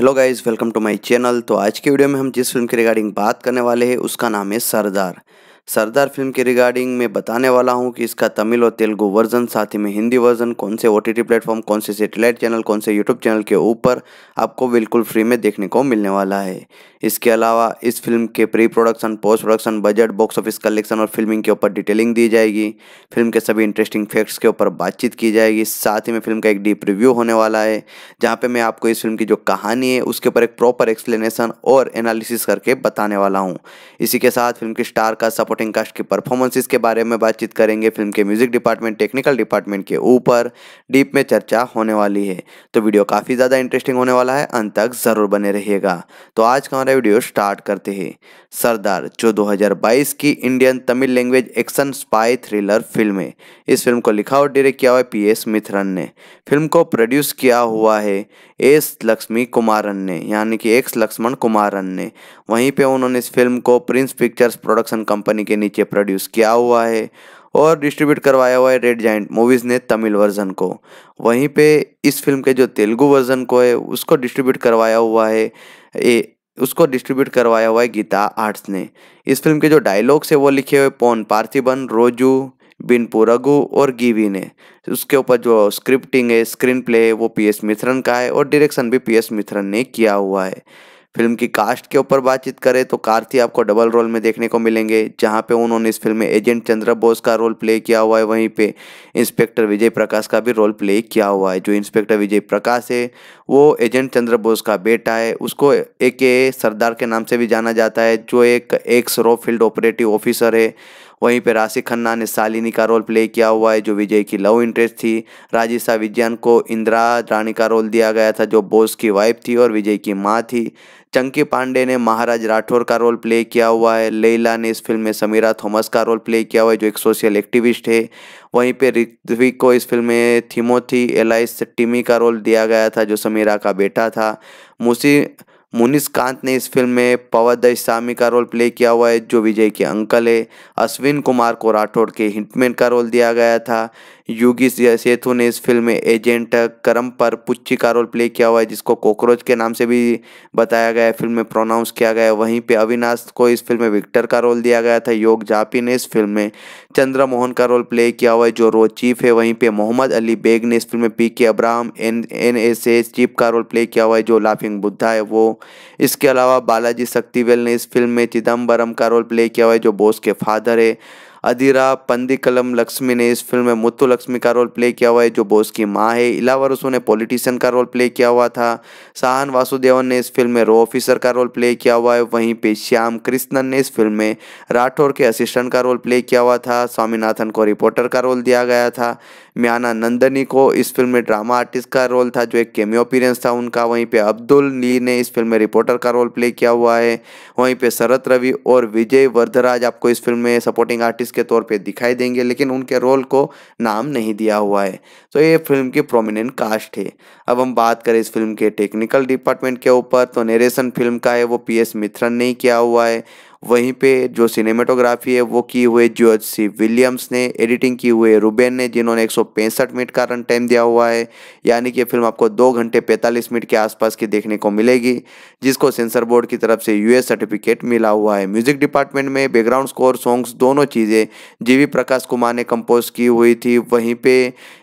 hello guys welcome to my channel तो आज के वीडियो में हम जिस फिल्म के रिगार्डिंग बात करने वाले हैं उसका नाम है सरदार सरदार फिल्म के रिगार्डिंग मैं बताने वाला हूँ कि इसका तमिल और तेलुगु वर्जन साथ ही में हिंदी वर्जन कौन से ओ टी प्लेटफॉर्म कौन से सेटेलाइट चैनल कौन से यूट्यूब चैनल के ऊपर आपको बिल्कुल फ्री में देखने को मिलने वाला है इसके अलावा इस फिल्म के pre production post production budget box office collection और फिल्मिंग के ऊपर डिटेलिंग दी जाएगी फिल्म के सभी इंटरेस्टिंग फैक्ट्स के ऊपर बातचीत की जाएगी साथ ही में फिल्म का एक डीप रिव्यू होने वाला है जहाँ पर मैं आपको इस फिल्म की जो कहानी है उसके ऊपर एक प्रॉपर एक्सप्लेनेशन और एनालिसिस करके बताने वाला हूँ इसी के साथ फिल्म के स्टार का सपोर्ट सपोर्टिंग कास्ट की परफॉर्मेंसेस के बारे में बातचीत करेंगे फिल्म के म्यूजिक डिपार्टमेंट टेक्निकल डिपार्टमेंट के ऊपर डीप में चर्चा होने वाली है तो वीडियो काफ़ी ज़्यादा इंटरेस्टिंग होने वाला है अंत तक ज़रूर बने रहिएगा तो आज का हमारा वीडियो स्टार्ट करते हैं सरदार जो दो की Indian Tamil language action spy thriller film है इस फिल्म को लिखा और डायरेक्ट किया हुआ है पी एस मिथरन ने फिल्म को प्रोड्यूस किया हुआ है एस लक्ष्मी कुमारन ने यानी कि एक्स लक्ष्मण कुमारन ने वहीं पे उन्होंने इस फिल्म को प्रिंस पिक्चर्स प्रोडक्शन कंपनी के नीचे प्रोड्यूस किया हुआ है और डिस्ट्रीब्यूट करवाया हुआ है रेड जाइंट मूवीज़ ने तमिल वर्जन को वहीं पे इस फिल्म के जो तेलुगु वर्जन को है उसको डिस्ट्रीब्यूट करवाया हुआ है ए, उसको डिस्ट्रीब्यूट करवाया हुआ है गीता आर्ट्स ने इस फिल्म के जो डायलॉग्स है वो लिखे हुए पौन पार्थिबन रोजू बिन पुरगु और गीवी ने उसके ऊपर जो स्क्रिप्टिंग है स्क्रीन प्ले है वो पी एस मिथरन का है और डायरेक्शन भी पी एस मिथरन ने किया हुआ है फिल्म की कास्ट के ऊपर बातचीत करें तो कार्ती आपको डबल रोल में देखने को मिलेंगे जहां पे उन्होंने इस फिल्म में एजेंट चंद्र बोस का रोल प्ले किया हुआ है वहीं पे इंस्पेक्टर विजय प्रकाश का भी रोल प्ले किया हुआ है जो इंस्पेक्टर विजय प्रकाश है वो एजेंट चंद्र बोस का बेटा है उसको ए सरदार के नाम से भी जाना जाता है जो एक एक्स रो फील्ड ऑपरेटिव ऑफिसर है वहीं पर राशि खन्ना ने शालिनी का रोल प्ले किया हुआ है जो विजय की लव इंटरेस्ट थी राजिशा विज्ञान को इंदिरा रानी का रोल दिया गया था जो बोस की वाइफ थी और विजय की माँ थी चंकी पांडे ने महाराज राठौर का रोल प्ले किया हुआ है लेला ने इस फिल्म में समीरा थॉमस का रोल प्ले किया हुआ है जो एक सोशल एक्टिविस्ट है वहीं पे ऋत्विक को इस फिल्म में थीमोथी एलाइस टिमी का रोल दिया गया था जो समीरा का बेटा था मुसी मुनिस कांत ने इस फिल्म में पवन दस्वामी का रोल प्ले किया हुआ है जो विजय के अंकल है अश्विन कुमार को राठौड़ के हिटमैन का रोल दिया गया था योगी सेतु ने इस फिल्म में एजेंट करम पर पुच्ची का रोल प्ले किया हुआ है जिसको कॉकरोच के नाम से भी बताया गया है फिल्म में प्रोनाउंस किया गया है वहीं पे अविनाश को इस फिल्म में विक्टर का रोल दिया गया था योग जापी ने इस फिल्म में चंद्रमोहन का रोल प्ले किया हुआ है जो रो चीफ है वहीं पर मोहम्मद अली बेग ने इस फिल्म में P K Abraham N N S S chief का रोल प्ले किया हुआ है जो लाफिंग बुद्धा है वो इसके अलावा बालाजी शक्तिवेल ने इस फिल्म में चिदम्बरम का रोल प्ले किया हुआ है जो बोस के फादर है अधीरा कलम लक्ष्मी ने इस फिल्म में मुत्तु लक्ष्मी का रोल प्ले किया हुआ है जो बोस की माँ है इलावरसु ने पॉलिटिशियन का रोल प्ले किया हुआ था साहन वासुदेवन ने इस फिल्म में रो ऑफिसर का रोल प्ले किया हुआ है वहीं पे श्याम कृष्णन ने इस फिल्म में राठौर के असिस्टेंट का रोल प्ले किया हुआ था स्वामीनाथन को रिपोर्टर का रोल दिया गया था म्याना नंदनी को इस फिल्म में ड्रामा आर्टिस्ट का रोल था जो एक केमियो अपीरेंस था उनका वहीं पे अब्दुल ली ने इस फिल्म में रिपोर्टर का रोल प्ले किया हुआ है वहीं पे शरत रवि और विजय वर्धराज आपको इस फिल्म में सपोर्टिंग आर्टिस्ट के तौर पर दिखाई देंगे लेकिन उनके रोल को नाम नहीं दिया हुआ है तो ये फिल्म की प्रोमिनेंट कास्ट है अब हम बात करें इस फिल्म के टेक्निकल डिपार्टमेंट के ऊपर तो नेरेशन फिल्म का है वो पी एस मिथ्रन ने किया हुआ है वहीं पे जो सिनेमाटोग्राफी है वो की हुए जॉर्ज सी विलियम्स ने एडिटिंग की हुए रुबेन ने जिन्होंने एक मिनट का रन टाइम दिया हुआ है यानी कि फिल्म आपको दो घंटे पैंतालीस मिनट के आसपास की देखने को मिलेगी जिसको सेंसर बोर्ड की तरफ से यूएस सर्टिफिकेट मिला हुआ है म्यूजिक डिपार्टमेंट में बैकग्राउंड स्कोर सॉन्ग्स दोनों चीज़ें जीवी प्रकाश कुमार ने कंपोज की हुई थी वहीं पे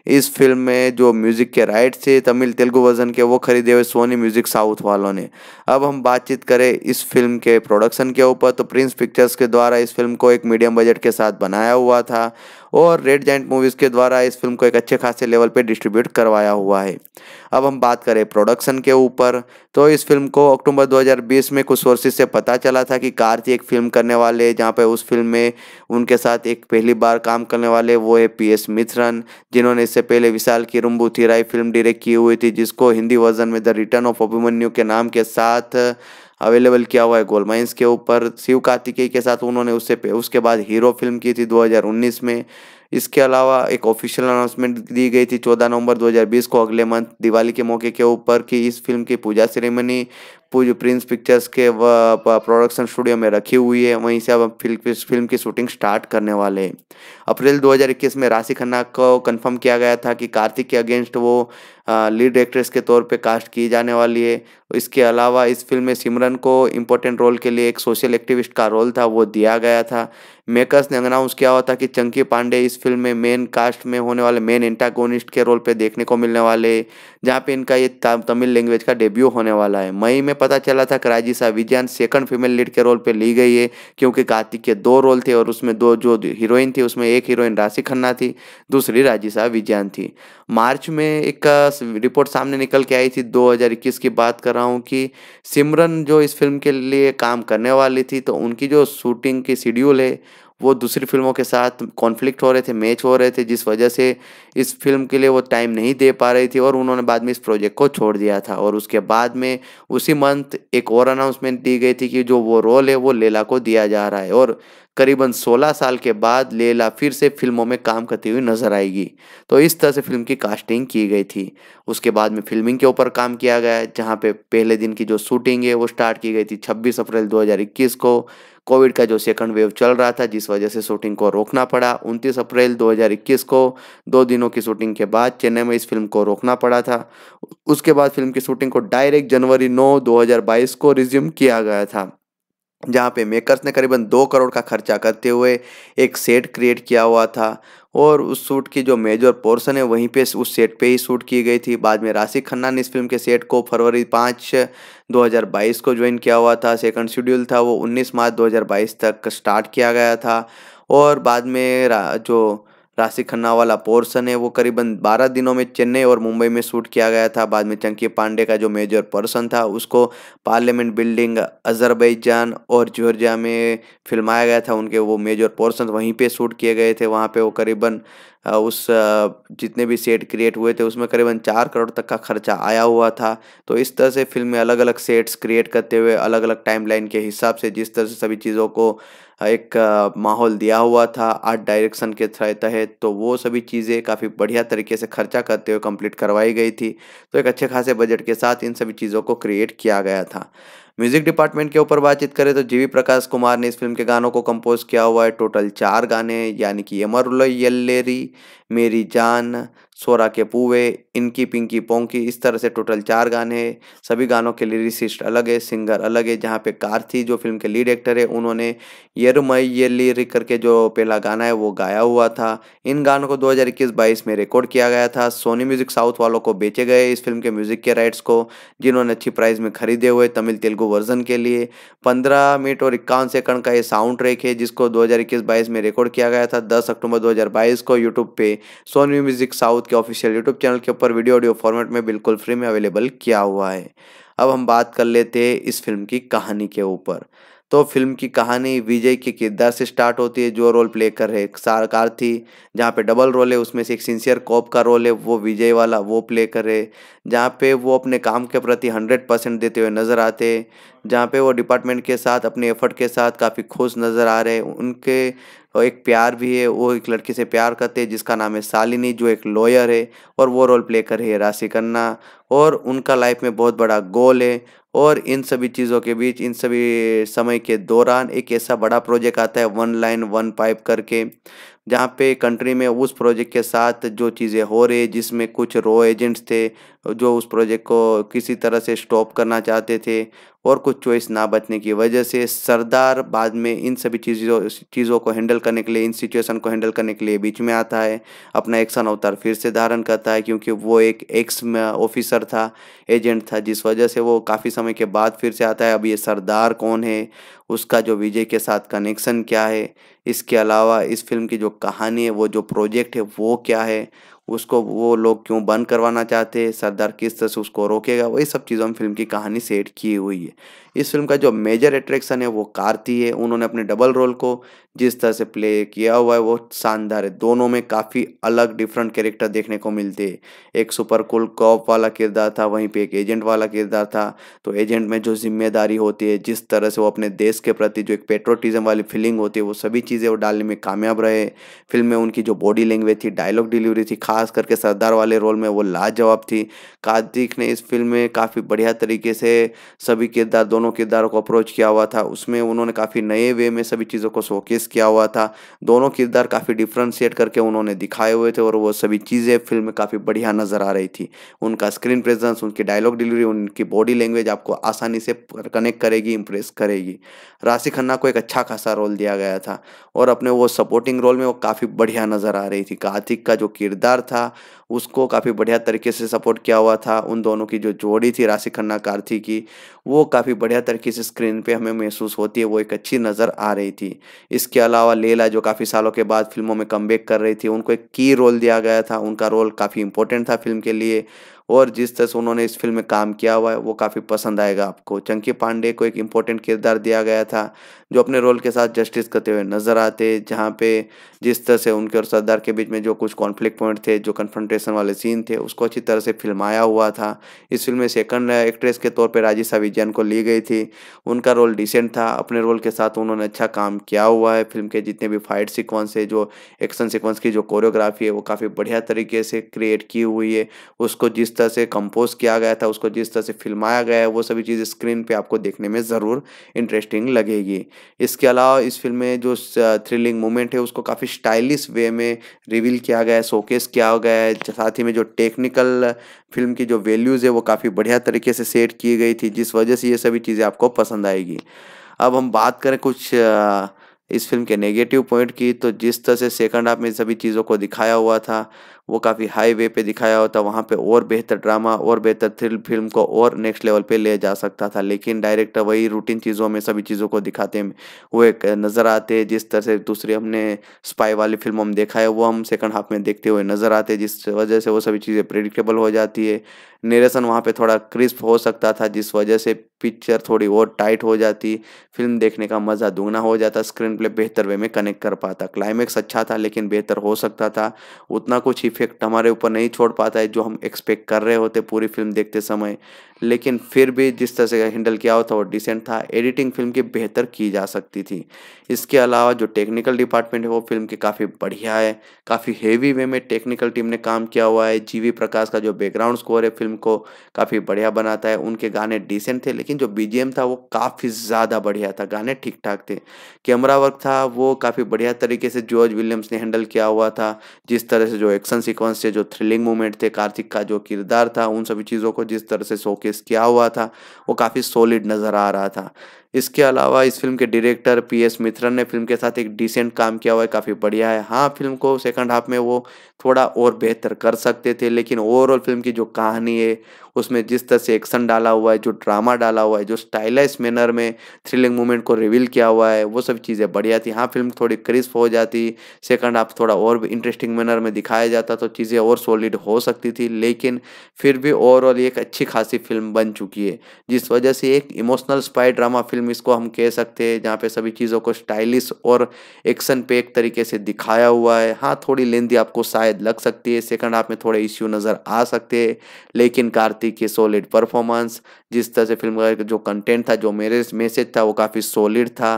इस फिल्म में जो म्यूज़िक के राइट थे तमिल तेलुगु वर्जन के वो खरीदे हुए सोनी म्यूज़िक साउथ वालों ने अब हम बातचीत करें इस फिल्म के प्रोडक्शन के ऊपर तो प्रिंस पिक्चर्स के द्वारा इस फिल्म को एक मीडियम बजट के साथ बनाया हुआ था और रेड जैंट मूवीज़ के द्वारा इस फिल्म को एक अच्छे खासे लेवल पर डिस्ट्रीब्यूट करवाया हुआ है अब हम बात करें प्रोडक्शन के ऊपर तो इस फिल्म को अक्टूबर 2020 में कुछ सोर्सेज से पता चला था कि कार्ति एक फिल्म करने वाले जहाँ पर उस फिल्म में उनके साथ एक पहली बार काम करने वाले वो है पी एस मिथरन जिन्होंने इससे पहले विशाल की रुम्बू थीराई फिल्म डायरेक्ट की हुई थी जिसको हिंदी वर्जन में द रिटर्न ऑफ अभिमन्यू के नाम के साथ अवेलेबल किया हुआ है गोल माइंस के ऊपर शिव कार्तिकेय के साथ उन्होंने उससे उसके बाद हीरो फिल्म की थी 2019 में इसके अलावा एक ऑफिशियल अनाउंसमेंट दी गई थी 14 नवंबर 2020 को अगले मंथ दिवाली के मौके के ऊपर कि इस फिल्म की पूजा सेरेमनी पूज प्रिंस पिक्चर्स के प्रोडक्शन स्टूडियो में रखी हुई है वहीं से अब फिल्म फिल्म की शूटिंग स्टार्ट करने वाले हैं अप्रैल 2021 में राशि खन्ना को कंफर्म किया गया था कि कार्तिक के अगेंस्ट वो लीड एक्ट्रेस के तौर पे कास्ट की जाने वाली है इसके अलावा इस फिल्म में सिमरन को इम्पोर्टेंट रोल के लिए एक सोशल एक्टिविस्ट का रोल था वो दिया गया था मेकर्स ने अनाउंस किया हुआ था कि चंकी पांडे इस फिल्म में मेन कास्ट में होने वाले मेन एंटागोनिस्ट के रोल पे देखने को मिलने वाले जहाँ पे इनका ये तमिल लैंग्वेज का डेब्यू होने वाला है मई में पता चला था कि Rajisha Vijayan second female lead के रोल पे ली गई है क्योंकि कार्तिक के दो रोल थे और उसमें दो जो हीरोइन थी उसमें एक हीरोइन राशि खन्ना थी दूसरी राजीसा विजयन थी मार्च में एक रिपोर्ट सामने निकल के आई थी दो की बात कर रहा हूँ कि सिमरन जो इस फिल्म के लिए काम करने वाली थी तो उनकी जो शूटिंग की शेड्यूल है वो दूसरी फिल्मों के साथ कॉन्फ्लिक्ट हो रहे थे मैच हो रहे थे जिस वजह से इस फिल्म के लिए वो टाइम नहीं दे पा रही थी और उन्होंने बाद में इस प्रोजेक्ट को छोड़ दिया था और उसके बाद में उसी मंथ एक और अनाउंसमेंट दी गई थी कि जो वो रोल है वो लेला को दिया जा रहा है और करीबन 16 साल के बाद लेला फिर से फिल्मों में काम करती हुई नजर आएगी तो इस तरह से फिल्म की कास्टिंग की गई थी उसके बाद में फिल्मिंग के ऊपर काम किया गया जहाँ पे पहले दिन की जो शूटिंग है वो स्टार्ट की गई थी 26 अप्रैल 2021 को कोविड का जो सेकंड वेव चल रहा था जिस वजह से शूटिंग को रोकना पड़ा 29 अप्रैल 2021 को दो दिनों की शूटिंग के बाद चेन्नई में इस फिल्म को रोकना पड़ा था उसके बाद फिल्म की शूटिंग को डायरेक्ट जनवरी 9 2022 को रिज्यूम किया गया था जहाँ पे मेकर्स ने करीबन दो करोड़ का खर्चा करते हुए एक सेट क्रिएट किया हुआ था और उस सूट की जो मेजर पोर्शन है वहीं पे उस सेट पे ही शूट की गई थी बाद में राशि खन्ना ने इस फिल्म के सेट को फरवरी पाँच 2022 को ज्वाइन किया हुआ था सेकंड शेड्यूल था वो 19 मार्च 2022 तक स्टार्ट किया गया था और बाद में जो राशि खन्ना वाला पोर्सन है वो करीबन 12 दिनों में चेन्नई और मुंबई में शूट किया गया था बाद में चंकी पांडे का जो मेजर पर्सन था उसको पार्लियामेंट बिल्डिंग अजरबैजान और जॉर्जिया में फिल्माया गया था उनके वो मेजर पोर्सन वहीं पे शूट किए गए थे वहाँ पे वो करीबन उस जितने भी सेट क्रिएट हुए थे उसमें करीबन चार करोड़ तक का खर्चा आया हुआ था तो इस तरह से फिल्म में अलग अलग सेट्स क्रिएट करते हुए अलग अलग टाइमलाइन के हिसाब से जिस तरह से सभी चीज़ों को एक माहौल दिया हुआ था आर्ट डायरेक्शन के तहत तो वो सभी चीज़ें काफ़ी बढ़िया तरीके से खर्चा करते हुए कंप्लीट करवाई गई थी तो एक अच्छे खासे बजट के साथ इन सभी चीज़ों को क्रिएट किया गया था म्यूजिक डिपार्टमेंट के ऊपर बातचीत करें तो जीवी प्रकाश कुमार ने इस फिल्म के गानों को कंपोज किया हुआ है टोटल चार गाने यानी कि यमर येल्लेरी मेरी जान सोरा के पूवे इनकी पिंकी पोंकी इस तरह से टोटल चार गाने हैं सभी गानों के लिरिसिस्ट अलग है सिंगर अलग है जहाँ पे कार्थी जो फिल्म के लीड एक्टर है उन्होंने येरुमई ये लिरिक करके जो पहला गाना है वो गाया हुआ था इन गानों को 2021-22 में रिकॉर्ड किया गया था सोनी म्यूजिक साउथ वालों को बेचे गए इस फिल्म के म्यूजिक के राइट्स को जिन्होंने अच्छी प्राइस में खरीदे हुए तमिल तेलुगु वर्जन के लिए पंद्रह मिनट और इक्यावन सेकंड का ये साउंड ट्रैक है जिसको दो हज़ार में रिकॉर्ड किया गया था दस अक्टूबर दो को यूट्यूब पे सोनी म्यूजिक साउथ साउथ के ऑफिशियल यूट्यूब चैनल के ऊपर वीडियो ऑडियो फॉर्मेट में बिल्कुल फ्री में अवेलेबल किया हुआ है अब हम बात कर लेते हैं इस फिल्म की कहानी के ऊपर तो फिल्म की कहानी विजय के किरदार से स्टार्ट होती है जो रोल प्ले कर रहे सारकार थी जहाँ पे डबल रोल है उसमें से एक सिंसियर कॉप का रोल है वो विजय वाला वो प्ले कर रहे जहाँ पे वो अपने काम के प्रति हंड्रेड परसेंट देते हुए नज़र आते जहाँ पे वो डिपार्टमेंट के साथ अपने एफर्ट के साथ काफ़ी खुश नज़र आ रहे उनके एक प्यार भी है वो एक लड़की से प्यार करते हैं जिसका नाम है सालिनी जो एक लॉयर है और वो रोल प्ले कर रही है राशि खन्ना और उनका लाइफ में बहुत बड़ा गोल है और इन सभी चीज़ों के बीच इन सभी समय के दौरान एक ऐसा बड़ा प्रोजेक्ट आता है वन लाइन वन पाइप करके जहाँ पे कंट्री में उस प्रोजेक्ट के साथ जो चीज़ें हो रही जिसमें कुछ रो एजेंट्स थे जो उस प्रोजेक्ट को किसी तरह से स्टॉप करना चाहते थे और कुछ चॉइस ना बचने की वजह से सरदार बाद में इन सभी चीज़ों चीज़ों को हैंडल करने के लिए इन सिचुएशन को हैंडल करने के लिए बीच में आता है अपना एक्शन अवतार फिर से धारण करता है क्योंकि वो एक एक्स ऑफिसर था एजेंट था जिस वजह से वो काफ़ी समय के बाद फिर से आता है अब ये सरदार कौन है उसका जो विजय के साथ कनेक्शन क्या है इसके अलावा इस फिल्म की जो कहानी है वो जो प्रोजेक्ट है वो क्या है उसको वो लोग क्यों बंद करवाना चाहते हैं सरदार किस तरह से उसको रोकेगा वही सब चीज़ों में फिल्म की कहानी सेट की हुई है इस फिल्म का जो मेजर अट्रैक्शन है वो कार्ती है उन्होंने अपने डबल रोल को जिस तरह से प्ले किया हुआ है वो शानदार है दोनों में काफ़ी अलग डिफरेंट कैरेक्टर देखने को मिलते हैं एक सुपर कूल कॉप वाला किरदार था वहीं पे एक एजेंट वाला किरदार था तो एजेंट में जो जिम्मेदारी होती है जिस तरह से वो अपने देश के प्रति जो एक पेट्रोटिज्म वाली फीलिंग होती है वो सभी चीज़ें वो डालने में कामयाब रहे फिल्म में उनकी जो बॉडी लैंग्वेज थी डायलॉग डिलीवरी थी खास करके सरदार वाले रोल में वो लाजवाब थी कार्तिक ने इस फिल्म में काफ़ी बढ़िया तरीके से सभी किरदार दोनों दोनों किरदारों को अप्रोच किया हुआ था उसमें उन्होंने काफ़ी नए वे में सभी चीज़ों को शोकेस किया हुआ था दोनों किरदार काफ़ी डिफ्रेंशिएट करके उन्होंने दिखाए हुए थे और वो सभी चीज़ें फिल्म में काफ़ी बढ़िया नज़र आ रही थी उनका स्क्रीन प्रेजेंस उनकी डायलॉग डिलीवरी उनकी बॉडी लैंग्वेज आपको आसानी से कनेक्ट करेगी इम्प्रेस करेगी राशि खन्ना को एक अच्छा खासा रोल दिया गया था और अपने वो सपोर्टिंग रोल में वो काफ़ी बढ़िया नज़र आ रही थी कार्तिक का जो किरदार था उसको काफ़ी बढ़िया तरीके से सपोर्ट किया हुआ था उन दोनों की जो जोड़ी थी राशि खन्ना कार्थी की वो काफ़ी बढ़िया तरीके से स्क्रीन पे हमें महसूस होती है वो एक अच्छी नज़र आ रही थी इसके अलावा लेला जो काफ़ी सालों के बाद फिल्मों में कम कर रही थी उनको एक की रोल दिया गया था उनका रोल काफ़ी इंपॉर्टेंट था फिल्म के लिए और जिस तरह से उन्होंने इस फिल्म में काम किया हुआ है वो काफ़ी पसंद आएगा आपको चंकी पांडे को एक इम्पोर्टेंट किरदार दिया गया था जो अपने रोल के साथ जस्टिस करते हुए नजर आते जहाँ पे जिस तरह से उनके और सरदार के बीच में जो कुछ कॉन्फ्लिक्ट पॉइंट थे जो कन्फ्रंटेशन वाले सीन थे उसको अच्छी तरह से फिल्माया हुआ था इस फिल्म में सेकंड एक्ट्रेस के तौर पर राजिशा विजयन को ली गई थी उनका रोल डिसेंट था अपने रोल के साथ उन्होंने अच्छा काम किया हुआ है फिल्म के जितने भी फाइट सिक्वेंस है जो एक्शन सिक्वेंस की जो कोरियोग्राफी है वो काफ़ी बढ़िया तरीके से क्रिएट की हुई है उसको जिस तरह से कंपोज किया गया था उसको जिस तरह से फिल्माया गया है वो सभी चीज़ स्क्रीन पर आपको देखने में ज़रूर इंटरेस्टिंग लगेगी इसके अलावा इस फिल्म में जो थ्रिलिंग मोमेंट है उसको काफ़ी स्टाइलिश वे में रिवील किया गया है शोकेस किया गया है साथ ही में जो टेक्निकल फिल्म की जो वैल्यूज़ है वो काफ़ी बढ़िया तरीके से सेट की गई थी जिस वजह से ये सभी चीज़ें आपको पसंद आएगी अब हम बात करें कुछ इस फिल्म के नेगेटिव पॉइंट की तो जिस तरह से सेकंड हाफ में सभी चीज़ों को दिखाया हुआ था वो काफ़ी हाई वे पे दिखाया होता वहाँ पे और बेहतर ड्रामा और बेहतर थ्रिल फिल्म को और नेक्स्ट लेवल पे ले जा सकता था लेकिन डायरेक्टर वही रूटीन चीज़ों में सभी चीज़ों को दिखाते हैं वो एक नज़र आते जिस तरह से दूसरी हमने स्पाई वाली फिल्म हम देखा है वो हम सेकंड हाफ में देखते हुए नज़र आते जिस वजह से वो सभी चीज़ें प्रिडिक्टेबल हो जाती है नेरेशन वहाँ पे थोड़ा क्रिस्प हो सकता था जिस वजह से पिक्चर थोड़ी और टाइट हो जाती फिल्म देखने का मज़ा दुगना हो जाता स्क्रीन प्ले बेहतर वे में कनेक्ट कर पाता क्लाइमैक्स अच्छा था लेकिन बेहतर हो सकता था उतना कुछ ही इफेक्ट हमारे ऊपर नहीं छोड़ पाता है जो हम एक्सपेक्ट कर रहे होते पूरी फिल्म देखते समय लेकिन फिर भी जिस तरह से हैंडल किया हुआ था वो डिसेंट था एडिटिंग फिल्म की बेहतर की जा सकती थी इसके अलावा जो टेक्निकल डिपार्टमेंट है वो फिल्म की काफ़ी बढ़िया है काफ़ी हेवी वे में टेक्निकल टीम ने काम किया हुआ है जीवी प्रकाश का जो बैकग्राउंड स्कोर है फिल्म को काफ़ी बढ़िया बनाता है उनके गाने डिसेंट थे लेकिन जो बी था वो काफ़ी ज़्यादा बढ़िया था गाने ठीक ठाक थे कैमरा वर्क था वो काफ़ी बढ़िया तरीके से जॉर्ज विलियम्स ने हैंडल किया हुआ था जिस तरह से जो एक्शन सिक्वेंस थे जो थ्रिलिंग मूवमेंट थे कार्तिक का जो किरदार था उन सभी चीज़ों को जिस तरह से शोकेस किया हुआ था वो काफ़ी सॉलिड नज़र आ रहा था इसके अलावा इस फिल्म के डायरेक्टर पी एस मित्रन ने फिल्म के साथ एक डिसेंट काम किया हुआ है काफ़ी बढ़िया है हाँ फिल्म को सेकंड हाफ में वो थोड़ा और बेहतर कर सकते थे लेकिन ओवरऑल फिल्म की जो कहानी है उसमें जिस तरह से एक्शन डाला हुआ है जो ड्रामा डाला हुआ है जो स्टाइलाइज मैनर में थ्रिलिंग मूवमेंट को रिवील किया हुआ है वो सब चीज़ें बढ़िया थी हाँ फिल्म थोड़ी क्रिस्प हो जाती सेकंड आप थोड़ा और भी इंटरेस्टिंग मैनर में दिखाया जाता तो चीज़ें और सॉलिड हो सकती थी लेकिन फिर भी ओवरऑल एक अच्छी खासी फिल्म बन चुकी है जिस वजह से एक इमोशनल स्पाई ड्रामा फिल्म इसको हम कह सकते हैं जहाँ पे सभी चीज़ों को स्टाइलिश और एक्शन पे एक तरीके से दिखाया हुआ है हाँ थोड़ी लेंदी आपको शायद लग सकती है सेकंड हाफ में थोड़े इश्यू नज़र आ सकते हैं लेकिन कार्तिक थी कि सॉलिड परफॉर्मेंस जिस तरह से फिल्म का जो कंटेंट था जो मेरे मैसेज था वो काफ़ी सॉलिड था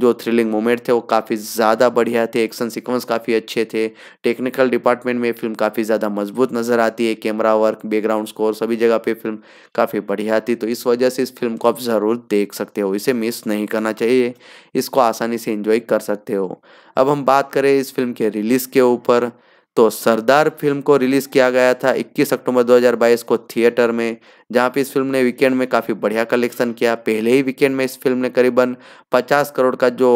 जो थ्रिलिंग मोमेंट थे वो काफ़ी ज़्यादा बढ़िया थे एक्शन सीक्वेंस काफ़ी अच्छे थे टेक्निकल डिपार्टमेंट में फिल्म काफ़ी ज़्यादा मजबूत नज़र आती है कैमरा वर्क बैकग्राउंड स्कोर सभी जगह पर फिल्म काफ़ी बढ़िया थी तो इस वजह से इस फिल्म को आप ज़रूर देख सकते हो इसे मिस नहीं करना चाहिए इसको आसानी से इंजॉय कर सकते हो अब हम बात करें इस फिल्म के रिलीज़ के ऊपर तो सरदार फिल्म को रिलीज़ किया गया था 21 अक्टूबर 2022 को थिएटर में जहाँ पे इस फिल्म ने वीकेंड में काफ़ी बढ़िया कलेक्शन किया पहले ही वीकेंड में इस फिल्म ने करीबन 50 करोड़ का जो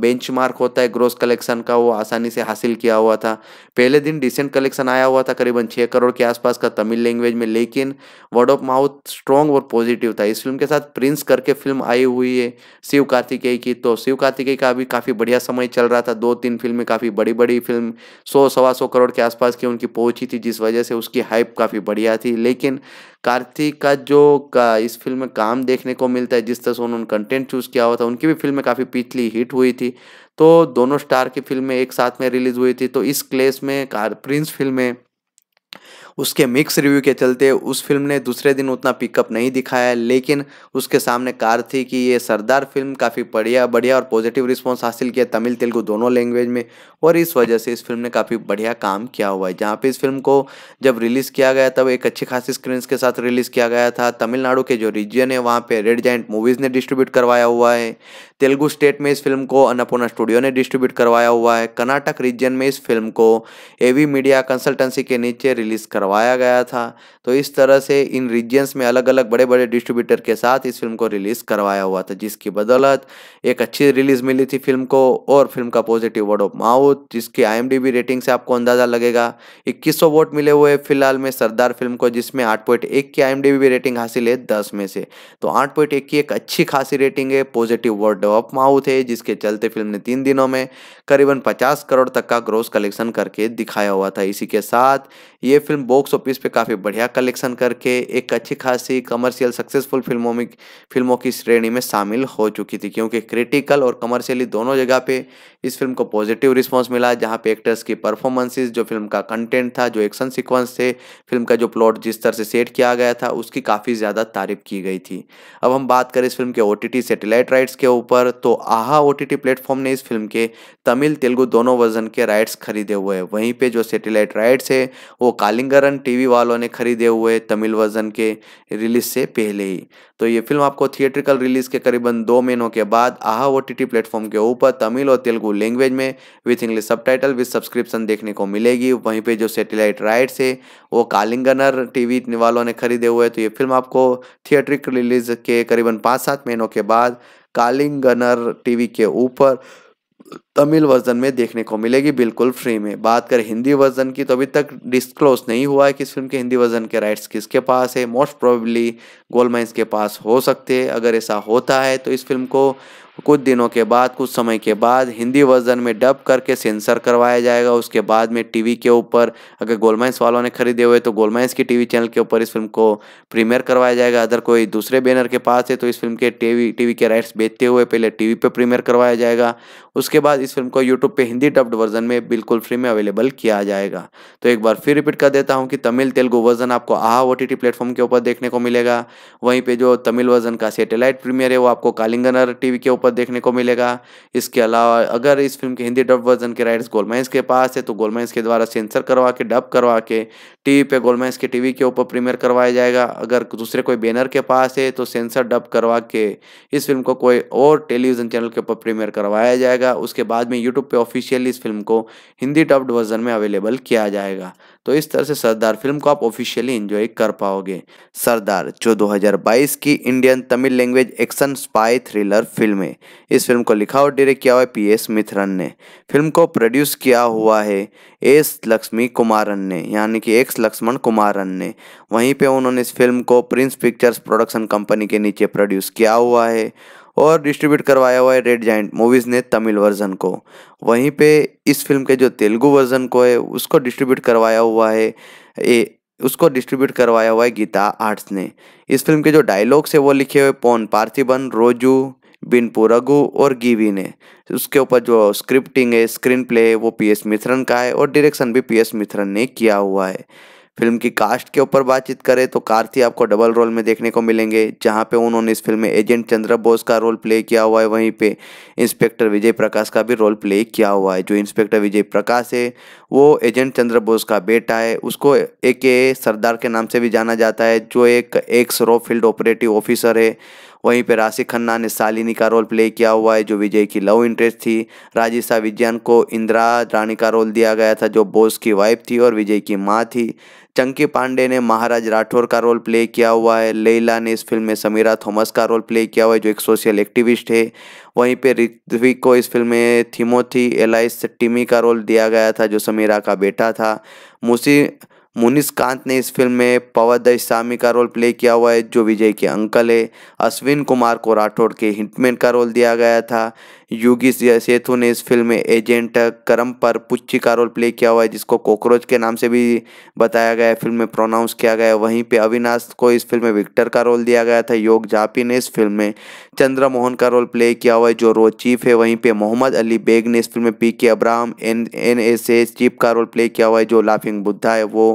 बेंचमार्क होता है ग्रोस कलेक्शन का वो आसानी से हासिल किया हुआ था पहले दिन डिसेंट कलेक्शन आया हुआ था करीबन 6 करोड़ के आसपास का तमिल लैंग्वेज में लेकिन वर्ड ऑफ माउथ स्ट्रॉन्ग और पॉजिटिव था इस फिल्म के साथ प्रिंस करके फिल्म आई हुई है शिव कार्तिकेय की तो शिव कार्तिकेय का अभी काफ़ी बढ़िया समय चल रहा था दो तीन फिल्में काफ़ी बड़ी बड़ी फिल्म सौ सवा सौ करोड़ के आसपास की उनकी पहुंची थी जिस वजह से उसकी हाइप काफ़ी बढ़िया थी लेकिन कार्तिक का जो का इस फिल्म में काम देखने को मिलता है जिस तरह से उन्होंने कंटेंट चूज़ किया हुआ था उनकी भी फिल्में काफ़ी पिछली हिट हुई थी तो दोनों स्टार की फिल्में एक साथ में रिलीज़ हुई थी तो इस क्लेस में कार प्रिंस फिल्में उसके मिक्स रिव्यू के चलते उस फिल्म ने दूसरे दिन उतना पिकअप नहीं दिखाया लेकिन उसके सामने कार थी कि ये सरदार फिल्म काफ़ी बढ़िया बढ़िया और पॉजिटिव रिस्पॉन्स हासिल किया तमिल तेलुगु दोनों लैंग्वेज में और इस वजह से इस फिल्म ने काफ़ी बढ़िया काम किया हुआ है जहाँ पर इस फिल्म को जब रिलीज़ किया गया तब एक अच्छी खासी स्क्रीन के साथ रिलीज़ किया गया था तमिलनाडु के जो रीजियन है वहाँ पर रेड जैंट मूवीज़ ने डिस्ट्रीब्यूट करवाया हुआ है तेलुगु स्टेट में इस फिल्म को अन्नपूर्णा स्टूडियो ने डिस्ट्रीब्यूट करवाया हुआ है कर्नाटक रीजन में इस फिल्म को एवी मीडिया कंसल्टेंसी के नीचे रिलीज़ करवा करवाया गया था तो इस तरह से इन रीजन्स में अलग अलग बड़े बड़े डिस्ट्रीब्यूटर के साथ इस फिल्म को रिलीज़ करवाया हुआ था जिसकी बदौलत एक अच्छी रिलीज़ मिली थी फिल्म को और फिल्म का पॉजिटिव वर्ड ऑफ माउथ जिसकी आई रेटिंग से आपको अंदाज़ा लगेगा इक्कीस वोट मिले हुए फिलहाल में सरदार फिल्म को जिसमें आठ की आई रेटिंग हासिल है दस में से तो आठ की एक अच्छी खासी रेटिंग है पॉजिटिव वर्ड ऑफ माउथ है जिसके चलते फिल्म ने तीन दिनों में करीबन पचास करोड़ तक का ग्रोस कलेक्शन करके दिखाया हुआ था इसी के साथ ये फिल्म बॉक्स ऑफिस पे काफ़ी बढ़िया कलेक्शन करके एक अच्छी खासी कमर्शियल सक्सेसफुल फिल्मों में फिल्मों की श्रेणी में शामिल हो चुकी थी क्योंकि क्रिटिकल और कमर्शियली दोनों जगह पे इस फिल्म को पॉजिटिव रिस्पांस मिला जहाँ पे एक्टर्स की परफॉर्मेंसेज जो फिल्म का कंटेंट था जो एक्शन सिक्वेंस थे फिल्म का जो प्लॉट जिस तरह से सेट किया गया था उसकी काफ़ी ज़्यादा तारीफ की गई थी अब हम बात करें इस फिल्म के ओ टी राइट्स के ऊपर तो आहा ओ प्लेटफॉर्म ने इस फिल्म के तमिल तेलुगु दोनों वर्जन के राइट्स खरीदे हुए हैं वहीं पर जो सेटेलाइट राइट्स है वो कालिंगर कारण टीवी वालों ने खरीदे हुए तमिल वर्जन के रिलीज से पहले ही तो ये फिल्म आपको थिएट्रिकल रिलीज के करीबन दो महीनों के बाद आहा ओ टी प्लेटफॉर्म के ऊपर तमिल और तेलुगु लैंग्वेज में with English subtitle with subscription देखने को मिलेगी वहीं पे जो सेटेलाइट राइट्स है वो कालिंगनर टीवी वालों ने खरीदे हुए तो ये फिल्म आपको थिएट्रिकल रिलीज के करीबन पाँच सात महीनों के बाद कालिंगनर टीवी के ऊपर तमिल वर्जन में देखने को मिलेगी बिल्कुल फ्री में बात करें हिंदी वर्जन की तो अभी तक डिस्क्लोज नहीं हुआ है कि इस फिल्म के हिंदी वर्जन के राइट्स किसके पास है मोस्ट प्रोबेबली गोल्ड माइंस के पास हो सकते हैं अगर ऐसा होता है तो इस फिल्म को कुछ दिनों के बाद कुछ समय के बाद हिंदी वर्जन में डब करके सेंसर करवाया जाएगा उसके बाद में टीवी के ऊपर अगर गोलमाइंस वालों ने खरीदे हुए तो गोलमाइंस की टीवी चैनल के ऊपर इस फिल्म को प्रीमियर करवाया जाएगा अगर कोई दूसरे बैनर के पास है तो इस फिल्म के टीवी टीवी के राइट्स बेचते हुए पहले टीवी पे प्रीमियर करवाया जाएगा उसके बाद इस फिल्म को यूट्यूब पे हिंदी डब्ड वर्जन में बिल्कुल फ्री में अवेलेबल किया जाएगा तो एक बार फिर रिपीट कर देता हूँ कि तमिल तेलुगु वर्जन आपको आहा ओ टी प्लेटफॉर्म के ऊपर देखने को मिलेगा वहीं पर जो तमिल वर्जन का सेटेलाइट प्रीमियर है वो आपको कालिंगनर टीवी के ऊपर देखने को मिलेगा इसके अलावा अगर इस फिल्म के हिंदी डब वर्जन के राइट्स गोलमेंस के पास है तो गोलमेंस के द्वारा सेंसर करवा के डब करवा के टीवी पे गोलमेंस के टीवी के ऊपर प्रीमियर करवाया जाएगा अगर दूसरे कोई बैनर के पास है तो सेंसर डब करवा के इस फिल्म को कोई और टेलीविजन चैनल के ऊपर प्रीमियर करवाया जाएगा जाएगा उसके बाद में यूट्यूब पे ऑफिशियली इस फिल्म को हिंदी डब्ड वर्जन में अवेलेबल किया जाएगा तो इस तरह से सरदार फिल्म को आप ऑफिशियली इंजॉय कर पाओगे सरदार जो 2022 की Indian Tamil language action spy thriller film है इस फिल्म को लिखा और डायरेक्ट किया हुआ है पी एस मिथरन ने फिल्म को प्रोड्यूस किया हुआ है एस लक्ष्मी कुमारन ने यानी कि एक्स लक्ष्मण कुमारन ने वहीं पे उन्होंने इस फिल्म को प्रिंस पिक्चर्स प्रोडक्शन कंपनी के नीचे प्रोड्यूस किया हुआ है और डिस्ट्रीब्यूट करवाया हुआ है रेड जाइंट मूवीज़ ने तमिल वर्जन को वहीं पे इस फिल्म के जो तेलुगु वर्जन को है उसको डिस्ट्रीब्यूट करवाया हुआ है ए उसको डिस्ट्रीब्यूट करवाया हुआ है गीता आर्ट्स ने इस फिल्म के जो डायलॉग्स है वो लिखे हुए पौन पार्थिबन रोजू बिनपू रघु और गीवी ने उसके ऊपर जो स्क्रिप्टिंग है स्क्रीन प्ले है वो पी एस मिथरन का है और डायरेक्शन भी पी एस मिथरन ने किया हुआ है फिल्म की कास्ट के ऊपर बातचीत करें तो कार्ती आपको डबल रोल में देखने को मिलेंगे जहां पे उन्होंने इस फिल्म में एजेंट चंद्र बोस का रोल प्ले किया हुआ है वहीं पे इंस्पेक्टर विजय प्रकाश का भी रोल प्ले किया हुआ है जो इंस्पेक्टर विजय प्रकाश है वो एजेंट चंद्र बोस का बेटा है उसको ए के सरदार के नाम से भी जाना जाता है जो एक एक्स रो फील्ड ऑपरेटिव ऑफिसर है वहीं पर राशि खन्ना ने सालिनी का रोल प्ले किया हुआ है जो विजय की लव इंटरेस्ट थी राजिशा विज्ञान को इंदिरा रानी का रोल दिया गया था जो बोस की वाइफ थी और विजय की माँ थी चंकी पांडे ने महाराज राठौर का रोल प्ले किया हुआ है लेला ने इस फिल्म में समीरा थॉमस का रोल प्ले किया हुआ है जो एक सोशल एक्टिविस्ट है वहीं पे ऋत्विक को इस फिल्म में थीमोथी एलाइस टिमी का रोल दिया गया था जो समीरा का बेटा था मुसी मुनिस कांत ने इस फिल्म में पवद इस्लामी का रोल प्ले किया हुआ है जो विजय के अंकल है अश्विन कुमार को राठौड़ के हिंटमैन का रोल दिया गया था योगी सेतु ने इस फिल्म में एजेंट करम पर पुच्ची का रोल प्ले किया हुआ है जिसको कॉकरोच के नाम से भी बताया गया है फिल्म में प्रोनाउंस किया गया है वहीं पे अविनाश को इस फिल्म में विक्टर का रोल दिया गया था योग जापी ने इस फिल्म में मोहन का रोल प्ले किया हुआ है जो रोज चीफ है वहीं पर मोहम्मद अली बेग ने इस फिल्म में P K Abraham N N S S chief का रोल प्ले किया हुआ है जो लाफिंग बुद्धा है वो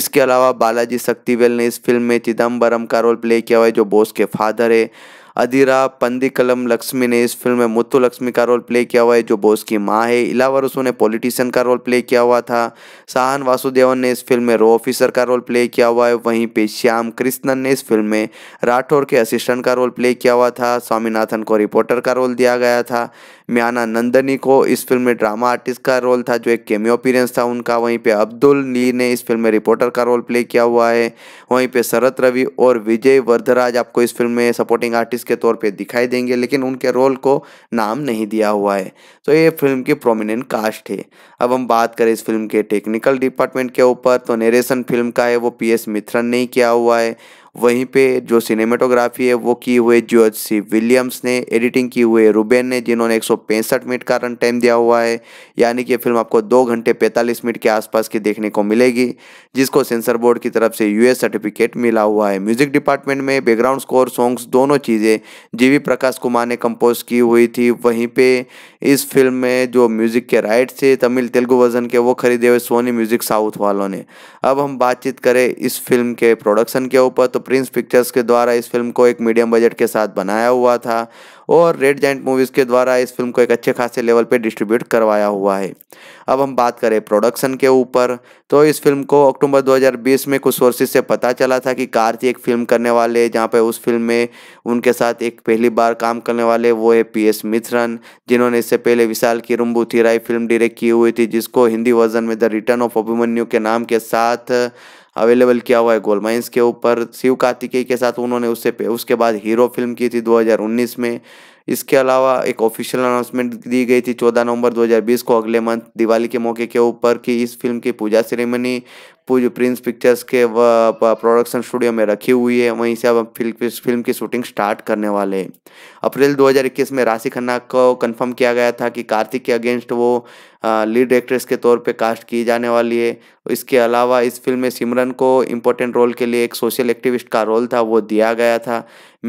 इसके अलावा बालाजी शक्तिवेल ने इस फिल्म में चिदम्बरम का रोल प्ले किया हुआ है जो बोस के फादर है अधीरा पंदिकलम लक्ष्मी ने इस फिल्म में मुत्तु लक्ष्मी का रोल प्ले किया हुआ है जो बोस की माँ है इलावर ने पॉलिटिशियन का रोल प्ले किया हुआ था साहन वासुदेवन ने इस फिल्म में रो ऑफिसर का रोल प्ले किया हुआ है वहीं पे श्याम कृष्णन ने इस फिल्म में राठौर के असिस्टेंट का रोल प्ले किया हुआ था स्वामीनाथन को रिपोर्टर का रोल दिया गया था म्याना नंदनी को इस फिल्म में ड्रामा आर्टिस्ट का रोल था जो एक केमियो अपीरेंस था उनका वहीं पे अब्दुल ली ने इस फिल्म में रिपोर्टर का रोल प्ले किया हुआ है वहीं पे शरत रवि और विजय वर्धराज आपको इस फिल्म में सपोर्टिंग आर्टिस्ट के तौर पर दिखाई देंगे लेकिन उनके रोल को नाम नहीं दिया हुआ है तो ये फिल्म की प्रोमिनेंट कास्ट है अब हम बात करें इस फिल्म के टेक्निकल डिपार्टमेंट के ऊपर तो नरेशन फिल्म का है वो पी एस मिथ्रन ने किया हुआ है वहीं पे जो सिनेमेटोग्राफी है वो की हुए जॉर्ज सी विलियम्स ने एडिटिंग की हुई है रूबेन ने जिन्होंने एक मिनट का रन टाइम दिया हुआ है यानी कि फिल्म आपको दो घंटे पैंतालीस मिनट के आसपास की देखने को मिलेगी जिसको सेंसर बोर्ड की तरफ से यूएस सर्टिफिकेट मिला हुआ है म्यूजिक डिपार्टमेंट में बैकग्राउंड स्कोर सॉन्ग्स दोनों चीज़ें जी प्रकाश कुमार ने कंपोज की हुई थी वहीं पर इस फिल्म में जो म्यूज़िक के राइट थे तमिल तेलुगु वर्जन के वो खरीदे हुए सोनी म्यूज़िक साउथ वालों ने अब हम बातचीत करें इस फिल्म के प्रोडक्शन के ऊपर तो प्रिंस पिक्चर्स के द्वारा इस फिल्म को एक मीडियम बजट के साथ बनाया हुआ था और रेड जैंट मूवीज़ के द्वारा इस फिल्म को एक अच्छे खासे लेवल पे डिस्ट्रीब्यूट करवाया हुआ है अब हम बात करें प्रोडक्शन के ऊपर तो इस फिल्म को अक्टूबर 2020 में कुछ सोर्सेज से पता चला था कि कार्ती एक फिल्म करने वाले जहाँ पे उस फिल्म में उनके साथ एक पहली बार काम करने वाले वो है पी एस मिश्रन जिन्होंने इससे पहले विशाल की रुम्बू थीराई फिल्म डायरेक्ट की हुई थी जिसको हिंदी वर्जन में द रिटर्न ऑफ अभिमन्यु के नाम के साथ अवेलेबल किया हुआ है गोल माइंस के ऊपर शिव कार्तिकेय के साथ उन्होंने उससे उसके बाद हीरो फिल्म की थी 2019 में इसके अलावा एक ऑफिशियल अनाउंसमेंट दी गई थी 14 नवंबर 2020 को अगले मंथ दिवाली के मौके के ऊपर कि इस फिल्म की पूजा सेरेमनी पूज प्रिंस पिक्चर्स के प्रोडक्शन स्टूडियो में रखी हुई है वहीं से अब फिल्म फिल्म की शूटिंग स्टार्ट करने वाले हैं अप्रैल 2021 में राशि खन्ना को कंफर्म किया गया था कि कार्तिक के अगेंस्ट वो लीड एक्ट्रेस के तौर पे कास्ट की जाने वाली है इसके अलावा इस फिल्म में सिमरन को इम्पोर्टेंट रोल के लिए एक सोशल एक्टिविस्ट का रोल था वो दिया गया था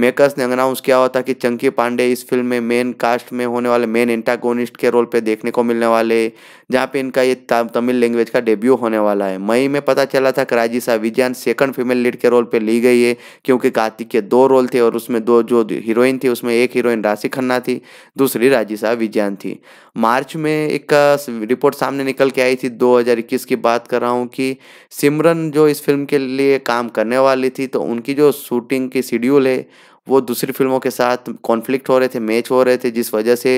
मेकर्स ने अनाउंस किया हुआ था कि चंकी पांडे इस फिल्म में मेन कास्ट में होने वाले मेन एंटागोनिस्ट के रोल पे देखने को मिलने वाले जहाँ पे इनका ये तमिल लैंग्वेज का डेब्यू होने वाला है मई में पता चला था कराजी सा विज्ञान सेकंड फीमेल लीड के रोल पे ली गई है क्योंकि कार्तिक के दो रोल थे और उसमें दो जो हीरोइन थी उसमें एक हीरोइन राशि खन्ना थी दूसरी राजिशा विज्ञान थी मार्च में एक रिपोर्ट सामने निकल के आई थी दो की बात कर रहा हूँ कि सिमरन जो इस फिल्म के लिए काम करने वाली थी तो उनकी जो शूटिंग की शेड्यूल है वो दूसरी फिल्मों के साथ कॉन्फ्लिक्ट हो रहे थे मैच हो रहे थे जिस वजह से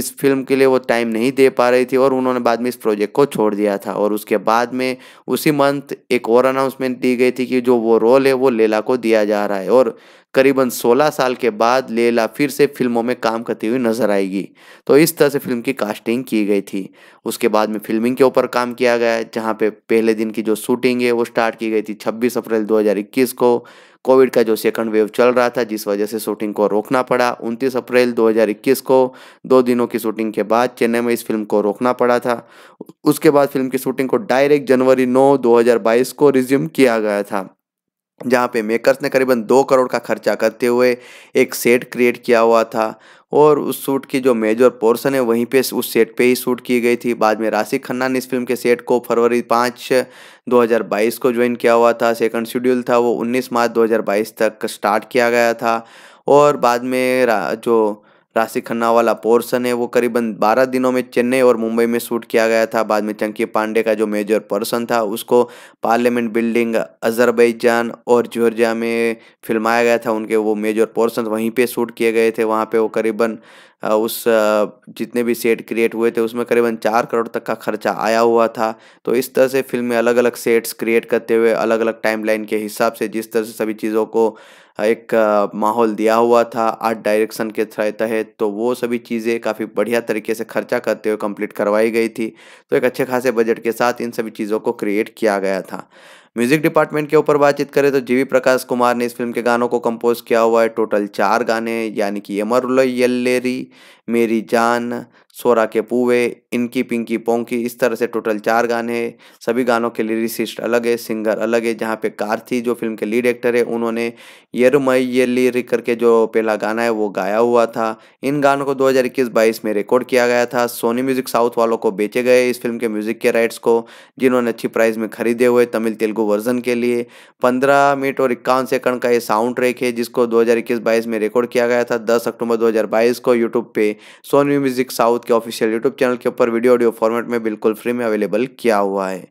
इस फिल्म के लिए वो टाइम नहीं दे पा रही थी और उन्होंने बाद में इस प्रोजेक्ट को छोड़ दिया था और उसके बाद में उसी मंथ एक और अनाउंसमेंट दी गई थी कि जो वो रोल है वो लेला को दिया जा रहा है और करीबन 16 साल के बाद लेला फिर से फिल्मों में काम करती हुई नजर आएगी तो इस तरह से फिल्म की कास्टिंग की गई थी उसके बाद में फिल्मिंग के ऊपर काम किया गया जहाँ पे पहले दिन की जो शूटिंग है वो स्टार्ट की गई थी 26 अप्रैल 2021 को कोविड का जो सेकंड वेव चल रहा था जिस वजह से शूटिंग को रोकना पड़ा उनतीस अप्रैल 2021 को दो दिनों की शूटिंग के बाद चेन्नई में इस फिल्म को रोकना पड़ा था उसके बाद फिल्म की शूटिंग को डायरेक्ट जनवरी 9 2022 को रिज्यूम किया गया था जहाँ पे मेकर्स ने करीबन दो करोड़ का खर्चा करते हुए एक सेट क्रिएट किया हुआ था और उस सूट की जो मेजर पोर्शन है वहीं पे उस सेट पे ही शूट की गई थी बाद में राशिक खन्ना ने इस फिल्म के सेट को फरवरी पाँच 2022 को ज्वाइन किया हुआ था सेकंड शेड्यूल था वो 19 मार्च 2022 तक स्टार्ट किया गया था और बाद में जो राशि खन्ना वाला पोर्शन है वो करीबन 12 दिनों में चेन्नई और मुंबई में शूट किया गया था बाद में चंकी पांडे का जो मेजर पर्सन था उसको पार्लियामेंट बिल्डिंग अजरबैजान और जॉर्जिया में फिल्माया गया था उनके वो मेजर पोर्सन वहीं पे शूट किए गए थे वहाँ पे वो करीबन उस जितने भी सेट क्रिएट हुए थे उसमें करीबन चार करोड़ तक का खर्चा आया हुआ था तो इस तरह से फिल्म में अलग अलग सेट्स क्रिएट करते हुए अलग अलग टाइम लाइन के हिसाब से जिस तरह से सभी चीज़ों को एक माहौल दिया हुआ था आर्ट डायरेक्शन के तहत तो वो सभी चीज़ें काफ़ी बढ़िया तरीके से खर्चा करते हुए कंप्लीट करवाई गई थी तो एक अच्छे खासे बजट के साथ इन सभी चीज़ों को क्रिएट किया गया था म्यूजिक डिपार्टमेंट के ऊपर बातचीत करें तो जीवी प्रकाश कुमार ने इस फिल्म के गानों को कंपोज किया हुआ है टोटल चार गाने यानी कि यमर येल्लेरी मेरी जान सोरा के पूवे इनकी पिंकी पोंकी इस तरह से टोटल चार गाने हैं सभी गानों के लिरिसिस्ट अलग है सिंगर अलग है जहाँ पे कार्थी जो फिल्म के लीड एक्टर है उन्होंने येरुमई ये लिरिक करके जो पहला गाना है वो गाया हुआ था इन गानों को 2021-22 में रिकॉर्ड किया गया था सोनी म्यूजिक साउथ वालों को बेचे गए इस फिल्म के म्यूजिक के राइट्स को जिन्होंने अच्छी प्राइस में खरीदे हुए तमिल तेलुगु वर्जन के लिए पंद्रह मिनट और इक्यावन सेकंड का ये साउंड ट्रैक है जिसको दो हज़ार में रिकॉर्ड किया गया था दस अक्टूबर दो को यूट्यूब पे सोनी म्यूजिक साउथ के ऑफिशियल यूट्यूब चैनल के ऊपर वीडियो ऑडियो फॉर्मेट में बिल्कुल फ्री में अवेलेबल किया हुआ है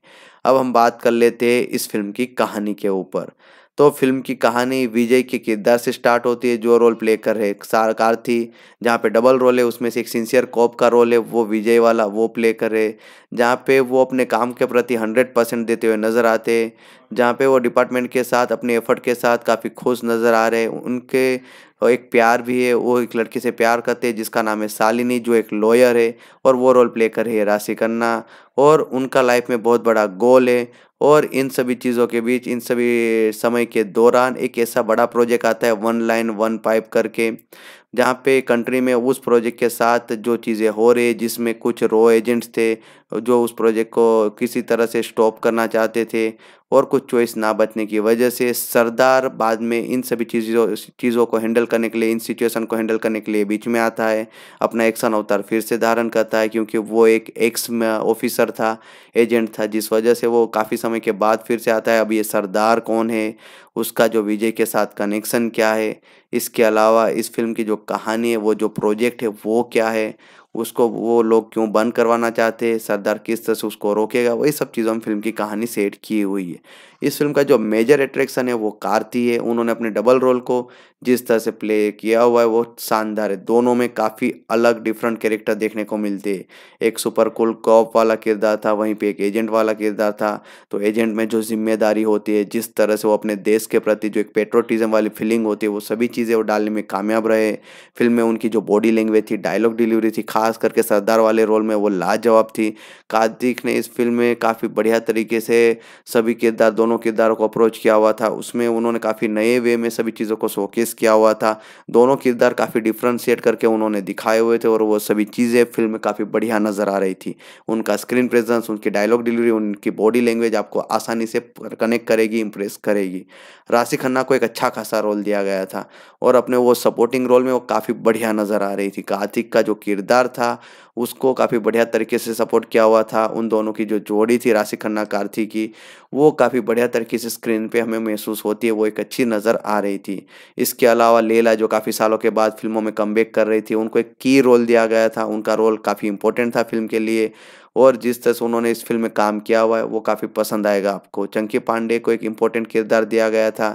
अब हम बात कर लेते हैं इस फिल्म की कहानी के ऊपर तो फिल्म की कहानी विजय के किरदार से स्टार्ट होती है जो रोल प्ले कर रहे सार थी जहाँ पे डबल रोल है उसमें से एक सिंसियर कॉप का रोल है वो विजय वाला वो प्ले कर रहे जहाँ पे वो अपने काम के प्रति हंड्रेड परसेंट देते हुए नज़र आते जहाँ पे वो डिपार्टमेंट के साथ अपने एफर्ट के साथ काफ़ी खुश नज़र आ रहे उनके और एक प्यार भी है वो एक लड़की से प्यार करते हैं जिसका नाम है शालिनी जो एक लॉयर है और वो रोल प्ले कर रही है राशि खन्ना और उनका लाइफ में बहुत बड़ा गोल है और इन सभी चीज़ों के बीच इन सभी समय के दौरान एक ऐसा बड़ा प्रोजेक्ट आता है वन लाइन वन पाइप करके जहाँ पे कंट्री में उस प्रोजेक्ट के साथ जो चीज़ें हो रही जिसमें कुछ रो एजेंट्स थे जो उस प्रोजेक्ट को किसी तरह से स्टॉप करना चाहते थे और कुछ चॉइस ना बचने की वजह से सरदार बाद में इन सभी चीज़ों चीज़ों को हैंडल करने के लिए इन सिचुएशन को हैंडल करने के लिए बीच में आता है अपना एक्शन अवतार फिर से धारण करता है क्योंकि वो एक एक्स ऑफिसर था एजेंट था जिस वजह से वो काफ़ी समय के बाद फिर से आता है अब ये सरदार कौन है उसका जो विजय के साथ कनेक्शन क्या है इसके अलावा इस फिल्म की जो कहानी है वो जो प्रोजेक्ट है वो क्या है उसको वो लोग क्यों बंद करवाना चाहते सरदार किस तरह से उसको रोकेगा वही सब चीज़ों में फिल्म की कहानी सेट की हुई है इस फिल्म का जो मेजर अट्रैक्शन है वो कार्ती है उन्होंने अपने डबल रोल को जिस तरह से प्ले किया हुआ है वो शानदार है दोनों में काफ़ी अलग डिफरेंट कैरेक्टर देखने को मिलते हैं एक सुपर कूल कॉप वाला किरदार था वहीं पे एक एजेंट वाला किरदार था तो एजेंट में जो जिम्मेदारी होती है जिस तरह से वो अपने देश के प्रति जो एक पेट्रोटिज्म वाली फीलिंग होती है वो सभी चीज़ें वो डालने में कामयाब रहे फिल्म में उनकी जो बॉडी लैंग्वेज थी डायलॉग डिलीवरी थी खास करके सरदार वाले रोल में वो लाजवाब थी कार्तिक ने इस फिल्म में काफ़ी बढ़िया तरीके से सभी किरदार दोनों दोनों किरदारों को अप्रोच किया हुआ था उसमें उन्होंने काफ़ी नए वे में सभी चीज़ों को शोकेस किया हुआ था दोनों किरदार काफ़ी डिफ्रेंशिएट करके उन्होंने दिखाए हुए थे और वो सभी चीज़ें फिल्म में काफ़ी बढ़िया नज़र आ रही थी उनका स्क्रीन प्रेजेंस उनकी डायलॉग डिलीवरी उनकी बॉडी लैंग्वेज आपको आसानी से कनेक्ट करेगी इम्प्रेस करेगी राशि खन्ना को एक अच्छा खासा रोल दिया गया था और अपने वो सपोर्टिंग रोल में वो काफ़ी बढ़िया नज़र आ रही थी कार्तिक का जो किरदार था उसको काफ़ी बढ़िया तरीके से सपोर्ट किया हुआ था उन दोनों की जो जोड़ी थी राशि खन्ना कार्थी की वो काफ़ी बढ़िया तरीके से स्क्रीन पे हमें महसूस होती है वो एक अच्छी नज़र आ रही थी इसके अलावा लेला जो काफ़ी सालों के बाद फिल्मों में कम कर रही थी उनको एक की रोल दिया गया था उनका रोल काफ़ी इंपॉर्टेंट था फिल्म के लिए और जिस तरह से उन्होंने इस फिल्म में काम किया हुआ है वो काफ़ी पसंद आएगा आपको चंकी पांडे को एक इम्पोर्टेंट किरदार दिया गया था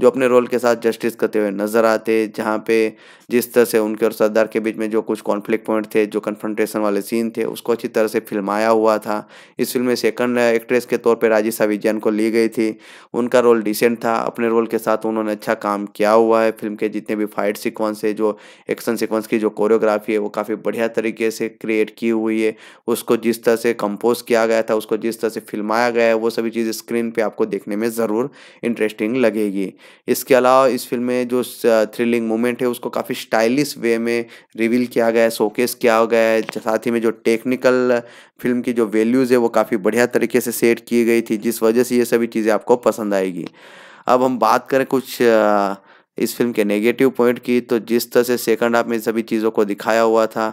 जो अपने रोल के साथ जस्टिस करते हुए नजर आते जहाँ पे जिस तरह से उनके और सरदार के बीच में जो कुछ कॉन्फ्लिक्ट पॉइंट थे जो कन्फ्रंटेशन वाले सीन थे उसको अच्छी तरह से फिल्माया हुआ था इस फिल्म में सेकंड एक्ट्रेस के तौर पर राजिशा विज्ञान को ली गई थी उनका रोल डिसेंट था अपने रोल के साथ उन्होंने अच्छा काम किया हुआ है फिल्म के जितने भी फाइट सिक्वेंस है जो एक्शन सिक्वेंस की जो कोरियोग्राफी है वो काफ़ी बढ़िया तरीके से क्रिएट की हुई है उसको जिस तरह से कंपोज किया गया था उसको जिस तरह से फिल्माया गया है वो सभी चीज़ स्क्रीन पर आपको देखने में ज़रूर इंटरेस्टिंग लगेगी इसके अलावा इस फिल्म में जो थ्रिलिंग मोमेंट है उसको काफ़ी स्टाइलिश वे में रिवील किया गया है शोकेस किया गया है साथ ही में जो टेक्निकल फिल्म की जो वैल्यूज़ है वो काफ़ी बढ़िया तरीके से सेट की गई थी जिस वजह से ये सभी चीज़ें आपको पसंद आएगी अब हम बात करें कुछ इस फिल्म के नेगेटिव पॉइंट की तो जिस तरह से सेकंड हाफ में सभी चीज़ों को दिखाया हुआ था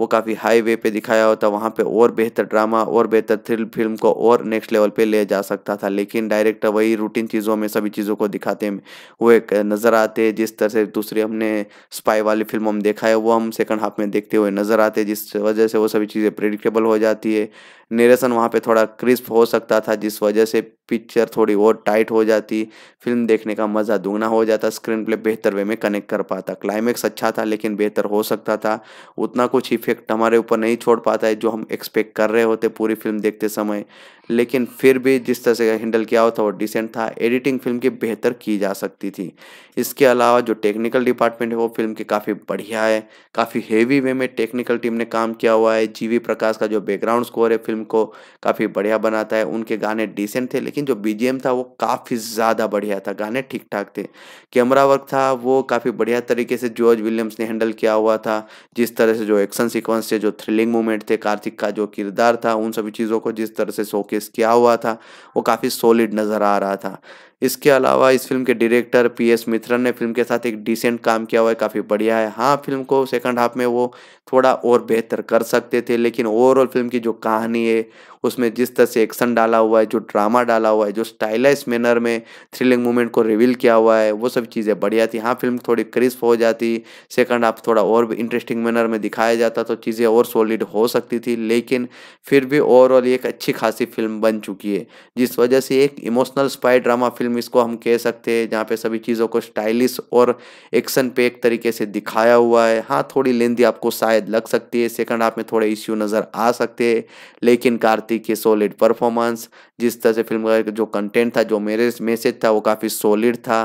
वो काफ़ी हाई वे पे दिखाया होता वहाँ पे और बेहतर ड्रामा और बेहतर थ्रिल फिल्म को और नेक्स्ट लेवल पे ले जा सकता था लेकिन डायरेक्टर वही रूटीन चीज़ों में सभी चीज़ों को दिखाते हुए नज़र आते जिस तरह से दूसरी हमने स्पाई वाली फिल्म हम देखा है वो हम सेकंड हाफ में देखते हुए नज़र आते जिस वजह से वो सभी चीज़ें प्रिडिक्टेबल हो जाती है नेरेसन वहाँ पर थोड़ा क्रिस्प हो सकता था जिस वजह से पिक्चर थोड़ी और टाइट हो जाती फिल्म देखने का मज़ा दुगना हो जाता स्क्रीन प्ले बेहतर वे में कनेक्ट कर पाता क्लाइमैक्स अच्छा था लेकिन बेहतर हो सकता था उतना कुछ ही इफेक्ट हमारे ऊपर नहीं छोड़ पाता है जो हम एक्सपेक्ट कर रहे होते पूरी फिल्म देखते समय लेकिन फिर भी जिस तरह से हैंडल किया हुआ था वो डिसेंट था एडिटिंग फिल्म की बेहतर की जा सकती थी इसके अलावा जो टेक्निकल डिपार्टमेंट है वो फिल्म की काफ़ी बढ़िया है काफ़ी हेवी वे में टेक्निकल टीम ने काम किया हुआ है वी प्रकाश का जो बैकग्राउंड स्कोर है फिल्म को काफ़ी बढ़िया बनाता है उनके गाने डिसेंट थे लेकिन जो बी था वो काफ़ी ज़्यादा बढ़िया था गाने ठीक ठाक थे कैमरा वर्क था वो काफ़ी बढ़िया तरीके से जॉर्ज विलियम्स ने हैंडल किया हुआ था जिस तरह से जो एक्शन सिक्वेंस थे जो थ्रिलिंग मूवमेंट थे कार्तिक का जो किरदार था उन सभी चीज़ों को जिस तरह से शोके फेस किया हुआ था वो काफ़ी सॉलिड नज़र आ रहा था इसके अलावा इस फिल्म के डायरेक्टर पी एस मित्रन ने फिल्म के साथ एक डिसेंट काम किया हुआ है काफ़ी बढ़िया है हाँ फिल्म को सेकंड हाफ में वो थोड़ा और बेहतर कर सकते थे लेकिन ओवरऑल फिल्म की जो कहानी है उसमें जिस तरह से एक्शन डाला हुआ है जो ड्रामा डाला हुआ है जो स्टाइलाइज मैनर में थ्रिलिंग मूवमेंट को रिवील किया हुआ है वो सब चीज़ें बढ़िया थी हाँ फिल्म थोड़ी क्रिस्प हो जाती सेकंड हाफ थोड़ा और इंटरेस्टिंग मैनर में दिखाया जाता तो चीज़ें और सॉलिड हो सकती थी लेकिन फिर भी ओवरऑल एक अच्छी खासी फिल्म बन चुकी है जिस वजह से एक emotional spy drama film film इसको हम कह सकते हैं जहाँ पे सभी चीज़ों को स्टाइलिश और एक्शन पे एक तरीके से दिखाया हुआ है हाँ थोड़ी लेंदी आपको शायद लग सकती है सेकंड हाफ में थोड़े इश्यू नज़र आ सकते हैं लेकिन कार्तिक के सॉलिड परफॉर्मेंस जिस तरह से फिल्म का जो कंटेंट था जो मेरे मैसेज था वो काफ़ी सॉलिड था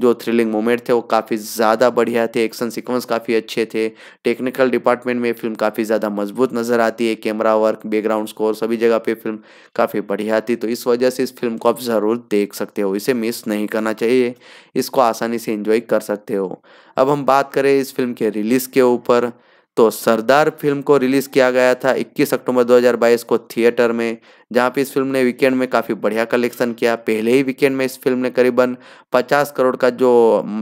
जो थ्रिलिंग मोमेंट थे वो काफ़ी ज़्यादा बढ़िया थे एक्शन सीक्वेंस काफ़ी अच्छे थे टेक्निकल डिपार्टमेंट में फिल्म काफ़ी ज़्यादा मजबूत नज़र आती है कैमरा वर्क बैकग्राउंड स्कोर सभी जगह पे फिल्म काफ़ी बढ़िया थी तो इस वजह से इस फिल्म को आप ज़रूर देख सकते हो इसे मिस नहीं करना चाहिए इसको आसानी से इंजॉय कर सकते हो अब हम बात करें इस फिल्म के रिलीज़ के ऊपर तो सरदार फिल्म को रिलीज़ किया गया था 21 अक्टूबर 2022 को थिएटर में जहाँ पे इस फिल्म ने वीकेंड में काफ़ी बढ़िया कलेक्शन किया पहले ही वीकेंड में इस फिल्म ने करीबन 50 करोड़ का जो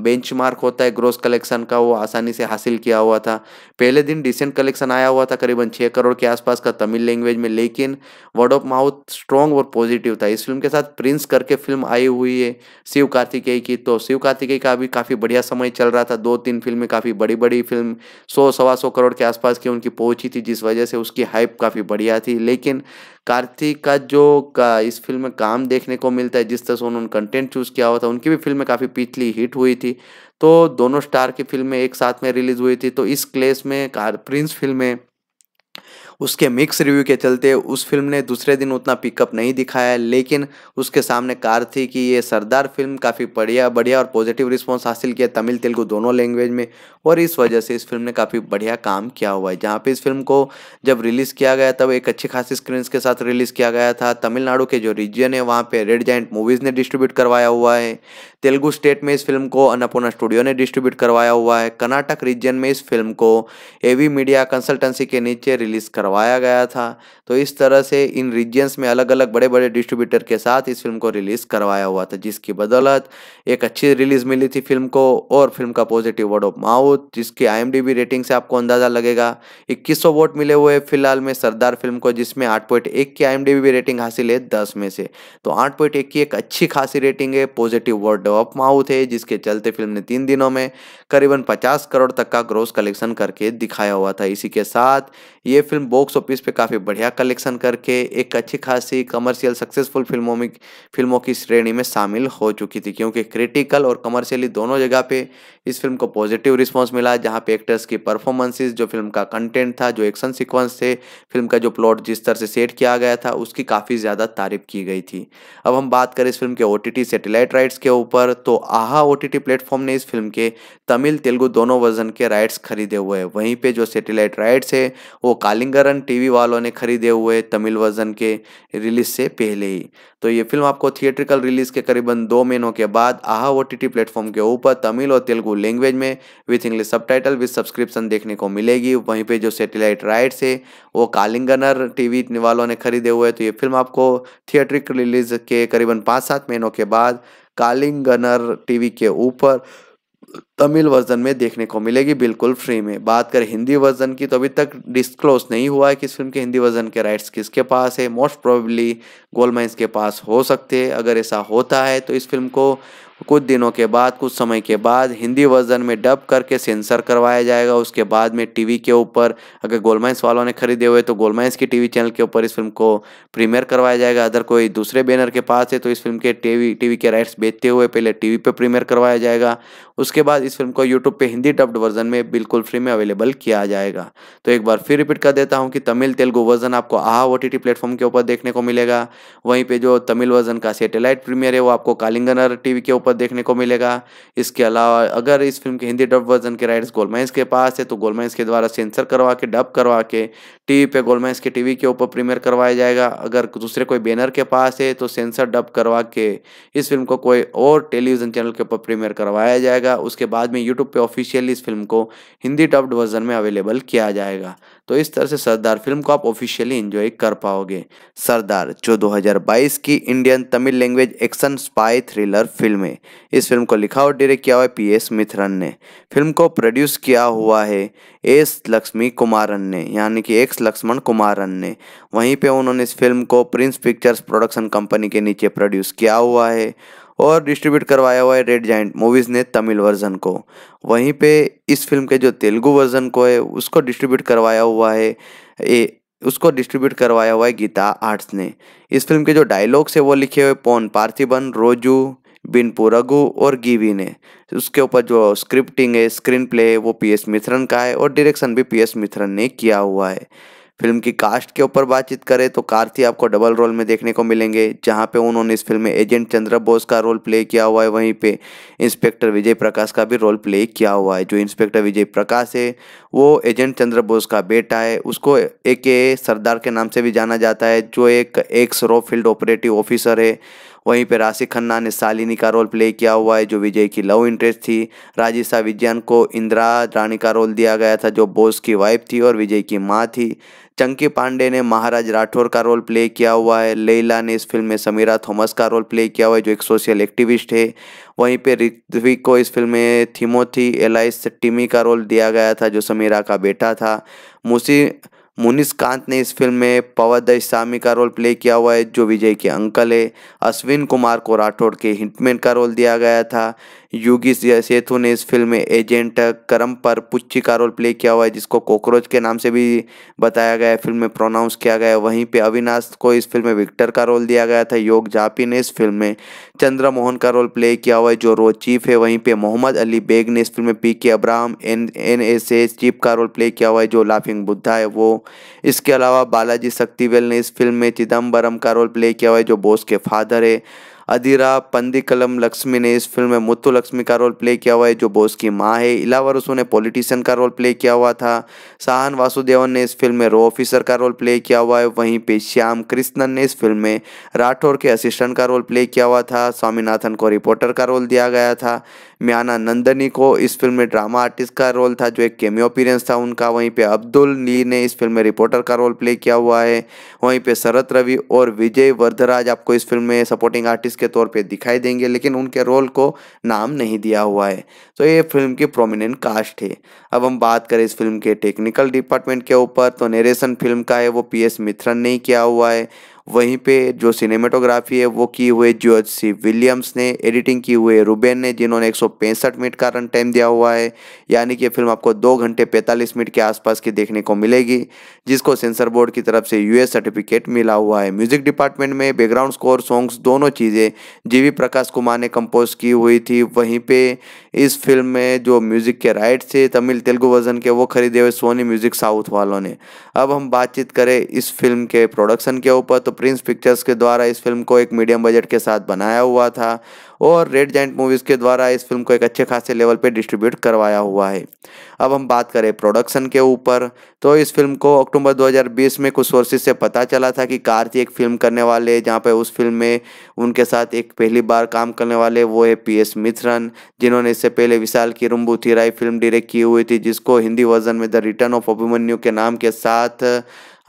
बेंचमार्क होता है ग्रोस कलेक्शन का वो आसानी से हासिल किया हुआ था पहले दिन डिसेंट कलेक्शन आया हुआ था करीबन छः करोड़ के आसपास का तमिल लैंग्वेज में लेकिन वर्ड ऑफ माउथ स्ट्रॉन्ग और पॉजिटिव था इस फिल्म के साथ प्रिंस करके फिल्म आई हुई है शिव कार्तिकेय की तो शिव कार्तिकेय का भी काफ़ी बढ़िया समय चल रहा था दो तीन फिल्में काफ़ी बड़ी बड़ी फिल्म सौ सवा सौ करोड़ के आसपास की उनकी पहुंची थी जिस वजह से उसकी हाइप काफ़ी बढ़िया थी लेकिन कार्तिक का जो का इस फिल्म में काम देखने को मिलता है जिस तरह से उन्होंने कंटेंट चूज़ किया हुआ था उनकी भी फिल्में काफ़ी पिछली हिट हुई थी तो दोनों स्टार की फिल्में एक साथ में रिलीज़ हुई थी तो इस क्लेस में कार प्रिंस फिल्में उसके मिक्स रिव्यू के चलते उस फिल्म ने दूसरे दिन उतना पिकअप नहीं दिखाया लेकिन उसके सामने कार थी कि ये सरदार फिल्म काफ़ी बढ़िया बढ़िया और पॉजिटिव रिस्पॉन्स हासिल किया तमिल तेलुगु दोनों लैंग्वेज में और इस वजह से इस फिल्म ने काफ़ी बढ़िया काम किया हुआ है जहाँ पर इस फिल्म को जब रिलीज़ किया गया तब एक अच्छी खासी स्क्रीन के साथ रिलीज़ किया गया था तमिलनाडु के जो रीजन है वहाँ पर रेड जैंट मूवीज़ ने डिस्ट्रीब्यूट करवाया हुआ है तेलुगु स्टेट में इस फिल्म को अन्नपूर्णा स्टूडियो ने डिस्ट्रीब्यूट करवाया हुआ है कर्नाटक रीजन में इस फिल्म को एवी मीडिया कंसल्टेंसी के नीचे रिलीज़ करवाया करवाया गया था तो इस तरह से इन रीजन्स में अलग अलग बड़े बड़े डिस्ट्रीब्यूटर के साथ इस फिल्म को रिलीज़ करवाया हुआ था जिसकी बदौलत एक अच्छी रिलीज़ मिली थी फिल्म को और फिल्म का पॉजिटिव वर्ड ऑफ माउथ जिसकी आई रेटिंग से आपको अंदाज़ा लगेगा इक्कीस वोट मिले हुए फिलहाल में सरदार फिल्म को जिसमें आठ की आई रेटिंग हासिल है दस में से तो आठ की एक अच्छी खासी रेटिंग है पॉजिटिव वर्ड ऑफ माउथ है जिसके चलते फिल्म ने तीन दिनों में करीबन पचास करोड़ तक का ग्रोस कलेक्शन करके दिखाया हुआ था इसी के साथ ये फिल्म बॉक्स ऑफिस पे काफ़ी बढ़िया कलेक्शन करके एक अच्छी खासी कमर्शियल सक्सेसफुल फिल्मों में फिल्मों की श्रेणी में शामिल हो चुकी थी क्योंकि क्रिटिकल और कमर्शियली दोनों जगह पे इस फिल्म को पॉजिटिव रिस्पांस मिला जहाँ पे एक्टर्स की परफॉर्मेंसेस जो फिल्म का कंटेंट था जो एक्शन सीक्वेंस थे फिल्म का जो प्लॉट जिस तरह से सेट किया गया था उसकी काफ़ी ज़्यादा तारीफ की गई थी अब हम बात करें इस फिल्म के ओ टी राइट्स के ऊपर तो आहा ओ टी प्लेटफॉर्म ने इस फिल्म के तमिल तेलुगु दोनों वर्जन के राइट्स खरीदे हुए हैं वहीं पर जो सेटेलाइट राइट्स है वो कालिंगरन टी वालों ने खरीदे हुए तमिल वर्जन के रिलीज से पहले ही तो ये फिल्म आपको थिएट्रिकल रिलीज के करीबन दो महीनों के बाद आहा ओ टी प्लेटफॉर्म के ऊपर तमिल और तेलुगु लैंग्वेज में with English subtitle with subscription देखने को मिलेगी वहीं पे जो सेटेलाइट राइट्स है वो कालिंगनर टीवी वी वालों ने खरीदे हुए तो ये फिल्म आपको थिएट्रिक रिलीज के करीबन पाँच सात महीनों के बाद कालिंगनर टी के ऊपर तमिल वर्जन में देखने को मिलेगी बिल्कुल फ्री में बात करें हिंदी वर्जन की तो अभी तक डिस्क्लोज नहीं हुआ है कि इस फिल्म के हिंदी वर्जन के राइट्स किसके पास है मोस्ट प्रोबेबली गोलमाइंस के पास हो सकते हैं अगर ऐसा होता है तो इस फिल्म को कुछ दिनों के बाद कुछ समय के बाद हिंदी वर्जन में डब करके सेंसर करवाया जाएगा उसके बाद में टीवी के ऊपर अगर गोलमाइंस वालों ने खरीदे हुए तो गोलमाइंस की टीवी चैनल के ऊपर इस फिल्म को प्रीमियर करवाया जाएगा अगर कोई दूसरे बैनर के पास है तो इस फिल्म के टीवी टीवी के राइट्स बेचते हुए पहले टीवी पर प्रीमियर करवाया जाएगा उसके बाद इस फिल्म को यूट्यूब पर हिंदी डब्ड वर्जन में बिल्कुल फ्री में अवेलेबल किया जाएगा तो एक बार फिर रिपीट कर देता हूँ कि तमिल तेलुगु वर्जन आपको आहा ओ टी प्लेटफॉर्म के ऊपर देखने को मिलेगा वहीं पर जो तमिल वर्जन का सेटेलाइट प्रीमियर है वो आपको कालिंगनर टी के ऊपर पर देखने को मिलेगा इसके अलावा अगर इस फिल्म के हिंदी डब वर्जन के राइट्स गोलमेंस के पास है तो गोलमेंस के द्वारा सेंसर करवा के डब करवा के टीवी पे गोलमेंस के टीवी के ऊपर प्रीमियर करवाया जाएगा अगर दूसरे कोई बैनर के पास है तो सेंसर डब करवा के इस फिल्म को कोई और टेलीविजन चैनल के ऊपर प्रीमियर करवाया जाएगा उसके बाद में यूट्यूब पर ऑफिशियली इस फिल्म को हिंदी डब्ड वर्जन में अवेलेबल किया जाएगा तो इस तरह से सरदार फिल्म को आप ऑफिशियली इंजॉय कर पाओगे सरदार जो 2022 की Indian Tamil language action spy thriller film है इस फिल्म को लिखा और डायरेक्ट किया हुआ है पी एस मिथरन ने फिल्म को प्रोड्यूस किया हुआ है एस लक्ष्मी कुमारन ने यानी कि एक्स लक्ष्मण कुमारन ने वहीं पे उन्होंने इस फिल्म को प्रिंस पिक्चर्स प्रोडक्शन कंपनी के नीचे प्रोड्यूस किया हुआ है और डिस्ट्रीब्यूट करवाया हुआ है रेड जाइंट मूवीज़ ने तमिल वर्जन को वहीं पे इस फिल्म के जो तेलुगु वर्जन को है उसको डिस्ट्रीब्यूट करवाया हुआ है ए उसको डिस्ट्रीब्यूट करवाया हुआ है गीता आर्ट्स ने इस फिल्म के जो डायलॉग्स है वो लिखे हुए पौन पार्थिबन रोजू बिन पुरगु और गीवी ने उसके ऊपर जो स्क्रिप्टिंग है स्क्रीन प्ले है वो पी एस मिथरन का है और डायरेक्शन भी पी एस मिथरन ने किया हुआ है फिल्म की कास्ट के ऊपर बातचीत करें तो कार्ती आपको डबल रोल में देखने को मिलेंगे जहां पे उन्होंने इस फिल्म में एजेंट चंद्र बोस का रोल प्ले किया हुआ है वहीं पे इंस्पेक्टर विजय प्रकाश का भी रोल प्ले किया हुआ है जो इंस्पेक्टर विजय प्रकाश है वो एजेंट चंद्र बोस का बेटा है उसको ए के सरदार के नाम से भी जाना जाता है जो एक एक्स रो फील्ड ऑपरेटिव ऑफिसर है वहीं पर राशिक खन्ना ने सालिनी का रोल प्ले किया हुआ है जो विजय की लव इंटरेस्ट थी राजिशा विज्ञान को इंदिरा रानी का रोल दिया गया था जो बोस की वाइफ थी और विजय की माँ थी चंकी पांडे ने महाराज राठौर का रोल प्ले किया हुआ है लेला ने इस फिल्म में समीरा थॉमस का रोल प्ले किया हुआ है जो एक सोशल एक्टिविस्ट है वहीं पे ऋत्विक को इस फिल्म में थीमोथी एलाइस टिमी का रोल दिया गया था जो समीरा का बेटा था मुसी मुनिस कांत ने इस फिल्म में पवादय सामी का रोल प्ले किया हुआ है जो विजय के अंकल है अश्विन कुमार को राठौड़ के हिंटमैन का रोल दिया गया था योगी सेतु ने इस फिल्म में एजेंट करम पर पुच्ची का रोल प्ले किया हुआ है जिसको कॉकरोच के नाम से भी बताया गया है फिल्म में प्रोनाउंस किया गया है वहीं पे अविनाश को इस फिल्म में विक्टर का रोल दिया गया था योग जापी ने इस फिल्म में चंद्र मोहन का रोल प्ले किया हुआ है जो रोज चीफ है वहीं पर मोहम्मद अली बेग ने इस फिल्म में P K Abraham N N S S chief का रोल प्ले किया हुआ है जो लाफिंग बुद्धा है वो इसके अलावा बालाजी शक्तिवेल ने इस फिल्म में चिदम्बरम का रोल प्ले किया हुआ है जो बोस के फादर है अधीरा पंदिकलम लक्ष्मी ने इस फिल्म में मुत्तु लक्ष्मी का रोल प्ले किया हुआ है जो बोस की माँ है इलावरसु ने पॉलिटिशियन का रोल प्ले किया हुआ था साहन वासुदेवन ने इस फिल्म में रो ऑफिसर का रोल प्ले किया हुआ है वहीं पे श्याम कृष्णन ने इस फिल्म में राठौर के असिस्टेंट का रोल प्ले किया हुआ था स्वामीनाथन को रिपोर्टर का रोल दिया गया था म्याना नंदनी को इस फिल्म में ड्रामा आर्टिस्ट का रोल था जो एक केमियो अपीरेंस था उनका वहीं पे अब्दुल नी ने इस फिल्म में रिपोर्टर का रोल प्ले किया हुआ है वहीं पे शरत रवि और विजय वर्धराज आपको इस फिल्म में सपोर्टिंग आर्टिस्ट के तौर पे दिखाई देंगे लेकिन उनके रोल को नाम नहीं दिया हुआ है तो ये फिल्म की प्रोमिनेंट कास्ट है अब हम बात करें इस फिल्म के टेक्निकल डिपार्टमेंट के ऊपर तो नरेशन फिल्म का है वो पी एस मिथ्रन ने किया हुआ है वहीं पे जो सिनेमेटोग्राफी है वो की हुए जॉर्ज सी विलियम्स ने एडिटिंग की हुई है रूबेन ने जिन्होंने एक मिनट का रन टाइम दिया हुआ है यानी कि फिल्म आपको दो घंटे पैंतालीस मिनट के आसपास की देखने को मिलेगी जिसको सेंसर बोर्ड की तरफ से यूएस सर्टिफिकेट मिला हुआ है म्यूजिक डिपार्टमेंट में बैकग्राउंड स्कोर सॉन्ग्स दोनों चीज़ें जी प्रकाश कुमार ने कंपोज की हुई थी वहीं पे इस फिल्म में जो म्यूज़िक के राइट थे तमिल तेलुगु वर्जन के वो खरीदे हुए सोनी म्यूज़िक साउथ वालों ने अब हम बातचीत करें इस फिल्म के प्रोडक्शन के ऊपर तो प्रिंस पिक्चर्स के द्वारा इस फिल्म को एक मीडियम बजट के साथ बनाया हुआ था और रेड जैंट मूवीज़ के द्वारा इस फिल्म को एक अच्छे खासे लेवल पर डिस्ट्रीब्यूट करवाया हुआ है अब हम बात करें प्रोडक्शन के ऊपर तो इस फिल्म को अक्टूबर 2020 में कुछ सोर्सेज से पता चला था कि कार्ती एक फिल्म करने वाले जहाँ पर उस फिल्म में उनके साथ एक पहली बार काम करने वाले वो है पी एस मिश्रन जिन्होंने इससे पहले विशाल की रुम्बू थिराई फिल्म डायरेक्ट की हुई थी जिसको हिंदी वर्जन में द रिटर्न ऑफ अभिमन्यु के नाम के साथ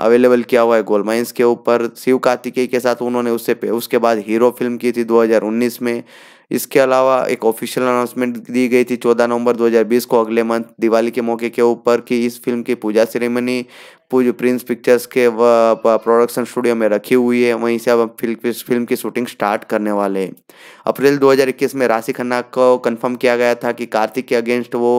अवेलेबल किया हुआ है गोल माइंस के ऊपर शिव कार्तिकेय के साथ उन्होंने उससे उसके बाद हीरो फिल्म की थी 2019 में इसके अलावा एक ऑफिशियल अनाउंसमेंट दी गई थी 14 नवंबर 2020 को अगले मंथ दिवाली के मौके के ऊपर कि इस फिल्म की पूजा सेरेमनी पूज प्रिंस पिक्चर्स के प्रोडक्शन स्टूडियो में रखी हुई है वहीं से अब फिल्म फिल्म की शूटिंग स्टार्ट करने वाले हैं अप्रैल 2021 में राशि खन्ना को कंफर्म किया गया था कि कार्तिक के अगेंस्ट वो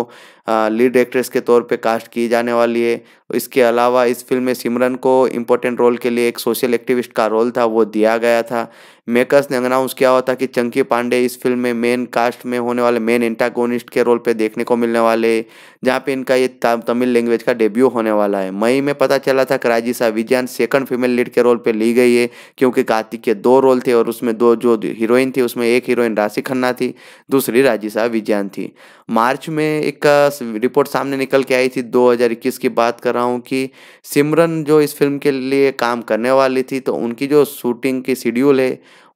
लीड एक्ट्रेस के तौर पे कास्ट की जाने वाली है इसके अलावा इस फिल्म में सिमरन को इम्पोर्टेंट रोल के लिए एक सोशल एक्टिविस्ट का रोल था वो दिया गया था मेकर्स ने अनाउंस किया हुआ था कि चंकी पांडे इस फिल्म में मेन कास्ट में होने वाले मेन एंटागोनिस्ट के रोल पे देखने को मिलने वाले जहाँ पे इनका ये तमिल लैंग्वेज का डेब्यू होने वाला है मई में पता चला था कि Rajisha Vijayan second female lead के रोल पे ली गई है क्योंकि कार्तिक के दो रोल थे और उसमें दो जो हीरोइन थी उसमें एक हीरोइन राशि खन्ना थी दूसरी राजीसा विजयन थी मार्च में एक रिपोर्ट सामने निकल के आई थी 2021 की बात कर रहा हूँ कि सिमरन जो इस फिल्म के लिए काम करने वाली थी तो उनकी जो शूटिंग की शेड्यूल है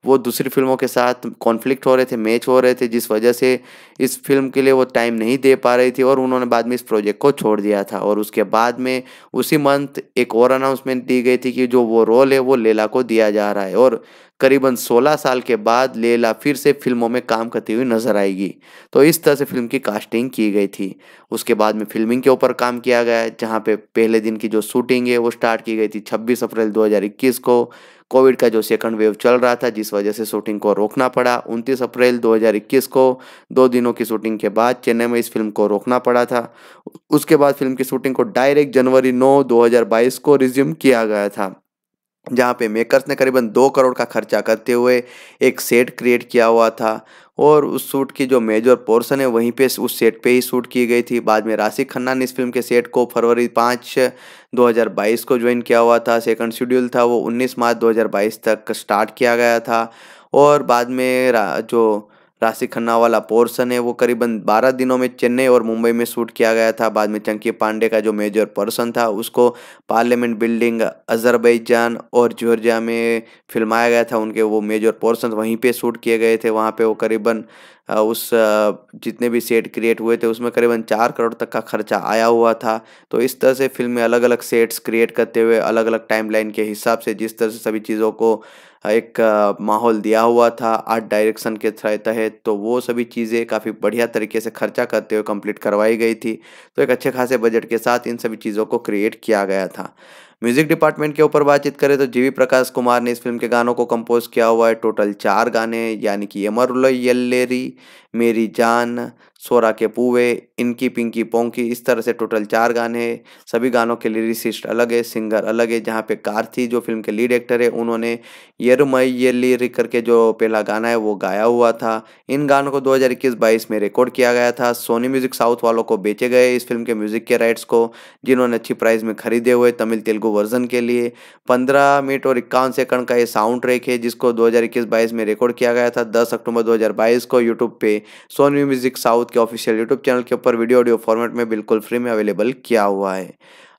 वो दूसरी फिल्मों के साथ कॉन्फ्लिक्ट हो रहे थे मैच हो रहे थे जिस वजह से इस फिल्म के लिए वो टाइम नहीं दे पा रही थी और उन्होंने बाद में इस प्रोजेक्ट को छोड़ दिया था और उसके बाद में उसी मंथ एक और अनाउंसमेंट दी गई थी कि जो वो रोल है वो लेला को दिया जा रहा है और करीबन 16 साल के बाद लेला फिर से फिल्मों में काम करती हुई नजर आएगी तो इस तरह से फिल्म की कास्टिंग की गई थी उसके बाद में फिल्मिंग के ऊपर काम किया गया जहाँ पे पहले दिन की जो शूटिंग है वो स्टार्ट की गई थी 26 अप्रैल 2021 को कोविड का जो सेकंड वेव चल रहा था जिस वजह से शूटिंग को रोकना पड़ा 29 अप्रैल 2021 को दो दिनों की शूटिंग के बाद चेन्नई में इस फिल्म को रोकना पड़ा था उसके बाद फिल्म की शूटिंग को डायरेक्ट जनवरी 9 2022 को रिज्यूम किया गया था जहाँ पे मेकर्स ने करीबन दो करोड़ का खर्चा करते हुए एक सेट क्रिएट किया हुआ था और उस सूट की जो मेजर पोर्शन है वहीं पे उस सेट पे ही शूट की गई थी बाद में राशिक खन्ना ने इस फिल्म के सेट को फरवरी पाँच 2022 को ज्वाइन किया हुआ था सेकंड शेड्यूल था वो 19 मार्च 2022 तक स्टार्ट किया गया था और बाद में जो राशि खन्ना वाला पोर्शन है वो करीबन 12 दिनों में चेन्नई और मुंबई में शूट किया गया था बाद में चंकी पांडे का जो मेजर पर्सन था उसको पार्लियामेंट बिल्डिंग अजरबैजान और जॉर्जिया में फिल्माया गया था उनके वो मेजर पोर्सन वहीं पे शूट किए गए थे वहाँ पे वो करीबन उस जितने भी सेट क्रिएट हुए थे उसमें करीबन चार करोड़ तक का खर्चा आया हुआ था तो इस तरह से फिल्म में अलग अलग सेट्स क्रिएट करते हुए अलग अलग टाइमलाइन के हिसाब से जिस तरह से सभी चीज़ों को एक माहौल दिया हुआ था आर्ट डायरेक्शन के तहत तो वो सभी चीज़ें काफ़ी बढ़िया तरीके से खर्चा करते हुए कंप्लीट करवाई गई थी तो एक अच्छे खासे बजट के साथ इन सभी चीज़ों को क्रिएट किया गया था म्यूजिक डिपार्टमेंट के ऊपर बातचीत करें तो जीवी प्रकाश कुमार ने इस फिल्म के गानों को कंपोज किया हुआ है टोटल चार गाने यानी कि यमर येल्लेरी मेरी जान सोरा के पूवे इनकी पिंकी पोंकी इस तरह से टोटल चार गाने हैं सभी गानों के लिरिसिस्ट अलग है सिंगर अलग है जहाँ पे कार्थी जो फिल्म के लीड एक्टर है उन्होंने मई ये लिरिक करके जो पहला गाना है वो गाया हुआ था इन गानों को 2021-22 में रिकॉर्ड किया गया था सोनी म्यूजिक साउथ वालों को बेचे गए इस फिल्म के म्यूजिक के राइट्स को जिन्होंने अच्छी प्राइस में खरीदे हुए तमिल तेलुगु वर्जन के लिए पंद्रह मिनट और इक्यावन सेकंड का ये साउंड ट्रैक है जिसको दो हज़ार में रिकॉर्ड किया गया था दस अक्टूबर दो को यूट्यूब पे सोनी म्यूजिक साउथ आपके ऑफिशियल यूट्यूब चैनल के ऊपर वीडियो ऑडियो फॉर्मेट में बिल्कुल फ्री में अवेलेबल किया हुआ है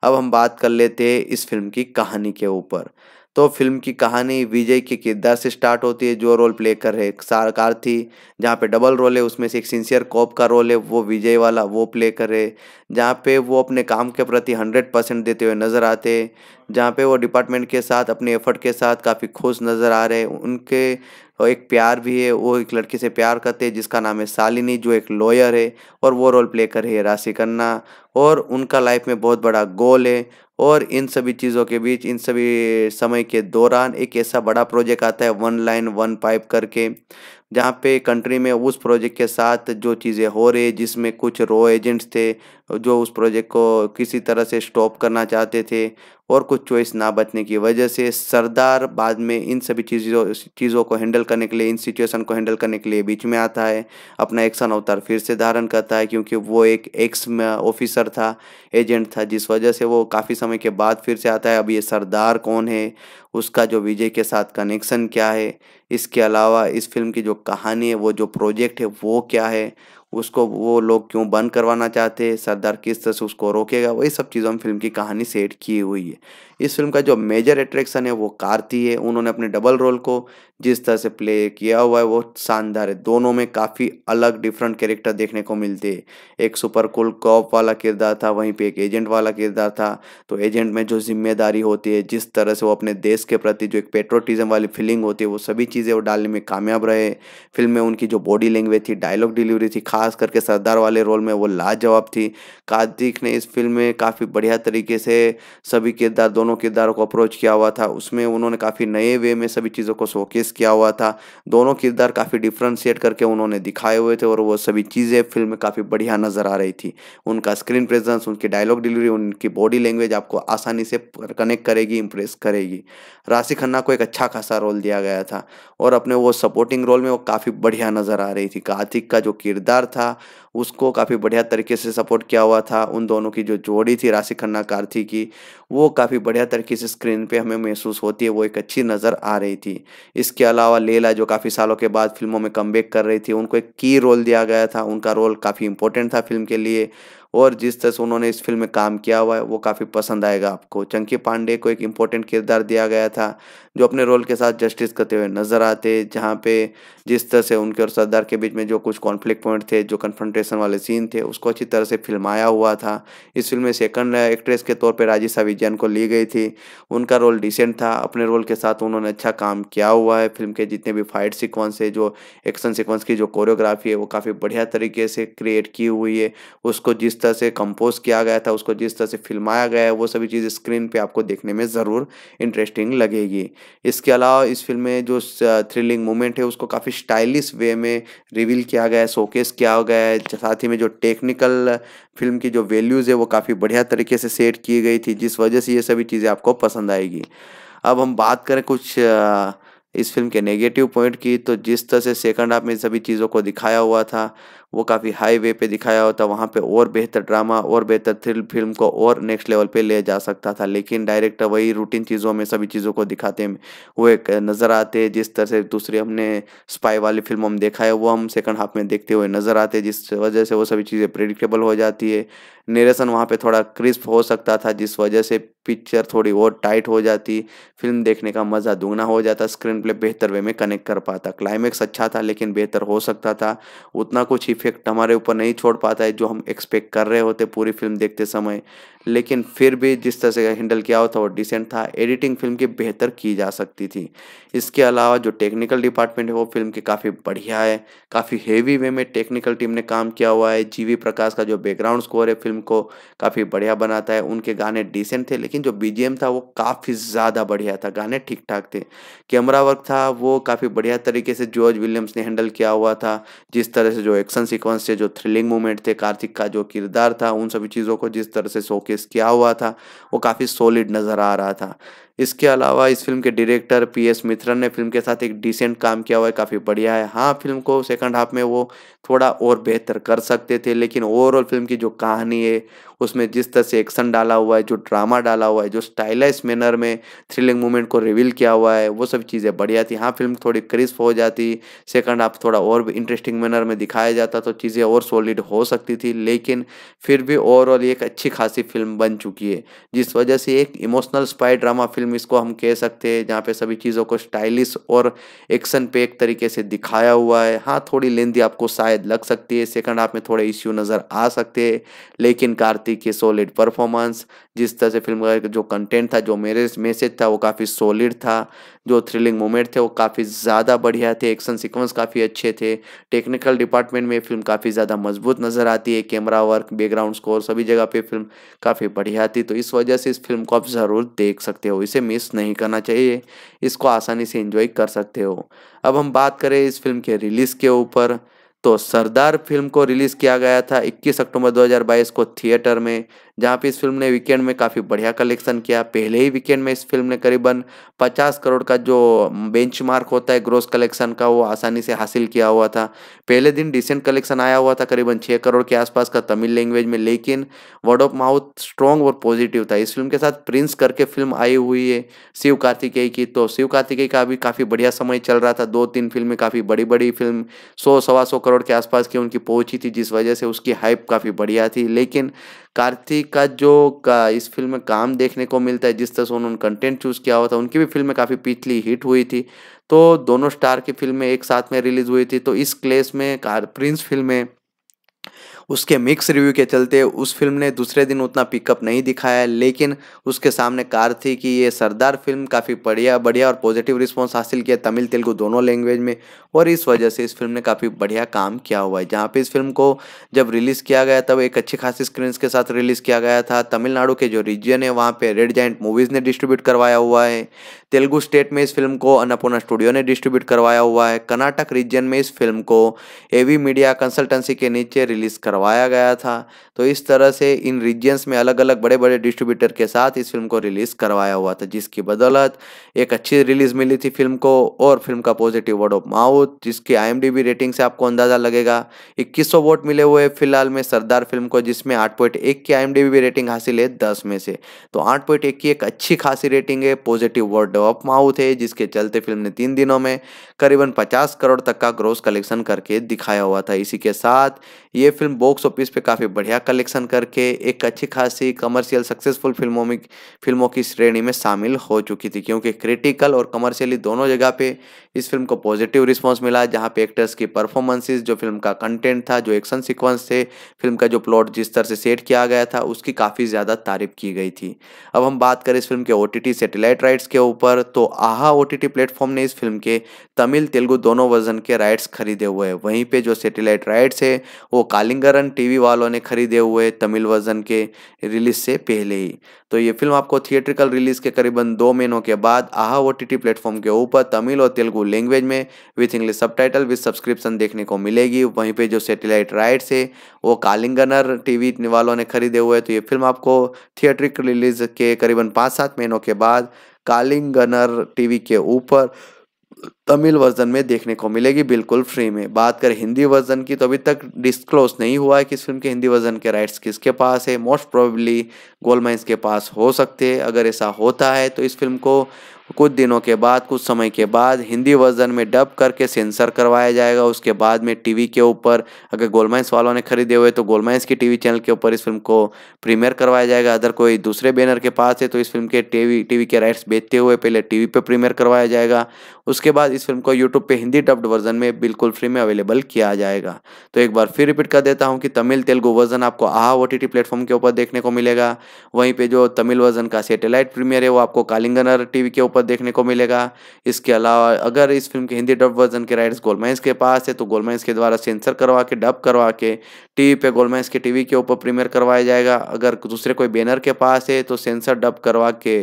अब हम बात कर लेते हैं इस फिल्म की कहानी के ऊपर तो फिल्म की कहानी विजय के किरदार से स्टार्ट होती है जो रोल प्ले कर रहे सार थी जहाँ पे डबल रोल है उसमें से एक सिंसियर कॉप का रोल है वो विजय वाला वो प्ले कर रहे जहाँ पे वो अपने काम के प्रति हंड्रेड परसेंट देते हुए नज़र आते जहाँ पे वो डिपार्टमेंट के साथ अपने एफर्ट के साथ काफ़ी खुश नज़र आ रहे उनके और एक प्यार भी है वो एक लड़की से प्यार करते हैं जिसका नाम है सालिनी जो एक लॉयर है और वो रोल प्ले कर रही है राशि खन्ना और उनका लाइफ में बहुत बड़ा गोल है और इन सभी चीज़ों के बीच इन सभी समय के दौरान एक ऐसा बड़ा प्रोजेक्ट आता है वन लाइन वन पाइप करके जहाँ पे कंट्री में उस प्रोजेक्ट के साथ जो चीज़ें हो रही जिसमें कुछ रो एजेंट्स थे जो उस प्रोजेक्ट को किसी तरह से स्टॉप करना चाहते थे और कुछ चॉइस ना बचने की वजह से सरदार बाद में इन सभी चीज़ों चीज़ों को हैंडल करने के लिए इन सिचुएशन को हैंडल करने के लिए बीच में आता है अपना एक्शन अवतार फिर से धारण करता है क्योंकि वो एक एक्स ऑफिसर था एजेंट था जिस वजह से वो काफ़ी समय के बाद फिर से आता है अब ये सरदार कौन है उसका जो विजय के साथ कनेक्शन क्या है इसके अलावा इस फिल्म की जो कहानी है वो जो प्रोजेक्ट है वो क्या है उसको वो लोग क्यों बंद करवाना चाहते सरदार किस तरह से उसको रोकेगा वही सब चीज़ों में फिल्म की कहानी सेट की हुई है इस फिल्म का जो मेजर अट्रैक्शन है वो कार्ती है उन्होंने अपने डबल रोल को जिस तरह से प्ले किया हुआ है वो शानदार है दोनों में काफ़ी अलग डिफरेंट कैरेक्टर देखने को मिलते हैं एक सुपर कूल कॉप वाला किरदार था वहीं पे एक एजेंट वाला किरदार था तो एजेंट में जो जिम्मेदारी होती है जिस तरह से वो अपने देश के प्रति जो एक पेट्रोटिज्म वाली फीलिंग होती है वो सभी चीज़ें वो डालने में कामयाब रहे फिल्म में उनकी जो बॉडी लैंग्वेज थी डायलॉग डिलीवरी थी खास करके सरदार वाले रोल में वो लाजवाब थी कार्तिक ने इस फिल्म में काफ़ी बढ़िया तरीके से सभी किरदार दोनों दोनों किरदारों को अप्रोच किया हुआ था उसमें उन्होंने काफ़ी नए वे में सभी चीज़ों को शोकेस किया हुआ था दोनों किरदार काफ़ी डिफ्रेंशिएट करके उन्होंने दिखाए हुए थे और वो सभी चीज़ें फिल्म में काफ़ी बढ़िया नज़र आ रही थी उनका स्क्रीन प्रेजेंस उनकी डायलॉग डिलीवरी उनकी बॉडी लैंग्वेज आपको आसानी से कनेक्ट करेगी इम्प्रेस करेगी राशि खन्ना को एक अच्छा खासा रोल दिया गया था और अपने वो सपोर्टिंग रोल में वो काफ़ी बढ़िया नज़र आ रही थी कार्तिक का जो किरदार था उसको काफ़ी बढ़िया तरीके से सपोर्ट किया हुआ था उन दोनों की जो जोड़ी थी राशि खन्ना कार्थी की वो काफ़ी बढ़िया तरीके से स्क्रीन पे हमें महसूस होती है वो एक अच्छी नज़र आ रही थी इसके अलावा लेला जो काफ़ी सालों के बाद फिल्मों में कम कर रही थी उनको एक की रोल दिया गया था उनका रोल काफ़ी इंपॉर्टेंट था फिल्म के लिए और जिस तरह से उन्होंने इस फिल्म में काम किया हुआ है वो काफ़ी पसंद आएगा आपको चंकी पांडे को एक इम्पोर्टेंट किरदार दिया गया था जो अपने रोल के साथ जस्टिस करते हुए नजर आते जहाँ पे जिस तरह से उनके और सरदार के बीच में जो कुछ कॉन्फ्लिक्ट पॉइंट थे जो कन्फ्रंटेशन वाले सीन थे उसको अच्छी तरह से फिल्माया हुआ था इस फिल्म में सेकंड एक्ट्रेस के तौर पर राजिशा विजयन को ली गई थी उनका रोल डिसेंट था अपने रोल के साथ उन्होंने अच्छा काम किया हुआ है फिल्म के जितने भी फाइट सिक्वेंस है जो एक्शन सिक्वेंस की जो कोरियोग्राफी है वो काफ़ी बढ़िया तरीके से क्रिएट की हुई है उसको जिस तरह से कंपोज किया गया था उसको जिस तरह से फिल्माया गया है वो सभी चीज़ स्क्रीन पर आपको देखने में ज़रूर इंटरेस्टिंग लगेगी इसके अलावा इस फिल्म में जो थ्रिलिंग मोमेंट है उसको काफ़ी स्टाइलिश वे में रिवील किया गया है शोकेस किया गया है साथ ही में जो टेक्निकल फिल्म की जो वैल्यूज़ है वो काफ़ी बढ़िया तरीके से सेट की गई थी जिस वजह से ये सभी चीज़ें आपको पसंद आएगी अब हम बात करें कुछ इस फिल्म के नेगेटिव पॉइंट की तो जिस तरह से सेकंड हाफ में सभी चीज़ों को दिखाया हुआ था वो काफ़ी हाई वे पे दिखाया होता वहाँ पे और बेहतर ड्रामा और बेहतर थ्रिल फिल्म को और नेक्स्ट लेवल पे ले जा सकता था लेकिन डायरेक्टर वही रूटीन चीज़ों में सभी चीज़ों को दिखाते हुए नज़र आते जिस तरह से दूसरी हमने स्पाई वाली फिल्म हम देखा है वो हम सेकंड हाफ में देखते हुए नज़र आते जिस वजह से वो सभी चीज़ें प्रिडिक्टेबल हो जाती है नेरेसन वहाँ पे थोड़ा क्रिस्प हो सकता था जिस वजह से पिक्चर थोड़ी और टाइट हो जाती फिल्म देखने का मज़ा दुगना हो जाता स्क्रीन प्ले बेहतर वे में कनेक्ट कर पाता क्लाइमैक्स अच्छा था लेकिन बेहतर हो सकता था उतना कुछ ही इफेक्ट हमारे ऊपर नहीं छोड़ पाता है जो हम एक्सपेक्ट कर रहे होते पूरी फिल्म देखते समय लेकिन फिर भी जिस तरह से हैंडल किया हुआ था वो डिसेंट था एडिटिंग फिल्म की बेहतर की जा सकती थी इसके अलावा जो टेक्निकल डिपार्टमेंट है वो फिल्म की काफ़ी बढ़िया है काफ़ी हेवी वे में टेक्निकल टीम ने काम किया हुआ है जीवी प्रकाश का जो बैकग्राउंड स्कोर है फिल्म को काफ़ी बढ़िया बनाता है उनके गाने डिसेंट थे लेकिन जो बी था वो काफ़ी ज़्यादा बढ़िया था गाने ठीक ठाक थे कैमरा वर्क था वो काफ़ी बढ़िया तरीके से जॉर्ज विलियम्स ने हैंडल किया हुआ था जिस तरह से जो एक्शन सीक्वेंस से जो थ्रिलिंग मोमेंट थे कार्तिक का जो किरदार था उन सभी चीज़ों को जिस तरह से शोकेस किया हुआ था वो काफ़ी सॉलिड नज़र आ रहा था इसके अलावा इस फिल्म के डायरेक्टर पी एस मित्रन ने फिल्म के साथ एक डिसेंट काम किया हुआ है काफ़ी बढ़िया है हाँ फिल्म को सेकंड हाफ में वो थोड़ा और बेहतर कर सकते थे लेकिन ओवरऑल फिल्म की जो कहानी है उसमें जिस तरह से एक्शन डाला हुआ है जो ड्रामा डाला हुआ है जो स्टाइलाइज मैनर में थ्रिलिंग मूवमेंट को रिवील किया हुआ है वो सब चीज़ें बढ़िया थी हाँ फिल्म थोड़ी क्रिस्प हो जाती सेकंड हाफ थोड़ा और भी इंटरेस्टिंग मैनर में दिखाया जाता तो चीज़ें और सॉलिड हो सकती थी लेकिन फिर भी ओवरऑल एक अच्छी खासी फिल्म बन चुकी है जिस वजह से एक emotional spy drama film film इसको हम कह सकते हैं जहाँ पे सभी चीज़ों को स्टाइलिश और एक्शन पे एक तरीके से दिखाया हुआ है हाँ थोड़ी लेंदी आपको शायद लग सकती है सेकंड हाफ में थोड़े इश्यू नज़र आ सकते हैं लेकिन कार्तिक के सॉलिड परफॉर्मेंस जिस तरह से फिल्म का जो कंटेंट था जो मेरे मैसेज था वो काफ़ी सॉलिड था जो थ्रिलिंग मोमेंट थे वो काफ़ी ज़्यादा बढ़िया थे एक्शन सिक्वेंस काफ़ी अच्छे थे टेक्निकल डिपार्टमेंट में फिल्म काफ़ी ज़्यादा मजबूत नज़र आती है कैमरा वर्क बैकग्राउंड स्कोर सभी जगह पे फिल्म काफ़ी बढ़िया थी तो इस वजह से इस फिल्म को आप ज़रूर देख सकते हो इसे मिस नहीं करना चाहिए इसको आसानी से इन्जॉय कर सकते हो अब हम बात करें इस फिल्म के रिलीज़ के ऊपर तो सरदार फिल्म को रिलीज़ किया गया था 21 अक्टूबर 2022 को थिएटर में जहाँ पे इस फिल्म ने वीकेंड में काफ़ी बढ़िया कलेक्शन किया पहले ही वीकेंड में इस फिल्म ने करीबन 50 करोड़ का जो बेंचमार्क होता है ग्रोस कलेक्शन का वो आसानी से हासिल किया हुआ था पहले दिन डिसेंट कलेक्शन आया हुआ था करीबन छः करोड़ के आसपास का तमिल लैंग्वेज में लेकिन वर्ड ऑफ माउथ स्ट्रॉन्ग और पॉजिटिव था इस फिल्म के साथ प्रिंस करके फिल्म आई हुई है शिव कार्तिकेय की तो शिव कार्तिकेय का भी काफ़ी बढ़िया समय चल रहा था दो तीन फिल्में काफ़ी बड़ी बड़ी फिल्म सौ सवा सौ करोड़ के आसपास की उनकी पहुंची थी जिस वजह से उसकी हाइप काफ़ी बढ़िया थी लेकिन कार्तिक का जो का इस फिल्म में काम देखने को मिलता है जिस तरह से उन्होंने कंटेंट चूज़ किया हुआ था उनकी भी फिल्म काफ़ी पिछली हिट हुई थी तो दोनों स्टार की फिल्में एक साथ में रिलीज़ हुई थी तो इस क्लेस में कार प्रिंस फिल्में उसके मिक्स रिव्यू के चलते उस फिल्म ने दूसरे दिन उतना पिकअप नहीं दिखाया लेकिन उसके सामने कार थी कि ये सरदार फिल्म काफ़ी बढ़िया बढ़िया और पॉजिटिव रिस्पांस हासिल किया तमिल तेलुगु दोनों लैंग्वेज में और इस वजह से इस फिल्म ने काफ़ी बढ़िया काम किया हुआ है जहाँ पे इस फिल्म को जब रिलीज़ किया गया तब एक अच्छी खासी स्क्रीन के साथ रिलीज़ किया गया था तमिलनाडु के जो रीजन है वहाँ पे रेड जैंट मूवीज़ ने डिस्ट्रीब्यूट करवाया हुआ है तेलुगु स्टेट में इस फिल्म को अन्नपूर्णा स्टूडियो ने डिस्ट्रीब्यूट करवाया हुआ है कर्नाटक रीजन में इस फिल्म को एवी मीडिया कंसल्टेंसी के नीचे रिलीज़ करवाया गया था तो इस तरह से इन रीजन्स में अलग अलग बड़े बड़े डिस्ट्रीब्यूटर के साथ इस फिल्म को रिलीज़ करवाया हुआ था जिसकी बदौलत एक अच्छी रिलीज़ मिली थी फिल्म को और फिल्म का पॉजिटिव वर्ड ऑफ माउथ जिसके आई रेटिंग से आपको अंदाज़ा लगेगा 2100 वोट मिले हुए फिलहाल में सरदार फिल्म को जिसमें 8.1 की आई रेटिंग हासिल है 10 में से तो 8.1 की एक अच्छी खासी रेटिंग है पॉजिटिव वर्ड ऑफ माउथ है जिसके चलते फिल्म ने तीन दिनों में करीबन पचास करोड़ तक का ग्रोस कलेक्शन करके दिखाया हुआ था इसी के साथ ये फिल्म बॉक्स ऑफिस पर काफ़ी बढ़िया कलेक्शन करके एक अच्छी खासी कमर्शियल सक्सेसफुल फिल्मों में फिल्मों की श्रेणी में शामिल हो चुकी थी क्योंकि क्रिटिकल और कमर्शियली दोनों जगह पे इस फिल्म को पॉजिटिव रिस्पॉन्स रिस्पांस मिला जहाँ पे एक्टर्स की परफॉर्मेंसेस जो फिल्म का कंटेंट था जो एक्शन सीक्वेंस थे फिल्म का जो प्लॉट जिस तरह से सेट किया गया था उसकी काफ़ी ज़्यादा तारीफ की गई थी अब हम बात करें इस फिल्म के ओ सेटेलाइट राइट्स के ऊपर तो आहा ओ प्लेटफॉर्म ने इस फिल्म के तमिल तेलुगु दोनों वर्जन के राइट्स खरीदे हुए हैं वहीं पर जो सेटेलाइट राइट्स है वो कालिंगरन टी वालों ने खरीदे हुए तमिल वर्जन के रिलीज से पहले ही तो ये फिल्म आपको थिएट्रिकल रिलीज के करीबन दो महीनों के बाद आहा ओ टी प्लेटफॉर्म के ऊपर तमिल और तेलुगु लैंग्वेज में with English subtitle with subscription देखने को मिलेगी वहीं पे जो सेटेलाइट राइट्स है वो कालिंगनर टीवी वालों ने खरीदे हुए तो ये फिल्म आपको थिएट्रिकल रिलीज के करीबन पाँच सात महीनों के बाद कालिंगनर टी के ऊपर तमिल वर्जन में देखने को मिलेगी बिल्कुल फ्री में बात करें हिंदी वर्जन की तो अभी तक डिस्क्लोज नहीं हुआ है कि इस फिल्म के हिंदी वर्जन के राइट्स किसके पास है मोस्ट प्रोबेबली गोलमाइंस के पास हो सकते हैं अगर ऐसा होता है तो इस फिल्म को कुछ दिनों के बाद कुछ समय के बाद हिंदी वर्जन में डब करके सेंसर करवाया जाएगा उसके बाद में टीवी के ऊपर अगर गोलमाइंस वालों ने खरीदे हुए तो गोलमाइंस के टीवी चैनल के ऊपर इस फिल्म को प्रीमियर करवाया जाएगा अगर कोई दूसरे बैनर के पास है तो इस फिल्म के टीवी टीवी के राइट्स बेचते हुए पहले टीवी पर प्रीमियर करवाया जाएगा उसके बाद इस फिल्म को यूट्यूब पर हिंदी डब्ड वर्जन में बिल्कुल फ्री में अवेलेबल किया जाएगा तो एक बार फिर रिपीट कर देता हूँ कि तमिल तेलुगु वर्जन आपको आहा ओ टी प्लेटफॉर्म के ऊपर देखने को मिलेगा वहीं पर जो तमिल वर्जन का सेटेलाइट प्रीमियर है वो आपको कालिंगनर टी के ऊपर पर देखने को मिलेगा इसके अलावा अगर इस फिल्म के हिंदी डब वर्जन के राइट्स गोलमेंस के पास है तो गोलमेंस के द्वारा सेंसर करवा के डब करवा के टीवी पे गोलमेंस के टीवी के ऊपर प्रीमियर करवाया जाएगा अगर दूसरे कोई बैनर के पास है तो सेंसर डब करवा के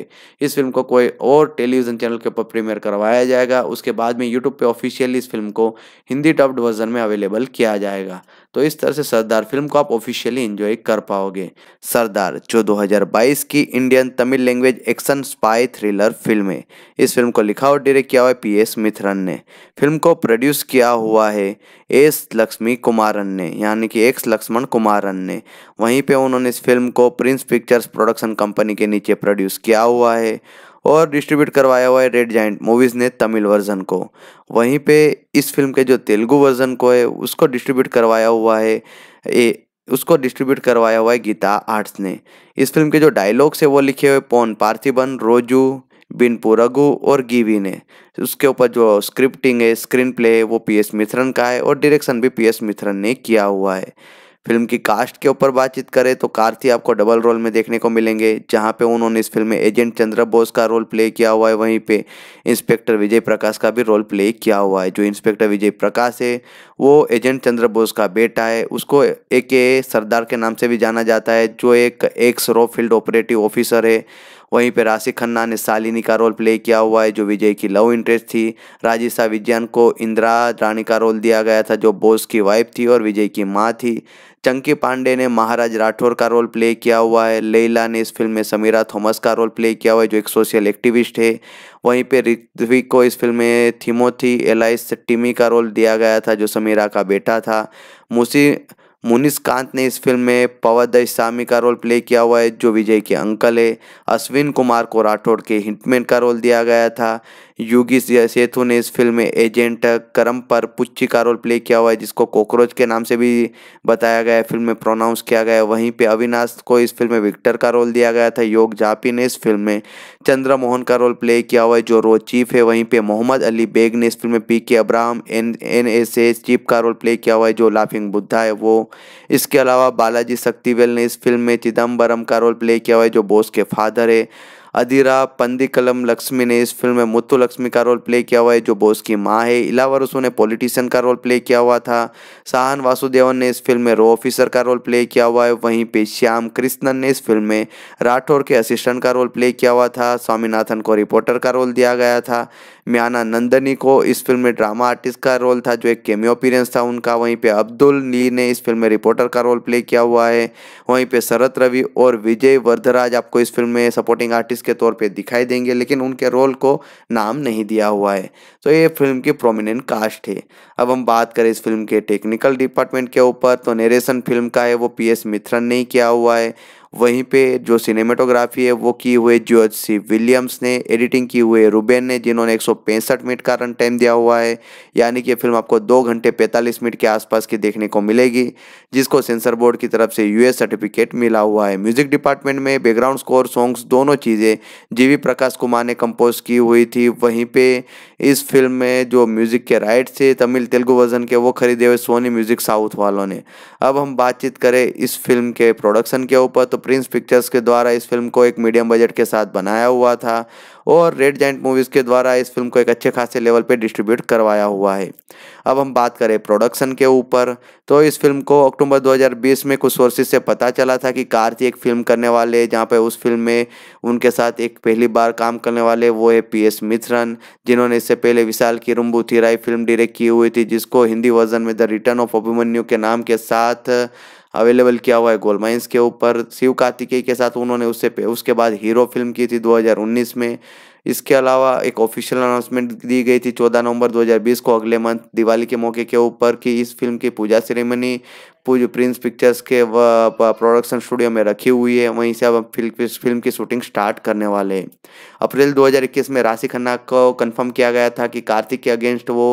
इस फिल्म को कोई और टेलीविजन चैनल के ऊपर प्रीमियर करवाया जाएगा उसके बाद में यूट्यूब पर ऑफिशियली इस फिल्म को हिंदी डब्ड वर्जन में अवेलेबल किया जाएगा तो इस तरह से सरदार फिल्म को आप ऑफिशियली इंजॉय कर पाओगे सरदार जो 2022 की Indian Tamil language action spy thriller film है इस फिल्म को लिखा और डायरेक्ट किया हुआ है पी एस मिथरन ने फिल्म को प्रोड्यूस किया हुआ है एस लक्ष्मी कुमारन ने यानी कि एक्स लक्ष्मण कुमारन ने वहीं पे उन्होंने इस फिल्म को प्रिंस पिक्चर्स प्रोडक्शन कंपनी के नीचे प्रोड्यूस किया हुआ है और डिस्ट्रीब्यूट करवाया हुआ है रेड जाइंट मूवीज़ ने तमिल वर्जन को वहीं पे इस फिल्म के जो तेलुगु वर्जन को है उसको डिस्ट्रीब्यूट करवाया हुआ है ए उसको डिस्ट्रीब्यूट करवाया हुआ है गीता आर्ट्स ने इस फिल्म के जो डायलॉग्स है वो लिखे हुए पौन पार्थिबन रोजू बिन पुरगु और गीवी ने उसके ऊपर जो स्क्रिप्टिंग है स्क्रीन प्ले है वो पी एस मिथरन का है और डायरेक्शन भी पी एस मिथरन ने किया हुआ है फिल्म की कास्ट के ऊपर बातचीत करें तो कार्ती आपको डबल रोल में देखने को मिलेंगे जहाँ पे उन्होंने इस फिल्म में एजेंट चंद्र बोस का रोल प्ले किया हुआ है वहीं पे इंस्पेक्टर विजय प्रकाश का भी रोल प्ले किया हुआ है जो इंस्पेक्टर विजय प्रकाश है वो एजेंट चंद्र बोस का बेटा है उसको ए के सरदार के नाम से भी जाना जाता है जो एक एक्स रो फील्ड ऑपरेटिव ऑफिसर है वहीं पर राशि खन्ना ने सालिनी का रोल प्ले किया हुआ है जो विजय की लव इंटरेस्ट थी राजिशा विज्ञान को इंदिरा रानी का रोल दिया गया था जो बोस की वाइफ थी और विजय की माँ थी चंकी पांडे ने महाराज राठौर का रोल प्ले किया हुआ है लेला ने इस फिल्म में समीरा थॉमस का रोल प्ले किया हुआ है जो एक सोशल एक्टिविस्ट है वहीं पे ऋत्विक को इस फिल्म में थीमोथी एलाइस टिमी का रोल दिया गया था जो समीरा का बेटा था मुसी मुनिस कांत ने इस फिल्म में पवादय सामी का रोल प्ले किया हुआ है जो विजय के अंकल है अश्विन कुमार को राठौड़ के हिंटमैन का रोल दिया गया था योगी सेतु ने इस फिल्म में एजेंट करम पर पुच्ची का रोल प्ले किया हुआ है जिसको कॉकरोच के नाम से भी बताया गया है फिल्म में प्रोनाउंस किया गया है वहीं पे अविनाश को इस फिल्म में विक्टर का रोल दिया गया था योग जापी ने इस फिल्म में चंद्रमोहन का रोल प्ले किया हुआ है जो रो चीफ है वहीं पर मोहम्मद अली बेग ने इस फिल्म में P K Abraham N N S S chief का रोल प्ले किया हुआ है जो लाफिंग बुद्धा है वो इसके अलावा बालाजी शक्तिवेल ने इस फिल्म में चिदम्बरम का रोल प्ले किया हुआ है जो बोस के फादर है अधीरा पंदिकलम लक्ष्मी ने इस फिल्म में मुत्तु लक्ष्मी का रोल प्ले किया हुआ है जो बोस की माँ है इलावरसु ने पॉलिटिशियन का रोल प्ले किया हुआ था साहन वासुदेवन ने इस फिल्म में रो ऑफिसर का रोल प्ले किया हुआ है वहीं पे श्याम कृष्णन ने इस फिल्म में राठौर के असिस्टेंट का रोल प्ले किया हुआ था स्वामीनाथन को रिपोर्टर का रोल दिया गया था म्याना नंदनी को इस फिल्म में ड्रामा आर्टिस्ट का रोल था जो एक केमियो अपीरेंस था उनका वहीं पे अब्दुल ली ने इस फिल्म में रिपोर्टर का रोल प्ले किया हुआ है वहीं पे शरत रवि और विजय वर्धराज आपको इस फिल्म में सपोर्टिंग आर्टिस्ट के तौर पर दिखाई देंगे लेकिन उनके रोल को नाम नहीं दिया हुआ है तो ये फिल्म की प्रोमिनेंट कास्ट है अब हम बात करें इस फिल्म के टेक्निकल डिपार्टमेंट के ऊपर तो नेरेशन फिल्म का है वो पी एस मिथ्रन ने किया हुआ है वहीं पे जो सिनेमेटोग्राफी है वो की हुए जॉर्ज सी विलियम्स ने एडिटिंग की है रूबेन ने जिन्होंने एक मिनट का रन टाइम दिया हुआ है यानी कि ये फिल्म आपको दो घंटे पैंतालीस मिनट के आसपास की देखने को मिलेगी जिसको सेंसर बोर्ड की तरफ से यूएस सर्टिफिकेट मिला हुआ है म्यूजिक डिपार्टमेंट में बैकग्राउंड स्कोर सॉन्ग्स दोनों चीज़ें जी प्रकाश कुमार ने कंपोज की हुई थी वहीं पे इस फिल्म में जो म्यूज़िक के राइट थे तमिल तेलुगु वर्जन के वो खरीदे हुए सोनी म्यूज़िक साउथ वालों ने अब हम बातचीत करें इस फिल्म के प्रोडक्शन के ऊपर तो प्रिंस पिक्चर्स के द्वारा इस फिल्म को एक मीडियम बजट के साथ बनाया हुआ था और रेड जैंट मूवीज़ के द्वारा इस फिल्म को एक अच्छे खासे लेवल पे डिस्ट्रीब्यूट करवाया हुआ है अब हम बात करें प्रोडक्शन के ऊपर तो इस फिल्म को अक्टूबर 2020 में कुछ सोर्सेज से पता चला था कि कार्ती एक फिल्म करने वाले जहाँ पे उस फिल्म में उनके साथ एक पहली बार काम करने वाले वो है पी एस मिश्रन जिन्होंने इससे पहले विशाल की रुम्बू थीराई फिल्म डायरेक्ट की हुई थी जिसको हिंदी वर्जन में द रिटर्न ऑफ अभिमन्यू के नाम के साथ अवेलेबल किया हुआ है गोल माइंस के ऊपर शिव कार्तिकेय के साथ उन्होंने उससे उसके बाद हीरो फिल्म की थी 2019 में इसके अलावा एक ऑफिशियल अनाउंसमेंट दी गई थी 14 नवंबर 2020 को अगले मंथ दिवाली के मौके के ऊपर कि इस फिल्म की पूजा सेरेमनी पूज प्रिंस पिक्चर्स के प्रोडक्शन स्टूडियो में रखी हुई है वहीं से अब फिल्म फिल्म की शूटिंग स्टार्ट करने वाले हैं अप्रैल 2021 में राशि खन्ना को कंफर्म किया गया था कि कार्तिक के अगेंस्ट वो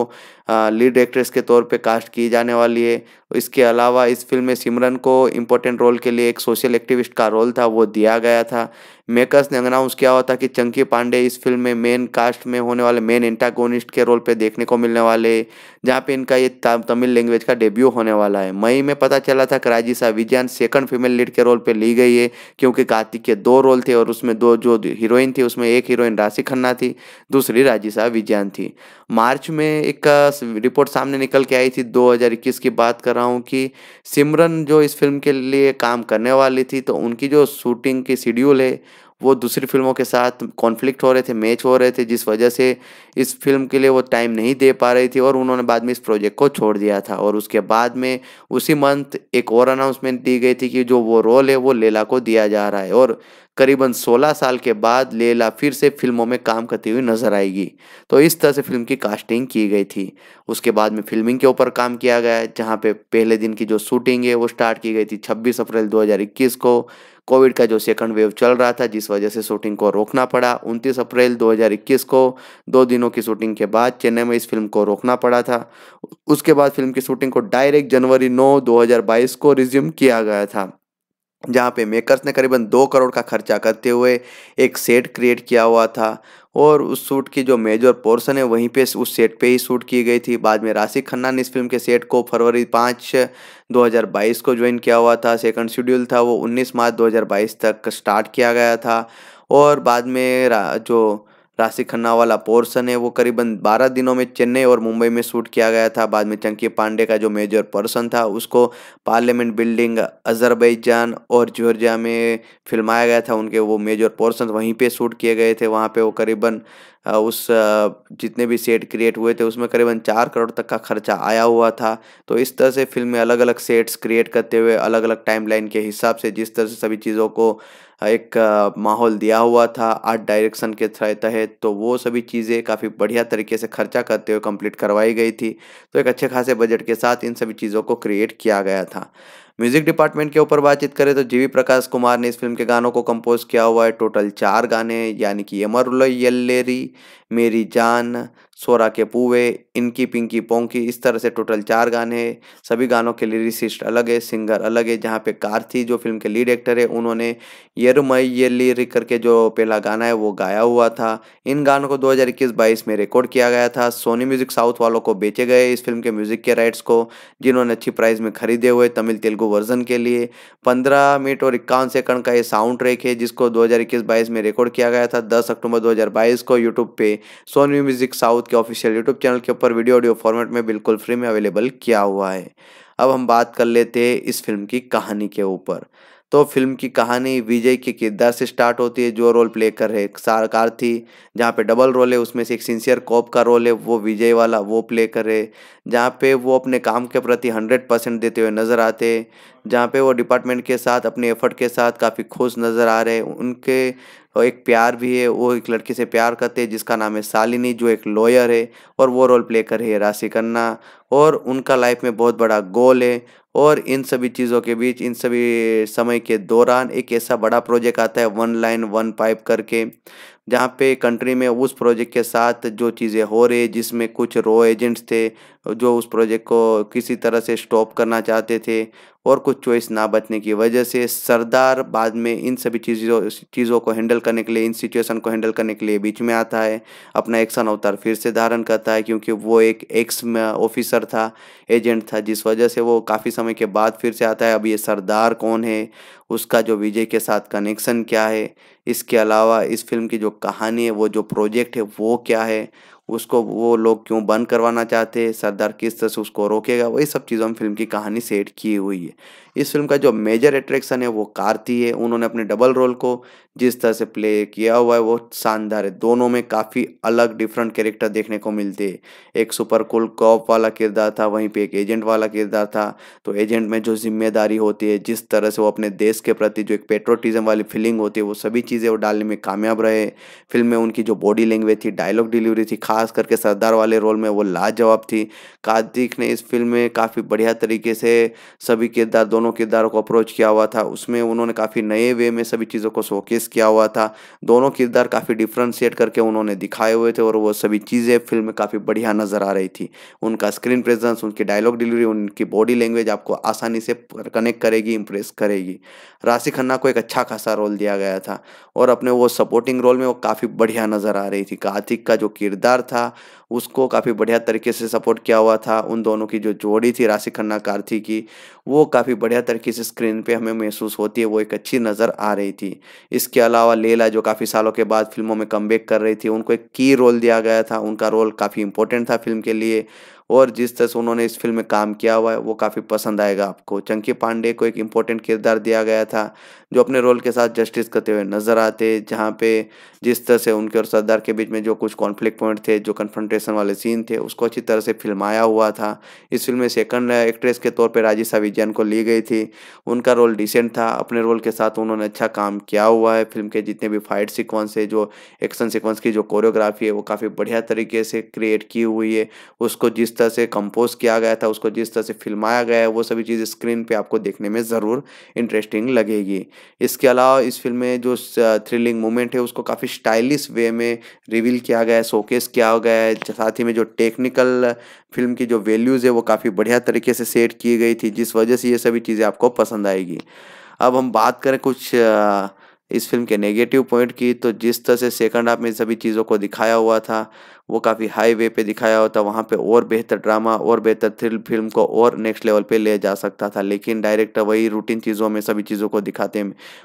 लीड एक्ट्रेस के तौर पे कास्ट की जाने वाली है इसके अलावा इस फिल्म में सिमरन को इम्पोर्टेंट रोल के लिए एक सोशल एक्टिविस्ट का रोल था वो दिया गया था मेकर्स ने अनाउंस किया हुआ था कि चंकी पांडे इस फिल्म में मेन कास्ट में होने वाले मेन एंटागोनिस्ट के रोल पे देखने को मिलने वाले जहाँ पे इनका ये तमिल लैंग्वेज का डेब्यू होने वाला है मई में पता चला था कि Rajisha Vijayan second female lead के रोल पे ली गई है क्योंकि कार्तिक के दो रोल थे और उसमें दो जो हीरोइन थी उसमें एक हीरोइन राशि खन्ना थी दूसरी राजीसा विजयन थी मार्च में एक रिपोर्ट सामने निकल के आई थी दो की बात कर रहा हूँ कि सिमरन जो इस फिल्म के लिए काम करने वाली थी तो उनकी जो शूटिंग की शेड्यूल है वो दूसरी फिल्मों के साथ कॉन्फ्लिक्ट हो रहे थे मैच हो रहे थे जिस वजह से इस फिल्म के लिए वो टाइम नहीं दे पा रही थी और उन्होंने बाद में इस प्रोजेक्ट को छोड़ दिया था और उसके बाद में उसी मंथ एक और अनाउंसमेंट दी गई थी कि जो वो रोल है वो लेला को दिया जा रहा है और करीबन 16 साल के बाद लेला फिर से फिल्मों में काम करती हुई नजर आएगी तो इस तरह से फिल्म की कास्टिंग की गई थी उसके बाद में फिल्मिंग के ऊपर काम किया गया जहाँ पे पहले दिन की जो शूटिंग है वो स्टार्ट की गई थी 26 अप्रैल 2021 को कोविड का जो सेकंड वेव चल रहा था जिस वजह से शूटिंग को रोकना पड़ा 29 अप्रैल 2021 को दो दिनों की शूटिंग के बाद चेन्नई में इस फिल्म को रोकना पड़ा था उसके बाद फिल्म की शूटिंग को डायरेक्ट जनवरी 9 2022 को रिज्यूम किया गया था जहाँ पे मेकर्स ने करीबन दो करोड़ का खर्चा करते हुए एक सेट क्रिएट किया हुआ था और उस सूट की जो मेजर पोर्शन है वहीं पे उस सेट पे ही शूट की गई थी बाद में राशिक खन्ना ने इस फिल्म के सेट को फरवरी पाँच 2022 को ज्वाइन किया हुआ था सेकंड शेड्यूल था वो 19 मार्च 2022 तक स्टार्ट किया गया था और बाद में जो राशि खन्ना वाला पोर्सन है वो करीबन 12 दिनों में चेन्नई और मुंबई में शूट किया गया था बाद में चंकी पांडे का जो मेजर पर्सन था उसको पार्लियामेंट बिल्डिंग अजरबैजान और जॉर्जिया में फिल्माया गया था उनके वो मेजर पोर्सन वहीं पे शूट किए गए थे वहाँ पे वो करीबन उस जितने भी सेट क्रिएट हुए थे उसमें करीबन चार करोड़ तक का खर्चा आया हुआ था तो इस तरह से फिल्म में अलग अलग सेट्स क्रिएट करते हुए अलग अलग टाइम के हिसाब से जिस तरह से सभी चीज़ों को एक माहौल दिया हुआ था आर्ट डायरेक्शन के तहत तो वो सभी चीज़ें काफ़ी बढ़िया तरीके से खर्चा करते हुए कंप्लीट करवाई गई थी तो एक अच्छे खासे बजट के साथ इन सभी चीज़ों को क्रिएट किया गया था म्यूजिक डिपार्टमेंट के ऊपर बातचीत करें तो जीवी प्रकाश कुमार ने इस फिल्म के गानों को कंपोज किया हुआ है टोटल चार गाने यानी कि यमर येल्लेरी मेरी जान सोरा के पूवे इनकी पिंकी पोंकी इस तरह से टोटल चार गाने हैं सभी गानों के लिरिसिस्ट अलग है सिंगर अलग है जहाँ पे कार्थी जो फिल्म के लीड एक्टर है उन्होंने येरुमई ये लिरी करके जो पहला गाना है वो गाया हुआ था इन गानों को 2021-22 में रिकॉर्ड किया गया था सोनी म्यूजिक साउथ वालों को बेचे गए इस फिल्म के म्यूजिक के राइट्स को जिन्होंने अच्छी प्राइस में खरीदे हुए तमिल तेलुगु वर्जन के लिए पंद्रह मिनट और इक्यावन सेकंड का ये साउंड ट्रैक है जिसको दो हज़ार में रिकॉर्ड किया गया था दस अक्टूबर दो को यूट्यूब पे सोनी म्यूजिक साउथ के ऑफिशियल यूट्यूब चैनल के ऊपर वीडियो ऑडियो फॉर्मेट में बिल्कुल फ्री में अवेलेबल किया हुआ है अब हम बात कर लेते हैं इस फिल्म की कहानी के ऊपर तो फिल्म की कहानी विजय के किरदार से स्टार्ट होती है जो रोल प्ले कर रहे सारकार थी जहाँ पे डबल रोल है उसमें से एक सिंसियर कॉप का रोल है वो विजय वाला वो प्ले कर रहे जहाँ पे वो अपने काम के प्रति हंड्रेड परसेंट देते हुए नज़र आते जहाँ पे वो डिपार्टमेंट के साथ अपने एफर्ट के साथ काफ़ी खुश नज़र आ रहे उनके और एक प्यार भी है वो एक लड़की से प्यार करते हैं जिसका नाम है सालिनी जो एक लॉयर है और वो रोल प्ले कर रही है राशि खन्ना और उनका लाइफ में बहुत बड़ा गोल है और इन सभी चीज़ों के बीच इन सभी समय के दौरान एक ऐसा बड़ा प्रोजेक्ट आता है वन लाइन वन पाइप करके जहाँ पे कंट्री में उस प्रोजेक्ट के साथ जो चीज़ें हो रही है जिसमें कुछ रो एजेंट्स थे जो उस प्रोजेक्ट को किसी तरह से स्टॉप करना चाहते थे और कुछ चॉइस ना बचने की वजह से सरदार बाद में इन सभी चीज़ों चीज़ों को हैंडल करने के लिए इन सिचुएशन को हैंडल करने के लिए बीच में आता है अपना एक्शन अवतार फिर से धारण करता है क्योंकि वो एक एक्स ऑफिसर था एजेंट था जिस वजह से वो काफ़ी समय के बाद फिर से आता है अब ये सरदार कौन है उसका जो विजय के साथ कनेक्शन क्या है इसके अलावा इस फिल्म की जो कहानी है वो जो प्रोजेक्ट है वो क्या है उसको वो लोग क्यों बंद करवाना चाहते सरदार किस तरह से उसको रोकेगा वही सब चीज़ों में फिल्म की कहानी सेट की हुई है इस फिल्म का जो मेजर अट्रैक्शन है वो कार्ती है उन्होंने अपने डबल रोल को जिस तरह से प्ले किया हुआ है वो शानदार है दोनों में काफ़ी अलग डिफरेंट कैरेक्टर देखने को मिलते हैं एक सुपर कुल कॉप वाला किरदार था वहीं पे एक एजेंट वाला किरदार था तो एजेंट में जो जिम्मेदारी होती है जिस तरह से वो अपने देश के प्रति जो एक पेट्रोटिज्म वाली फीलिंग होती है वो सभी चीज़ें वो डालने में कामयाब रहे फिल्म में उनकी जो बॉडी लैंग्वेज थी डायलॉग डिलीवरी थी खास करके सरदार वाले रोल में वो लाजवाब थी कार्तिक ने इस फिल्म में काफ़ी बढ़िया तरीके से सभी किरदार दोनों किरदारों को अप्रोच किया हुआ था उसमें उन्होंने काफ़ी नए वे में सभी चीज़ों को शोकेस किया हुआ था दोनों किरदार काफ़ी डिफ्रेंशिएट करके उन्होंने दिखाए हुए थे और वो सभी चीज़ें फिल्म में काफ़ी बढ़िया नज़र आ रही थी उनका स्क्रीन प्रेजेंस उनकी डायलॉग डिलीवरी उनकी बॉडी लैंग्वेज आपको आसानी से कनेक्ट करेगी इंप्रेस करेगी राशि खन्ना को एक अच्छा खासा रोल दिया गया था और अपने वो सपोर्टिंग रोल में वो काफ़ी बढ़िया नज़र आ रही थी कार्तिक का जो किरदार था उसको काफ़ी बढ़िया तरीके से सपोर्ट किया हुआ था उन दोनों की जो जोड़ी थी राशि खन्ना कार्थी की वो काफ़ी बढ़िया तरीके से स्क्रीन पे हमें महसूस होती है वो एक अच्छी नज़र आ रही थी इसके अलावा लेला जो काफ़ी सालों के बाद फिल्मों में कम कर रही थी उनको एक की रोल दिया गया था उनका रोल काफ़ी इंपॉर्टेंट था फिल्म के लिए और जिस तरह से उन्होंने इस फिल्म में काम किया हुआ है वो काफ़ी पसंद आएगा आपको चंकी पांडे को एक इम्पोर्टेंट किरदार दिया गया था जो अपने रोल के साथ जस्टिस करते हुए नजर आते जहाँ पे जिस तरह से उनके और सरदार के बीच में जो कुछ कॉन्फ्लिक्ट पॉइंट थे जो कन्फ्रंटेशन वाले सीन थे उसको अच्छी तरह से फिल्माया हुआ था इस फिल्म में सेकंड एक्ट्रेस के तौर पर राजिशा विजयन को ली गई थी उनका रोल डिसेंट था अपने रोल के साथ उन्होंने अच्छा काम किया हुआ है फिल्म के जितने भी फाइट सिक्वेंस है जो एक्शन सिक्वेंस की जो कोरियोग्राफी है वो काफ़ी बढ़िया तरीके से क्रिएट की हुई है उसको जिस तरह से कंपोज किया गया था उसको जिस तरह से फिल्माया गया है वो सभी चीज़ स्क्रीन पर आपको देखने में ज़रूर इंटरेस्टिंग लगेगी इसके अलावा इस फिल्म में जो थ्रिलिंग मोमेंट है उसको काफ़ी स्टाइलिश वे में रिवील किया गया है शोकेस किया गया है साथ ही में जो टेक्निकल फिल्म की जो वैल्यूज़ है वो काफ़ी बढ़िया तरीके से सेट की गई थी जिस वजह से ये सभी चीज़ें आपको पसंद आएगी अब हम बात करें कुछ इस फिल्म के नेगेटिव पॉइंट की तो जिस तरह से सेकंड हाफ में सभी चीज़ों को दिखाया हुआ था वो काफ़ी हाई वे पे दिखाया होता वहाँ पे और बेहतर ड्रामा और बेहतर थ्रिल फिल्म को और नेक्स्ट लेवल पे ले जा सकता था लेकिन डायरेक्टर वही रूटीन चीज़ों में सभी चीज़ों को दिखाते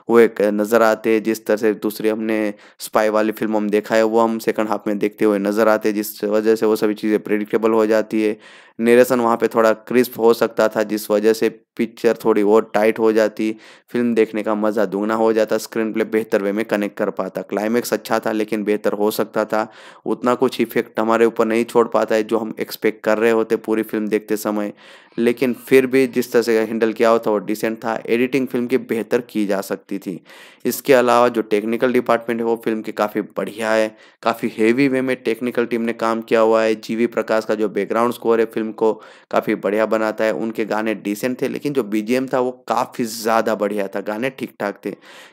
हुए नज़र आते जिस तरह से दूसरी हमने स्पाई वाली फिल्म हम देखा है वो हम सेकंड हाफ में देखते हुए नज़र आते जिस वजह से वो सभी चीज़ें प्रिडिक्टेबल हो जाती है नेरेसन वहाँ पर थोड़ा क्रिस्प हो सकता था जिस वजह से पिक्चर थोड़ी और टाइट हो जाती फिल्म देखने का मज़ा दुगना हो जाता स्क्रीन प्ले बेहतर वे में कनेक्ट कर पाता क्लाइमेक्स अच्छा था लेकिन बेहतर हो सकता था उतना कुछ ही इफेक्ट हमारे ऊपर नहीं छोड़ पाता है जो हम एक्सपेक्ट कर रहे होते पूरी फिल्म देखते समय लेकिन फिर भी जिस तरह से हैंडल किया हुआ था वो डिसेंट था एडिटिंग फिल्म की बेहतर की जा सकती थी इसके अलावा जो टेक्निकल डिपार्टमेंट है वो फिल्म के काफ़ी बढ़िया है काफ़ी हेवी वे में टेक्निकल टीम ने काम किया हुआ है जीवी प्रकाश का जो बैकग्राउंड स्कोर है फिल्म को काफ़ी बढ़िया बनाता है उनके गाने डिसेंट थे लेकिन जो बी था वो काफ़ी ज़्यादा बढ़िया था गाने ठीक ठाक थे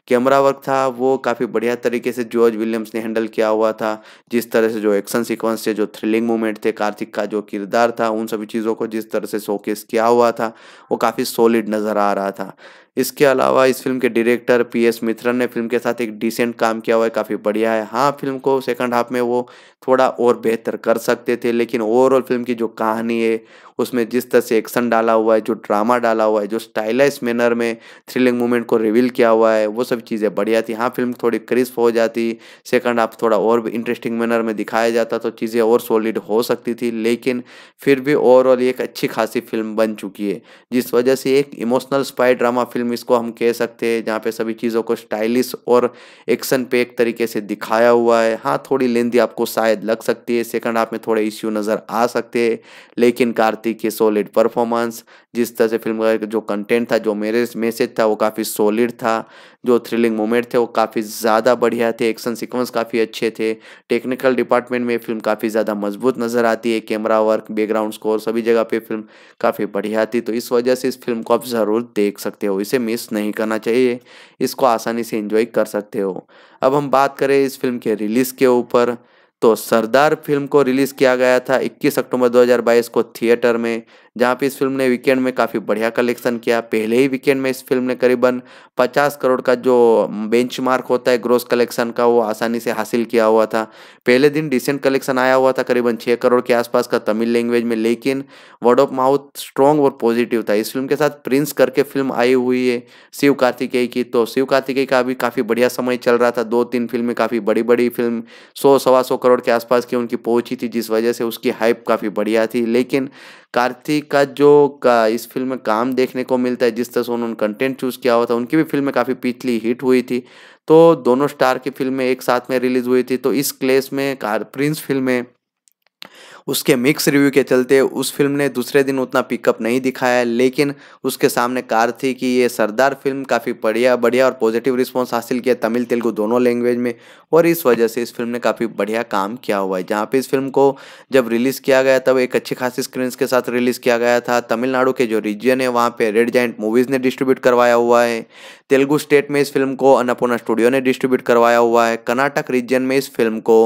कैमरा वर्क था वो काफ़ी बढ़िया तरीके से जॉर्ज विलियम्स ने हैंडल किया हुआ था जिस तरह से जो एक्शन सिक्वेंस थे जो थ्रिलिंग मूवमेंट थे कार्तिक का जो किरदार था उन सभी चीज़ों को जिस तरह से शोके शोकेस किया हुआ था वो काफ़ी सॉलिड नज़र आ रहा था इसके अलावा इस फिल्म के डायरेक्टर पी एस मित्रन ने फिल्म के साथ एक डिसेंट काम किया हुआ है काफ़ी बढ़िया है हाँ फिल्म को सेकंड हाफ में वो थोड़ा और बेहतर कर सकते थे लेकिन ओवरऑल फिल्म की जो कहानी है उसमें जिस तरह से एक्शन डाला हुआ है जो ड्रामा डाला हुआ है जो स्टाइलाइज मैनर में थ्रिलिंग मूवमेंट को रिवील किया हुआ है वो सब चीज़ें बढ़िया थी हाँ फिल्म थोड़ी क्रिस्प हो जाती सेकंड हाफ थोड़ा और भी इंटरेस्टिंग मैनर में दिखाया जाता तो चीज़ें और सॉलिड हो सकती थी लेकिन फिर भी ओवरऑल एक अच्छी खासी फिल्म बन चुकी है जिस वजह से एक emotional spy drama film film इसको हम कह सकते हैं जहाँ पे सभी चीज़ों को स्टाइलिश और एक्शन पे एक तरीके से दिखाया हुआ है हाँ थोड़ी लेंदी आपको शायद लग सकती है सेकंड हाफ में थोड़े इश्यू नज़र आ सकते हैं लेकिन कार्तिक की सॉलिड परफॉर्मेंस जिस तरह से फिल्म का जो कंटेंट था जो मेरे मैसेज था वो काफ़ी सॉलिड था जो थ्रिलिंग मोमेंट थे वो काफ़ी ज़्यादा बढ़िया थे एक्शन सीक्वेंस काफ़ी अच्छे थे टेक्निकल डिपार्टमेंट में फिल्म काफ़ी ज़्यादा मजबूत नज़र आती है कैमरा वर्क बैकग्राउंड स्कोर सभी जगह पर फिल्म काफ़ी बढ़िया थी तो इस वजह से इस फिल्म को आप ज़रूर देख सकते हो इसे मिस नहीं करना चाहिए इसको आसानी से इन्जॉय कर सकते हो अब हम बात करें इस फिल्म के रिलीज़ के ऊपर तो सरदार फिल्म को रिलीज़ किया गया था 21 अक्टूबर 2022 को थिएटर में जहाँ पे इस फिल्म ने वीकेंड में काफ़ी बढ़िया कलेक्शन किया पहले ही वीकेंड में इस फिल्म ने करीबन 50 करोड़ का जो बेंचमार्क होता है ग्रोस कलेक्शन का वो आसानी से हासिल किया हुआ था पहले दिन डिसेंट कलेक्शन आया हुआ था करीबन 6 करोड़ के आसपास का तमिल लैंग्वेज में लेकिन वर्ड ऑफ माउथ स्ट्रॉन्ग और पॉजिटिव था इस फिल्म के साथ प्रिंस करके फिल्म आई हुई है शिव कार्तिकेय की तो शिव कार्तिकेय का अभी काफ़ी बढ़िया समय चल रहा था दो तीन फिल्में काफ़ी बड़ी बड़ी फिल्म सौ सवा सौ करोड़ के आसपास की उनकी पहुंची थी जिस वजह से उसकी हाइप काफ़ी बढ़िया थी लेकिन कार्तिक का जो का इस फिल्म में काम देखने को मिलता है जिस तरह से उन्होंने कंटेंट चूज़ किया हुआ था उनकी भी फिल्में काफ़ी पिछली हिट हुई थी तो दोनों स्टार की फिल्में एक साथ में रिलीज़ हुई थी तो इस क्लेस में कार प्रिंस फिल्में उसके मिक्स रिव्यू के चलते उस फिल्म ने दूसरे दिन उतना पिकअप नहीं दिखाया लेकिन उसके सामने कार थी कि ये सरदार फिल्म काफ़ी बढ़िया बढ़िया और पॉजिटिव रिस्पॉन्स हासिल किया तमिल तेलुगु दोनों लैंग्वेज में और इस वजह से इस फिल्म ने काफ़ी बढ़िया काम किया हुआ है जहाँ पर इस फिल्म को जब रिलीज़ किया गया तब एक अच्छी खासी स्क्रीन के साथ रिलीज़ किया गया था तमिलनाडु के जो रीजन है वहाँ पर रेड जैंट मूवीज़ ने डिस्ट्रीब्यूट करवाया हुआ है तेलुगु स्टेट में इस फिल्म को अन्नपूर्णा स्टूडियो ने डिस्ट्रीब्यूट करवाया हुआ है कर्नाटक रीजन में इस फिल्म को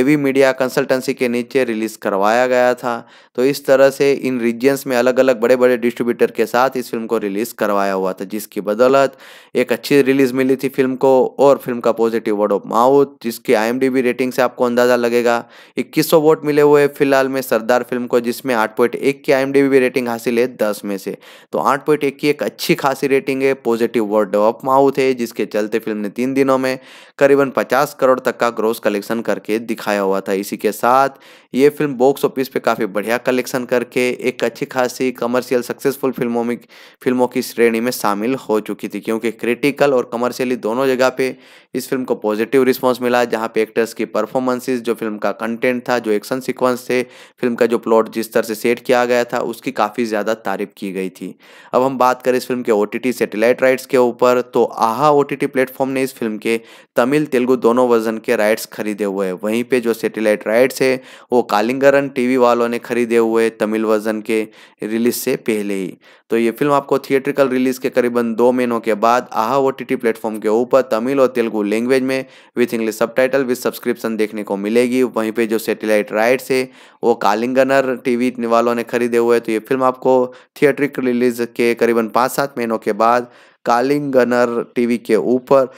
एवी मीडिया कंसल्टेंसी के नीचे रिलीज़ कर करवाया गया था तो इस तरह से इन रीजन्स में अलग अलग बड़े बड़े डिस्ट्रीब्यूटर के साथ इस फिल्म को रिलीज़ करवाया हुआ था जिसकी बदौलत एक अच्छी रिलीज़ मिली थी फिल्म को और फिल्म का पॉजिटिव वर्ड ऑफ माउथ जिसकी आई रेटिंग से आपको अंदाज़ा लगेगा इक्कीस वोट मिले हुए फिलहाल में सरदार फिल्म को जिसमें आठ की आई रेटिंग हासिल है दस में से तो आठ की एक अच्छी खासी रेटिंग है पॉजिटिव वर्ड ऑफ माउथ है जिसके चलते फिल्म ने तीन दिनों में करीबन पचास करोड़ तक का ग्रोस कलेक्शन करके दिखाया हुआ था इसी के साथ ये फिल्म बॉक्स ऑफिस पे काफ़ी बढ़िया कलेक्शन करके एक अच्छी खासी कमर्शियल सक्सेसफुल फिल्मों में फिल्मों की श्रेणी में शामिल हो चुकी थी क्योंकि क्रिटिकल और कमर्शियली दोनों जगह पे इस फिल्म को पॉजिटिव रिस्पांस मिला जहां पे एक्टर्स की परफॉर्मेंसेस जो फिल्म का कंटेंट था जो एक्शन सीक्वेंस थे फिल्म का जो प्लॉट जिस तरह से सेट किया गया था उसकी काफ़ी ज़्यादा तारीफ की गई थी अब हम बात करें इस फिल्म के ओ सैटेलाइट राइट्स के ऊपर तो आहा ओ टी प्लेटफॉर्म ने इस फिल्म के तमिल तेलुगु दोनों वर्जन के राइट्स खरीदे हुए हैं वहीं पर जो सेटेलाइट राइट्स है वो कालिंगरन टी वालों ने खरीदे हुए तमिल वर्जन के रिलीज से पहले ही तो ये फिल्म आपको थिएट्रिकल रिलीज के करीबन दो महीनों के बाद आहा ओ टी प्लेटफॉर्म के ऊपर तमिल और तेलुगु फुल लैंग्वेज में with English subtitle with subscription देखने को मिलेगी वहीं पे जो सेटेलाइट राइट्स है वो कालिंगनर टीवी वी वालों ने खरीदे हुए तो ये फिल्म आपको थिएट्रिक रिलीज के करीबन पाँच सात महीनों के बाद कालिंगनर टी के ऊपर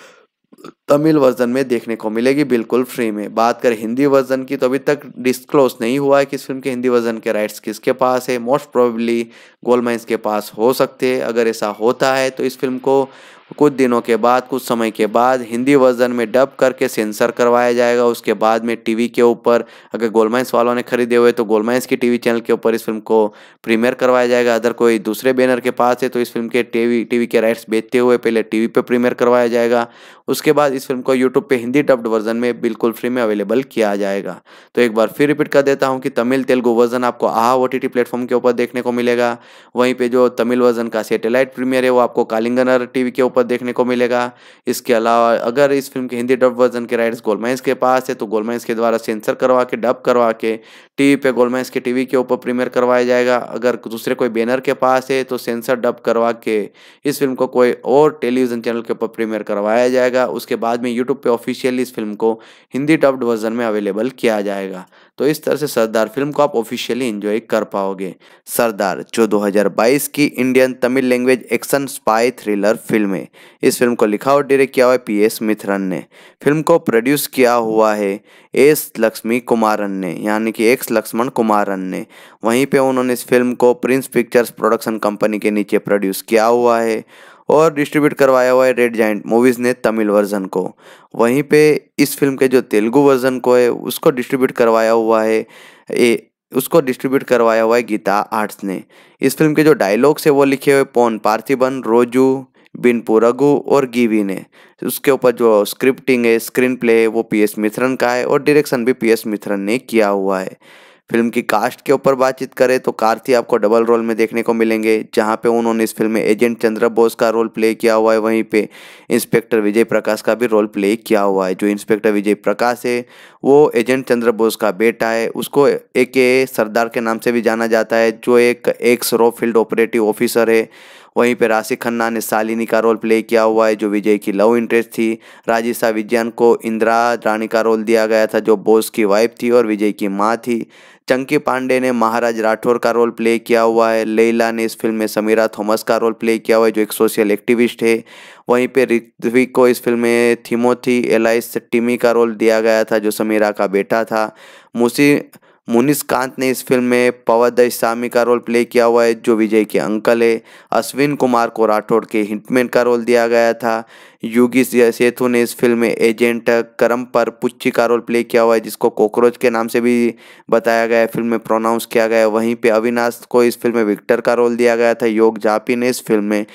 तमिल वर्जन में देखने को मिलेगी बिल्कुल फ्री में बात करें हिंदी वर्जन की तो अभी तक डिस्क्लोज नहीं हुआ है कि इस फिल्म के हिंदी वर्जन के राइट्स किसके पास है मोस्ट प्रोबेबली गोलमाइंस के पास हो सकते हैं अगर ऐसा होता है तो इस फिल्म को कुछ दिनों के बाद कुछ समय के बाद हिंदी वर्जन में डब करके सेंसर करवाया जाएगा उसके बाद में टीवी के ऊपर अगर गोलमाइंस वालों ने खरीदे हुए तो गोलमाइंस की टीवी चैनल के ऊपर इस फिल्म को प्रीमियर करवाया जाएगा अगर कोई दूसरे बैनर के पास है तो इस फिल्म के टीवी टीवी के राइट्स बेचते हुए पहले टीवी पर प्रीमियर करवाया जाएगा उसके बाद इस फिल्म को यूट्यूब पे हिंदी डब्ड वर्जन में बिल्कुल फ्री में अवेलेबल किया जाएगा तो एक बार फिर रिपीट कर देता हूँ कि तमिल तेलुगु वर्जन आपको आहा ओ टी प्लेटफॉर्म के ऊपर देखने को मिलेगा वहीं पे जो तमिल वर्जन का सेटेलाइट प्रीमियर है वो आपको कालिंगनर टीवी के ऊपर देखने को मिलेगा इसके अलावा अगर इस फिल्म के हिंदी डब वर्जन के राइट्स गोलमैंस के पास है तो गोलमैंस के द्वारा सेंसर करवा के डब करवा के टीवी पे गोलमैंस के टीवी के ऊपर प्रीमियर करवाया जाएगा अगर दूसरे कोई बैनर के पास है तो सेंसर डब करवा के इस फिल्म को कोई और टेलीविजन चैनल के ऊपर प्रीमियर करवाया जाएगा जाएगा उसके बाद में यूट्यूब पे ऑफिशियली इस फिल्म को हिंदी डब्ड वर्जन में अवेलेबल किया जाएगा तो इस तरह से सरदार फिल्म को आप ऑफिशियली इंजॉय कर पाओगे सरदार जो 2022 की Indian Tamil language action spy thriller film है इस फिल्म को लिखा और डायरेक्ट किया हुआ है पी एस मिथरन ने फिल्म को प्रोड्यूस किया हुआ है एस लक्ष्मी कुमारन ने यानी कि एक्स लक्ष्मण कुमारन ने वहीं पे उन्होंने इस फिल्म को प्रिंस पिक्चर्स प्रोडक्शन कंपनी के नीचे प्रोड्यूस किया हुआ है और डिस्ट्रीब्यूट करवाया हुआ है रेड जाइंट मूवीज़ ने तमिल वर्जन को वहीं पे इस फिल्म के जो तेलुगु वर्जन को है उसको डिस्ट्रीब्यूट करवाया हुआ है ए, उसको डिस्ट्रीब्यूट करवाया हुआ है गीता आर्ट्स ने इस फिल्म के जो डायलॉग्स है वो लिखे हुए पौन पार्थिबन रोजू बिन पुरगु और गीवी ने उसके ऊपर जो स्क्रिप्टिंग है स्क्रीन प्ले है वो पी एस मिथरन का है और डायरेक्शन भी पी एस मिथरन ने किया हुआ है फिल्म की कास्ट के ऊपर बातचीत करें तो कार्ती आपको डबल रोल में देखने को मिलेंगे जहाँ पे उन्होंने इस फिल्म में एजेंट चंद्र बोस का रोल प्ले किया हुआ है वहीं पे इंस्पेक्टर विजय प्रकाश का भी रोल प्ले किया हुआ है जो इंस्पेक्टर विजय प्रकाश है वो एजेंट चंद्र बोस का बेटा है उसको ए के सरदार के नाम से भी जाना जाता है जो एक एक्स रो फील्ड ऑपरेटिव ऑफिसर है वहीं पर राशि खन्ना ने सालिनी का रोल प्ले किया हुआ है जो विजय की लव इंटरेस्ट थी राजिशा विज्ञान को इंदिरा रानी का रोल दिया गया था जो बोस की वाइफ थी और विजय की माँ थी चंकी पांडे ने महाराज राठौर का रोल प्ले किया हुआ है लेला ने इस फिल्म में समीरा थॉमस का रोल प्ले किया हुआ है जो एक सोशल एक्टिविस्ट है वहीं पे ऋत्विक को इस फिल्म में थीमोथी एलाइस टिमी का रोल दिया गया था जो समीरा का बेटा था मुसी मुनिस कांत ने इस फिल्म में पवन दस्वामी का रोल प्ले किया हुआ है जो विजय के अंकल है अश्विन कुमार को राठौड़ के हिंटमैन का रोल दिया गया था योगी सेतु ने इस फिल्म में एजेंट करम पर पुच्ची का रोल प्ले किया हुआ है जिसको कॉकरोच के नाम से भी बताया गया है फिल्म में प्रोनाउंस किया गया है वहीं पे अविनाश को इस फिल्म में विक्टर का रोल दिया गया था योग जापी ने इस फिल्म में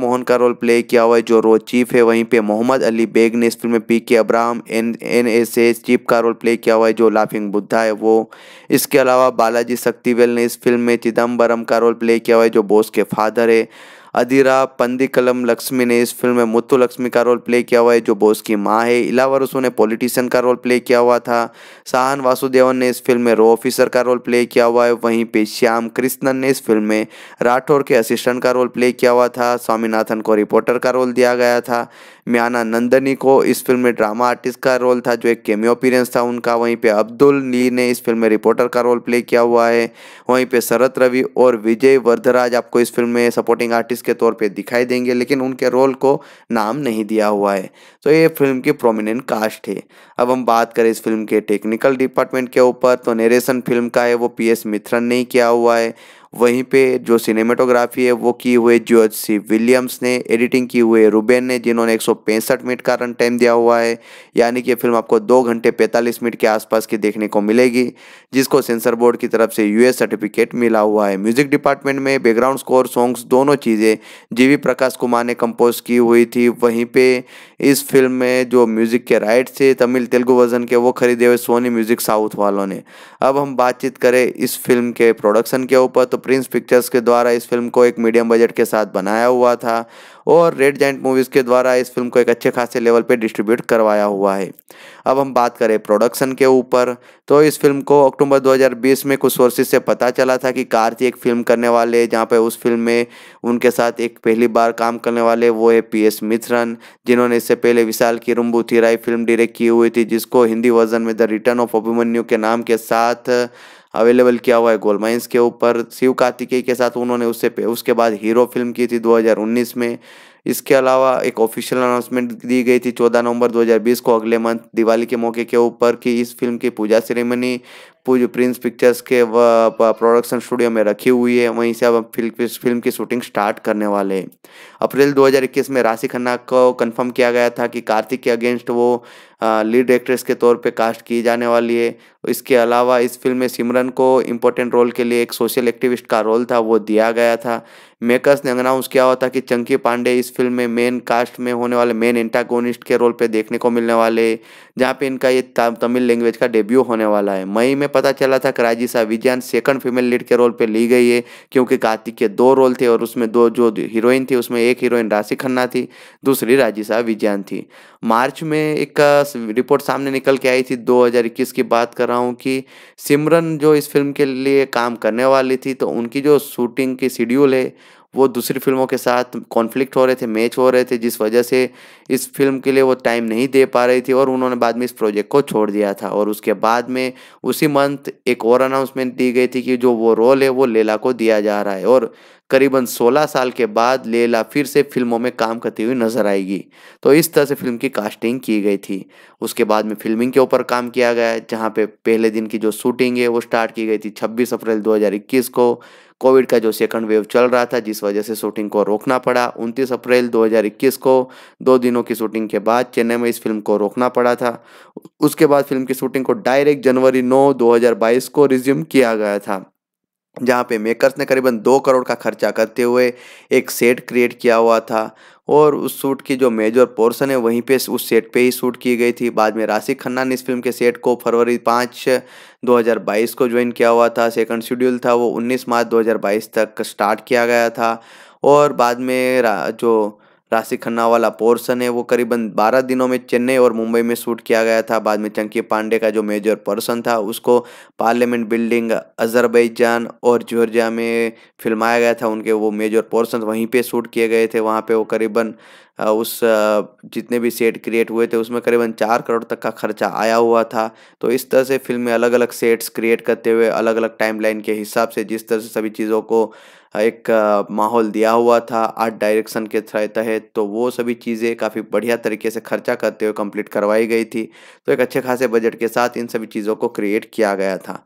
मोहन का रोल प्ले किया हुआ है जो रो चीफ है वहीं पे मोहम्मद अली बेग ने इस फिल्म में P K Abraham N N S A chief का रोल प्ले किया हुआ है जो लाफिंग बुद्धा है वो इसके अलावा बालाजी शक्तिवेल ने इस फिल्म में चिदम्बरम का रोल प्ले किया हुआ है जो बोस के फादर है अधीरा कलम लक्ष्मी ने इस फिल्म में मुत्तु लक्ष्मी का रोल प्ले किया हुआ है जो बोस की माँ है इलावरसु ने पॉलिटिशियन का रोल प्ले किया हुआ था साहन वासुदेवन ने इस फिल्म में रो ऑफिसर का रोल प्ले किया हुआ है वहीं पे श्याम कृष्णन ने इस फिल्म में राठौर के असिस्टेंट का रोल प्ले किया हुआ था स्वामीनाथन को रिपोर्टर का रोल दिया गया था म्याना नंदनी को इस फिल्म में ड्रामा आर्टिस्ट का रोल था जो एक केमियो अपीरेंस था उनका वहीं पे अब्दुल नी ने इस फिल्म में रिपोर्टर का रोल प्ले किया हुआ है वहीं पे शरत रवि और विजय वर्धराज आपको इस फिल्म में सपोर्टिंग आर्टिस्ट आर्टिस्ट के तौर पे दिखाई देंगे लेकिन उनके रोल को नाम नहीं दिया हुआ है तो ये फिल्म की प्रोमिनेंट कास्ट है अब हम बात करें इस फिल्म के टेक्निकल डिपार्टमेंट के ऊपर तो नरेशन फिल्म का है वो पी एस मिथ्रन ने किया हुआ है वहीं पे जो सिनेमेटोग्राफी है वो की हुई जॉर्ज सी विलियम्स ने एडिटिंग की है रुबेन ने जिन्होंने एक मिनट का रन टाइम दिया हुआ है यानी कि फिल्म आपको दो घंटे पैंतालीस मिनट के आसपास की देखने को मिलेगी जिसको सेंसर बोर्ड की तरफ से यूएस सर्टिफिकेट मिला हुआ है म्यूजिक डिपार्टमेंट में बैकग्राउंड स्कोर सॉन्ग्स दोनों चीज़ें जीवी प्रकाश कुमार ने कंपोज की हुई थी वहीं पे इस फिल्म में जो म्यूज़िक के राइट्स थे तमिल तेलुगु वर्जन के वो खरीदे हुए सोनी म्यूज़िक साउथ वालों ने अब हम बातचीत करें इस फिल्म के प्रोडक्शन के ऊपर तो प्रिंस पिक्चर्स के द्वारा इस फिल्म को एक मीडियम बजट के साथ बनाया हुआ था और रेड जैंट मूवीज़ के द्वारा इस फिल्म को एक अच्छे खासे लेवल पे डिस्ट्रीब्यूट करवाया हुआ है अब हम बात करें प्रोडक्शन के ऊपर तो इस फिल्म को अक्टूबर 2020 में कुछ सोर्सेज से पता चला था कि कार्ती एक फिल्म करने वाले जहाँ पे उस फिल्म में उनके साथ एक पहली बार काम करने वाले वो है पी एस मिश्रन जिन्होंने इससे पहले विशाल की रुम्बू थिराई फिल्म डायरेक्ट की हुई थी जिसको हिंदी वर्जन में द रिटर्न ऑफ अभिमन्यू के नाम के साथ अवेलेबल किया हुआ है गोल माइंस के ऊपर शिव कार्तिकेय के साथ उन्होंने उससे उसके बाद हीरो फिल्म की थी 2019 में इसके अलावा एक ऑफिशियल अनाउंसमेंट दी गई थी 14 नवंबर 2020 को अगले मंथ दिवाली के मौके के ऊपर कि इस फिल्म की पूजा सेरेमनी पूज प्रिंस पिक्चर्स के प्रोडक्शन स्टूडियो में रखी हुई है वहीं से अब फिल्म फिल्म की शूटिंग स्टार्ट करने वाले हैं अप्रैल 2021 में राशि खन्ना को कंफर्म किया गया था कि कार्तिक के अगेंस्ट वो लीड एक्ट्रेस के तौर पे कास्ट की जाने वाली है इसके अलावा इस फिल्म में सिमरन को इम्पोर्टेंट रोल के लिए एक सोशल एक्टिविस्ट का रोल था वो दिया गया था मेकर्स ने अनाउंस किया हुआ था कि चंकी पांडे इस फिल्म में मेन कास्ट में होने वाले मेन एंटागोनिस्ट के रोल पे देखने को मिलने वाले जहाँ पे इनका ये तमिल लैंग्वेज का डेब्यू होने वाला है मई में पता चला था कि Rajisha Vijayan second female lead के रोल पे ली गई है क्योंकि कार्तिक के दो रोल थे और उसमें दो जो हीरोइन थी उसमें एक हीरोइन राशि खन्ना थी दूसरी राजीसा विजयन थी मार्च में एक रिपोर्ट सामने निकल के आई थी दो की बात कर रहा हूँ कि सिमरन जो इस फिल्म के लिए काम करने वाली थी तो उनकी जो शूटिंग की शेड्यूल है वो दूसरी फिल्मों के साथ कॉन्फ्लिक्ट हो रहे थे मैच हो रहे थे जिस वजह से इस फिल्म के लिए वो टाइम नहीं दे पा रही थी और उन्होंने बाद में इस प्रोजेक्ट को छोड़ दिया था और उसके बाद में उसी मंथ एक और अनाउंसमेंट दी गई थी कि जो वो रोल है वो लेला को दिया जा रहा है और करीबन 16 साल के बाद लेला फिर से फिल्मों में काम करती हुई नजर आएगी तो इस तरह से फिल्म की कास्टिंग की गई थी उसके बाद में फिल्मिंग के ऊपर काम किया गया जहाँ पे पहले दिन की जो शूटिंग है वो स्टार्ट की गई थी 26 अप्रैल 2021 को कोविड का जो सेकंड वेव चल रहा था जिस वजह से शूटिंग को रोकना पड़ा 29 अप्रैल 2021 को दो दिनों की शूटिंग के बाद चेन्नई में इस फिल्म को रोकना पड़ा था उसके बाद फिल्म की शूटिंग को डायरेक्ट जनवरी 9 2022 को रिज्यूम किया गया था जहाँ पे मेकर्स ने करीबन दो करोड़ का खर्चा करते हुए एक सेट क्रिएट किया हुआ था और उस सूट की जो मेजर पोर्सन है वहीं पे उस सेट पे ही शूट की गई थी बाद में राशिक खन्ना ने इस फिल्म के सेट को फरवरी पाँच 2022 को ज्वाइन किया हुआ था सेकंड शेड्यूल था वो 19 मार्च 2022 तक स्टार्ट किया गया था और बाद में जो राशि खन्ना वाला पोर्सन है वो करीबन 12 दिनों में चेन्नई और मुंबई में शूट किया गया था बाद में चंकी पांडे का जो मेजर पर्सन था उसको पार्लियामेंट बिल्डिंग अजरबैजान और जॉर्जिया में फिल्माया गया था उनके वो मेजर पोर्सन वहीं पे शूट किए गए थे वहाँ पे वो करीबन उस जितने भी सेट क्रिएट हुए थे उसमें करीबन चार करोड़ तक का खर्चा आया हुआ था तो इस तरह से फिल्म में अलग अलग सेट्स क्रिएट करते हुए अलग अलग टाइमलाइन के हिसाब से जिस तरह से सभी चीज़ों को एक माहौल दिया हुआ था आर्ट डायरेक्शन के तहत तो वो सभी चीज़ें काफ़ी बढ़िया तरीके से खर्चा करते हुए कंप्लीट करवाई गई थी तो एक अच्छे खासे बजट के साथ इन सभी चीज़ों को क्रिएट किया गया था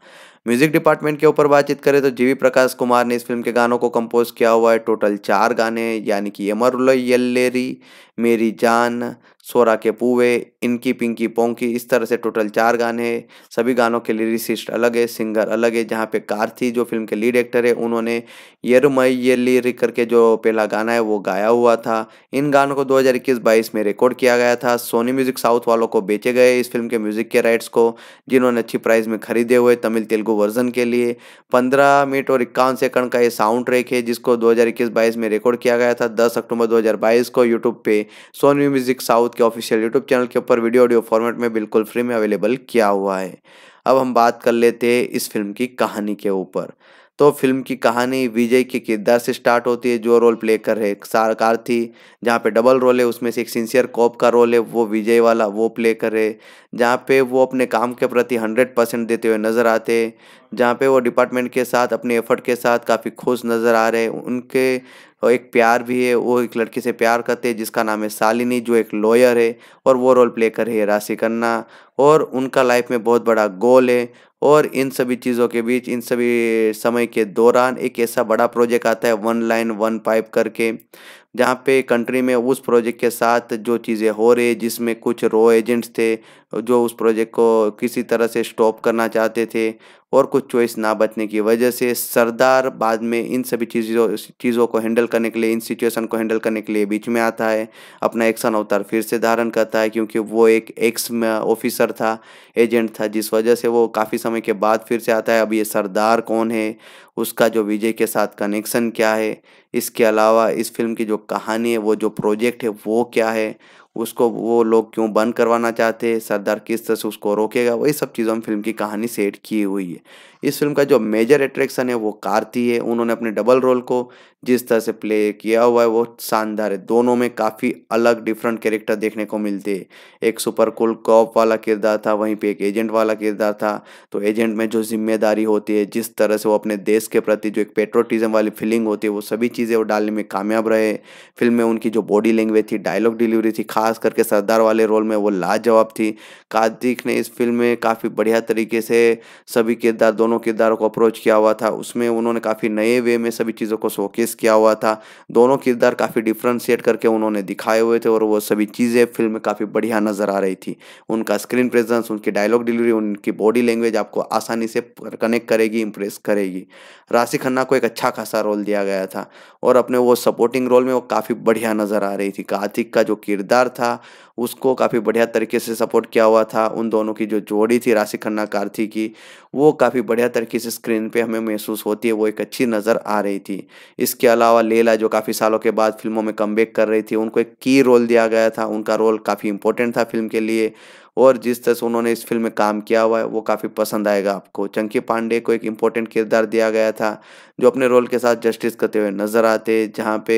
म्यूजिक डिपार्टमेंट के ऊपर बातचीत करें तो जीवी प्रकाश कुमार ने इस फिल्म के गानों को कंपोज किया हुआ है टोटल चार गाने यानी कि यमर येल्लेरी मेरी जान सोरा के पूवे इनकी पिंकी पोंकी इस तरह से टोटल चार गाने हैं सभी गानों के लिरिसिस्ट अलग है सिंगर अलग है जहाँ पे कार्थी जो फिल्म के लीड एक्टर है उन्होंने येरुमई ये लीर करके जो पहला गाना है वो गाया हुआ था इन गानों को 2021-22 में रिकॉर्ड किया गया था सोनी म्यूजिक साउथ वालों को बेचे गए इस फिल्म के म्यूजिक के राइट्स को जिन्होंने अच्छी प्राइस में खरीदे हुए तमिल तेलुगु वर्जन के लिए पंद्रह मिनट और इक्यावन सेकंड का ये साउंड ट्रैक है जिसको दो हज़ार में रिकॉर्ड किया गया था दस अक्टूबर दो को यूट्यूब पे सोनी म्यूजिक साउथ के ऑफिशियल यूट्यूब चैनल के ऊपर वीडियो ऑडियो फॉर्मेट में बिल्कुल फ्री में अवेलेबल किया हुआ है अब हम बात कर लेते हैं इस फिल्म की कहानी के ऊपर तो फिल्म की कहानी विजय के किरदार से स्टार्ट होती है जो रोल प्ले कर रहे सार थी जहाँ पे डबल रोल है उसमें से एक सिंसियर कॉप का रोल है वो विजय वाला वो प्ले कर रहे जहाँ पे वो अपने काम के प्रति हंड्रेड परसेंट देते हुए नज़र आते जहाँ पे वो डिपार्टमेंट के साथ अपने एफर्ट के साथ काफ़ी खुश नज़र आ रहे उनके और एक प्यार भी है वो एक लड़की से प्यार करते हैं जिसका नाम है शालिनी जो एक लॉयर है और वो रोल प्ले कर रही है राशि खन्ना और उनका लाइफ में बहुत बड़ा गोल है और इन सभी चीज़ों के बीच इन सभी समय के दौरान एक ऐसा बड़ा प्रोजेक्ट आता है वन लाइन वन पाइप करके जहाँ पे कंट्री में उस प्रोजेक्ट के साथ जो चीज़ें हो रही है जिसमें कुछ रो एजेंट्स थे जो उस प्रोजेक्ट को किसी तरह से स्टॉप करना चाहते थे और कुछ चॉइस ना बचने की वजह से सरदार बाद में इन सभी चीज़ों चीज़ों को हैंडल करने के लिए इन सिचुएशन को हैंडल करने के लिए बीच में आता है अपना एक्शन अवतार फिर से धारण करता है क्योंकि वो एक एक्स ऑफिसर था एजेंट था जिस वजह से वो काफ़ी समय के बाद फिर से आता है अब ये सरदार कौन है उसका जो विजय के साथ कनेक्शन क्या है इसके अलावा इस फिल्म की जो कहानी है वो जो प्रोजेक्ट है वो क्या है उसको वो लोग क्यों बंद करवाना चाहते सरदार किस तरह से उसको रोकेगा वही सब चीज़ों में फिल्म की कहानी सेट की हुई है इस फिल्म का जो मेजर अट्रैक्शन है वो कार्ती है उन्होंने अपने डबल रोल को जिस तरह से प्ले किया हुआ है वो शानदार है दोनों में काफ़ी अलग डिफरेंट कैरेक्टर देखने को मिलते हैं एक सुपर कुल कॉप वाला किरदार था वहीं पे एक एजेंट वाला किरदार था तो एजेंट में जो जिम्मेदारी होती है जिस तरह से वो अपने देश के प्रति जो एक पेट्रोटिज्म वाली फीलिंग होती है वो सभी चीज़ें वो डालने में कामयाब रहे फिल्म में उनकी जो बॉडी लैंग्वेज थी डायलॉग डिलीवरी थी खास करके सरदार वाले रोल में वो लाजवाब थी कार्तिक ने इस फिल्म में काफ़ी बढ़िया तरीके से सभी किरदार दोनों दोनों किरदारों को अप्रोच किया हुआ था उसमें उन्होंने काफ़ी नए वे में सभी चीज़ों को शोकेस किया हुआ था दोनों किरदार काफ़ी डिफ्रेंशिएट करके उन्होंने दिखाए हुए थे और वो सभी चीज़ें फिल्म में काफ़ी बढ़िया नज़र आ रही थी उनका स्क्रीन प्रेजेंस उनकी डायलॉग डिलीवरी उनकी बॉडी लैंग्वेज आपको आसानी से कनेक्ट करेगी इंप्रेस करेगी राशि खन्ना को एक अच्छा खासा रोल दिया गया था और अपने वो सपोर्टिंग रोल में वो काफ़ी बढ़िया नज़र आ रही थी कार्तिक का जो किरदार था उसको काफ़ी बढ़िया तरीके से सपोर्ट किया हुआ था उन दोनों की जो जोड़ी थी राशि खन्ना कार्थी की वो काफ़ी बढ़िया तरीके से स्क्रीन पे हमें महसूस होती है वो एक अच्छी नज़र आ रही थी इसके अलावा लेला जो काफ़ी सालों के बाद फिल्मों में कम कर रही थी उनको एक की रोल दिया गया था उनका रोल काफ़ी इंपॉर्टेंट था फिल्म के लिए और जिस तरह से उन्होंने इस फिल्म में काम किया हुआ है वो काफ़ी पसंद आएगा आपको चंकी पांडे को एक इम्पोर्टेंट किरदार दिया गया था जो अपने रोल के साथ जस्टिस करते हुए नजर आते जहाँ पे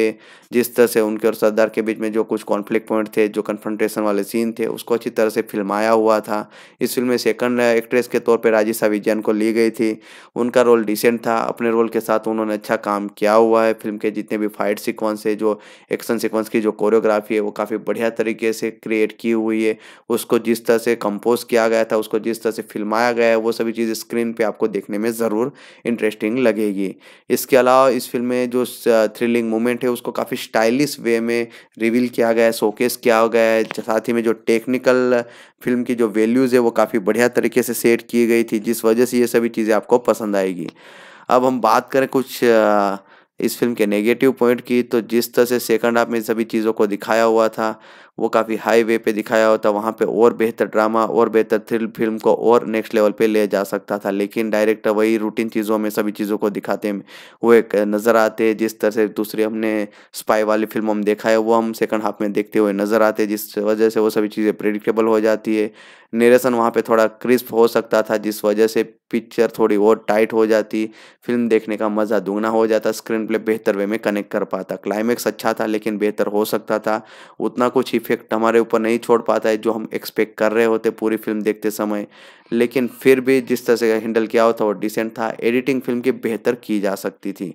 जिस तरह से उनके और सरदार के बीच में जो कुछ कॉन्फ्लिक्ट पॉइंट थे जो कन्फ्रंटेशन वाले सीन थे उसको अच्छी तरह से फिल्माया हुआ था इस फिल्म में सेकंड एक्ट्रेस के तौर पर राजिशा विजयन को ली गई थी उनका रोल डिसेंट था अपने रोल के साथ उन्होंने अच्छा काम किया हुआ है फिल्म के जितने भी फाइट सिक्वेंस है जो एक्शन सिक्वेंस की जो कोरियोग्राफी है वो काफ़ी बढ़िया तरीके से क्रिएट की हुई है उसको जिस तरह से कंपोज किया गया था उसको जिस तरह से फिल्माया गया है वो सभी चीज़ स्क्रीन पर आपको देखने में ज़रूर इंटरेस्टिंग लगेगी इसके अलावा इस फिल्म में जो थ्रिलिंग मोमेंट है उसको काफ़ी स्टाइलिश वे में रिवील किया गया है शोकेस किया गया है साथ ही में जो टेक्निकल फिल्म की जो वैल्यूज़ है वो काफ़ी बढ़िया तरीके से सेट की गई थी जिस वजह से ये सभी चीज़ें आपको पसंद आएगी अब हम बात करें कुछ इस फिल्म के नेगेटिव पॉइंट की तो जिस तरह से सेकंड हाफ में सभी चीज़ों को दिखाया हुआ था वो काफ़ी हाई वे पे दिखाया होता वहाँ पे और बेहतर ड्रामा और बेहतर थ्रिल फिल्म को और नेक्स्ट लेवल पे ले जा सकता था लेकिन डायरेक्टर वही रूटीन चीज़ों में सभी चीज़ों को दिखाते हुए नज़र आते जिस तरह से दूसरी हमने स्पाई वाली फिल्म हम देखा है वो हम सेकंड हाफ में देखते हुए नज़र आते जिस वजह से वो सभी चीज़ें प्रिडिक्टेबल हो जाती है नेरेसन वहाँ पर थोड़ा क्रिस्प हो सकता था जिस वजह से पिक्चर थोड़ी और टाइट हो जाती फिल्म देखने का मज़ा दुगना हो जाता स्क्रीन प्ले बेहतर वे में कनेक्ट कर पाता क्लाइमैक्स अच्छा था लेकिन बेहतर हो सकता था उतना कुछ ही इफेक्ट हमारे ऊपर नहीं छोड़ पाता है जो हम एक्सपेक्ट कर रहे होते पूरी फिल्म देखते समय लेकिन फिर भी जिस तरह से हैंडल किया हुआ था वो डिसेंट था एडिटिंग फिल्म की बेहतर की जा सकती थी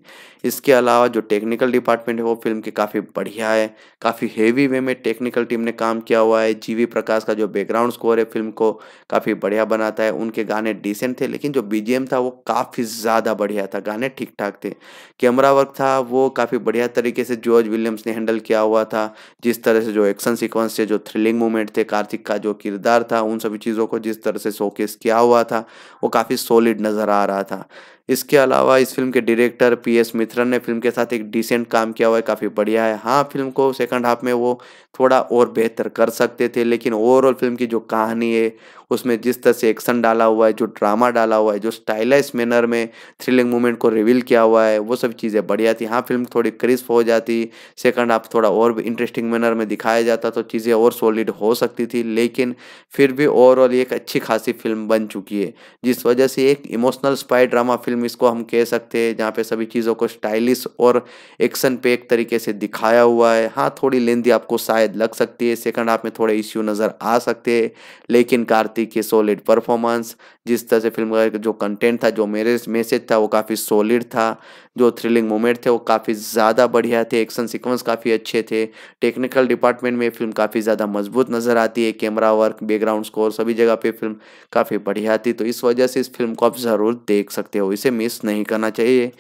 इसके अलावा जो टेक्निकल डिपार्टमेंट है वो फिल्म के काफ़ी बढ़िया है काफ़ी हेवी वे में टेक्निकल टीम ने काम किया हुआ है जीवी प्रकाश का जो बैकग्राउंड स्कोर है फिल्म को काफ़ी बढ़िया बनाता है उनके गाने डिसेंट थे लेकिन जो बी था वो काफ़ी ज़्यादा बढ़िया था गाने ठीक ठाक थे कैमरा वर्क था वो काफ़ी बढ़िया तरीके से जॉर्ज विलियम्स ने हैंडल किया हुआ था जिस तरह से जो एक्शन सीक्वेंस थे जो थ्रिलिंग मोमेंट थे कार्तिक का जो किरदार था उन सभी चीज़ों को जिस तरह से शोकेस किया हुआ था वो काफ़ी सॉलिड नज़र आ रहा था इसके अलावा इस फिल्म के डायरेक्टर पी एस मित्रन ने फिल्म के साथ एक डिसेंट काम किया हुआ है काफ़ी बढ़िया है हाँ फिल्म को सेकंड हाफ में वो थोड़ा और बेहतर कर सकते थे लेकिन ओवरऑल फिल्म की जो कहानी है उसमें जिस तरह से एक्शन डाला हुआ है जो ड्रामा डाला हुआ है जो स्टाइलाइज मैनर में थ्रिलिंग मूवमेंट को रिवील किया हुआ है वो सब चीज़ें बढ़िया थी हाँ फिल्म थोड़ी क्रिस्प हो जाती सेकंड हाफ थोड़ा और भी इंटरेस्टिंग मैनर में दिखाया जाता तो चीज़ें और सॉलिड हो सकती थी लेकिन फिर भी ओवरऑल एक अच्छी खासी फिल्म बन चुकी है जिस वजह से एक emotional spy drama film film इसको हम कह सकते हैं जहाँ पे सभी चीज़ों को स्टाइलिश और एक्शन पे एक तरीके से दिखाया हुआ है हाँ थोड़ी लेंदी आपको शायद लग सकती है सेकंड हाफ में थोड़े इश्यू नज़र आ सकते हैं लेकिन कार्तिक के सॉलिड परफॉर्मेंस जिस तरह से फिल्म का जो कंटेंट था जो मेरे मैसेज था वो काफ़ी सॉलिड था जो थ्रिलिंग मोमेंट थे वो काफ़ी ज़्यादा बढ़िया थे एक्शन सिक्वेंस काफ़ी अच्छे थे टेक्निकल डिपार्टमेंट में फिल्म काफ़ी ज़्यादा मजबूत नज़र आती है कैमरा वर्क बैकग्राउंड स्कोर सभी जगह पर फिल्म काफ़ी बढ़िया थी तो इस वजह से इस फिल्म को आप ज़रूर देख सकते हो इसे मिस नहीं करना चाहिए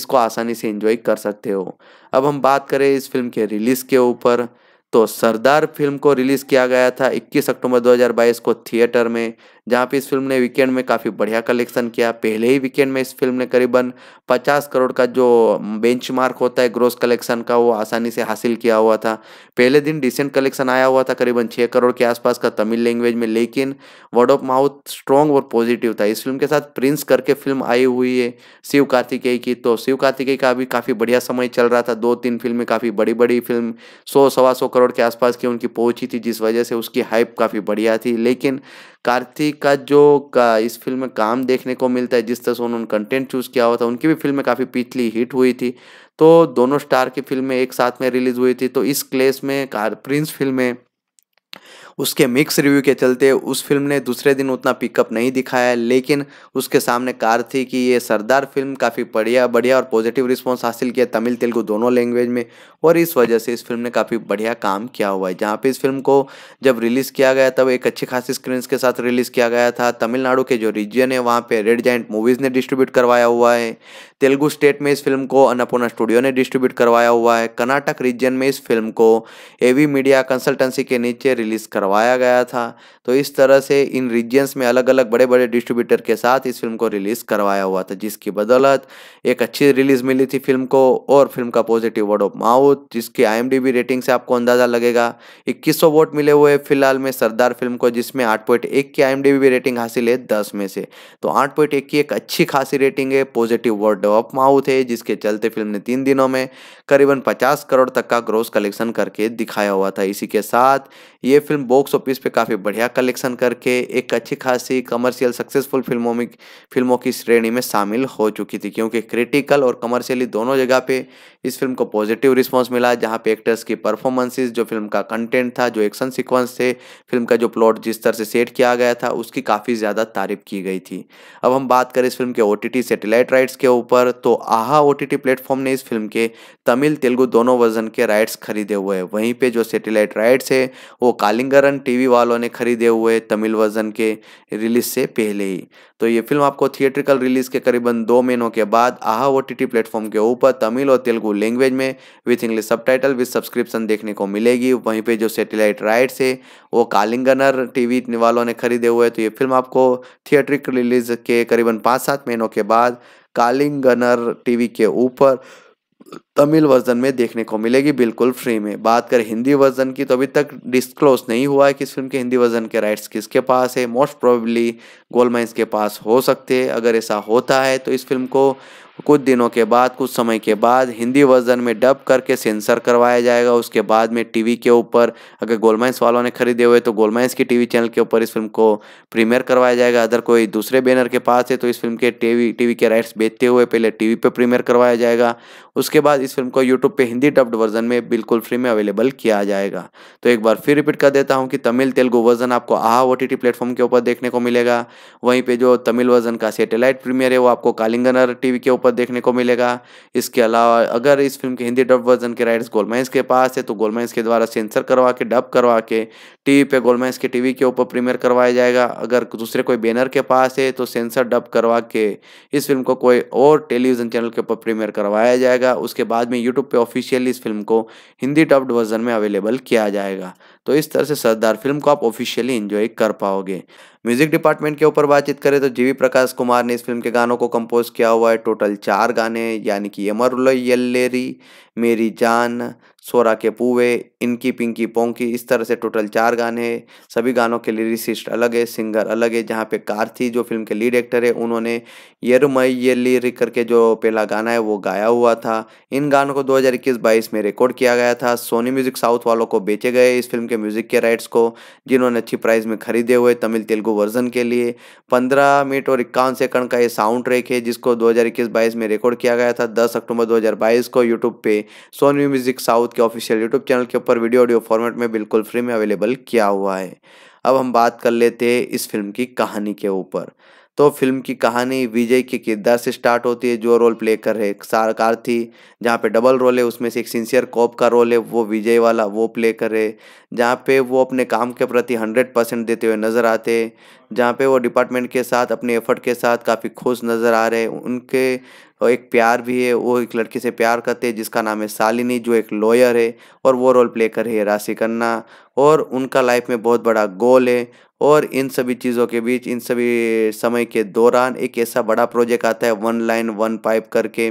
इसको आसानी से इन्जॉय कर सकते हो अब हम बात करें इस फिल्म के रिलीज़ के ऊपर तो सरदार फिल्म को रिलीज़ किया गया था 21 अक्टूबर 2022 को थिएटर में जहाँ पे इस फिल्म ने वीकेंड में काफ़ी बढ़िया कलेक्शन किया पहले ही वीकेंड में इस फिल्म ने करीबन 50 करोड़ का जो बेंचमार्क होता है ग्रोस कलेक्शन का वो आसानी से हासिल किया हुआ था पहले दिन डिसेंट कलेक्शन आया हुआ था करीबन 6 करोड़ के आसपास का तमिल लैंग्वेज में लेकिन वर्ड ऑफ माउथ स्ट्रॉन्ग और पॉजिटिव था इस फिल्म के साथ प्रिंस करके फिल्म आई हुई है शिव कार्तिकेय की तो शिव कार्तिकेय का भी काफ़ी बढ़िया समय चल रहा था दो तीन फिल्में काफ़ी बड़ी बड़ी फिल्म सौ सवा सौ करोड़ के आसपास की उनकी पहुँची थी जिस वजह से उसकी हाइप काफ़ी बढ़िया थी लेकिन कार्तिक का जो का इस फिल्म में काम देखने को मिलता है जिस तरह से उन्होंने कंटेंट चूज़ किया हुआ था उनकी भी फिल्म काफ़ी पिछली हिट हुई थी तो दोनों स्टार की फिल्में एक साथ में रिलीज़ हुई थी तो इस क्लेस में कार प्रिंस फिल्में उसके मिक्स रिव्यू के चलते उस फिल्म ने दूसरे दिन उतना पिकअप नहीं दिखाया लेकिन उसके सामने कार थी कि ये सरदार फिल्म काफ़ी बढ़िया बढ़िया और पॉजिटिव रिस्पांस हासिल किया तमिल तेलुगु दोनों लैंग्वेज में और इस वजह से इस फिल्म ने काफ़ी बढ़िया काम किया हुआ है जहाँ पे इस फिल्म को जब रिलीज़ किया गया तब एक अच्छी खासी स्क्रीन्स के साथ रिलीज़ किया गया था तमिलनाडु के जो रीजन है वहाँ पे रेड जैंट मूवीज़ ने डिस्ट्रीब्यूट करवाया हुआ है तेलुगु स्टेट में इस फिल्म को अन्नपूर्णा स्टूडियो ने डिस्ट्रीब्यूट करवाया हुआ है कर्नाटक रीजन में इस फिल्म को ए मीडिया कंसल्टेंसी के नीचे रिलीज़ करवाया गया था तो इस तरह से इन रीजन्स में अलग अलग बड़े बड़े डिस्ट्रीब्यूटर के साथ इस फिल्म को रिलीज़ करवाया हुआ था जिसकी बदौलत एक अच्छी रिलीज़ मिली थी फिल्म को और फिल्म का पॉजिटिव वर्ड ऑफ माउथ जिसकी आई रेटिंग से आपको अंदाज़ा लगेगा इक्कीस वोट मिले हुए फिलहाल में सरदार फिल्म को जिसमें आठ पॉइंट एक की आई रेटिंग हासिल है दस में से तो आठ पॉइंट एक की एक अच्छी खासी रेटिंग है पॉजिटिव वर्ड ऑफ माउथ है जिसके चलते फिल्म ने तीन दिनों में करीबन पचास करोड़ तक का ग्रोस कलेक्शन करके दिखाया हुआ था इसी के साथ ये फिल्म बॉक्स ऑफिस पर काफ़ी बढ़िया कलेक्शन करके एक अच्छी खासी कमर्शियल सक्सेसफुल फिल्मों में फिल्मों की श्रेणी में शामिल हो चुकी थी क्योंकि क्रिटिकल और कमर्शियली दोनों जगह पर इस फिल्म को पॉजिटिव रिस्पॉन्स रिस्पॉन्स मिला जहाँ पे एक्टर्स की परफॉर्मेंसेज जो फिल्म का कंटेंट था जो एक्शन सीक्वेंस थे फिल्म का जो प्लॉट जिस तरह से सेट किया गया था उसकी काफ़ी ज़्यादा तारीफ की गई थी अब हम बात करें इस फिल्म के ओ टी राइट्स के ऊपर तो आहा ओ टी प्लेटफॉर्म ने इस फिल्म के तमिल तेलुगु दोनों वर्जन के राइट्स खरीदे हुए हैं वहीं पर जो सेटेलाइट राइट्स है वो कालिंगरन टी वालों ने खरीदे हुए तमिल वर्जन के रिलीज से पहले ही तो ये फिल्म आपको थिएट्रिकल रिलीज के करीबन दो महीनों के बाद आहा ओ टी प्लेटफॉर्म के ऊपर तमिल और तेलुगु लैंग्वेज में with English subtitle with subscription देखने को मिलेगी वहीं पे जो सेटेलाइट राइट्स है वो कालिंगनर टीवी वालों ने खरीदे हुए तो ये फिल्म आपको थिएट्रिकल रिलीज के करीबन पाँच सात महीनों के बाद कालिंगनर टी के ऊपर तमिल वर्जन में देखने को मिलेगी बिल्कुल फ्री में बात करें हिंदी वर्जन की तो अभी तक डिस्क्लोज नहीं हुआ है कि इस फिल्म के हिंदी वर्जन के राइट्स किसके पास है मोस्ट प्रोबेबली गोलमाइंस के पास हो सकते हैं अगर ऐसा होता है तो इस फिल्म को कुछ दिनों के बाद कुछ समय के बाद हिंदी वर्जन में डब करके सेंसर करवाया जाएगा उसके बाद में टीवी के ऊपर अगर गोलमाइंस वालों ने खरीदे हुए तो गोलमाइंस के टीवी चैनल के ऊपर इस फिल्म को प्रीमियर करवाया जाएगा अगर कोई दूसरे बैनर के पास है तो इस फिल्म के टीवी टीवी के राइट्स बेचते हुए पहले टीवी पे प्रीमियर करवाया जाएगा उसके बाद इस फिल्म को यूट्यूब पर हिंदी डब्ड वर्जन में बिल्कुल फ्री में अवेलेबल किया जाएगा तो एक बार फिर रिपीट कर देता हूँ कि तमिल तेलुगु वर्जन आपको आहा ओ टी प्लेटफॉर्म के ऊपर देखने को मिलेगा वहीं पर जो तमिल वर्जन का सेटेलाइट प्रीमियर है वो आपको कालिंगनर टी के ऊपर पर देखने को मिलेगा इसके अलावा अगर इस फिल्म के हिंदी डब वर्जन के राइट्स गोलमेंस के पास है तो गोलमेंस के द्वारा सेंसर करवा के डब करवा के टीवी पे गोलमेंस के टीवी के ऊपर प्रीमियर करवाया जाएगा अगर दूसरे कोई बैनर के पास है तो सेंसर डब करवा के इस फिल्म को कोई और टेलीविजन चैनल के ऊपर प्रीमियर करवाया जाएगा उसके बाद में यूट्यूब पर ऑफिशियली इस फिल्म को हिंदी डब्ड वर्जन में अवेलेबल किया जाएगा तो इस तरह से सरदार फिल्म को आप ऑफिशियली इंजॉय कर पाओगे म्यूजिक डिपार्टमेंट के ऊपर बातचीत करें तो जीवी प्रकाश कुमार ने इस फिल्म के गानों को कंपोज किया हुआ है टोटल चार गाने यानी कि अमर येरी मेरी जान सोरा के पूवे इनकी पिंकी पोंकी इस तरह से टोटल चार गाने हैं सभी गानों के लिरिसिस्ट अलग है सिंगर अलग है जहाँ पे कार्थी जो फिल्म के लीड एक्टर है उन्होंने येरुमई ये लिरिक करके जो पहला गाना है वो गाया हुआ था इन गानों को 2021-22 में रिकॉर्ड किया गया था सोनी म्यूजिक साउथ वालों को बेचे गए इस फिल्म के म्यूजिक के राइट्स को जिन्होंने अच्छी प्राइस में खरीदे हुए तमिल तेलुगु वर्जन के लिए पंद्रह मिनट और इक्यावन सेकंड का ये साउंड ट्रैक है जिसको दो हज़ार में रिकॉर्ड किया गया था दस अक्टूबर दो को यूट्यूब पे सोनी म्यूजिक साउथ साउथ के ऑफिशियल यूट्यूब चैनल के ऊपर वीडियो ऑडियो फॉर्मेट में बिल्कुल फ्री में अवेलेबल किया हुआ है अब हम बात कर लेते हैं इस फिल्म की कहानी के ऊपर तो फिल्म की कहानी विजय के किरदार से स्टार्ट होती है जो रोल प्ले कर रहे सारकार थी जहाँ पे डबल रोल है उसमें से एक सिंसियर कॉप का रोल है वो विजय वाला वो प्ले कर रहे जहाँ पे वो अपने काम के प्रति हंड्रेड परसेंट देते हुए नज़र आते जहाँ पे वो डिपार्टमेंट के साथ अपने एफर्ट के साथ काफ़ी खुश नज़र आ रहे उनके एक प्यार भी है वो एक लड़की से प्यार करते हैं जिसका नाम है सालिनी जो एक लॉयर है और वो रोल प्ले कर रही है राशि खन्ना और उनका लाइफ में बहुत बड़ा गोल है और इन सभी चीज़ों के बीच इन सभी समय के दौरान एक ऐसा बड़ा प्रोजेक्ट आता है वन लाइन वन पाइप करके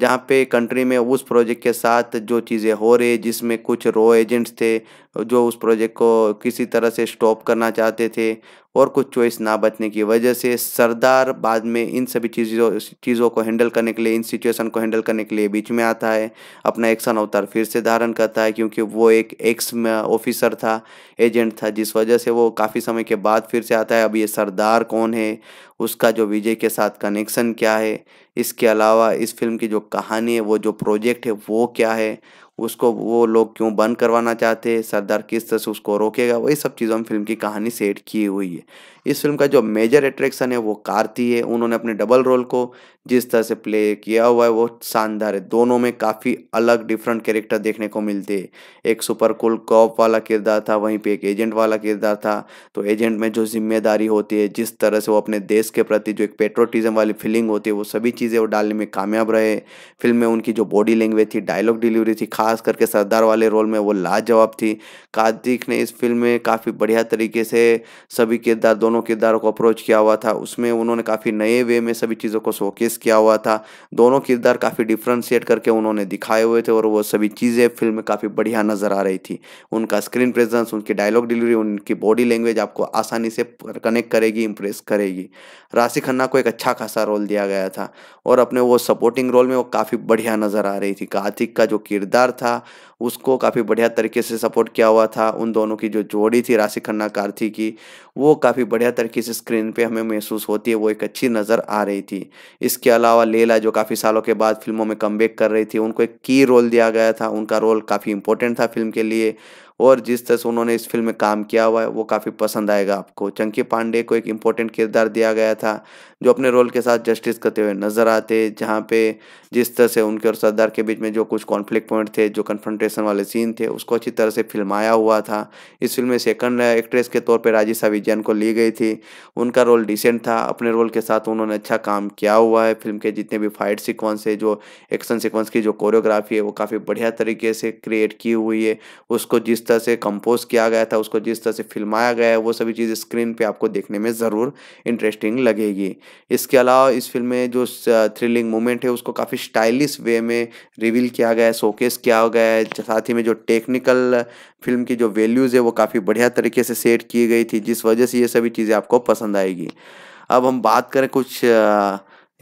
जहाँ पे कंट्री में उस प्रोजेक्ट के साथ जो चीज़ें हो रही जिसमें कुछ रो एजेंट्स थे जो उस प्रोजेक्ट को किसी तरह से स्टॉप करना चाहते थे और कुछ चॉइस ना बचने की वजह से सरदार बाद में इन सभी चीज़ों चीज़ों को हैंडल करने के लिए इन सिचुएशन को हैंडल करने के लिए बीच में आता है अपना एक्शन अवतार फिर से धारण करता है क्योंकि वो एक एक्स ऑफिसर था एजेंट था जिस वजह से वो काफ़ी समय के बाद फिर से आता है अब ये सरदार कौन है उसका जो विजय के साथ कनेक्शन क्या है इसके अलावा इस फिल्म की जो कहानी है वो जो प्रोजेक्ट है वो क्या है उसको वो लोग क्यों बंद करवाना चाहते हैं सरदार किस तरह से उसको रोकेगा वही सब चीज़ों में फिल्म की कहानी सेट की हुई है इस फिल्म का जो मेजर अट्रैक्शन है वो कार्ती है उन्होंने अपने डबल रोल को जिस तरह से प्ले किया हुआ है वो शानदार है दोनों में काफ़ी अलग डिफरेंट कैरेक्टर देखने को मिलते हैं एक सुपर कूल कॉप वाला किरदार था वहीं पे एक एजेंट वाला किरदार था तो एजेंट में जो जिम्मेदारी होती है जिस तरह से वो अपने देश के प्रति जो एक पेट्रोटिज्म वाली फीलिंग होती है वो सभी चीज़ें वो डालने में कामयाब रहे फिल्म में उनकी जो बॉडी लैंग्वेज थी डायलॉग डिलीवरी थी खास करके सरदार वाले रोल में वो लाजवाब थी कार्तिक ने इस फिल्म में काफ़ी बढ़िया तरीके से सभी किरदार दोनों दोनों किरदारों को अप्रोच किया हुआ था उसमें उन्होंने काफ़ी नए वे में सभी चीज़ों को शोकेस किया हुआ था दोनों किरदार काफ़ी डिफ्रेंशिएट करके उन्होंने दिखाए हुए थे और वो सभी चीज़ें फिल्म में काफ़ी बढ़िया नज़र आ रही थी उनका स्क्रीन प्रेजेंस उनकी डायलॉग डिलीवरी उनकी बॉडी लैंग्वेज आपको आसानी से कनेक्ट करेगी इम्प्रेस करेगी राशि खन्ना को एक अच्छा खासा रोल दिया गया था और अपने वो सपोर्टिंग रोल में वो काफ़ी बढ़िया नज़र आ रही थी कार्तिक का जो किरदार था उसको काफ़ी बढ़िया तरीके से सपोर्ट किया हुआ था उन दोनों की जो जोड़ी थी राशि खन्ना कार्तिक की वो काफ़ी बढ़िया तरीके से स्क्रीन पे हमें महसूस होती है वो एक अच्छी नज़र आ रही थी इसके अलावा लेला जो काफ़ी सालों के बाद फिल्मों में कम कर रही थी उनको एक की रोल दिया गया था उनका रोल काफ़ी इंपॉर्टेंट था फिल्म के लिए और जिस तरह से उन्होंने इस फिल्म में काम किया हुआ है वो काफ़ी पसंद आएगा आपको चंकी पांडे को एक इम्पोर्टेंट किरदार दिया गया था जो अपने रोल के साथ जस्टिस करते हुए नजर आते जहाँ पे जिस तरह से उनके और सरदार के बीच में जो कुछ कॉन्फ्लिक्ट पॉइंट थे जो कन्फ्रंटेशन वाले सीन थे उसको अच्छी तरह से फिल्माया हुआ था इस फिल्म में सेकंड एक्ट्रेस के तौर पर राजिशा विजयन को ली गई थी उनका रोल डिसेंट था अपने रोल के साथ उन्होंने अच्छा काम किया हुआ है फिल्म के जितने भी फाइट सिक्वेंस है जो एक्शन सिक्वेंस की जो कोरियोग्राफी है वो काफ़ी बढ़िया तरीके से क्रिएट की हुई है उसको जिस तरह से कंपोज किया गया था उसको जिस तरह से फिल्माया गया है वो सभी चीज़ स्क्रीन पर आपको देखने में ज़रूर इंटरेस्टिंग लगेगी इसके अलावा इस फिल्म में जो थ्रिलिंग मोमेंट है उसको काफ़ी स्टाइलिश वे में रिवील किया गया है शोकेस किया गया है साथ ही में जो टेक्निकल फिल्म की जो वैल्यूज़ है वो काफ़ी बढ़िया तरीके से सेट की गई थी जिस वजह से ये सभी चीज़ें आपको पसंद आएगी अब हम बात करें कुछ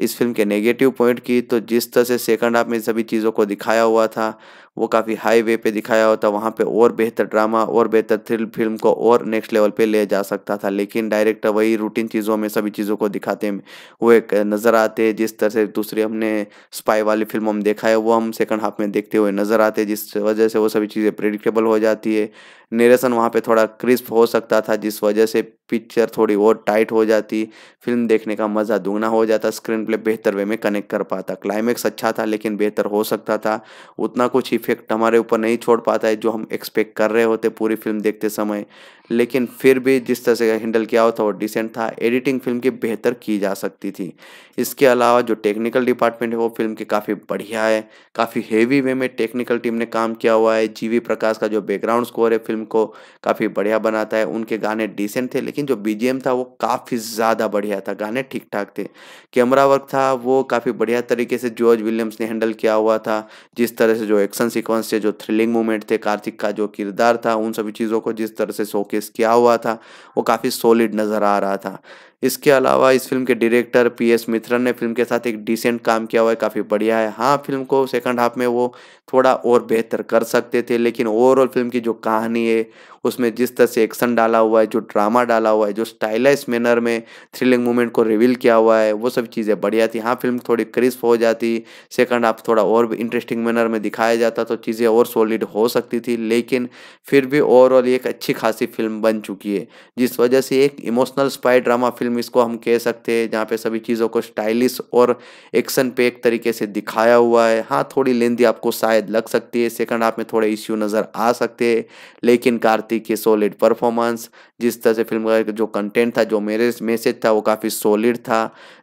इस फिल्म के नेगेटिव पॉइंट की तो जिस तरह से सेकंड हाफ में सभी चीज़ों को दिखाया हुआ था वो काफ़ी हाई वे पे दिखाया होता वहाँ पे और बेहतर ड्रामा और बेहतर थ्रिल फिल्म को और नेक्स्ट लेवल पे ले जा सकता था लेकिन डायरेक्टर वही रूटीन चीज़ों में सभी चीज़ों को दिखाते हैं वो एक नज़र आते हैं जिस तरह से दूसरी हमने स्पाई वाली फिल्म हम देखा है वो हम सेकंड हाफ में देखते हुए नज़र आते जिस वजह से वो सभी चीज़ें प्रिडिक्टेबल हो जाती है नेरेशन वहाँ पे थोड़ा क्रिस्प हो सकता था जिस वजह से पिक्चर थोड़ी और टाइट हो जाती फिल्म देखने का मज़ा दुगना हो जाता स्क्रीन प्ले बेहतर वे में कनेक्ट कर पाता क्लाइमैक्स अच्छा था लेकिन बेहतर हो सकता था उतना कुछ ही इफेक्ट हमारे ऊपर नहीं छोड़ पाता है जो हम एक्सपेक्ट कर रहे होते पूरी फिल्म देखते समय लेकिन फिर भी जिस तरह से हैंडल किया हुआ था वो डिसेंट था एडिटिंग फिल्म की बेहतर की जा सकती थी इसके अलावा जो टेक्निकल डिपार्टमेंट है वो फिल्म के काफ़ी बढ़िया है काफ़ी हेवी वे में टेक्निकल टीम ने काम किया हुआ है जी प्रकाश का जो बैकग्राउंड स्कोर है फिल्म को काफ़ी बढ़िया बनाता है उनके गाने डिसेंट थे लेकिन जो बी था वो काफ़ी ज़्यादा बढ़िया था गाने ठीक ठाक थे कैमरा वर्क था वो काफ़ी बढ़िया तरीके से जॉर्ज विलियम्स ने हैंडल किया हुआ था जिस तरह से जो एक्शन सिक्वेंस थे जो थ्रिलिंग मूवमेंट थे कार्तिक का जो किरदार था उन सभी चीज़ों को जिस तरह से शो केस क्या हुआ था वो काफ़ी सॉलिड नज़र आ रहा था इसके अलावा इस फिल्म के डायरेक्टर पी एस मित्रन ने फिल्म के साथ एक डिसेंट काम किया हुआ है काफ़ी बढ़िया है हाँ फिल्म को सेकंड हाफ में वो थोड़ा और बेहतर कर सकते थे लेकिन ओवरऑल फिल्म की जो कहानी है उसमें जिस तरह से एक्शन डाला हुआ है जो ड्रामा डाला हुआ है जो स्टाइलाइज मैनर में थ्रिलिंग मूवमेंट को रिवील किया हुआ है वो सब चीज़ें बढ़िया थी हाँ फिल्म थोड़ी क्रिस्प हो जाती सेकंड हाफ थोड़ा और इंटरेस्टिंग मैनर में दिखाया जाता तो चीज़ें और सॉलिड हो सकती थी लेकिन फिर भी ओवरऑल एक अच्छी खासी फिल्म बन चुकी है जिस वजह से एक emotional spy drama film film इसको हम कह सकते हैं जहाँ पे सभी चीज़ों को स्टाइलिश और एक्शन पे एक तरीके से दिखाया हुआ है हाँ थोड़ी लेंदी आपको शायद लग सकती है सेकंड हाफ में थोड़े इश्यू नज़र आ सकते हैं लेकिन कार्तिक के सॉलिड परफॉर्मेंस जिस तरह से फिल्म का जो कंटेंट था जो मेरे मैसेज था वो काफ़ी सॉलिड था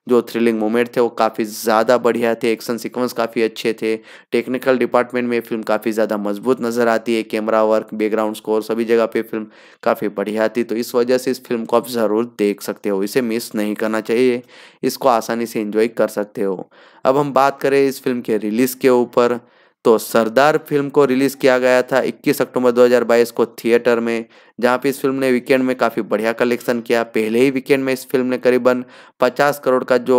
जो थ्रिलिंग मोमेंट थे वो काफ़ी ज़्यादा बढ़िया थे एक्शन सीक्वेंस काफ़ी अच्छे थे टेक्निकल डिपार्टमेंट में फिल्म काफ़ी ज़्यादा मजबूत नज़र आती है कैमरा वर्क बैकग्राउंड स्कोर सभी जगह पर फिल्म काफ़ी बढ़िया थी तो इस वजह से इस फिल्म को आप ज़रूर देख सकते हो इसे मिस नहीं करना चाहिए इसको आसानी से इन्जॉय कर सकते हो अब हम बात करें इस फिल्म के रिलीज़ के ऊपर तो सरदार फिल्म को रिलीज़ किया गया था 21 अक्टूबर 2022 को थिएटर में जहां पे इस फिल्म ने वीकेंड में काफ़ी बढ़िया कलेक्शन किया पहले ही वीकेंड में इस फिल्म ने करीबन 50 करोड़ का जो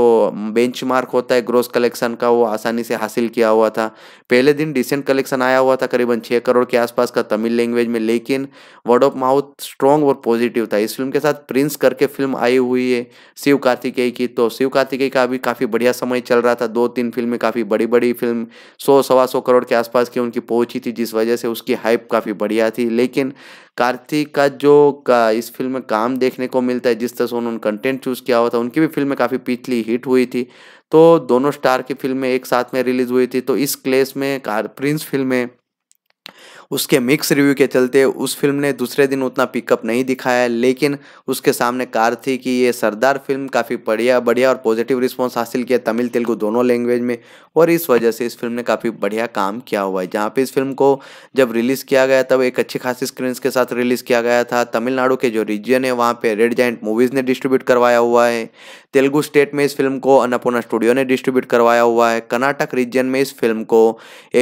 बेंचमार्क होता है ग्रोस कलेक्शन का वो आसानी से हासिल किया हुआ था पहले दिन डिसेंट कलेक्शन आया हुआ था करीबन छः करोड़ के आसपास का तमिल लैंग्वेज में लेकिन वर्ड ऑफ माउथ स्ट्रॉन्ग और पॉजिटिव था इस फिल्म के साथ प्रिंस करके फिल्म आई हुई है शिव कार्तिकेय की तो शिव कार्तिकेय का भी काफ़ी बढ़िया समय चल रहा था दो तीन फिल्में काफ़ी बड़ी बड़ी फिल्म सौ सवा सौ करोड़ के आसपास की उनकी पहुंची थी जिस वजह से उसकी हाइप काफ़ी बढ़िया थी लेकिन कार्तिक का जो का इस फिल्म में काम देखने को मिलता है जिस तरह से उन्होंने कंटेंट चूज़ किया हुआ था उनकी भी फिल्में काफ़ी पिछली हिट हुई थी तो दोनों स्टार की फिल्में एक साथ में रिलीज़ हुई थी तो इस क्लेस में कार प्रिंस फिल्में उसके मिक्स रिव्यू के चलते उस फिल्म ने दूसरे दिन उतना पिकअप नहीं दिखाया लेकिन उसके सामने कार थी कि ये सरदार फिल्म काफ़ी बढ़िया बढ़िया और पॉजिटिव रिस्पॉन्स हासिल किया तमिल तेलुगु दोनों लैंग्वेज में और इस वजह से इस फिल्म ने काफ़ी बढ़िया काम किया हुआ है जहाँ पर इस फिल्म को जब रिलीज़ किया गया तब एक अच्छी खासी स्क्रीन के साथ रिलीज़ किया गया था तमिलनाडु के जो रीजन है वहाँ पर रेड जैंट मूवीज़ ने डिस्ट्रीब्यूट करवाया हुआ है तेलुगु स्टेट में इस फिल्म को अन्नपूर्णा स्टूडियो ने डिस्ट्रीब्यूट करवाया हुआ है कर्नाटक रीजन में इस फिल्म को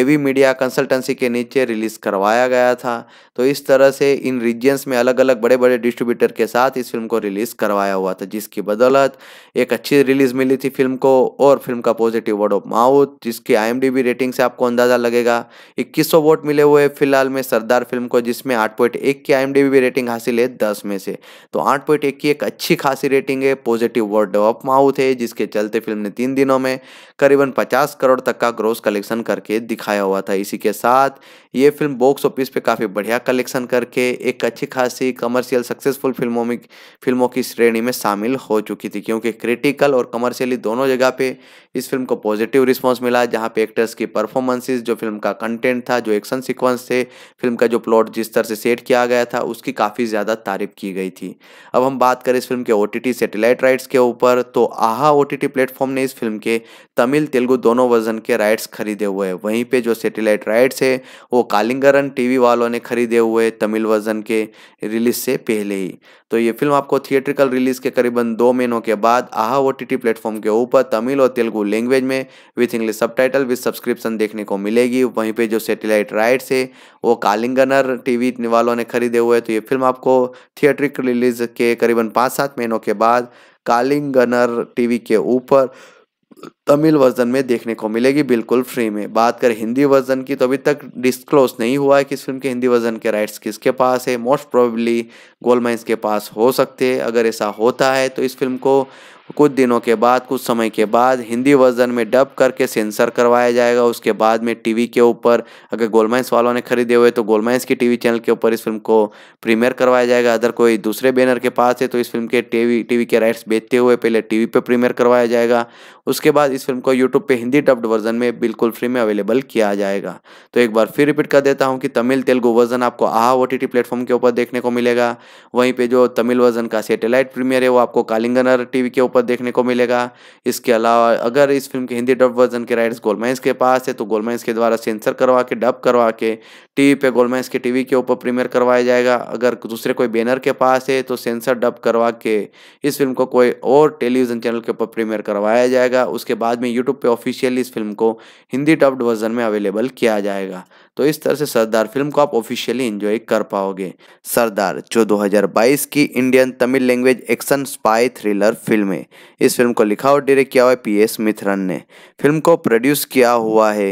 एवी मीडिया कंसल्टेंसी के नीचे रिलीज़ करवाया करवाया गया था तो इस तरह से इन रीजन्स में अलग अलग बड़े बड़े डिस्ट्रीब्यूटर के साथ इस फिल्म को रिलीज़ करवाया हुआ था जिसकी बदौलत एक अच्छी रिलीज़ मिली थी फिल्म को और फिल्म का पॉजिटिव वर्ड ऑफ माउथ जिसकी आई रेटिंग से आपको अंदाज़ा लगेगा इक्कीस वोट मिले हुए फिलहाल में सरदार फिल्म को जिसमें आठ की आई रेटिंग हासिल है दस में से तो आठ की एक अच्छी खासी रेटिंग है पॉजिटिव वर्ड ऑफ माउथ है जिसके चलते फिल्म ने तीन दिनों में करीबन पचास करोड़ तक का ग्रोस कलेक्शन करके दिखाया हुआ था इसी के साथ ये फिल्म बॉक्स ऑफिस पे काफ़ी बढ़िया कलेक्शन करके एक अच्छी खासी कमर्शियल सक्सेसफुल फिल्मों में फिल्मों की श्रेणी में शामिल हो चुकी थी क्योंकि क्रिटिकल और कमर्शियली दोनों जगह पे इस फिल्म को पॉजिटिव रिस्पांस मिला जहाँ पे एक्टर्स की परफॉर्मेंसेज जो फिल्म का कंटेंट था जो एक्शन सिक्वेंस थे फिल्म का जो प्लॉट जिस तरह से सेट किया गया था उसकी काफ़ी ज़्यादा तारीफ की गई थी अब हम बात करें इस फिल्म के ओ सैटेलाइट राइट्स के ऊपर तो आहा ओ टी प्लेटफॉर्म ने इस फिल्म के तमिल तेलुगु दोनों वर्जन के राइट्स खरीदे हुए हैं वहीं पर जो सेटेलाइट राइट्स है वो कालिंगर कारण टीवी वालों ने खरीदे हुए तमिल वर्जन के रिलीज से पहले ही तो ये फिल्म आपको थिएट्रिकल रिलीज के करीबन दो महीनों के बाद आहा ओ टी प्लेटफॉर्म के ऊपर तमिल और तेलुगु लैंग्वेज में with English subtitle with subscription देखने को मिलेगी वहीं पर जो सेटेलाइट राइट्स है वो कालिंगनर टीवी वालों ने खरीदे हुए तो ये फिल्म आपको थिएट्रिकल रिलीज के करीबन पाँच सात महीनों के बाद कालिंगनर टीवी के ऊपर तमिल वर्जन में देखने को मिलेगी बिल्कुल फ्री में बात करें हिंदी वर्जन की तो अभी तक डिस्क्लोज नहीं हुआ है कि इस फिल्म के हिंदी वर्जन के राइट्स किसके पास है मोस्ट प्रोबेबली गोल्ड माइंस के पास हो सकते हैं अगर ऐसा होता है तो इस फिल्म को कुछ दिनों के बाद कुछ समय के बाद हिंदी वर्जन में डब करके सेंसर करवाया जाएगा उसके बाद में टीवी के ऊपर अगर गोलमाइंस वालों ने खरीदे हुए तो गोलमाइंस के टीवी चैनल के ऊपर इस फिल्म को प्रीमियर करवाया जाएगा अगर कोई दूसरे बैनर के पास है तो इस फिल्म के टीवी टीवी के राइट्स बेचते हुए पहले टीवी पे प्रीमियर करवाया जाएगा उसके बाद इस फिल्म को यूट्यूब पे हिंदी डब्ड वर्जन में बिल्कुल फ्री में अवेलेबल किया जाएगा तो एक बार फिर रिपीट कर देता हूँ कि तमिल तेलुगु वर्जन आपको आहा ओ टी प्लेटफॉर्म के ऊपर देखने को मिलेगा वहीं पर जो तमिल वर्जन का सेटेलाइट प्रीमियर है वो आपको कालिंगनर टी के ऊपर देखने को मिलेगा इसके अलावा अगर इस फिल्म के हिंदी डब वर्जन के राइट्स गोलमेंस के पास है तो गोलमेंस के द्वारा सेंसर करवा के डब करवा के टीवी पे गोलमेंस के टीवी के ऊपर प्रीमियर करवाया जाएगा अगर दूसरे कोई बैनर के पास है तो सेंसर डब करवा के इस फिल्म को कोई और टेलीविज़न चैनल के ऊपर प्रीमियर करवाया जाएगा उसके बाद में यूट्यूब पे ऑफिशियली इस फिल्म को हिंदी डब्ड वर्जन में अवेलेबल किया जाएगा तो इस तरह से सरदार फिल्म को आप ऑफिशियली एंजॉय कर पाओगे सरदार जो 2022 की Indian Tamil language action spy thriller film है इस फिल्म को लिखा और डायरेक्ट किया हुआ है पी एस मिथरन ने फिल्म को प्रोड्यूस किया हुआ है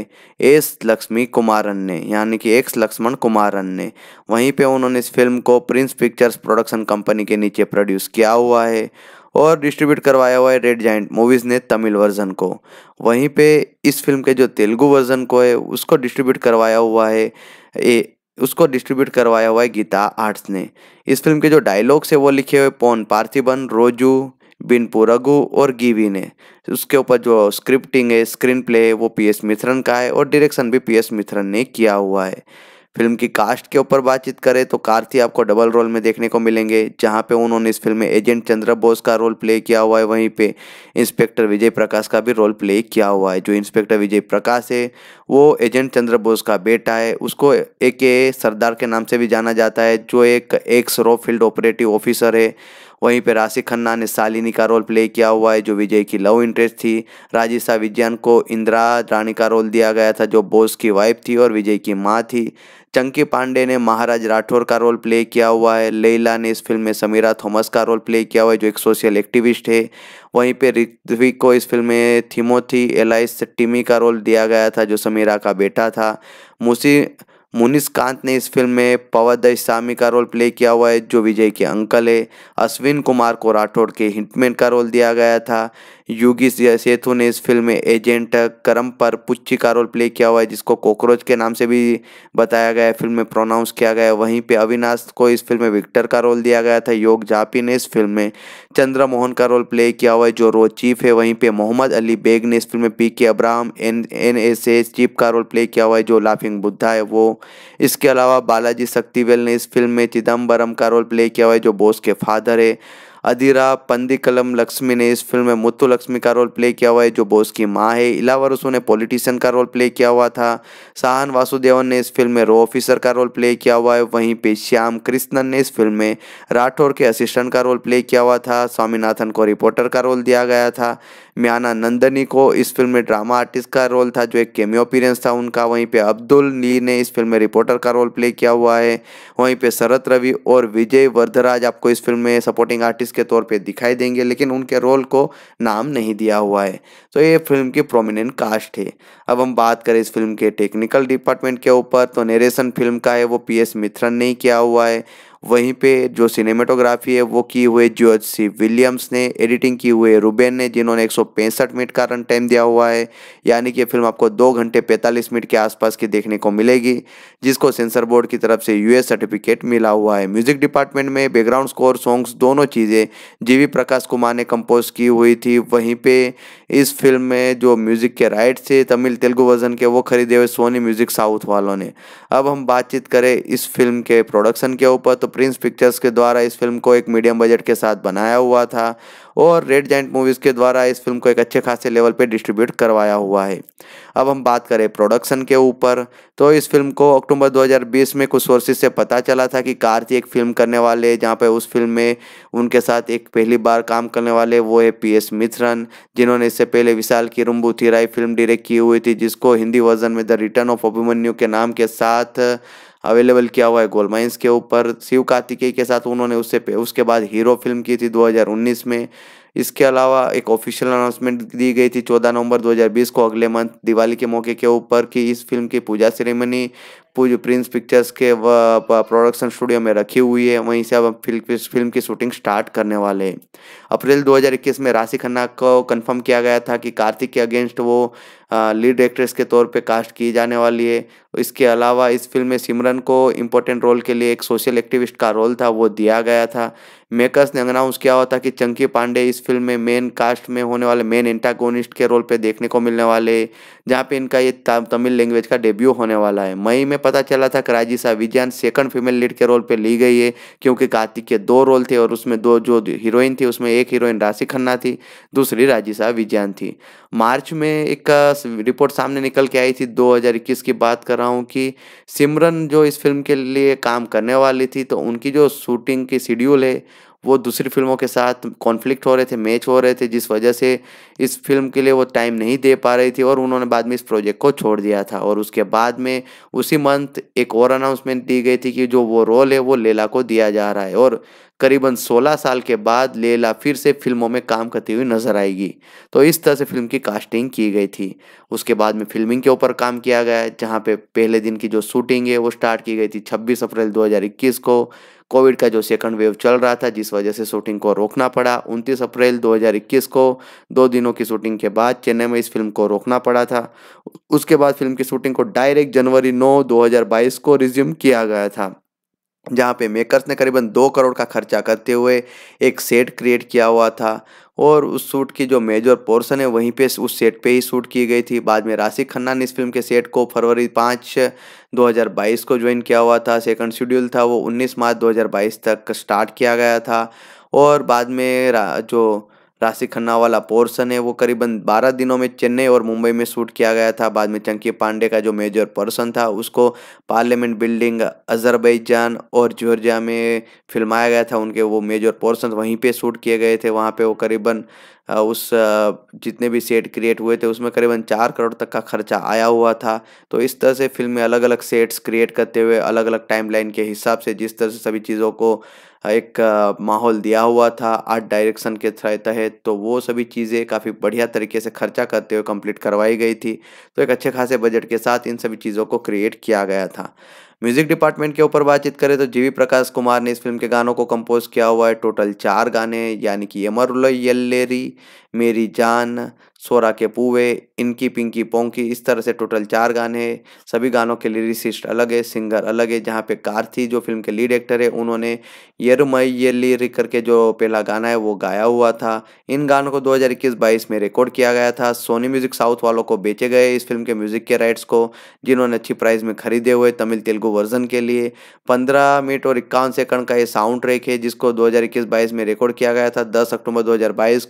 एस लक्ष्मी कुमारन ने यानी कि एक्स लक्ष्मण कुमारन ने वहीं पे उन्होंने इस फिल्म को प्रिंस पिक्चर्स प्रोडक्शन कंपनी के नीचे प्रोड्यूस किया हुआ है और डिस्ट्रीब्यूट करवाया हुआ है रेड जाइंट मूवीज़ ने तमिल वर्जन को वहीं पे इस फिल्म के जो तेलुगु वर्जन को है उसको डिस्ट्रीब्यूट करवाया हुआ है ए उसको डिस्ट्रीब्यूट करवाया हुआ है गीता आर्ट्स ने इस फिल्म के जो डायलॉग्स है वो लिखे हुए पौन पार्थिबन रोजू बिनपू रघु और गीवी ने उसके ऊपर जो स्क्रिप्टिंग है स्क्रीन प्ले है वो पी एस मिथरन का है और डायरेक्शन भी पी एस मिथरन ने किया हुआ है फिल्म की कास्ट के ऊपर बातचीत करें तो कार्ती आपको डबल रोल में देखने को मिलेंगे जहां पे उन्होंने इस फिल्म में एजेंट चंद्र बोस का रोल प्ले किया हुआ है वहीं पे इंस्पेक्टर विजय प्रकाश का भी रोल प्ले किया हुआ है जो इंस्पेक्टर विजय प्रकाश है वो एजेंट चंद्र बोस का बेटा है उसको ए के सरदार के नाम से भी जाना जाता है जो एक एक्स रो फील्ड ऑपरेटिव ऑफिसर है वहीं पर राशि खन्ना ने सालिनी का रोल प्ले किया हुआ है जो विजय की लव इंटरेस्ट थी राजिशा विज्ञान को इंदिरा रानी का रोल दिया गया था जो बोस की वाइफ थी और विजय की माँ थी चंकी पांडे ने महाराज राठौर का रोल प्ले किया हुआ है लेला ने इस फिल्म में समीरा थॉमस का रोल प्ले किया हुआ है जो एक सोशल एक्टिविस्ट है वहीं पे ऋत्विक को इस फिल्म में थीमोथी एलाइस टिमी का रोल दिया गया था जो समीरा का बेटा था मुसी मुनिस कांत ने इस फिल्म में पवद इस्लामी का रोल प्ले किया हुआ है जो विजय के अंकल है अश्विन कुमार को राठौड़ के हिंटमैन का रोल दिया गया था योगी सेतु ने इस फिल्म में एजेंट करम पर पुच्ची का रोल प्ले किया हुआ है जिसको कॉकरोच के नाम से भी बताया गया है फिल्म में प्रोनाउंस किया गया है वहीं पे अविनाश को इस फिल्म में विक्टर का रोल दिया गया था योग जापी ने इस फिल्म में मोहन का रोल प्ले किया हुआ है जो रोज चीफ है वहीं पर मोहम्मद अली बेग ने इस फिल्म में P K Abraham N N S S chief का रोल प्ले किया हुआ है जो लाफिंग बुद्धा है वो इसके अलावा बालाजी शक्तिवेल ने इस फिल्म में चिदम्बरम का रोल प्ले किया हुआ है जो बोस के फादर है अधीरा पंदिकलम लक्ष्मी ने इस फिल्म में मुत्तु लक्ष्मी का रोल प्ले किया हुआ है जो बॉस की माँ है इलावरसू ने पॉलिटिशियन का रोल प्ले किया हुआ था साहन वासुदेवन ने इस फिल्म में रो ऑफिसर का रोल प्ले किया हुआ है वहीं पे श्याम कृष्णन ने इस फिल्म में राठौर के असिस्टेंट का रोल प्ले किया हुआ था स्वामीनाथन को रिपोर्टर का रोल दिया गया था म्याना नंदनी को इस फिल्म में ड्रामा आर्टिस्ट का रोल था जो एक केमियो अपीरेंस था उनका वहीं पे अब्दुल नी ने इस फिल्म में रिपोर्टर का रोल प्ले किया हुआ है वहीं पे शरत रवि और विजय वर्धराज आपको इस फिल्म में सपोर्टिंग आर्टिस्ट के तौर पे दिखाई देंगे लेकिन उनके रोल को नाम नहीं दिया हुआ है तो ये फिल्म की प्रोमिनेंट कास्ट है अब हम बात करें इस फिल्म के टेक्निकल डिपार्टमेंट के ऊपर तो नरेशन फिल्म का है वो पी एस मिथ्रन ने किया हुआ है वहीं पे जो सिनेमेटोग्राफी है वो की हुए जॉर्ज सी विलियम्स ने एडिटिंग की हुई है रूबेन ने जिन्होंने एक मिनट का रन टाइम दिया हुआ है यानी कि फिल्म आपको दो घंटे पैंतालीस मिनट के आसपास की देखने को मिलेगी जिसको सेंसर बोर्ड की तरफ से यूएस सर्टिफिकेट मिला हुआ है म्यूजिक डिपार्टमेंट में बैकग्राउंड स्कोर सॉन्ग्स दोनों चीज़ें वी प्रकाश कुमार ने कंपोज की हुई थी वहीं पे इस फिल्म में जो म्यूजिक के राइट्स थे तमिल तेलुगु वर्जन के वो खरीदे हुए सोनी म्यूजिक साउथ वालों ने अब हम बातचीत करें इस फिल्म के प्रोडक्शन के ऊपर तो तो प्रिंस पिक्चर्स के द्वारा इस फिल्म को एक मीडियम बजट के साथ बनाया हुआ था और रेड जैंट मूवीज़ के द्वारा इस फिल्म को एक अच्छे खासे लेवल पे डिस्ट्रीब्यूट करवाया हुआ है अब हम बात करें प्रोडक्शन के ऊपर तो इस फिल्म को अक्टूबर 2020 में कुछ सोर्सेज से पता चला था कि कार्ती एक फिल्म करने वाले जहाँ पे उस फिल्म में उनके साथ एक पहली बार काम करने वाले वो है पी एस मिश्रन जिन्होंने इससे पहले विशाल की रुम्बू थिराई फिल्म डायरेक्ट की हुई थी जिसको हिंदी वर्जन में द रिटर्न ऑफ अभिमन्यू के नाम के साथ अवेलेबल किया हुआ है गोल माइंस के ऊपर शिव कार्तिकेय के साथ उन्होंने उससे उसके बाद हीरो फिल्म की थी 2019 में इसके अलावा एक ऑफिशियल अनाउंसमेंट दी गई थी 14 नवंबर 2020 को अगले मंथ दिवाली के मौके के ऊपर कि इस फिल्म की पूजा सेरेमनी पूज प्रिंस पिक्चर्स के प्रोडक्शन स्टूडियो में रखी हुई है वहीं से अब फिल्म फिल्म की शूटिंग स्टार्ट करने वाले हैं अप्रैल 2021 में राशि खन्ना को कंफर्म किया गया था कि कार्तिक के अगेंस्ट वो लीड एक्ट्रेस के तौर पे कास्ट की जाने वाली है इसके अलावा इस फिल्म में सिमरन को इम्पोर्टेंट रोल के लिए एक सोशल एक्टिविस्ट का रोल था वो दिया गया था मेकर्स ने अनाउंस किया हुआ था कि चंकी पांडे इस फिल्म में मेन कास्ट में होने वाले मेन एंटागोनिस्ट के रोल पे देखने को मिलने वाले जहाँ पे इनका ये तमिल लैंग्वेज का डेब्यू होने वाला है मई में पता चला था राजिशा साविजियान सेकंड फीमेल लीड के रोल पे ली गई है क्योंकि कार्तिक के दो रोल थे और उसमें दो जो हीरोइन थी उसमें एक हीरोइन राशि खन्ना थी दूसरी राजिशा विज्ञान थी मार्च में एक रिपोर्ट सामने निकल के आई थी दो की बात कर रहा हूँ कि सिमरन जो इस फिल्म के लिए काम करने वाली थी तो उनकी जो शूटिंग की शेड्यूल है वो दूसरी फिल्मों के साथ कॉन्फ्लिक्ट हो रहे थे मैच हो रहे थे जिस वजह से इस फिल्म के लिए वो टाइम नहीं दे पा रही थी और उन्होंने बाद में इस प्रोजेक्ट को छोड़ दिया था और उसके बाद में उसी मंथ एक और अनाउंसमेंट दी गई थी कि जो वो रोल है वो लेला को दिया जा रहा है और करीबन 16 साल के बाद लेला फिर से फिल्मों में काम करती हुई नजर आएगी तो इस तरह से फिल्म की कास्टिंग की गई थी उसके बाद में फिल्मिंग के ऊपर काम किया गया जहाँ पे पहले दिन की जो शूटिंग है वो स्टार्ट की गई थी 26 अप्रैल 2021 को कोविड का जो सेकंड वेव चल रहा था जिस वजह से शूटिंग को रोकना पड़ा उनतीस अप्रैल 2021 को दो दिनों की शूटिंग के बाद चेन्नई में इस फिल्म को रोकना पड़ा था उसके बाद फिल्म की शूटिंग को डायरेक्ट जनवरी नौ 2022 को रिज्यूम किया गया था जहाँ पे मेकर्स ने करीबन दो करोड़ का खर्चा करते हुए एक सेट क्रिएट किया हुआ था और उस सूट की जो मेजर पोर्शन है वहीं पे उस सेट पे ही शूट की गई थी बाद में राशिक खन्ना ने इस फिल्म के सेट को फरवरी पाँच 2022 को ज्वाइन किया हुआ था सेकंड शेड्यूल था वो 19 मार्च 2022 तक स्टार्ट किया गया था और बाद में जो राशि खन्ना वाला पोर्शन है वो करीबन 12 दिनों में चेन्नई और मुंबई में शूट किया गया था बाद में चंकी पांडे का जो मेजर पर्सन था उसको पार्लियामेंट बिल्डिंग अजरबैजान और जॉर्जिया में फिल्माया गया था उनके वो मेजर पोर्सन वहीं पे शूट किए गए थे वहाँ पे वो करीबन उस जितने भी सेट क्रिएट हुए थे उसमें करीबन चार करोड़ तक का खर्चा आया हुआ था तो इस तरह से फिल्म में अलग अलग सेट्स क्रिएट करते हुए अलग अलग टाइमलाइन के हिसाब से जिस तरह से सभी चीज़ों को एक माहौल दिया हुआ था आर्ट डायरेक्शन के तहत तो वो सभी चीज़ें काफ़ी बढ़िया तरीके से खर्चा करते हुए कंप्लीट करवाई गई थी तो एक अच्छे खासे बजट के साथ इन सभी चीज़ों को क्रिएट किया गया था म्यूजिक डिपार्टमेंट के ऊपर बातचीत करें तो जीवी प्रकाश कुमार ने इस फिल्म के गानों को कंपोज किया हुआ है टोटल चार गाने यानी कि यमर येल्लेरी मेरी जान सोरा के पूवे इनकी पिंकी पोंकी इस तरह से टोटल चार गाने हैं सभी गानों के लिरिसिस्ट अलग है सिंगर अलग है जहाँ पे कार्थी जो फिल्म के लीड एक्टर है उन्होंने येरुमई ये लिरिक करके जो पहला गाना है वो गाया हुआ था इन गानों को 2021-22 में रिकॉर्ड किया गया था सोनी म्यूजिक साउथ वालों को बेचे गए इस फिल्म के म्यूजिक के राइट्स को जिन्होंने अच्छी प्राइस में खरीदे हुए तमिल तेलुगु वर्जन के लिए पंद्रह मिनट और इक्यावन सेकंड का ये साउंड ट्रैक है जिसको दो हज़ार में रिकॉर्ड किया गया था दस अक्टूबर दो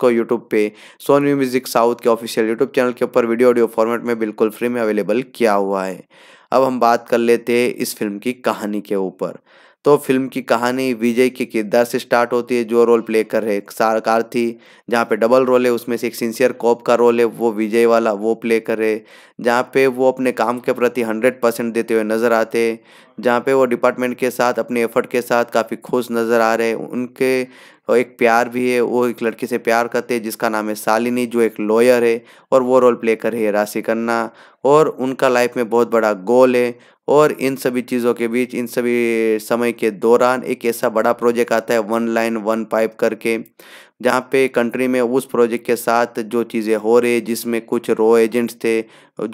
को यूट्यूब पे सोनी म्यूजिक साउथ के ऑफिशियल यूट्यूब चैनल के ऊपर वीडियो ऑडियो फॉर्मेट में बिल्कुल फ्री में अवेलेबल किया हुआ है अब हम बात कर लेते हैं इस फिल्म की कहानी के ऊपर तो फिल्म की कहानी विजय के किरदार से स्टार्ट होती है जो रोल प्ले कर रहे सार थी जहाँ पे डबल रोल है उसमें से एक सिंसियर कॉप का रोल है वो विजय वाला वो प्ले कर रहे जहाँ पे वो अपने काम के प्रति हंड्रेड परसेंट देते हुए नज़र आते जहाँ पे वो डिपार्टमेंट के साथ अपने एफर्ट के साथ काफ़ी खुश नज़र आ रहे उनके और एक प्यार भी है वो एक लड़की से प्यार करते हैं जिसका नाम है शालिनी जो एक लॉयर है और वो रोल प्ले कर रही है राशि खन्ना और उनका लाइफ में बहुत बड़ा गोल है और इन सभी चीज़ों के बीच इन सभी समय के दौरान एक ऐसा बड़ा प्रोजेक्ट आता है वन लाइन वन पाइप करके जहाँ पे कंट्री में उस प्रोजेक्ट के साथ जो चीज़ें हो रही जिसमें कुछ रो एजेंट्स थे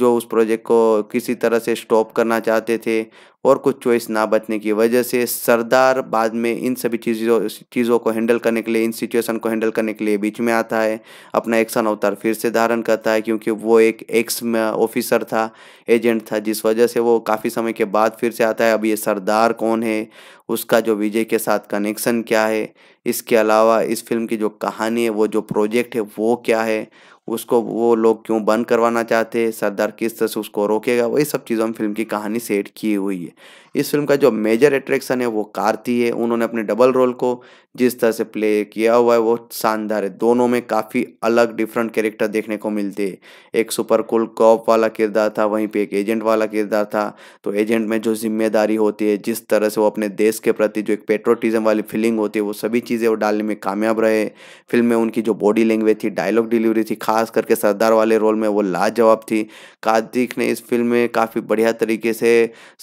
जो उस प्रोजेक्ट को किसी तरह से स्टॉप करना चाहते थे और कुछ चॉइस ना बचने की वजह से सरदार बाद में इन सभी चीज़ों चीज़ों को हैंडल करने के लिए इन सिचुएशन को हैंडल करने के लिए बीच में आता है अपना एक्शन अवतार फिर से धारण करता है क्योंकि वो एक एक्स ऑफिसर था एजेंट था जिस वजह से वो काफ़ी समय के बाद फिर से आता है अब ये सरदार कौन है उसका जो विजय के साथ कनेक्शन क्या है इसके अलावा इस फिल्म की जो कहानी है वो जो प्रोजेक्ट है वो क्या है उसको वो लोग क्यों बंद करवाना चाहते सरदार किस तरह से उसको रोकेगा वही सब चीज़ों में फिल्म की कहानी सेट की हुई है इस फिल्म का जो मेजर अट्रैक्शन है वो कार थी है उन्होंने अपने डबल रोल को जिस तरह से प्ले किया हुआ है वो शानदार है दोनों में काफ़ी अलग डिफरेंट कैरेक्टर देखने को मिलते हैं एक सुपर कूल कॉप वाला किरदार था वहीं पर एक एजेंट वाला किरदार था तो एजेंट में जो जिम्मेदारी होती है जिस तरह से वो अपने देश के प्रति जो एक पेट्रोटिज्म वाली फीलिंग होती है वो सभी चीज़ें वो डालने में कामयाब रहे फिल्म में उनकी जो बॉडी लैंग्वेज थी डायलॉग डिलीवरी थी खास करके सरदार वाले रोल में वो लाजवाब थी कार्तिक ने इस फिल्म में काफ़ी बढ़िया तरीके से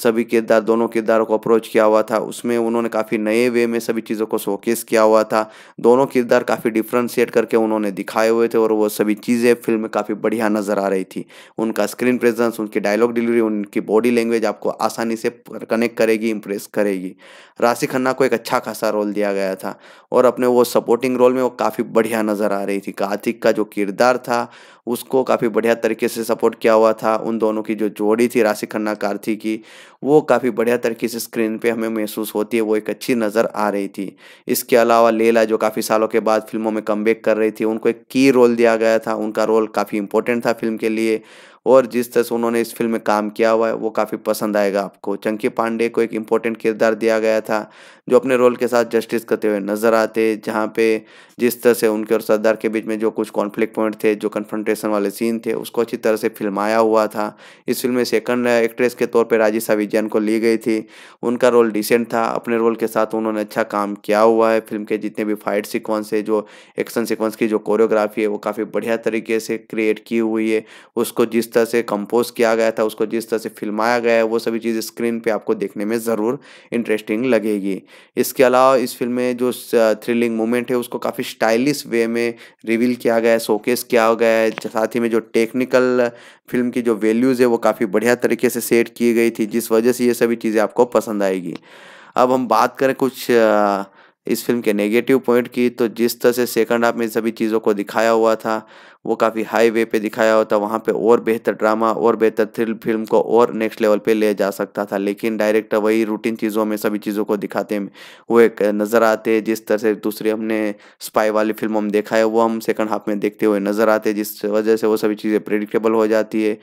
सभी किरदार दोनों दोनों किरदारों को अप्रोच किया हुआ था उसमें उन्होंने काफ़ी नए वे में सभी चीज़ों को शोकेस किया हुआ था दोनों किरदार काफ़ी डिफ्रेंशिएट करके उन्होंने दिखाए हुए थे और वो सभी चीज़ें फिल्म में काफ़ी बढ़िया नज़र आ रही थी उनका स्क्रीन प्रेजेंस उनकी डायलॉग डिलीवरी उनकी बॉडी लैंग्वेज आपको आसानी से कनेक्ट करेगी इम्प्रेस करेगी राशि खन्ना को एक अच्छा खासा रोल दिया गया था और अपने वो सपोर्टिंग रोल में वो काफ़ी बढ़िया नज़र आ रही थी कार्तिक का जो किरदार था उसको काफ़ी बढ़िया तरीके से सपोर्ट किया हुआ था उन दोनों की जो जोड़ी थी राशि खन्ना कार्थी की वो काफ़ी बढ़िया तरीके से स्क्रीन पे हमें महसूस होती है वो एक अच्छी नज़र आ रही थी इसके अलावा लेला जो काफ़ी सालों के बाद फिल्मों में कम कर रही थी उनको एक की रोल दिया गया था उनका रोल काफ़ी इंपॉर्टेंट था फिल्म के लिए और जिस तरह से उन्होंने इस फिल्म में काम किया हुआ है वो काफ़ी पसंद आएगा आपको चंकी पांडे को एक इम्पोर्टेंट किरदार दिया गया था जो अपने रोल के साथ जस्टिस करते हुए नजर आते जहाँ पे जिस तरह से उनके और सरदार के बीच में जो कुछ कॉन्फ्लिक्ट पॉइंट थे जो कन्फ्रंटेशन वाले सीन थे उसको अच्छी तरह से फिल्माया हुआ था इस फिल्म में सेकंड एक्ट्रेस के तौर पर राजेशा विजयन को ली गई थी उनका रोल डिसेंट था अपने रोल के साथ उन्होंने अच्छा काम किया हुआ है फिल्म के जितने भी फाइट सिक्वेंस है जो एक्शन सिक्वेंस की जो कोरियोग्राफी है वो काफ़ी बढ़िया तरीके से क्रिएट की हुई है उसको जिस तरह से कंपोज किया गया था उसको जिस तरह से फिल्माया गया है वो सभी चीज़ स्क्रीन पर आपको देखने में ज़रूर इंटरेस्टिंग लगेगी इसके अलावा इस फिल्म में जो थ्रिलिंग मोमेंट है उसको काफ़ी स्टाइलिश वे में रिवील किया गया है शोकेस किया गया है साथ ही में जो टेक्निकल फिल्म की जो वैल्यूज़ है वो काफ़ी बढ़िया तरीके से सेट की गई थी जिस वजह से ये सभी चीज़ें आपको पसंद आएगी अब हम बात करें कुछ इस फिल्म के नेगेटिव पॉइंट की तो जिस तरह से सेकंड हाफ में सभी चीज़ों को दिखाया हुआ था वो काफ़ी हाई वे पे दिखाया होता वहाँ पे और बेहतर ड्रामा और बेहतर थ्रिल फिल्म को और नेक्स्ट लेवल पे ले जा सकता था लेकिन डायरेक्टर वही रूटीन चीज़ों में सभी चीज़ों को दिखाते हुए नज़र आते जिस तरह से दूसरी हमने स्पाई वाली फिल्म हम देखा है वो हम सेकंड हाफ में देखते हुए नज़र आते जिस वजह से वो सभी चीज़ें प्रिडिक्टेबल हो जाती है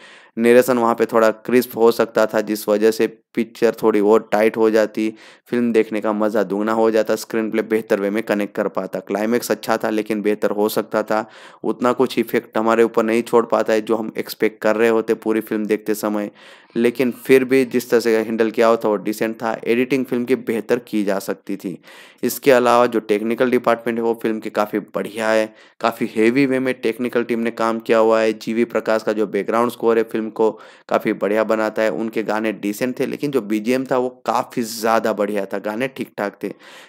नेरेसन वहाँ पर थोड़ा क्रिस्प हो सकता था जिस वजह से पिक्चर थोड़ी और टाइट हो जाती फिल्म देखने का मज़ा दुगना हो जाता स्क्रीन प्ले बेहतर वे में कनेक्ट कर पाता क्लाइमैक्स अच्छा था लेकिन बेहतर हो सकता था उतना कुछ ही इफेक्ट हमारे ऊपर नहीं छोड़ पाता है जो हम एक्सपेक्ट कर रहे होते पूरी फिल्म देखते समय लेकिन फिर भी जिस तरह से हैंडल किया हुआ था वो डिसेंट था एडिटिंग फिल्म की बेहतर की जा सकती थी इसके अलावा जो टेक्निकल डिपार्टमेंट है वो फिल्म की काफ़ी बढ़िया है काफ़ी हेवी वे में टेक्निकल टीम ने काम किया हुआ है जीवी प्रकाश का जो बैकग्राउंड स्कोर है फिल्म को काफ़ी बढ़िया बनाता है उनके गाने डिसेंट थे लेकिन जो बी था वो काफ़ी ज़्यादा बढ़िया था गाने ठीक ठाक थे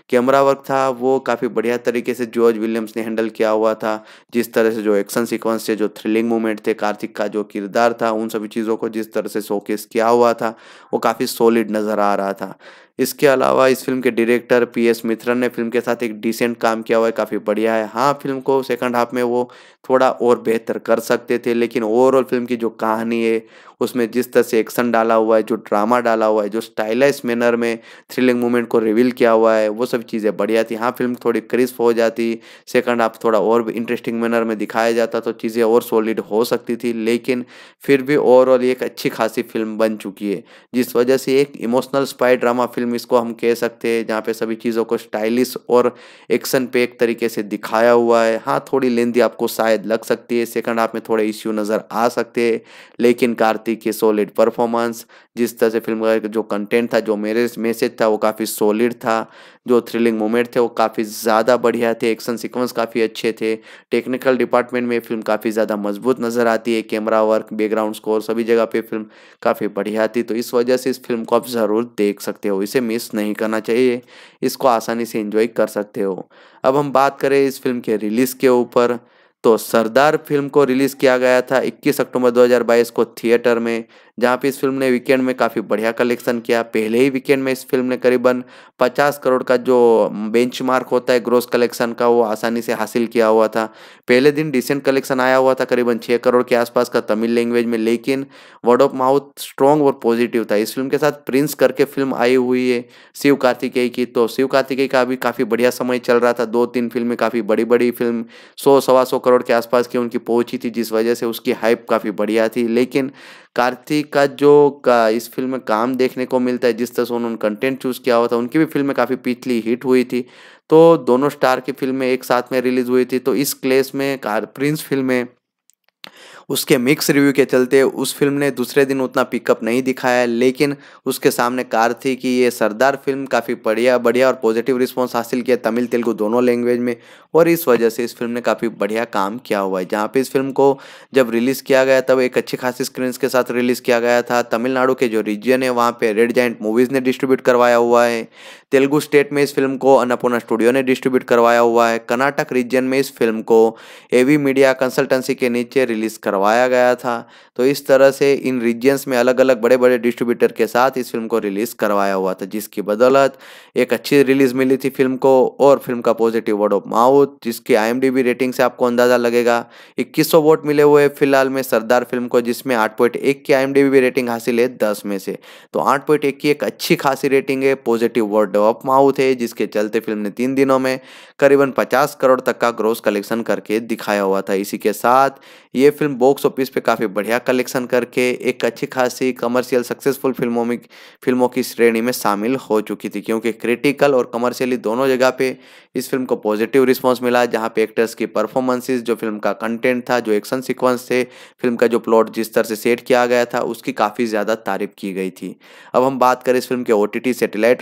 कैमरा वर्क था वो काफ़ी बढ़िया तरीके से जॉर्ज विलियम्स ने हैंडल किया हुआ था जिस तरह से जो एक्शन सीक्वेंस थे जो थ्रिलिंग मोमेंट थे कार्तिक का जो किरदार था उन सभी चीज़ों को जिस तरह से शोकेस किया हुआ था वो काफ़ी सॉलिड नज़र आ रहा था इसके अलावा इस फिल्म के डायरेक्टर पी एस मित्रन ने फिल्म के साथ एक डिसेंट काम किया हुआ है काफ़ी बढ़िया है हाँ फिल्म को सेकंड हाफ में वो थोड़ा और बेहतर कर सकते थे लेकिन ओवरऑल फिल्म की जो कहानी है उसमें जिस तरह से एक्शन डाला हुआ है जो ड्रामा डाला हुआ है जो स्टाइलाइज मैनर में थ्रिलिंग मूवमेंट को रिवील किया हुआ है वो सब चीज़ें बढ़िया थी हाँ फिल्म थोड़ी क्रिस्प हो जाती सेकंड हाफ थोड़ा और इंटरेस्टिंग मैनर में दिखाया जाता तो चीज़ें और सॉलिड हो सकती थी लेकिन फिर भी ओवरऑल एक अच्छी खासी फिल्म बन चुकी है जिस वजह से एक emotional spy drama film film इसको हम कह सकते हैं जहाँ पे सभी चीज़ों को स्टाइलिश और एक्शन पे एक तरीके से दिखाया हुआ है हाँ थोड़ी लेंदी आपको शायद लग सकती है सेकंड हाफ में थोड़े इश्यू नज़र आ सकते हैं लेकिन कार्तिक के सॉलिड परफॉर्मेंस जिस तरह से फिल्म का जो कंटेंट था जो मेरे मैसेज था वो काफ़ी सॉलिड था जो थ्रिलिंग मोमेंट थे वो काफ़ी ज़्यादा बढ़िया थे एक्शन सीक्वेंस काफ़ी अच्छे थे टेक्निकल डिपार्टमेंट में फिल्म काफ़ी ज़्यादा मजबूत नज़र आती है कैमरा वर्क बैकग्राउंड स्कोर सभी जगह पे फिल्म काफ़ी बढ़िया थी तो इस वजह से इस फिल्म को आप ज़रूर देख सकते हो इसे मिस नहीं करना चाहिए इसको आसानी से इंजॉय कर सकते हो अब हम बात करें इस फिल्म के रिलीज़ के ऊपर तो सरदार फिल्म को रिलीज़ किया गया था 21 अक्टूबर 2022 को थिएटर में जहाँ पे इस फिल्म ने वीकेंड में काफ़ी बढ़िया कलेक्शन किया पहले ही वीकेंड में इस फिल्म ने करीबन 50 करोड़ का जो बेंचमार्क होता है ग्रोस कलेक्शन का वो आसानी से हासिल किया हुआ था पहले दिन डिसेंट कलेक्शन आया हुआ था करीबन छः करोड़ के आसपास का तमिल लैंग्वेज में लेकिन वर्ड ऑफ माउथ स्ट्रॉन्ग और पॉजिटिव था इस फिल्म के साथ प्रिंस करके फिल्म आई हुई है शिव कार्तिकेय की तो शिव कार्तिकेय का भी काफ़ी बढ़िया समय चल रहा था दो तीन फिल्में काफ़ी बड़ी बड़ी फिल्म सौ सवा सौ करोड़ के आसपास की उनकी पहुंची थी जिस वजह से उसकी हाइप काफ़ी बढ़िया थी लेकिन कार्तिक का जो का इस फिल्म में काम देखने को मिलता है जिस तरह से उन्होंने कंटेंट चूज़ किया हुआ था उनकी भी फिल्में काफ़ी पिछली हिट हुई थी तो दोनों स्टार की फिल्में एक साथ में रिलीज़ हुई थी तो इस क्लेस में कार प्रिंस फिल्में उसके मिक्स रिव्यू के चलते उस फिल्म ने दूसरे दिन उतना पिकअप नहीं दिखाया लेकिन उसके सामने कार थी कि ये सरदार फिल्म काफ़ी बढ़िया बढ़िया और पॉजिटिव रिस्पांस हासिल किया तमिल तेलुगु दोनों लैंग्वेज में और इस वजह से इस फिल्म ने काफ़ी बढ़िया काम किया हुआ है जहाँ पे इस फिल्म को जब रिलीज़ किया गया तब एक अच्छी खासी स्क्रीन के साथ रिलीज़ किया गया था तमिलनाडु के जो रीजन है वहाँ पे रेड जैंट मूवीज़ ने डिस्ट्रीब्यूट करवाया हुआ है तेलुगु स्टेट में इस फिल्म को अन्नपूर्णा स्टूडियो ने डिस्ट्रीब्यूट करवाया हुआ है कर्नाटक रीजन में इस फिल्म को एवी मीडिया कंसल्टेंसी के नीचे रिलीज़ करवाया गया था तो इस तरह से इन रीजन्स में अलग अलग बड़े बड़े डिस्ट्रीब्यूटर के साथ इस फिल्म को रिलीज़ करवाया हुआ था जिसकी बदौलत एक अच्छी रिलीज़ मिली थी फिल्म को और फिल्म का पॉजिटिव वर्ड ऑफ माउथ जिसकी आई रेटिंग से आपको अंदाज़ा लगेगा 2100 वोट मिले हुए हैं फिलहाल में सरदार फिल्म को जिसमें 8.1 की आईएमडीबी रेटिंग हासिल है 10 में से तो 8.1 की एक अच्छी खासी रेटिंग है पॉजिटिव वर्ड ऑफ माउथ है जिसके चलते फिल्म ने तीन दिनों में करीबन पचास करोड़ तक का ग्रोस कलेक्शन करके दिखाया हुआ था इसी के साथ ये फिल्म बॉक्स ऑफिस पर काफ़ी बढ़िया कलेक्शन करके एक अच्छी खासी कमर्शियल सक्सेसफुल फिल्मों में फिल्मों की श्रेणी में शामिल हो चुकी थी क्योंकि क्रिटिकल और कमर्शियली दोनों जगह पे इस फिल्म को पॉजिटिव रिस्पॉन्स रिस्पॉन्स मिला जहाँ पे एक्टर्स की परफॉर्मेंसेज जो फिल्म का कंटेंट था जो एक्शन सीक्वेंस थे फिल्म का जो प्लॉट जिस तरह से सेट किया गया था उसकी काफ़ी ज़्यादा तारीफ की गई थी अब हम बात करें इस फिल्म के ओ टी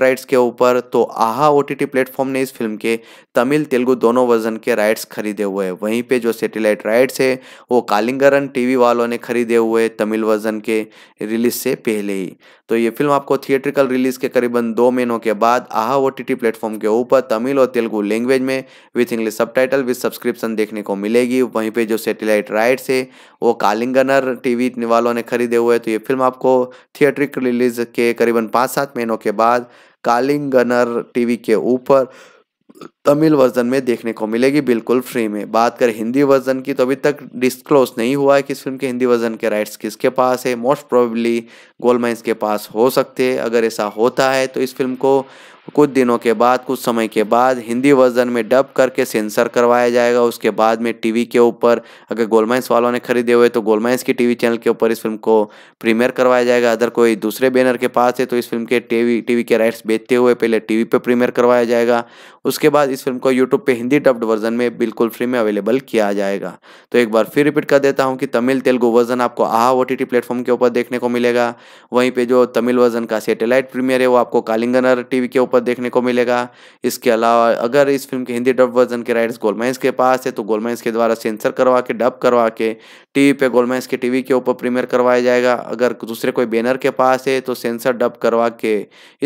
राइट्स के ऊपर तो आहा ओ टी प्लेटफॉर्म ने इस फिल्म के तमिल तेलुगु दोनों वर्जन के राइट्स खरीदे हुए हैं वहीं पर जो सेटेलाइट राइट्स है वो कालिंगरन टी वालों ने खरीदे हुए तमिल वर्जन के रिलीज से पहले ही तो ये फिल्म आपको थिएट्रिकल रिलीज के करीबन दो महीनों के बाद आहा ओ टी प्लेटफॉर्म के ऊपर तमिल और तेलुगु लैंग्वेज में with English subtitle with subscription देखने को मिलेगी वहीं पे जो सेटेलाइट राइट्स है वो कालिंगनर टीवी वालों ने खरीदे हुए तो ये फिल्म आपको थिएट्रिकल रिलीज के करीबन पाँच सात महीनों के बाद कालिंगनर टी के ऊपर तमिल वर्जन में देखने को मिलेगी बिल्कुल फ्री में बात करें हिंदी वर्जन की तो अभी तक डिस्क्लोज नहीं हुआ है कि इस फिल्म के हिंदी वर्जन के राइट्स किसके पास है मोस्ट प्रोबेबली गोलमाइंस के पास हो सकते हैं अगर ऐसा होता है तो इस फिल्म को कुछ दिनों के बाद कुछ समय के बाद हिंदी वर्जन में डब करके सेंसर करवाया जाएगा उसके बाद में टीवी के ऊपर अगर गोलमाइंस वालों ने खरीदे हुए तो गोलमाइंस की टीवी चैनल के ऊपर इस फिल्म को प्रीमियर करवाया जाएगा अगर कोई दूसरे बैनर के पास है तो इस फिल्म के टीवी टीवी के राइट्स बेचते हुए पहले टीवी पर प्रीमियर करवाया जाएगा उसके बाद इस फिल्म को यूट्यूब पर हिंदी डब्ड वर्जन में बिल्कुल फ्री में अवेलेबल किया जाएगा तो एक बार फिर रिपीट कर देता हूँ कि तमिल तेलुगु वर्जन आपको आहा ओ टी प्लेटफॉर्म के ऊपर देखने को मिलेगा वहीं पर जो तमिल वर्जन का सेटेलाइट प्रीमियर है वो आपको कालिंगनर टी के ऊपर पर देखने को मिलेगा इसके अलावा अगर इस फिल्म के हिंदी डब वर्जन के राइट्स गोलमेंस के पास है तो गोलमेंस के द्वारा सेंसर करवा के डब करवा के टीवी पे गोलमेंस के टीवी के ऊपर प्रीमियर करवाया जाएगा अगर दूसरे कोई बैनर के पास है तो सेंसर डब करवा के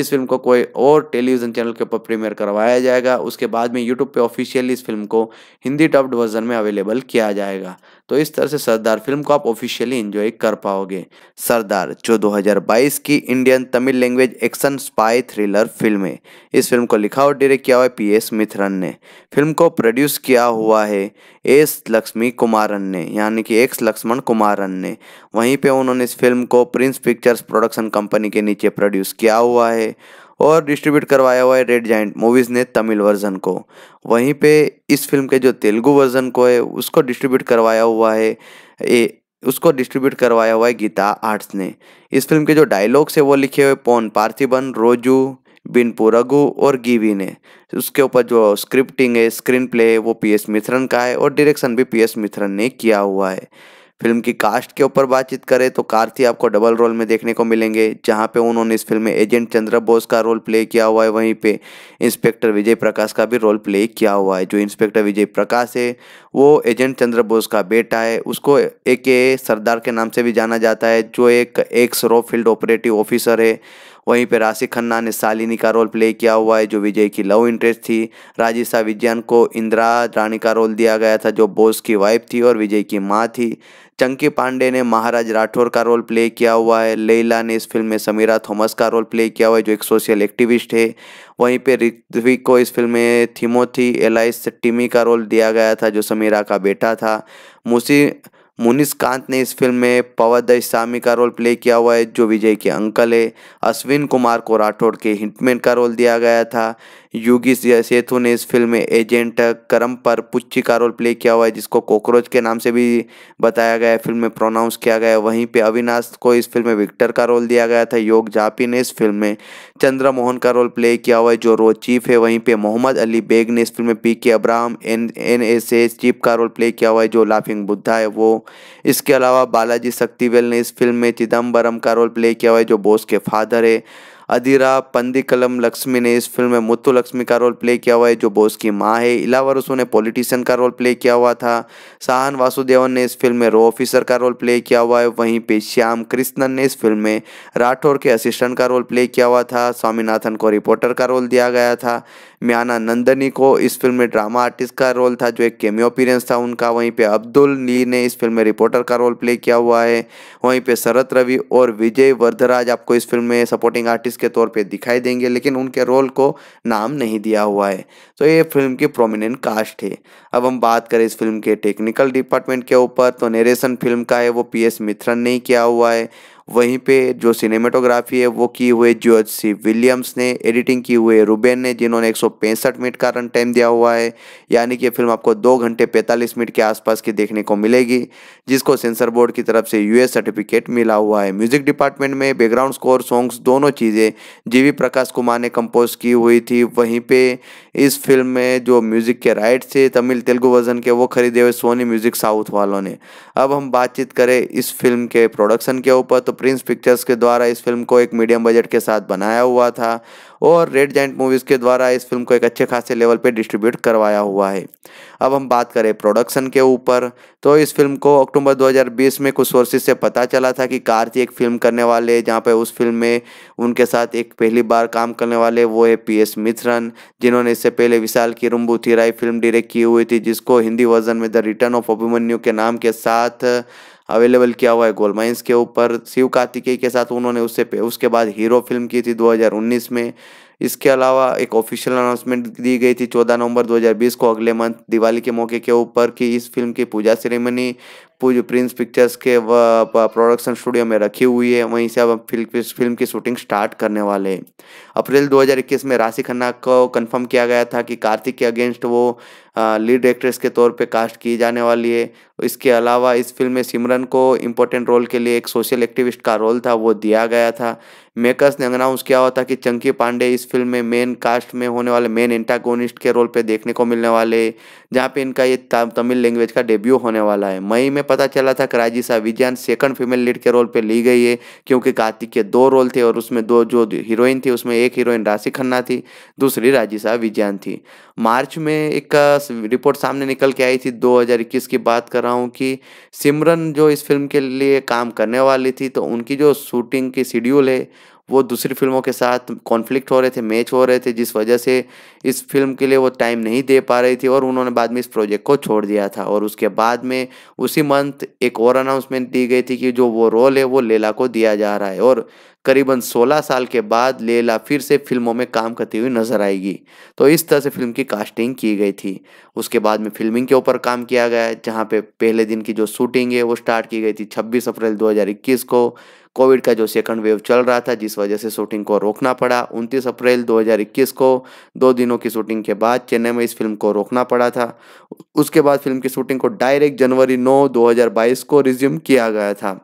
इस फिल्म को कोई और टेलीविजन चैनल के ऊपर प्रीमियर करवाया जाएगा उसके बाद में यूट्यूब पर ऑफिशियली इस फिल्म को हिंदी डब्ड वर्जन में अवेलेबल किया जाएगा तो इस तरह से सरदार फिल्म को आप ऑफिशियली इंजॉय कर पाओगे सरदार जो 2022 की Indian Tamil language action spy thriller film है इस फिल्म को लिखा और डायरेक्ट किया हुआ है पी एस मिथरन ने फिल्म को प्रोड्यूस किया हुआ है एस लक्ष्मी कुमारन ने यानी कि एक्स लक्ष्मण कुमारन ने वहीं पे उन्होंने इस फिल्म को प्रिंस पिक्चर्स प्रोडक्शन कंपनी के नीचे प्रोड्यूस किया हुआ है और डिस्ट्रीब्यूट करवाया हुआ है रेड जाइंट मूवीज़ ने तमिल वर्जन को वहीं पे इस फिल्म के जो तेलुगु वर्जन को है उसको डिस्ट्रीब्यूट करवाया हुआ है ए उसको डिस्ट्रीब्यूट करवाया हुआ है गीता आर्ट्स ने इस फिल्म के जो डायलॉग्स है वो लिखे हुए पौन पार्थिबन रोजू बिन पुरगु और गीवी ने उसके ऊपर जो स्क्रिप्टिंग है स्क्रीन प्ले है वो पी एस मिथरन का है और डायरेक्शन भी पी एस मिथरन ने किया हुआ है फिल्म की कास्ट के ऊपर बातचीत करें तो कार्ती आपको डबल रोल में देखने को मिलेंगे जहाँ पे उन्होंने इस फिल्म में एजेंट चंद्र बोस का रोल प्ले किया हुआ है वहीं पे इंस्पेक्टर विजय प्रकाश का भी रोल प्ले किया हुआ है जो इंस्पेक्टर विजय प्रकाश है वो एजेंट चंद्र बोस का बेटा है उसको ए के सरदार के नाम से भी जाना जाता है जो एक एक्स रो फील्ड ऑपरेटिव ऑफिसर है वहीं पर राशिक खन्ना ने सालिनी का रोल प्ले किया हुआ है जो विजय की लव इंटरेस्ट थी राजिशा विज्ञान को इंदिरा रानी का रोल दिया गया था जो बोस की वाइफ थी और विजय की माँ थी चंकी पांडे ने महाराज राठौर का रोल प्ले किया हुआ है लेला ने इस फिल्म में समीरा थॉमस का रोल प्ले किया हुआ है जो एक सोशल एक्टिविस्ट है वहीं पे ऋत्विक को इस फिल्म में थीमोथी एलाइस टिमी का रोल दिया गया था जो समीरा का बेटा था मुसी मुनिस कांत ने इस फिल्म में पवादय सामी का रोल प्ले किया हुआ है जो विजय के अंकल है अश्विन कुमार को राठौड़ के हिंटमैन का रोल दिया गया था योगी सेतु ने इस फिल्म में एजेंट करम पर पुच्ची का रोल प्ले किया हुआ है जिसको कॉकरोच के नाम से भी बताया गया है फिल्म में प्रोनाउंस किया गया है वहीं पे अविनाश को इस फिल्म में विक्टर का रोल दिया गया था योग जापी ने इस फिल्म में चंद्र मोहन का रोल प्ले किया हुआ है जो रोज चीफ है वहीं पर मोहम्मद अली बेग ने इस फिल्म में P K Abraham N N S S chief का रोल प्ले किया हुआ है जो लाफिंग बुद्धा है वो इसके अलावा बालाजी शक्तिवेल ने इस फिल्म में चिदम्बरम का रोल प्ले किया हुआ है जो बोस के फादर है अधीरा पंदिकलम लक्ष्मी ने इस फिल्म में मुत्तु लक्ष्मी का रोल प्ले किया हुआ है जो बोस की माँ है इलावर ने पॉलिटिशियन का रोल प्ले किया हुआ था साहन वासुदेवन ने इस फिल्म में रो ऑफिसर का रोल प्ले किया हुआ है वहीं पे श्याम कृष्णन ने इस फिल्म में राठौर के असिस्टेंट का रोल प्ले किया हुआ था स्वामीनाथन को रिपोर्टर का रोल दिया गया था म्याना नंदनी को इस फिल्म में ड्रामा आर्टिस्ट का रोल था जो एक केमियो अपीरेंस था उनका वहीं पे अब्दुल ली ने इस फिल्म में रिपोर्टर का रोल प्ले किया हुआ है वहीं पे शरत रवि और विजय वर्धराज आपको इस फिल्म में सपोर्टिंग आर्टिस्ट के तौर पर दिखाई देंगे लेकिन उनके रोल को नाम नहीं दिया हुआ है तो ये फिल्म की प्रोमिनेंट कास्ट है अब हम बात करें इस फिल्म के टेक्निकल डिपार्टमेंट के ऊपर तो नरेशन फिल्म का है वो पी एस मिथ्रन ने किया हुआ है वहीं पे जो सिनेमेटोग्राफी है वो की हुए जॉर्ज सी विलियम्स ने एडिटिंग की हुए रूबेन ने जिन्होंने एक मिनट का रन टाइम दिया हुआ है यानी कि फिल्म आपको दो घंटे पैंतालीस मिनट के आसपास की देखने को मिलेगी जिसको सेंसर बोर्ड की तरफ से यूएस सर्टिफिकेट मिला हुआ है म्यूजिक डिपार्टमेंट में बैकग्राउंड स्कोर सॉन्ग्स दोनों चीज़ें जी प्रकाश कुमार ने कंपोज की हुई थी वहीं पर इस फिल्म में जो म्यूज़िक के राइट थे तमिल तेलुगु वर्जन के वो खरीदे हुए सोनी म्यूज़िक साउथ वालों ने अब हम बातचीत करें इस फिल्म के प्रोडक्शन के ऊपर तो प्रिंस पिक्चर्स के द्वारा इस फिल्म को एक मीडियम बजट के साथ बनाया हुआ था और रेड जैंट मूवीज़ के द्वारा इस फिल्म को एक अच्छे खासे लेवल पे डिस्ट्रीब्यूट करवाया हुआ है अब हम बात करें प्रोडक्शन के ऊपर तो इस फिल्म को अक्टूबर 2020 में कुछ सोर्सेज से पता चला था कि कार्ती एक फिल्म करने वाले जहाँ पर उस फिल्म में उनके साथ एक पहली बार काम करने वाले वो है पी एस मिश्रन जिन्होंने इससे पहले विशाल की रुम्बू थिराई फिल्म डायरेक्ट की हुई थी जिसको हिंदी वर्जन में द रिटर्न ऑफ अभिमन्यु के नाम के साथ अवेलेबल किया हुआ है गोल माइंस के ऊपर शिव कार्तिकेय के साथ उन्होंने उससे उसके बाद हीरो फिल्म की थी 2019 में इसके अलावा एक ऑफिशियल अनाउंसमेंट दी गई थी 14 नवंबर 2020 को अगले मंथ दिवाली के मौके के ऊपर कि इस फिल्म की पूजा सेरेमनी पूज प्रिंस पिक्चर्स के प्रोडक्शन स्टूडियो में रखी हुई है वहीं से अब फिल्म फिल्म की शूटिंग स्टार्ट करने वाले हैं अप्रैल 2021 में राशि खन्ना को कंफर्म किया गया था कि कार्तिक के अगेंस्ट वो लीड एक्ट्रेस के तौर पे कास्ट की जाने वाली है इसके अलावा इस फिल्म में सिमरन को इम्पोर्टेंट रोल के लिए एक सोशल एक्टिविस्ट का रोल था वो दिया गया था मेकर्स ने अनाउंस किया हुआ था कि चंकी पांडे इस फिल्म में मेन कास्ट में होने वाले मेन एंटागोनिस्ट के रोल पे देखने को मिलने वाले जहाँ पे इनका ये तमिल लैंग्वेज का डेब्यू होने वाला है मई में पता चला था कि Rajisha Vijayan second female lead के रोल पे ली गई है क्योंकि कार्तिक के दो रोल थे और उसमें दो जो हीरोइन थी उसमें एक हीरोइन राशि खन्ना थी दूसरी राजीसा विजयन थी मार्च में एक रिपोर्ट सामने निकल के आई थी दो की बात कर रहा हूँ कि सिमरन जो इस फिल्म के लिए काम करने वाली थी तो उनकी जो शूटिंग की शेड्यूल है वो दूसरी फिल्मों के साथ कॉन्फ्लिक्ट हो रहे थे मैच हो रहे थे जिस वजह से इस फिल्म के लिए वो टाइम नहीं दे पा रही थी और उन्होंने बाद में इस प्रोजेक्ट को छोड़ दिया था और उसके बाद में उसी मंथ एक और अनाउंसमेंट दी गई थी कि जो वो रोल है वो लेला को दिया जा रहा है और करीबन 16 साल के बाद लेला फिर से फिल्मों में काम करती हुई नजर आएगी तो इस तरह से फिल्म की कास्टिंग की गई थी उसके बाद में फिल्मिंग के ऊपर काम किया गया जहाँ पे पहले दिन की जो शूटिंग है वो स्टार्ट की गई थी 26 अप्रैल 2021 को कोविड का जो सेकंड वेव चल रहा था जिस वजह से शूटिंग को रोकना पड़ा 29 अप्रैल 2021 को दो दिनों की शूटिंग के बाद चेन्नई में इस फिल्म को रोकना पड़ा था उसके बाद फिल्म की शूटिंग को डायरेक्ट जनवरी 9 2022 को रिज्यूम किया गया था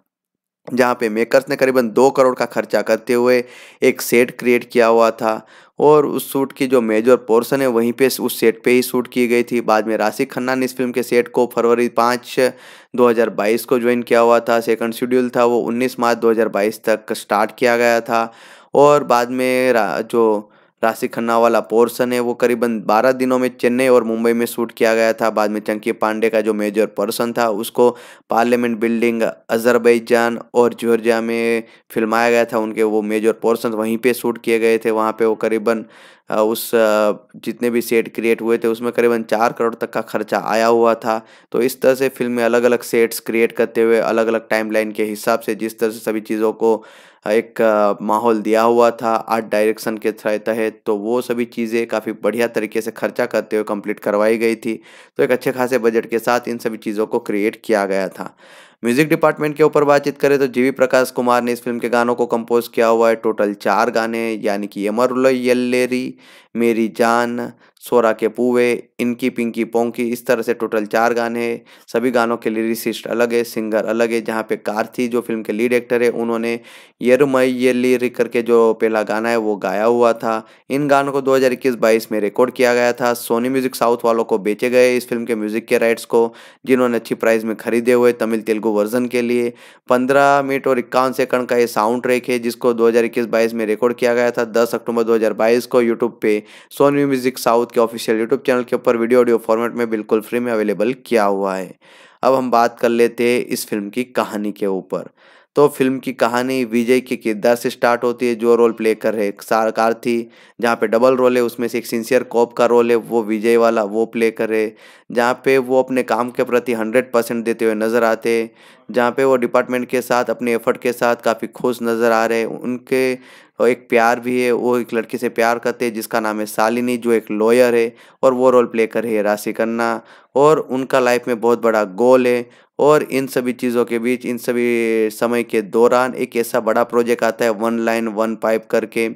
जहाँ पे मेकर्स ने करीबन दो करोड़ का खर्चा करते हुए एक सेट क्रिएट किया हुआ था और उस सूट की जो मेजर पोर्शन है वहीं पे उस सेट पे ही शूट की गई थी बाद में राशिक खन्ना ने इस फिल्म के सेट को फरवरी पाँच 2022 को ज्वाइन किया हुआ था सेकंड शेड्यूल था वो 19 मार्च 2022 तक स्टार्ट किया गया था और बाद में जो राशि खन्ना वाला पोर्शन है वो करीबन 12 दिनों में चेन्नई और मुंबई में शूट किया गया था बाद में चंकी पांडे का जो मेजर पर्सन था उसको पार्लियामेंट बिल्डिंग अजरबैजान और जॉर्जिया में फिल्माया गया था उनके वो मेजर पोर्सन वहीं पे शूट किए गए थे वहाँ पे वो करीबन उस जितने भी सेट क्रिएट हुए थे उसमें करीबन चार करोड़ तक का खर्चा आया हुआ था तो इस तरह से फिल्म में अलग अलग सेट्स क्रिएट करते हुए अलग अलग टाइमलाइन के हिसाब से जिस तरह से सभी चीज़ों को एक माहौल दिया हुआ था आर्ट डायरेक्शन के तहत तो वो सभी चीज़ें काफ़ी बढ़िया तरीके से खर्चा करते हुए कंप्लीट करवाई गई थी तो एक अच्छे खासे बजट के साथ इन सभी चीज़ों को क्रिएट किया गया था म्यूजिक डिपार्टमेंट के ऊपर बातचीत करें तो जीवी प्रकाश कुमार ने इस फिल्म के गानों को कंपोज किया हुआ है टोटल चार गाने यानी कि यमर येल्लेरी मेरी जान सोरा के पुवे इनकी पिंकी पोंकी इस तरह से टोटल चार गाने हैं सभी गानों के लिरिसिस्ट अलग है सिंगर अलग है जहाँ पे कार्थी जो फिल्म के लीड एक्टर है उन्होंने मई ये लिरिक करके जो पहला गाना है वो गाया हुआ था इन गानों को 2021-22 में रिकॉर्ड किया गया था सोनी म्यूजिक साउथ वालों को बेचे गए इस फिल्म के म्यूजिक के राइट्स को जिन्होंने अच्छी प्राइस में खरीदे हुए तमिल तेलुगु वर्जन के लिए पंद्रह मिनट और इक्यावन सेकंड का ये साउंड ट्रैक है जिसको दो हज़ार में रिकॉर्ड किया गया था दस अक्टूबर दो को यूट्यूब पर सोनी म्यूजिक साउथ के ऑफिशियल यूट्यूब चैनल के ऊपर वीडियो ऑडियो फॉर्मेट में बिल्कुल फ्री में अवेलेबल किया हुआ है अब हम बात कर लेते हैं इस फिल्म की कहानी के ऊपर तो फिल्म की कहानी विजय के किरदार से स्टार्ट होती है जो रोल प्ले कर रहे सार थी जहाँ पे डबल रोल है उसमें से एक सिंसियर कॉप का रोल है वो विजय वाला वो प्ले कर रहे जहाँ पे वो अपने काम के प्रति हंड्रेड परसेंट देते हुए नज़र आते जहाँ पे वो डिपार्टमेंट के साथ अपने एफर्ट के साथ काफ़ी खुश नज़र आ रहे उनके और एक प्यार भी है वो एक लड़की से प्यार करते हैं जिसका नाम है शालिनी जो एक लॉयर है और वो रोल प्ले कर रही है राशि खन्ना और उनका लाइफ में बहुत बड़ा गोल है और इन सभी चीज़ों के बीच इन सभी समय के दौरान एक ऐसा बड़ा प्रोजेक्ट आता है वन लाइन वन पाइप करके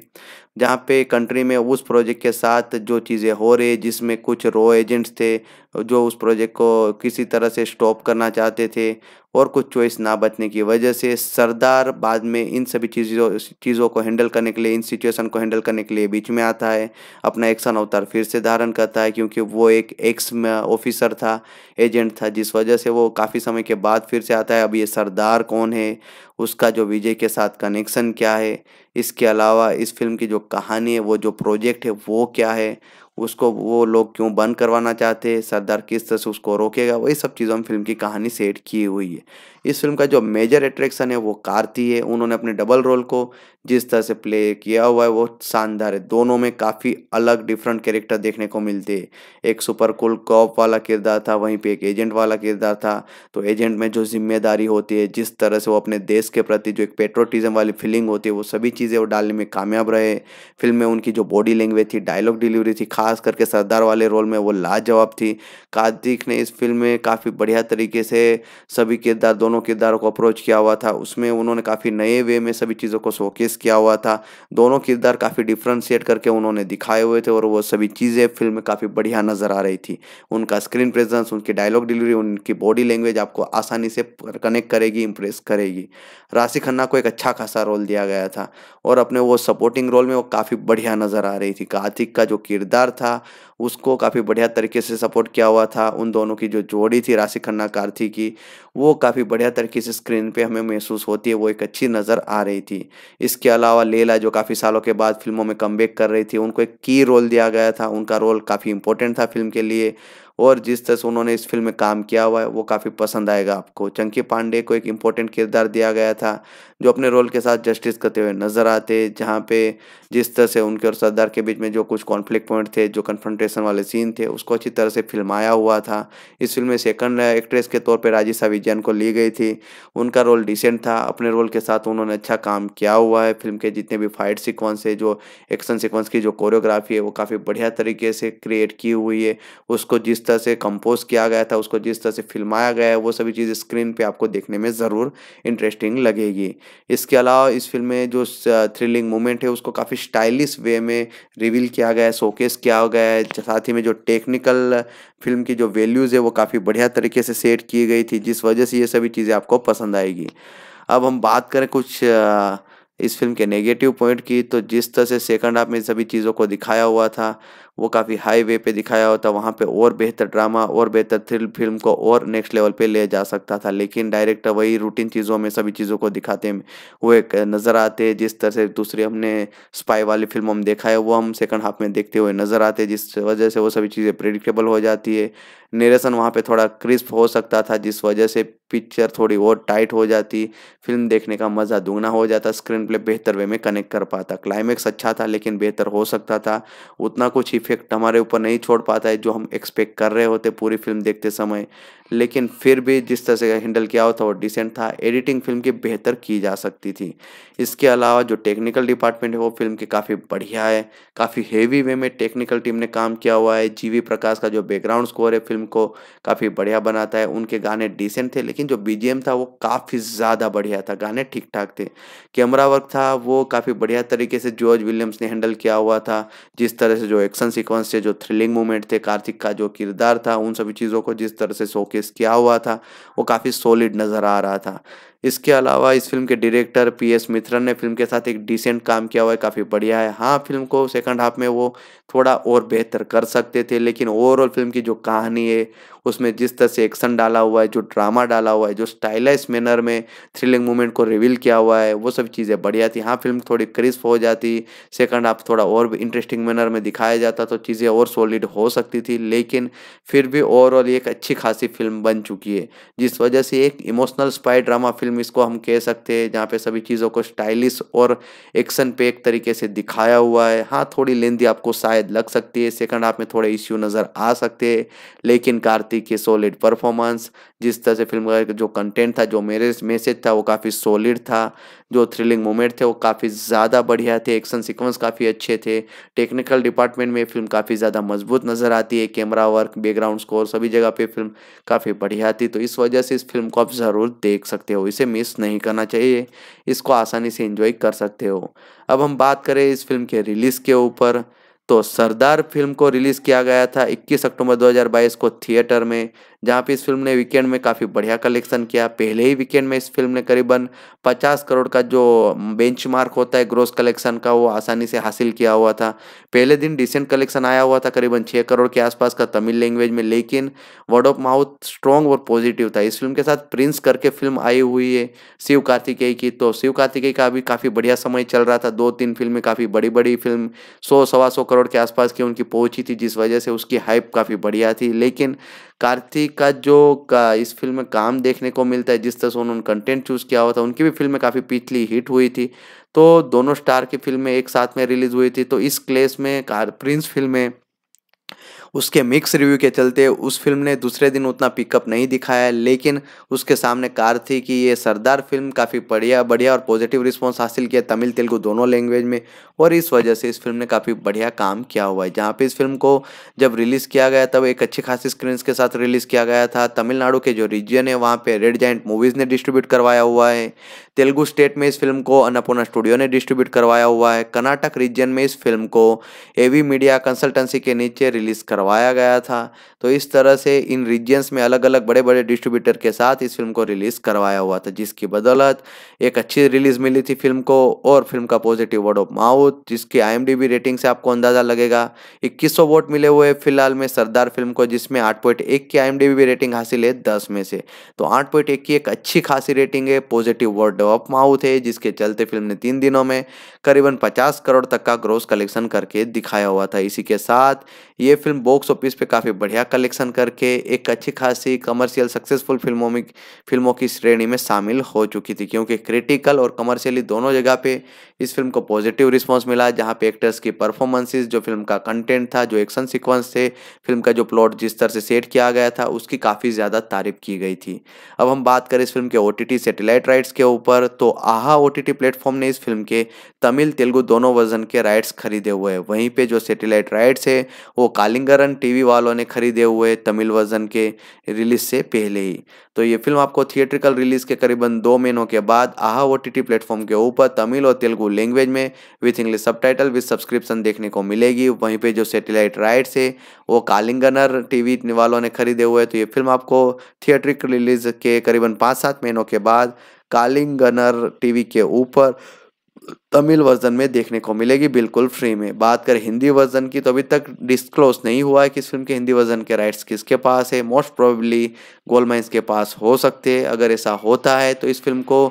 जहाँ पे कंट्री में उस प्रोजेक्ट के साथ जो चीज़ें हो रही है जिसमें कुछ रो एजेंट्स थे जो उस प्रोजेक्ट को किसी तरह से स्टॉप करना चाहते थे और कुछ चॉइस ना बचने की वजह से सरदार बाद में इन सभी चीज़ों चीज़ों को हैंडल करने के लिए इन सिचुएशन को हैंडल करने के लिए बीच में आता है अपना एक्शन अवतार फिर से धारण करता है क्योंकि वो एक एक्स ऑफिसर था एजेंट था जिस वजह से वो काफ़ी समय के बाद फिर से आता है अब ये सरदार कौन है उसका जो विजय के साथ कनेक्शन क्या है इसके अलावा इस फिल्म की जो कहानी है वो जो प्रोजेक्ट है वो क्या है उसको वो लोग क्यों बंद करवाना चाहते सरदार किस तरह से उसको रोकेगा वही सब चीज़ों में फिल्म की कहानी सेट की हुई है इस फिल्म का जो मेजर अट्रैक्शन है वो कार्ती है उन्होंने अपने डबल रोल को जिस तरह से प्ले किया हुआ है वो शानदार है दोनों में काफ़ी अलग डिफरेंट कैरेक्टर देखने को मिलते हैं एक सुपर कूल कॉप वाला किरदार था वहीं पर एक एजेंट वाला किरदार था तो एजेंट में जो जिम्मेदारी होती है जिस तरह से वो अपने देश के प्रति जो एक पेट्रोटिज्म वाली फीलिंग होती है वो सभी चीज़ें वो डालने में कामयाब रहे फिल्म में उनकी जो बॉडी लैंग्वेज थी डायलॉग डिलीवरी थी खास करके सरदार वाले रोल में वो लाजवाब थी कार्तिक ने इस फिल्म में काफ़ी बढ़िया तरीके से सभी किरदार दोनों दोनों किरदारों को अप्रोच किया हुआ था उसमें उन्होंने काफ़ी नए वे में सभी चीज़ों को शोकेस किया हुआ था दोनों किरदार काफ़ी डिफ्रेंशिएट करके उन्होंने दिखाए हुए थे और वो सभी चीज़ें फिल्म में काफ़ी बढ़िया नज़र आ रही थी उनका स्क्रीन प्रेजेंस उनकी डायलॉग डिलीवरी उनकी बॉडी लैंग्वेज आपको आसानी से कनेक्ट करेगी इम्प्रेस करेगी राशि खन्ना को एक अच्छा खासा रोल दिया गया था और अपने वो सपोर्टिंग रोल में वो काफ़ी बढ़िया नज़र आ रही थी कार्तिक का जो किरदार था उसको काफ़ी बढ़िया तरीके से सपोर्ट किया हुआ था उन दोनों की जो जोड़ी थी राशि खन्ना कार्थी की वो काफ़ी बढ़िया तरीके से स्क्रीन पे हमें महसूस होती है वो एक अच्छी नज़र आ रही थी इसके अलावा लेला जो काफ़ी सालों के बाद फिल्मों में कम कर रही थी उनको एक की रोल दिया गया था उनका रोल काफ़ी इंपॉर्टेंट था फिल्म के लिए और जिस तरह से उन्होंने इस फिल्म में काम किया हुआ है वो काफ़ी पसंद आएगा आपको चंकी पांडे को एक इम्पोर्टेंट किरदार दिया गया था जो अपने रोल के साथ जस्टिस करते हुए नजर आते जहाँ पे जिस तरह से उनके और सरदार के बीच में जो कुछ कॉन्फ्लिक्ट पॉइंट थे जो कन्फ्रंटेशन वाले सीन थे उसको अच्छी तरह से फिल्माया हुआ था इस फिल्म में सेकंड एक्ट्रेस के तौर पर राजिशा विजयन को ली गई थी उनका रोल डिसेंट था अपने रोल के साथ उन्होंने अच्छा काम किया हुआ है फिल्म के जितने भी फाइट सिक्वेंस है जो एक्शन सिक्वेंस की जो कोरियोग्राफी है वो काफ़ी बढ़िया तरीके से क्रिएट की हुई है उसको जिस तरह से कंपोज किया गया था उसको जिस तरह से फिल्माया गया है वो सभी चीज़ स्क्रीन पे आपको देखने में ज़रूर इंटरेस्टिंग लगेगी इसके अलावा इस फिल्म में जो थ्रिलिंग मोमेंट है उसको काफ़ी स्टाइलिश वे में रिवील किया गया है शोकेस किया गया है साथ ही में जो टेक्निकल फिल्म की जो वैल्यूज़ है वो काफ़ी बढ़िया तरीके से सेट की गई थी जिस वजह से ये सभी चीज़ें आपको पसंद आएगी अब हम बात करें कुछ इस फिल्म के नेगेटिव पॉइंट की तो जिस तरह से सेकंड हाफ में सभी चीज़ों को दिखाया हुआ था वो काफ़ी हाई वे पे दिखाया होता वहाँ पे और बेहतर ड्रामा और बेहतर थ्रिल फिल्म को और नेक्स्ट लेवल पे ले जा सकता था लेकिन डायरेक्टर वही रूटीन चीज़ों में सभी चीज़ों को दिखाते हुए नज़र आते जिस तरह से दूसरी हमने स्पाई वाली फिल्म हम देखा है वो हम सेकंड हाफ में देखते हुए नज़र आते जिस वजह से वो सभी चीज़ें प्रिडिक्टेबल हो जाती है नेरेशन वहाँ पे थोड़ा क्रिस्प हो सकता था जिस वजह से पिक्चर थोड़ी और टाइट हो जाती फिल्म देखने का मज़ा दुगना हो जाता स्क्रीन प्ले बेहतर वे में कनेक्ट कर पाता क्लाइमैक्स अच्छा था लेकिन बेहतर हो सकता था उतना कुछ ही इफेक्ट हमारे ऊपर नहीं छोड़ पाता है जो हम एक्सपेक्ट कर रहे होते पूरी फिल्म देखते समय लेकिन फिर भी जिस तरह से हैंडल किया हुआ था वो डिसेंट था एडिटिंग फिल्म की बेहतर की जा सकती थी इसके अलावा जो टेक्निकल डिपार्टमेंट है वो फिल्म की काफ़ी बढ़िया है काफ़ी हेवी वे में टेक्निकल टीम ने काम किया हुआ है वी प्रकाश का जो बैकग्राउंड स्कोर है फिल्म को काफ़ी बढ़िया बनाता है उनके गाने डिसेंट थे लेकिन जो बी था वो काफ़ी ज़्यादा बढ़िया था गाने ठीक ठाक थे कैमरा वर्क था वो काफ़ी बढ़िया तरीके से जॉर्ज विलियम्स ने हैंडल किया हुआ था जिस तरह से जो एक्शन सिक्वेंस थे जो थ्रिलिंग मूवमेंट थे कार्तिक का जो किरदार था उन सभी चीज़ों को जिस तरह से शोके केस किया हुआ था वो काफ़ी सॉलिड नज़र आ रहा था इसके अलावा इस फिल्म के डायरेक्टर पी एस मित्रन ने फिल्म के साथ एक डिसेंट काम किया हुआ है काफ़ी बढ़िया है हाँ फिल्म को सेकंड हाफ में वो थोड़ा और बेहतर कर सकते थे लेकिन ओवरऑल फिल्म की जो कहानी है उसमें जिस तरह से एक्शन डाला हुआ है जो ड्रामा डाला हुआ है जो स्टाइलाइज मैनर में थ्रिलिंग मूवमेंट को रिवील किया हुआ है वो सब चीज़ें बढ़िया थी हाँ फिल्म थोड़ी क्रिस्प हो जाती सेकंड हाफ थोड़ा और इंटरेस्टिंग मैनर में दिखाया जाता तो चीज़ें और सॉलिड हो सकती थी लेकिन फिर भी ओवरऑल एक अच्छी खासी फिल्म बन चुकी है जिस वजह से एक emotional spy drama film film इसको हम कह सकते हैं जहाँ पे सभी चीज़ों को स्टाइलिश और एक्शन पे एक तरीके से दिखाया हुआ है हाँ थोड़ी लेंदी आपको शायद लग सकती है सेकंड हाफ में थोड़े इश्यू नज़र आ सकते हैं लेकिन कार्तिक के सॉलिड परफॉर्मेंस जिस तरह से फिल्म का जो कंटेंट था जो मेरे मैसेज था वो काफ़ी सॉलिड था जो थ्रिलिंग मोमेंट थे वो काफ़ी ज़्यादा बढ़िया थे एक्शन सीक्वेंस काफ़ी अच्छे थे टेक्निकल डिपार्टमेंट में फिल्म काफ़ी ज़्यादा मजबूत नज़र आती है कैमरा वर्क बैकग्राउंड स्कोर सभी जगह पे फिल्म काफ़ी बढ़िया थी तो इस वजह से इस फिल्म को आप ज़रूर देख सकते हो इसे मिस नहीं करना चाहिए इसको आसानी से इन्जॉय कर सकते हो अब हम बात करें इस फिल्म के रिलीज़ के ऊपर तो सरदार फिल्म को रिलीज़ किया गया था 21 अक्टूबर 2022 को थिएटर में जहाँ पे इस फिल्म ने वीकेंड में काफ़ी बढ़िया कलेक्शन किया पहले ही वीकेंड में इस फिल्म ने करीबन 50 करोड़ का जो बेंचमार्क होता है ग्रोस कलेक्शन का वो आसानी से हासिल किया हुआ था पहले दिन डिसेंट कलेक्शन आया हुआ था करीबन छः करोड़ के आसपास का तमिल लैंग्वेज में लेकिन वर्ड ऑफ माउथ स्ट्रॉन्ग और पॉजिटिव था इस फिल्म के साथ प्रिंस करके फिल्म आई हुई है शिव कार्तिकेय की तो शिव कार्तिकेय का भी काफ़ी बढ़िया समय चल रहा था दो तीन फिल्में काफ़ी बड़ी बड़ी फिल्म सौ सवा सौ करोड़ के आसपास की उनकी पहुंची थी जिस वजह से उसकी हाइप काफ़ी बढ़िया थी लेकिन कार्तिक का जो का इस फिल्म में काम देखने को मिलता है जिस तरह से उन्होंने कंटेंट चूज़ किया हुआ था उनकी भी फिल्म काफ़ी पिछली हिट हुई थी तो दोनों स्टार की फिल्में एक साथ में रिलीज़ हुई थी तो इस क्लेस में कार प्रिंस फिल्में उसके मिक्स रिव्यू के चलते उस फिल्म ने दूसरे दिन उतना पिकअप नहीं दिखाया लेकिन उसके सामने कार थी कि ये सरदार फिल्म काफ़ी बढ़िया बढ़िया और पॉजिटिव रिस्पॉन्स हासिल किया तमिल तेलुगु दोनों लैंग्वेज में और इस वजह से इस फिल्म ने काफ़ी बढ़िया काम किया हुआ है जहाँ पर इस फिल्म को जब रिलीज़ किया गया तब एक अच्छी खासी स्क्रीन के साथ रिलीज़ किया गया था तमिलनाडु के जो रीजन है वहाँ पर रेड जैंट मूवीज़ ने डिस्ट्रीब्यूट करवाया हुआ है तेलुगु स्टेट में इस फिल्म को अन्नपूर्णा स्टूडियो ने डिस्ट्रीब्यूट करवाया हुआ है कर्नाटक रीजन में इस फिल्म को एवी मीडिया कंसल्टेंसी के नीचे रिलीज़ करवाया गया था तो इस तरह से इन रीजन्स में अलग अलग बड़े बड़े डिस्ट्रीब्यूटर के साथ इस फिल्म को रिलीज़ करवाया हुआ था जिसकी बदौलत एक अच्छी रिलीज़ मिली थी फिल्म को और फिल्म का पॉजिटिव वर्ड ऑफ माउथ जिसकी आई रेटिंग से आपको अंदाज़ा लगेगा इक्कीस वोट मिले हुए फिलहाल में सरदार फिल्म को जिसमें आठ की आई रेटिंग हासिल है दस में से तो आठ की एक अच्छी खासी रेटिंग है पॉजिटिव वर्ड ऑफ माउथ है जिसके चलते फिल्म ने तीन दिनों में करीबन पचास करोड़ तक का ग्रोस कलेक्शन करके दिखाया हुआ था इसी के साथ ये फिल्म बॉक्स ऑफिस पे काफ़ी बढ़िया कलेक्शन करके एक अच्छी खासी कमर्शियल सक्सेसफुल फिल्मों में फिल्मों की श्रेणी में शामिल हो चुकी थी क्योंकि क्रिटिकल और कमर्शियली दोनों जगह पे इस फिल्म को पॉजिटिव रिस्पॉन्स मिला जहाँ पे एक्टर्स की परफॉर्मेंसेज जो फिल्म का कंटेंट था जो एक्शन सिक्वेंस थे फिल्म का जो प्लॉट जिस तरह से सेट किया गया था उसकी काफ़ी ज़्यादा तारीफ की गई थी अब हम बात करें इस फिल्म के ओ सेटेलाइट राइट्स के ऊपर तो आहा ओ प्लेटफॉर्म ने इस फिल्म के तमिल तेलुगु दोनों वर्जन के राइट्स खरीदे हुए हैं वहीं पर जो सेटेलाइट राइट्स है वो कालिंगर करण टीवी वालों ने खरीदे हुए तमिल वर्जन के रिलीज से पहले ही तो ये फिल्म आपको थिएट्रिकल रिलीज के करीबन दो महीनों के बाद आहा ओ टी प्लेटफॉर्म के ऊपर तमिल और तेलुगु लैंग्वेज में with English subtitle with subscription देखने को मिलेगी वहीं पर जो सेटेलाइट राइट्स है वो कालिंगनर टीवी वालों ने खरीदे हुए तो ये फिल्म आपको थिएट्रिकल रिलीज के करीबन पाँच सात महीनों के बाद कालिंगनर टीवी के ऊपर तमिल वर्जन में देखने को मिलेगी बिल्कुल फ्री में बात करें हिंदी वर्जन की तो अभी तक डिस्क्लोज नहीं हुआ है कि इस फिल्म के हिंदी वर्जन के राइट्स किसके पास है मोस्ट प्रोबेबली गोलमाइंस के पास हो सकते हैं अगर ऐसा होता है तो इस फिल्म को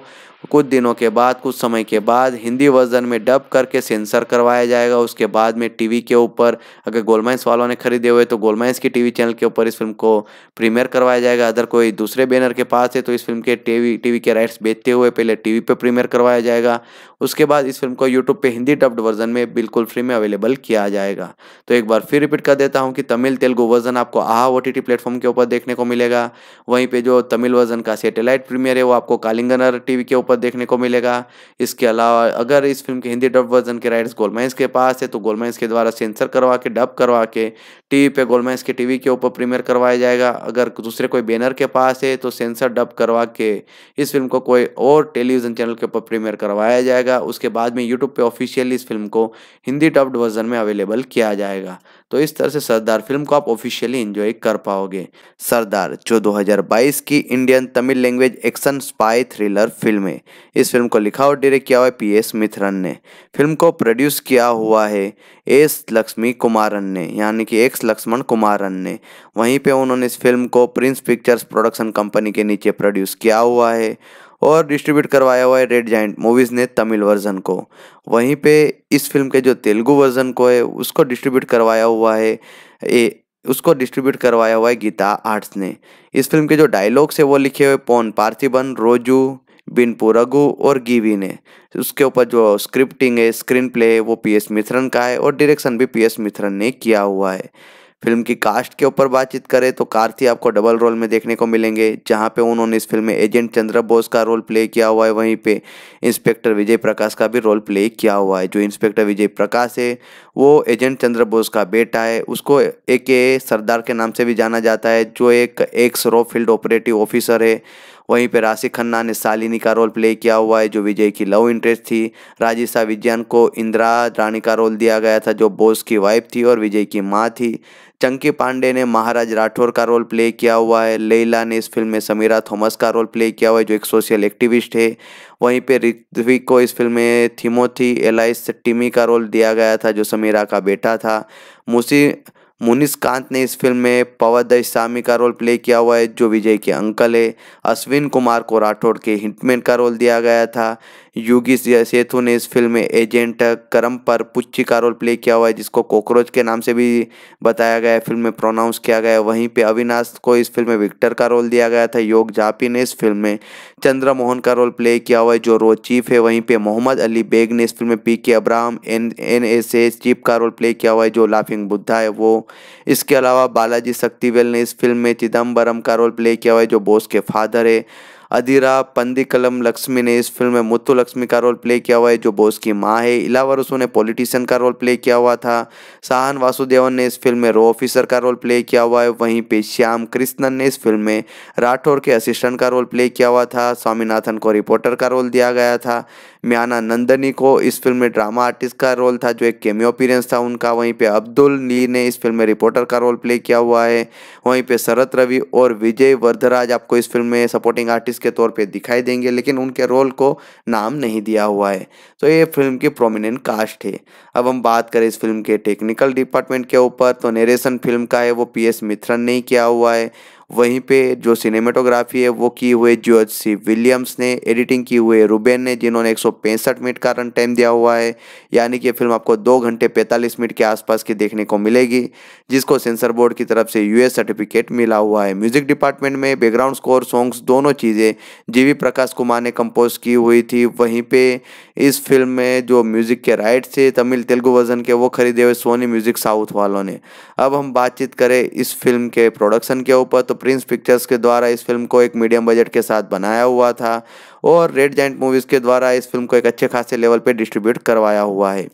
कुछ दिनों के बाद कुछ समय के बाद हिंदी वर्जन में डब करके सेंसर करवाया जाएगा उसके बाद में टीवी के ऊपर अगर गोलमाइंस वालों ने खरीदे हुए तो गोलमाइंस के टीवी चैनल के ऊपर इस फिल्म को प्रीमियर करवाया जाएगा अगर कोई दूसरे बैनर के पास है तो इस फिल्म के टीवी टीवी के राइट्स बेचते हुए पहले टीवी पर प्रीमियर करवाया जाएगा उसके बाद इस फिल्म को यूट्यूब पर हिंदी डब्ड वर्जन में बिल्कुल फ्री में अवेलेबल किया जाएगा तो एक बार फिर रिपीट कर देता हूँ कि तमिल तेलुगु वर्जन आपको आहा ओ टी प्लेटफॉर्म के ऊपर देखने को मिलेगा वहीं पर जो तमिल वर्जन का सेटेलाइट प्रीमियर है वो आपको कालिंगनर टी के ऊपर पर देखने को मिलेगा इसके अलावा अगर इस फिल्म के हिंदी डब वर्जन के राइट्स गोलमेंस के पास है तो गोलमेंस के द्वारा सेंसर करवा के डब करवा के टीवी पे गोलमेंस के टीवी के ऊपर प्रीमियर करवाया जाएगा अगर दूसरे कोई बैनर के पास है तो सेंसर डब करवा के इस फिल्म को कोई और टेलीविजन चैनल के ऊपर प्रीमियर करवाया जाएगा उसके बाद में यूट्यूब पर ऑफिशियली इस फिल्म को हिंदी डब्ड वर्जन में अवेलेबल किया जाएगा तो इस तरह से सरदार फिल्म को आप ऑफिशियली इंजॉय कर पाओगे सरदार जो 2022 की Indian Tamil language action spy thriller film है इस फिल्म को लिखा और डायरेक्ट किया हुआ है पी एस मिथरन ने फिल्म को प्रोड्यूस किया हुआ है एस लक्ष्मी कुमारन ने यानी कि एक्स लक्ष्मण कुमारन ने वहीं पे उन्होंने इस फिल्म को प्रिंस पिक्चर्स प्रोडक्शन कंपनी के नीचे प्रोड्यूस किया हुआ है और डिस्ट्रीब्यूट करवाया हुआ है रेड जाइंट मूवीज़ ने तमिल वर्जन को वहीं पे इस फिल्म के जो तेलुगु वर्जन को है उसको डिस्ट्रीब्यूट करवाया हुआ है ए, उसको डिस्ट्रीब्यूट करवाया हुआ है गीता आर्ट्स ने इस फिल्म के जो डायलॉग्स है वो लिखे हुए पौन पार्थिबन रोजू बिन पुरगु और गीवी ने उसके ऊपर जो स्क्रिप्टिंग है स्क्रीन प्ले है वो पी एस मिथरन का है और डायरेक्शन भी पी एस मिथरन ने किया हुआ है फिल्म की कास्ट के ऊपर बातचीत करें तो कार्थी आपको डबल रोल में देखने को मिलेंगे जहाँ पे उन्होंने इस फिल्म में एजेंट चंद्र बोस का रोल प्ले किया हुआ है वहीं पे इंस्पेक्टर विजय प्रकाश का भी रोल प्ले किया हुआ है जो इंस्पेक्टर विजय प्रकाश है वो एजेंट चंद्र बोस का बेटा है उसको ए के सरदार के नाम से भी जाना जाता है जो एक एक्स रो फील्ड ऑपरेटिव ऑफिसर है वहीं पर राशि खन्ना ने सालिनी का रोल प्ले किया हुआ है जो विजय की लव इंटरेस्ट थी राजिशा विज्ञान को इंदिरा रानी का रोल दिया गया था जो बोस की वाइफ थी और विजय की माँ थी चंकी पांडे ने महाराज राठौर का रोल प्ले किया हुआ है लेला ने इस फिल्म में समीरा थॉमस का रोल प्ले किया हुआ है जो एक सोशल एक्टिविस्ट है वहीं पे ऋत्विक को इस फिल्म में थीमोथी एलाइस टिमी का रोल दिया गया था जो समीरा का बेटा था मुसी मुनिस कांत ने इस फिल्म में पवादय सामी का रोल प्ले किया हुआ है जो विजय के अंकल है अश्विन कुमार को राठौड़ के हिंटमैन का रोल दिया गया था योगी सेतु ने इस फिल्म में एजेंट करम पर पुच्ची का रोल प्ले किया हुआ है जिसको कॉकरोच के नाम से भी बताया गया है फिल्म में प्रोनाउंस किया गया है वहीं पे अविनाश को इस फिल्म में विक्टर का रोल दिया गया था योग जापी ने इस फिल्म में चंद्रमोहन का रोल प्ले किया हुआ है जो रो चीफ है वहीं पर मोहम्मद अली बेग ने इस फिल्म में P K Abraham N N S S chief का रोल प्ले किया हुआ है जो लाफिंग बुद्धा है वो इसके अलावा बालाजी शक्तिवेल ने इस फिल्म में चिदम्बरम का रोल प्ले किया हुआ है जो बोस के फादर है अधीरा पंदिकलम लक्ष्मी ने इस फिल्म में मुत्तु लक्ष्मी का रोल प्ले किया हुआ है जो बोस की माँ है इलावरसु ने पॉलिटिशियन का रोल प्ले किया हुआ था साहन वासुदेवन ने इस फिल्म में रो ऑफिसर का रोल प्ले किया हुआ है वहीं पे श्याम कृष्णन ने इस फिल्म में राठौर के असिस्टेंट का रोल प्ले किया हुआ था स्वामीनाथन को रिपोर्टर का रोल दिया गया था म्याना नंदनी को इस फिल्म में ड्रामा आर्टिस्ट का रोल था जो एक केमियो अपीरेंस था उनका वहीं पे अब्दुल नी ने इस फिल्म में रिपोर्टर का रोल प्ले किया हुआ है वहीं पे शरत रवि और विजय वर्धराज आपको इस फिल्म में सपोर्टिंग आर्टिस्ट के तौर पे दिखाई देंगे लेकिन उनके रोल को नाम नहीं दिया हुआ है तो ये फिल्म की प्रोमिनेंट कास्ट है अब हम बात करें इस फिल्म के टेक्निकल डिपार्टमेंट के ऊपर तो नेरेशन फिल्म का है वो पी एस मिथ्रन ने किया हुआ है वहीं पे जो सिनेमेटोग्राफी है वो की हुए जॉर्ज सी विलियम्स ने एडिटिंग की हुए रूबेन ने जिन्होंने एक मिनट का रन टाइम दिया हुआ है यानी कि फिल्म आपको दो घंटे पैंतालीस मिनट के आसपास की देखने को मिलेगी जिसको सेंसर बोर्ड की तरफ से यूएस सर्टिफिकेट मिला हुआ है म्यूजिक डिपार्टमेंट में बैकग्राउंड स्कोर सॉन्ग्स दोनों चीज़ें जीवी प्रकाश कुमार ने कंपोज की हुई थी वहीं पे इस फिल्म में जो म्यूज़िक के राइट्स थे तमिल तेलुगु वर्जन के वो खरीदे हुए सोनी म्यूज़िक साउथ वालों ने अब हम बातचीत करें इस फिल्म के प्रोडक्शन के ऊपर तो प्रिंस पिक्चर्स के द्वारा इस फिल्म को एक मीडियम बजट के साथ बनाया हुआ था और रेड जैंट मूवीज़ के द्वारा इस फिल्म को एक अच्छे खासे लेवल पर डिस्ट्रीब्यूट करवाया हुआ है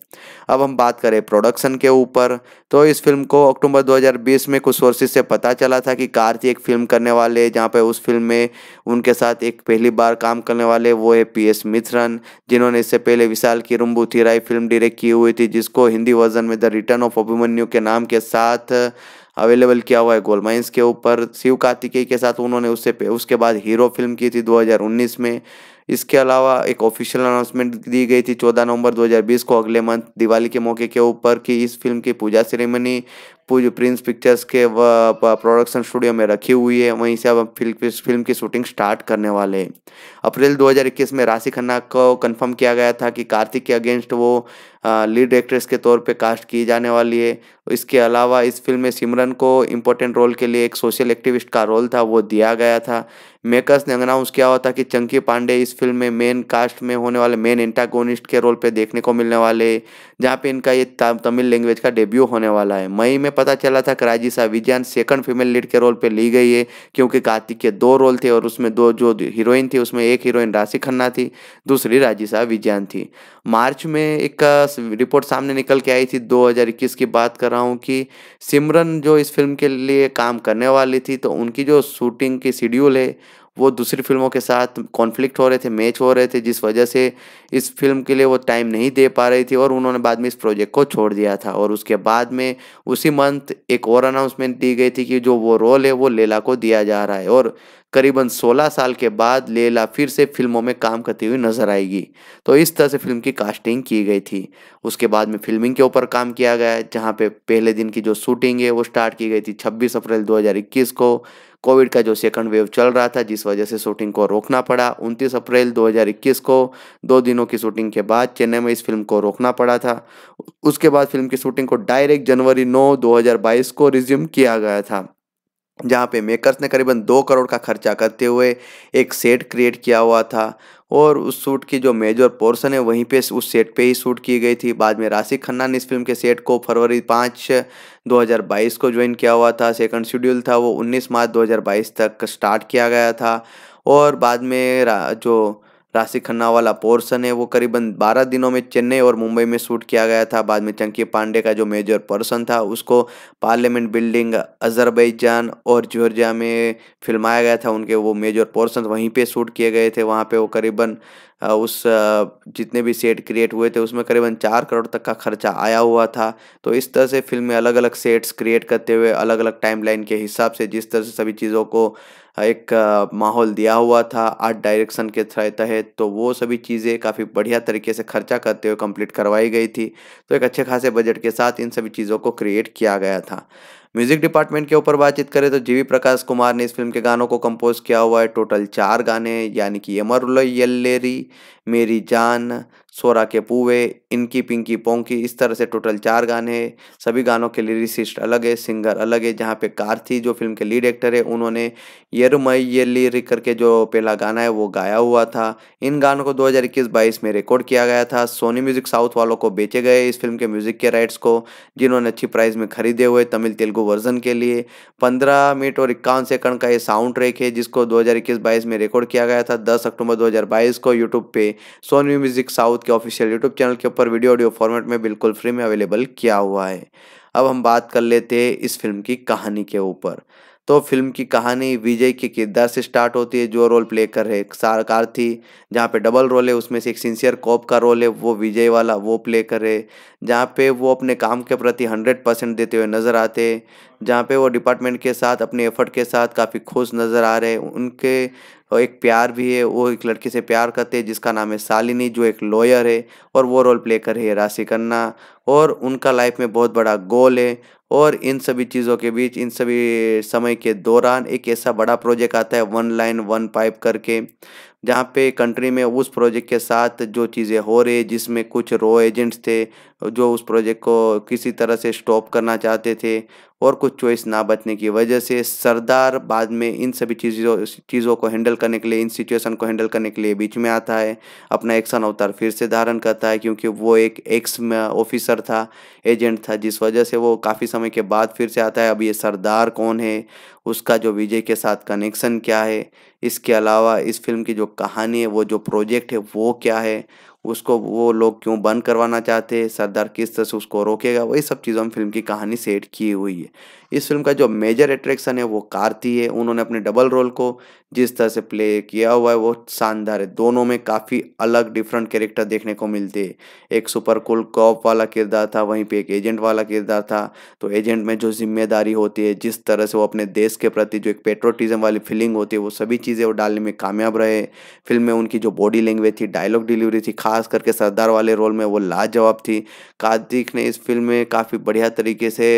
अब हम बात करें प्रोडक्शन के ऊपर तो इस फिल्म को अक्टूबर 2020 में कुछ सोर्सेज से पता चला था कि कार्ती एक फिल्म करने वाले जहाँ पर उस फिल्म में उनके साथ एक पहली बार काम करने वाले वो है पी एस मिथरन जिन्होंने इससे पहले विशाल की रुम्बू थीराई फिल्म डायरेक्ट की हुई थी जिसको हिंदी वर्जन में द रिटर्न ऑफ अभिमन्यू के नाम के साथ अवेलेबल किया हुआ है गोल माइंस के ऊपर शिव कार्तिकेय के साथ उन्होंने उससे उसके बाद हीरो फिल्म की थी 2019 में इसके अलावा एक ऑफिशियल अनाउंसमेंट दी गई थी 14 नवंबर 2020 को अगले मंथ दिवाली के मौके के ऊपर कि इस फिल्म की पूजा सेरेमनी पूज प्रिंस पिक्चर्स के प्रोडक्शन स्टूडियो में रखी हुई है वहीं से अब फिल्म फिल्म की शूटिंग स्टार्ट करने वाले हैं अप्रैल 2021 में राशि खन्ना को कंफर्म किया गया था कि कार्तिक के अगेंस्ट वो लीड एक्ट्रेस के तौर पे कास्ट की जाने वाली है इसके अलावा इस फिल्म में सिमरन को इम्पोर्टेंट रोल के लिए एक सोशल एक्टिविस्ट का रोल था वो दिया गया था मेकर्स ने अनाउंस किया हुआ था कि चंकी पांडे इस फिल्म में मेन कास्ट में होने वाले मेन एंटागोनिस्ट के रोल पे देखने को मिलने वाले जहाँ पे इनका ये तमिल लैंग्वेज का डेब्यू होने वाला है मई में पता चला था कि Rajisha Vijayan second female lead के रोल पे ली गई है क्योंकि कार्तिक के दो रोल थे और उसमें दो जो हीरोइन थी उसमें एक हीरोइन राशि खन्ना थी दूसरी राजिशा विजयन थी मार्च में एक रिपोर्ट सामने निकल के आई थी दो की बात कर रहा हूँ कि सिमरन जो इस फिल्म के लिए काम करने वाली थी तो उनकी जो शूटिंग की शेड्यूल है वो दूसरी फिल्मों के साथ कॉन्फ्लिक्ट हो रहे थे मैच हो रहे थे जिस वजह से इस फिल्म के लिए वो टाइम नहीं दे पा रही थी और उन्होंने बाद में इस प्रोजेक्ट को छोड़ दिया था और उसके बाद में उसी मंथ एक और अनाउंसमेंट दी गई थी कि जो वो रोल है वो लेला को दिया जा रहा है और करीबन 16 साल के बाद लेला फिर से फिल्मों में काम करती हुई नजर आएगी तो इस तरह से फिल्म की कास्टिंग की गई थी उसके बाद में फिल्मिंग के ऊपर काम किया गया जहाँ पे पहले दिन की जो शूटिंग है वो स्टार्ट की गई थी 26 अप्रैल 2021 को कोविड का जो सेकंड वेव चल रहा था जिस वजह से शूटिंग को रोकना पड़ा 29 अप्रैल 2021 को दो दिनों की शूटिंग के बाद चेन्नई में इस फिल्म को रोकना पड़ा था उसके बाद फिल्म की शूटिंग को डायरेक्ट जनवरी 9 2022 को रिज्यूम किया गया था जहाँ पे मेकर्स ने करीबन दो करोड़ का खर्चा करते हुए एक सेट क्रिएट किया हुआ था और उस सूट की जो मेजर पोर्शन है वहीं पे उस सेट पे ही शूट की गई थी बाद में राशिक खन्ना ने इस फिल्म के सेट को फरवरी पाँच 2022 को ज्वाइन किया हुआ था सेकंड शेड्यूल था वो 19 मार्च 2022 तक स्टार्ट किया गया था और बाद में जो राशि खन्ना वाला पोर्सन है वो करीबन 12 दिनों में चेन्नई और मुंबई में शूट किया गया था बाद में चंकी पांडे का जो मेजर पर्सन था उसको पार्लियामेंट बिल्डिंग अजरबैजान और जॉर्जिया में फिल्माया गया था उनके वो मेजर पोर्सन वहीं पे शूट किए गए थे वहाँ पे वो करीबन उस जितने भी सेट क्रिएट हुए थे उसमें करीबन चार करोड़ तक का खर्चा आया हुआ था तो इस तरह से फिल्म में अलग अलग सेट्स क्रिएट करते हुए अलग अलग टाइम के हिसाब से जिस तरह से सभी चीज़ों को एक माहौल दिया हुआ था आर्ट डायरेक्शन के तहत तो वो सभी चीज़ें काफ़ी बढ़िया तरीके से खर्चा करते हुए कंप्लीट करवाई गई थी तो एक अच्छे खासे बजट के साथ इन सभी चीज़ों को क्रिएट किया गया था म्यूजिक डिपार्टमेंट के ऊपर बातचीत करें तो जीवी प्रकाश कुमार ने इस फिल्म के गानों को कंपोज किया हुआ है टोटल चार गाने यानी कि यमर यल्लेरी मेरी जान सोरा के पूवे इनकी पिंकी पोंकी इस तरह से टोटल चार गाने हैं सभी गानों के लिरिसिस्ट अलग है सिंगर अलग है जहाँ पे कार्थी जो फिल्म के लीड एक्टर है उन्होंने येरुमई ये लिरी करके जो पहला गाना है वो गाया हुआ था इन गानों को 2021-22 में रिकॉर्ड किया गया था सोनी म्यूजिक साउथ वालों को बेचे गए इस फिल्म के म्यूजिक के राइट्स को जिन्होंने अच्छी प्राइस में खरीदे हुए तमिल तेलुगु वर्जन के लिए पंद्रह मिनट और इक्यावन सेकंड का ये साउंड ट्रैक है जिसको दो हज़ार में रिकॉर्ड किया गया था दस अक्टूबर दो को यूट्यूब पे सोनी म्यूजिक साउथ के ऑफिशियल यूट्यूब चैनल के ऊपर वीडियो ऑडियो फॉर्मेट में बिल्कुल फ्री में अवेलेबल किया हुआ है अब हम बात कर लेते हैं इस फिल्म की कहानी के ऊपर तो फिल्म की कहानी विजय के किरदार से स्टार्ट होती है जो रोल प्ले कर रहे सारकार थी जहाँ पे डबल रोल है उसमें से एक सिंसियर कॉप का रोल है वो विजय वाला वो प्ले कर रहे जहाँ पे वो अपने काम के प्रति हंड्रेड परसेंट देते हुए नज़र आते जहाँ पे वो डिपार्टमेंट के साथ अपने एफर्ट के साथ काफ़ी खुश नज़र आ रहे उनके और एक प्यार भी है वो एक लड़की से प्यार करते हैं जिसका नाम है सालिनी जो एक लॉयर है और वो रोल प्ले कर रही है राशि खन्ना और उनका लाइफ में बहुत बड़ा गोल है और इन सभी चीज़ों के बीच इन सभी समय के दौरान एक ऐसा बड़ा प्रोजेक्ट आता है वन लाइन वन पाइप करके जहाँ पे कंट्री में उस प्रोजेक्ट के साथ जो चीज़ें हो रही है जिसमें कुछ रो एजेंट्स थे जो उस प्रोजेक्ट को किसी तरह से स्टॉप करना चाहते थे और कुछ चॉइस ना बचने की वजह से सरदार बाद में इन सभी चीज़ों चीज़ों को हैंडल करने के लिए इन सिचुएशन को हैंडल करने के लिए बीच में आता है अपना एक्शन अवतार फिर से धारण करता है क्योंकि वो एक एक्स ऑफिसर था एजेंट था जिस वजह से वो काफ़ी समय के बाद फिर से आता है अब ये सरदार कौन है उसका जो विजय के साथ कनेक्शन क्या है इसके अलावा इस फिल्म की जो कहानी है वो जो प्रोजेक्ट है वो क्या है उसको वो लोग क्यों बंद करवाना चाहते सरदार किस तरह से उसको रोकेगा वही सब चीज़ों में फिल्म की कहानी सेट की हुई है इस फिल्म का जो मेजर अट्रैक्शन है वो कार्ती है उन्होंने अपने डबल रोल को जिस तरह से प्ले किया हुआ है वो शानदार है दोनों में काफ़ी अलग डिफरेंट कैरेक्टर देखने को मिलते हैं एक सुपर कुल कॉप वाला किरदार था वहीं पे एक एजेंट वाला किरदार था तो एजेंट में जो जिम्मेदारी होती है जिस तरह से वो अपने देश के प्रति जो एक पेट्रोटिज्म वाली फीलिंग होती है वो सभी चीज़ें वो डालने में कामयाब रहे फिल्म में उनकी जो बॉडी लैंग्वेज थी डायलॉग डिलीवरी थी खास करके सरदार वाले रोल में वो लाजवाब थी कार्तिक ने इस फिल्म में काफ़ी बढ़िया तरीके से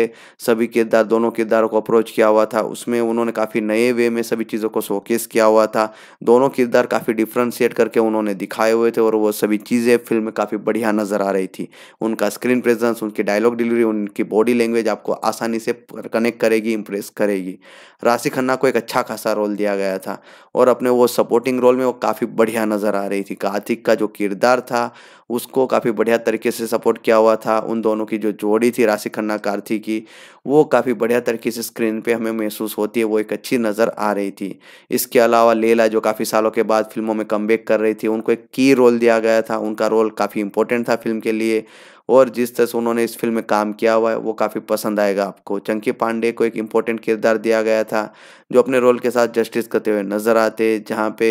सभी किरदार दोनों दोनों किरदारों को अप्रोच किया हुआ था उसमें उन्होंने काफ़ी नए वे में सभी चीज़ों को शोकेस किया हुआ था दोनों किरदार काफ़ी डिफ्रेंशिएट करके उन्होंने दिखाए हुए थे और वो सभी चीज़ें फिल्म में काफ़ी बढ़िया नज़र आ रही थी उनका स्क्रीन प्रेजेंस उनकी डायलॉग डिलीवरी उनकी बॉडी लैंग्वेज आपको आसानी से कनेक्ट करेगी इंप्रेस करेगी राशि खन्ना को एक अच्छा खासा रोल दिया गया था और अपने वो सपोर्टिंग रोल में वो काफ़ी बढ़िया नज़र आ रही थी कार्तिक का जो किरदार था उसको काफ़ी बढ़िया तरीके से सपोर्ट किया हुआ था उन दोनों की जो जोड़ी थी राशि खन्ना कार्थी की वो काफ़ी बढ़िया तरीके से स्क्रीन पे हमें महसूस होती है वो एक अच्छी नज़र आ रही थी इसके अलावा लेला जो काफ़ी सालों के बाद फिल्मों में कम कर रही थी उनको एक की रोल दिया गया था उनका रोल काफ़ी इंपॉर्टेंट था फिल्म के लिए और जिस तरह से उन्होंने इस फिल्म में काम किया हुआ है वो काफ़ी पसंद आएगा आपको चंकी पांडे को एक इम्पोर्टेंट किरदार दिया गया था जो अपने रोल के साथ जस्टिस करते हुए नजर आते जहाँ पे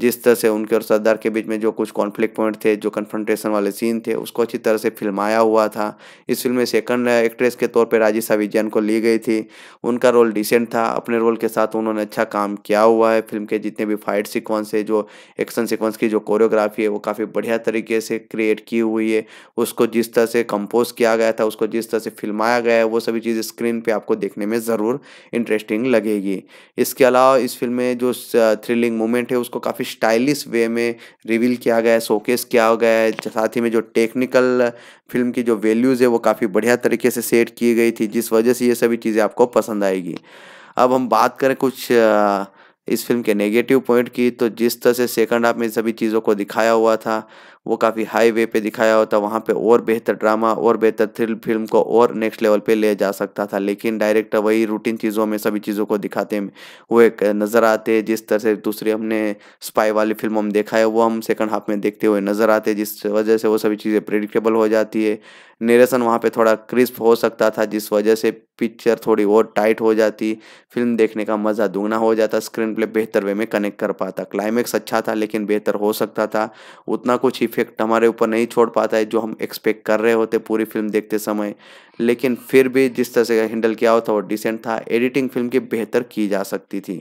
जिस तरह से उनके और सरदार के बीच में जो कुछ कॉन्फ्लिक्ट पॉइंट थे जो कन्फ्रंटेशन वाले सीन थे उसको अच्छी तरह से फिल्माया हुआ था इस फिल्म में सेकंड एक्ट्रेस के तौर पर राजिशा विजयन को ली गई थी उनका रोल डिसेंट था अपने रोल के साथ उन्होंने अच्छा काम किया हुआ है फिल्म के जितने भी फाइट सिक्वेंस है जो एक्शन सिक्वेंस की जो कोरियोग्राफी है वो काफ़ी बढ़िया तरीके से क्रिएट की हुई है उसको जिस तरह से कंपोज किया गया था उसको जिस तरह से फिल्माया गया है वो सभी चीज़ स्क्रीन पर आपको देखने में ज़रूर इंटरेस्टिंग लगेगी इसके अलावा इस फिल्म में जो थ्रिलिंग मोमेंट है उसको काफ़ी स्टाइलिश वे में रिवील किया गया है शोकेस किया गया है साथ ही में जो टेक्निकल फिल्म की जो वैल्यूज़ है वो काफ़ी बढ़िया तरीके से सेट की गई थी जिस वजह से ये सभी चीज़ें आपको पसंद आएगी अब हम बात करें कुछ इस फिल्म के नेगेटिव पॉइंट की तो जिस तरह से सेकंड हाफ में सभी चीज़ों को दिखाया हुआ था वो काफ़ी हाई वे पे दिखाया होता वहाँ पे और बेहतर ड्रामा और बेहतर थ्रिल फिल्म को और नेक्स्ट लेवल पे ले जा सकता था लेकिन डायरेक्टर वही रूटीन चीज़ों में सभी चीज़ों को दिखाते हुए नज़र आते जिस तरह से दूसरी हमने स्पाई वाली फिल्म हम देखा है वो हम सेकंड हाफ में देखते हुए नज़र आते जिस वजह से वो सभी चीज़ें प्रिडिक्टेबल हो जाती है नेरेसन वहाँ पर थोड़ा क्रिस्प हो सकता था जिस वजह से पिक्चर थोड़ी और टाइट हो जाती फिल्म देखने का मज़ा दुगना हो जाता स्क्रीन प्ले बेहतर वे में कनेक्ट कर पाता क्लाइमेक्स अच्छा था लेकिन बेहतर हो सकता था उतना कुछ ही इफेक्ट हमारे ऊपर नहीं छोड़ पाता है जो हम एक्सपेक्ट कर रहे होते पूरी फिल्म देखते समय लेकिन फिर भी जिस तरह से हैंडल किया हुआ था वो डिसेंट था एडिटिंग फिल्म की बेहतर की जा सकती थी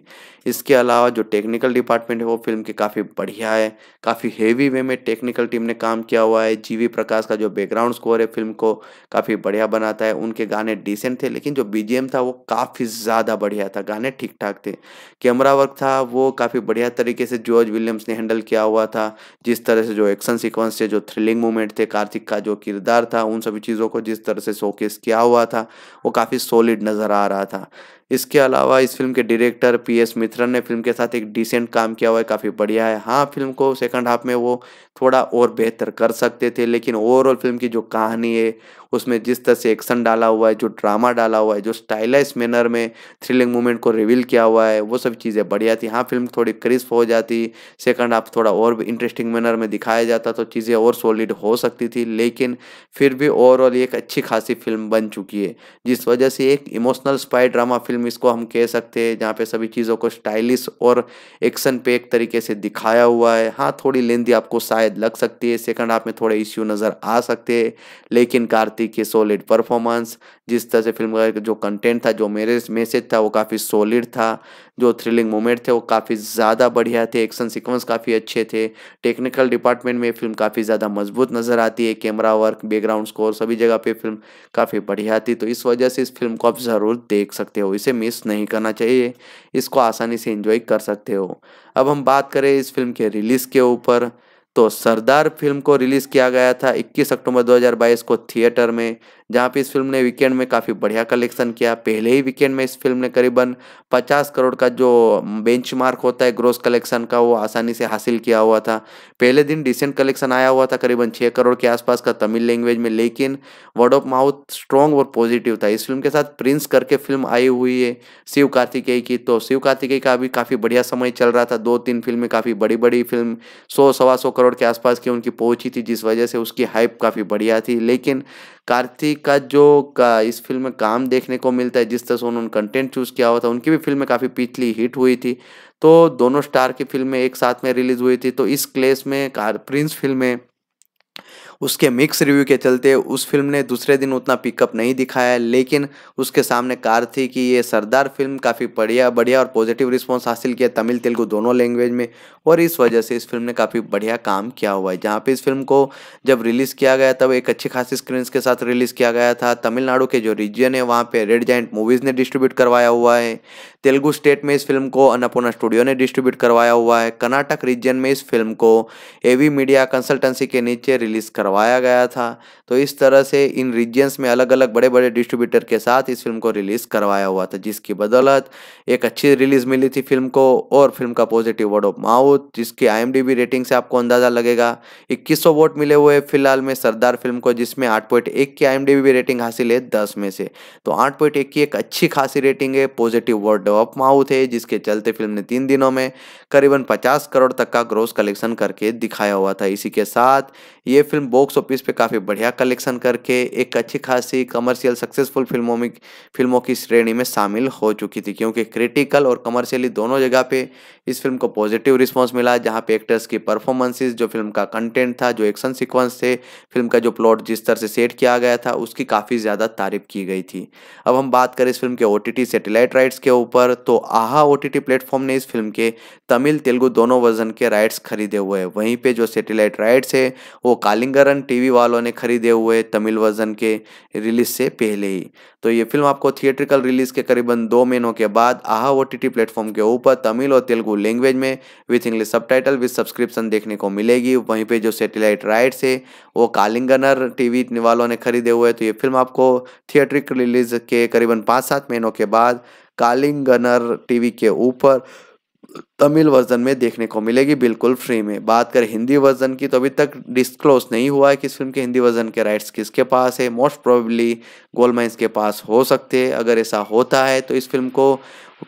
इसके अलावा जो टेक्निकल डिपार्टमेंट है वो फिल्म के काफ़ी बढ़िया है काफ़ी हेवी वे में टेक्निकल टीम ने काम किया हुआ है जीवी प्रकाश का जो बैकग्राउंड स्कोर है फिल्म को काफ़ी बढ़िया बनाता है उनके गाने डिसेंट थे लेकिन जो बी था वो काफ़ी ज़्यादा बढ़िया था गाने ठीक ठाक थे कैमरा वर्क था वो काफ़ी बढ़िया तरीके से जॉर्ज विलियम्स ने हैंडल किया हुआ था जिस तरह से जो एक्शन सीक्वेंस थे जो थ्रिलिंग मोमेंट थे कार्तिक का जो किरदार था उन सभी चीज़ों को जिस तरह से शोकेस किया हुआ था वो काफ़ी सॉलिड नज़र आ रहा था इसके अलावा इस फिल्म के डायरेक्टर पी एस मित्रन ने फिल्म के साथ एक डिसेंट काम किया हुआ है काफ़ी बढ़िया है हाँ फिल्म को सेकंड हाफ में वो थोड़ा और बेहतर कर सकते थे लेकिन ओवरऑल फिल्म की जो कहानी है उसमें जिस तरह से एक्शन डाला हुआ है जो ड्रामा डाला हुआ है जो स्टाइलाइज मैनर में थ्रिलिंग मूवमेंट को रिवील किया हुआ है वो सब चीज़ें बढ़िया थी हाँ फिल्म थोड़ी क्रिस्प हो जाती सेकंड हाफ थोड़ा और भी इंटरेस्टिंग मैनर में दिखाया जाता तो चीज़ें और सॉलिड हो सकती थी लेकिन फिर भी ओवरऑल एक अच्छी खासी फिल्म बन चुकी है जिस वजह से एक emotional spy drama film film इसको हम कह सकते हैं जहाँ पे सभी चीज़ों को स्टाइलिश और एक्शन पे एक तरीके से दिखाया हुआ है हाँ थोड़ी लेंदी आपको शायद लग सकती है सेकंड हाफ में थोड़े इश्यू नज़र आ सकते हैं लेकिन कार्तिक के सॉलिड परफॉर्मेंस जिस तरह से फिल्म का जो कंटेंट था जो मेरे मैसेज था वो काफ़ी सॉलिड था जो थ्रिलिंग मोमेंट थे वो काफ़ी ज़्यादा बढ़िया थे एक्शन सिक्वेंस काफ़ी अच्छे थे टेक्निकल डिपार्टमेंट में फिल्म काफ़ी ज़्यादा मजबूत नज़र आती है कैमरा वर्क बैकग्राउंड स्कोर सभी जगह पर फिल्म काफ़ी बढ़िया थी तो इस वजह से इस फिल्म को आप ज़रूर देख सकते हो इसे मिस नहीं करना चाहिए इसको आसानी से इंजॉय कर सकते हो अब हम बात करें इस फिल्म के रिलीज़ के ऊपर तो सरदार फिल्म को रिलीज़ किया गया था 21 अक्टूबर 2022 को थिएटर में जहाँ पे इस फिल्म ने वीकेंड में काफ़ी बढ़िया कलेक्शन किया पहले ही वीकेंड में इस फिल्म ने करीबन 50 करोड़ का जो बेंचमार्क होता है ग्रोस कलेक्शन का वो आसानी से हासिल किया हुआ था पहले दिन डिसेंट कलेक्शन आया हुआ था करीबन छः करोड़ के आसपास का तमिल लैंग्वेज में लेकिन वर्ड ऑफ माउथ स्ट्रॉन्ग और पॉजिटिव था इस फिल्म के साथ प्रिंस करके फिल्म आई हुई है शिव कार्तिकेय की तो शिव कार्तिकेय का अभी काफ़ी बढ़िया समय चल रहा था दो तीन फिल्में काफ़ी बड़ी बड़ी फिल्म सौ सवा सौ करोड़ के आसपास की उनकी पहुंची थी जिस वजह से उसकी हाइप काफ़ी बढ़िया थी लेकिन कार्तिक का जो का इस फिल्म में काम देखने को मिलता है जिस तरह से उन्होंने कंटेंट चूज़ किया हुआ था उनकी भी फिल्में काफ़ी पिछली हिट हुई थी तो दोनों स्टार की फिल्में एक साथ में रिलीज हुई थी तो इस क्लेस में कार प्रिंस फिल्में उसके मिक्स रिव्यू के चलते उस फिल्म ने दूसरे दिन उतना पिकअप नहीं दिखाया लेकिन उसके सामने कार थी कि ये सरदार फिल्म काफ़ी बढ़िया बढ़िया और पॉजिटिव रिस्पांस हासिल किया तमिल तेलुगु दोनों लैंग्वेज में और इस वजह से इस फिल्म ने काफ़ी बढ़िया काम किया हुआ है जहाँ पे इस फिल्म को जब रिलीज़ किया गया तब एक अच्छी खासी स्क्रीन्स के साथ रिलीज़ किया गया था तमिलनाडु के जो रीजन है वहाँ पे रेड जैंट मूवीज़ ने डिस्ट्रीब्यूट करवाया हुआ है तेलुगु स्टेट में इस फिल्म को अन्नपूर्णा स्टूडियो ने डिस्ट्रीब्यूट करवाया हुआ है कर्नाटक रीजन में इस फिल्म को ए मीडिया कंसल्टेंसी के नीचे रिलीज़ करवाया गया था तो इस तरह से इन रीजन्स में अलग अलग बड़े बड़े डिस्ट्रीब्यूटर के साथ इस फिल्म को रिलीज़ करवाया हुआ था जिसकी बदौलत एक अच्छी रिलीज़ मिली थी फिल्म को और फिल्म का पॉजिटिव वर्ड ऑफ माउथ जिसकी आई रेटिंग से आपको अंदाज़ा लगेगा इक्कीस सौ वोट मिले हुए फिलहाल में सरदार फिल्म को जिसमें आठ पॉइंट एक की आई रेटिंग हासिल है दस में से तो आठ पॉइंट एक की एक अच्छी खासी रेटिंग है पॉजिटिव वर्ड ऑफ माउथ है जिसके चलते फिल्म ने तीन दिनों में करीबन पचास करोड़ तक का ग्रोस कलेक्शन करके दिखाया हुआ था इसी के साथ ये फिल्म बॉक्स ऑफिस पर काफ़ी बढ़िया कलेक्शन करके एक अच्छी खासी कमर्शियल सक्सेसफुल फिल्मों में फिल्मों की श्रेणी में शामिल हो चुकी थी क्योंकि क्रिटिकल और कमर्शियली दोनों जगह पे इस फिल्म को पॉजिटिव रिस्पॉन्स परफॉर्मेंस मिला जहाँ पे एक्टर्स की परफॉर्मेंसेज जो फिल्म का कंटेंट था जो एक्शन सिक्वेंस थे फिल्म का जो प्लॉट जिस तरह से सेट किया गया था उसकी काफ़ी ज़्यादा तारीफ की गई थी अब हम बात करें इस फिल्म के ओ सैटेलाइट राइट्स के ऊपर तो आहा ओ टी ने इस फिल्म के तमिल तेलुगु दोनों वर्जन के राइट्स खरीदे हुए हैं वहीं पर जो सेटेलाइट राइट्स है वो कालिंगरन टी वालों ने खरीदे हुए तमिल वर्जन के रिलीज से पहले ही तो ये फिल्म आपको थिएट्रिकल रिलीज के करीबन दो महीनों के बाद आहा ओ टी प्लेटफॉर्म के ऊपर तमिल और तेलुगु लैंग्वेज में with English subtitle with subscription देखने को मिलेगी वहीं पे जो सेटेलाइट राइट्स है वो कालिंगनर टीवी वालों ने खरीदे हुए तो ये फिल्म आपको थिएट्रिकल रिलीज के करीबन पाँच सात महीनों के बाद कालिंगनर टी के ऊपर तमिल वर्जन में देखने को मिलेगी बिल्कुल फ्री में बात करें हिंदी वर्जन की तो अभी तक डिस्क्लोज नहीं हुआ है कि इस फिल्म के हिंदी वर्जन के राइट्स किसके पास है मोस्ट प्रोबेबली गोलमाइंस के पास हो सकते हैं अगर ऐसा होता है तो इस फिल्म को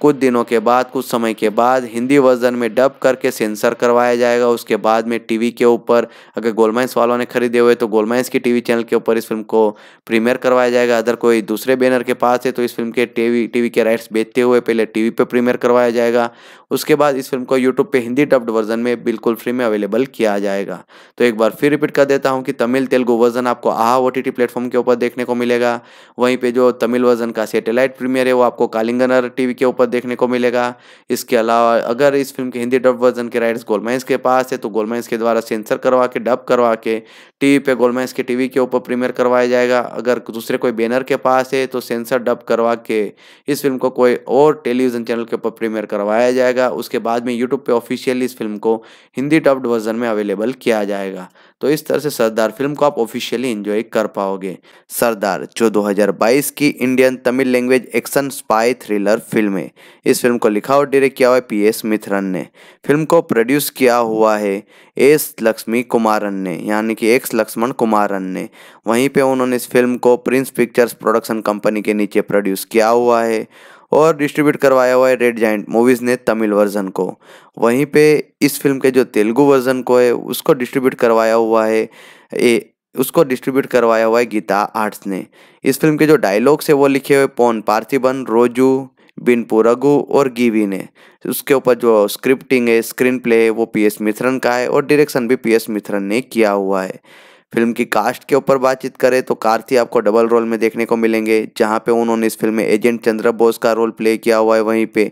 कुछ दिनों के बाद कुछ समय के बाद हिंदी वर्जन में डब करके सेंसर करवाया जाएगा उसके बाद में टीवी के ऊपर अगर गोलमाइंस वालों ने खरीदे हुए तो गोलमाइंस के टीवी चैनल के ऊपर इस फिल्म को प्रीमियर करवाया जाएगा अगर कोई दूसरे बैनर के पास है तो इस फिल्म के टीवी टीवी के राइट्स बेचते हुए पहले टीवी पे प्रीमियर करवाया जाएगा उसके बाद इस फिल्म को यूट्यूब पे हिंदी डब्ड वर्जन में बिल्कुल फ्री में अवेलेबल किया जाएगा तो एक बार फिर रिपीट कर देता हूँ कि तमिल तेलुगु वर्जन आपको आहा ओ टी प्लेटफॉर्म के ऊपर देखने को मिलेगा वहीं पर जो तमिल वर्जन का सेटेलाइट प्रीमियर है वो आपको कालिंगनर टीवी के ऊपर देखने को मिलेगा इसके अलावा अगर इस फिल्म के हिंदी डब वर्जन के राइट्स गोलमेंस के पास है तो गोलमेंस के द्वारा सेंसर करवा के डब करवा के टीवी पे गोलमेज के टीवी के ऊपर प्रीमियर करवाया जाएगा अगर दूसरे कोई बैनर के पास है तो सेंसर डब करवा के इस फिल्म को कोई और टेलीविज़न चैनल के ऊपर प्रीमियर करवाया जाएगा उसके बाद में यूट्यूब पे ऑफिशियली इस फिल्म को हिंदी डब्ड वर्जन में अवेलेबल किया जाएगा तो इस तरह से सरदार फिल्म को आप ऑफिशियली इंजॉय कर पाओगे सरदार जो 2022 की Indian Tamil language action spy thriller film है इस फिल्म को लिखा और डायरेक्ट किया हुआ है पी एस मिथरन ने फिल्म को प्रोड्यूस किया हुआ है एस लक्ष्मी कुमारन ने यानी कि एक्स लक्ष्मण कुमारन ने वहीं पे उन्होंने इस फिल्म को प्रिंस पिक्चर्स प्रोडक्शन कंपनी के नीचे प्रोड्यूस किया हुआ है और डिस्ट्रीब्यूट करवाया हुआ है रेड जाइंट मूवीज़ ने तमिल वर्जन को वहीं पे इस फिल्म के जो तेलुगु वर्जन को है उसको डिस्ट्रीब्यूट करवाया हुआ है ए, उसको डिस्ट्रीब्यूट करवाया हुआ है गीता आर्ट्स ने इस फिल्म के जो डायलॉग्स है वो लिखे हुए पौन पार्थिबन रोजू बिन पुरगु और गीवी ने उसके ऊपर जो स्क्रिप्टिंग है स्क्रीन प्ले है वो पी एस मिथरन का है और डायरेक्शन भी पी एस मिथरन ने किया हुआ है फिल्म की कास्ट के ऊपर बातचीत करें तो कार्ती आपको डबल रोल में देखने को मिलेंगे जहाँ पे उन्होंने इस फिल्म में एजेंट चंद्र बोस का रोल प्ले किया हुआ है वहीं पे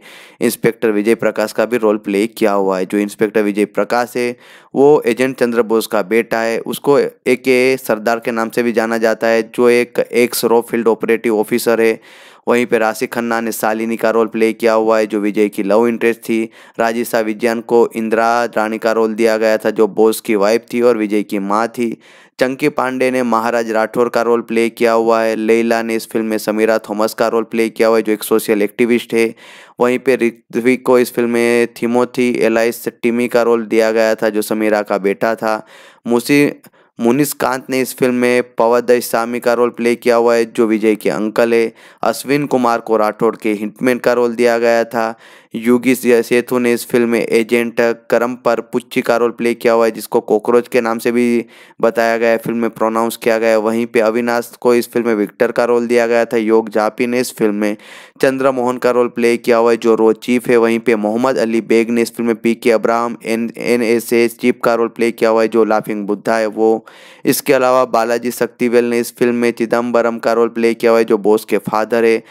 इंस्पेक्टर विजय प्रकाश का भी रोल प्ले किया हुआ है जो इंस्पेक्टर विजय प्रकाश है वो एजेंट चंद्र बोस का बेटा है उसको ए के सरदार के नाम से भी जाना जाता है जो एक एक्स रो फील्ड ऑपरेटिव ऑफिसर है वहीं पर राशि खन्ना ने सालिनी का रोल प्ले किया हुआ है जो विजय की लव इंटरेस्ट थी राजिशा विज्ञान को इंदिरा रानी का रोल दिया गया था जो बोस की वाइफ थी और विजय की माँ थी चंकी पांडे ने महाराज राठौर का रोल प्ले किया हुआ है लेला ने इस फिल्म में समीरा थॉमस का रोल प्ले किया हुआ है जो एक सोशल एक्टिविस्ट है वहीं पे ऋत्विक को इस फिल्म में थीमोथी एलाइस टिमी का रोल दिया गया था जो समीरा का बेटा था मुसी मुनिस कांत ने इस फिल्म में पवादय सामी का रोल प्ले किया हुआ है जो विजय के अंकल है अश्विन कुमार को राठौड़ के हिंटमैन का रोल दिया गया था योगी सेतु तो ने इस फिल्म में एजेंट करम पर पुच्ची का रोल प्ले किया हुआ है जिसको कॉकरोच के नाम से भी बताया गया है फिल्म में प्रोनाउंस किया गया है वहीं पे अविनाश को इस फिल्म में विक्टर का रोल दिया गया था योग जापी ने इस फिल्म में चंद्रमोहन का रोल प्ले किया हुआ है जो रो चीफ है वहीं पे मोहम्मद अली बेग ने इस फिल्म में P K Abraham N N S S chief का रोल प्ले किया हुआ है जो लाफिंग बुद्धा है वो इसके अलावा बालाजी शक्तिवेल ने इस फिल्म में चिदम्बरम का रोल प्ले किया हुआ है जो बोस के फादर है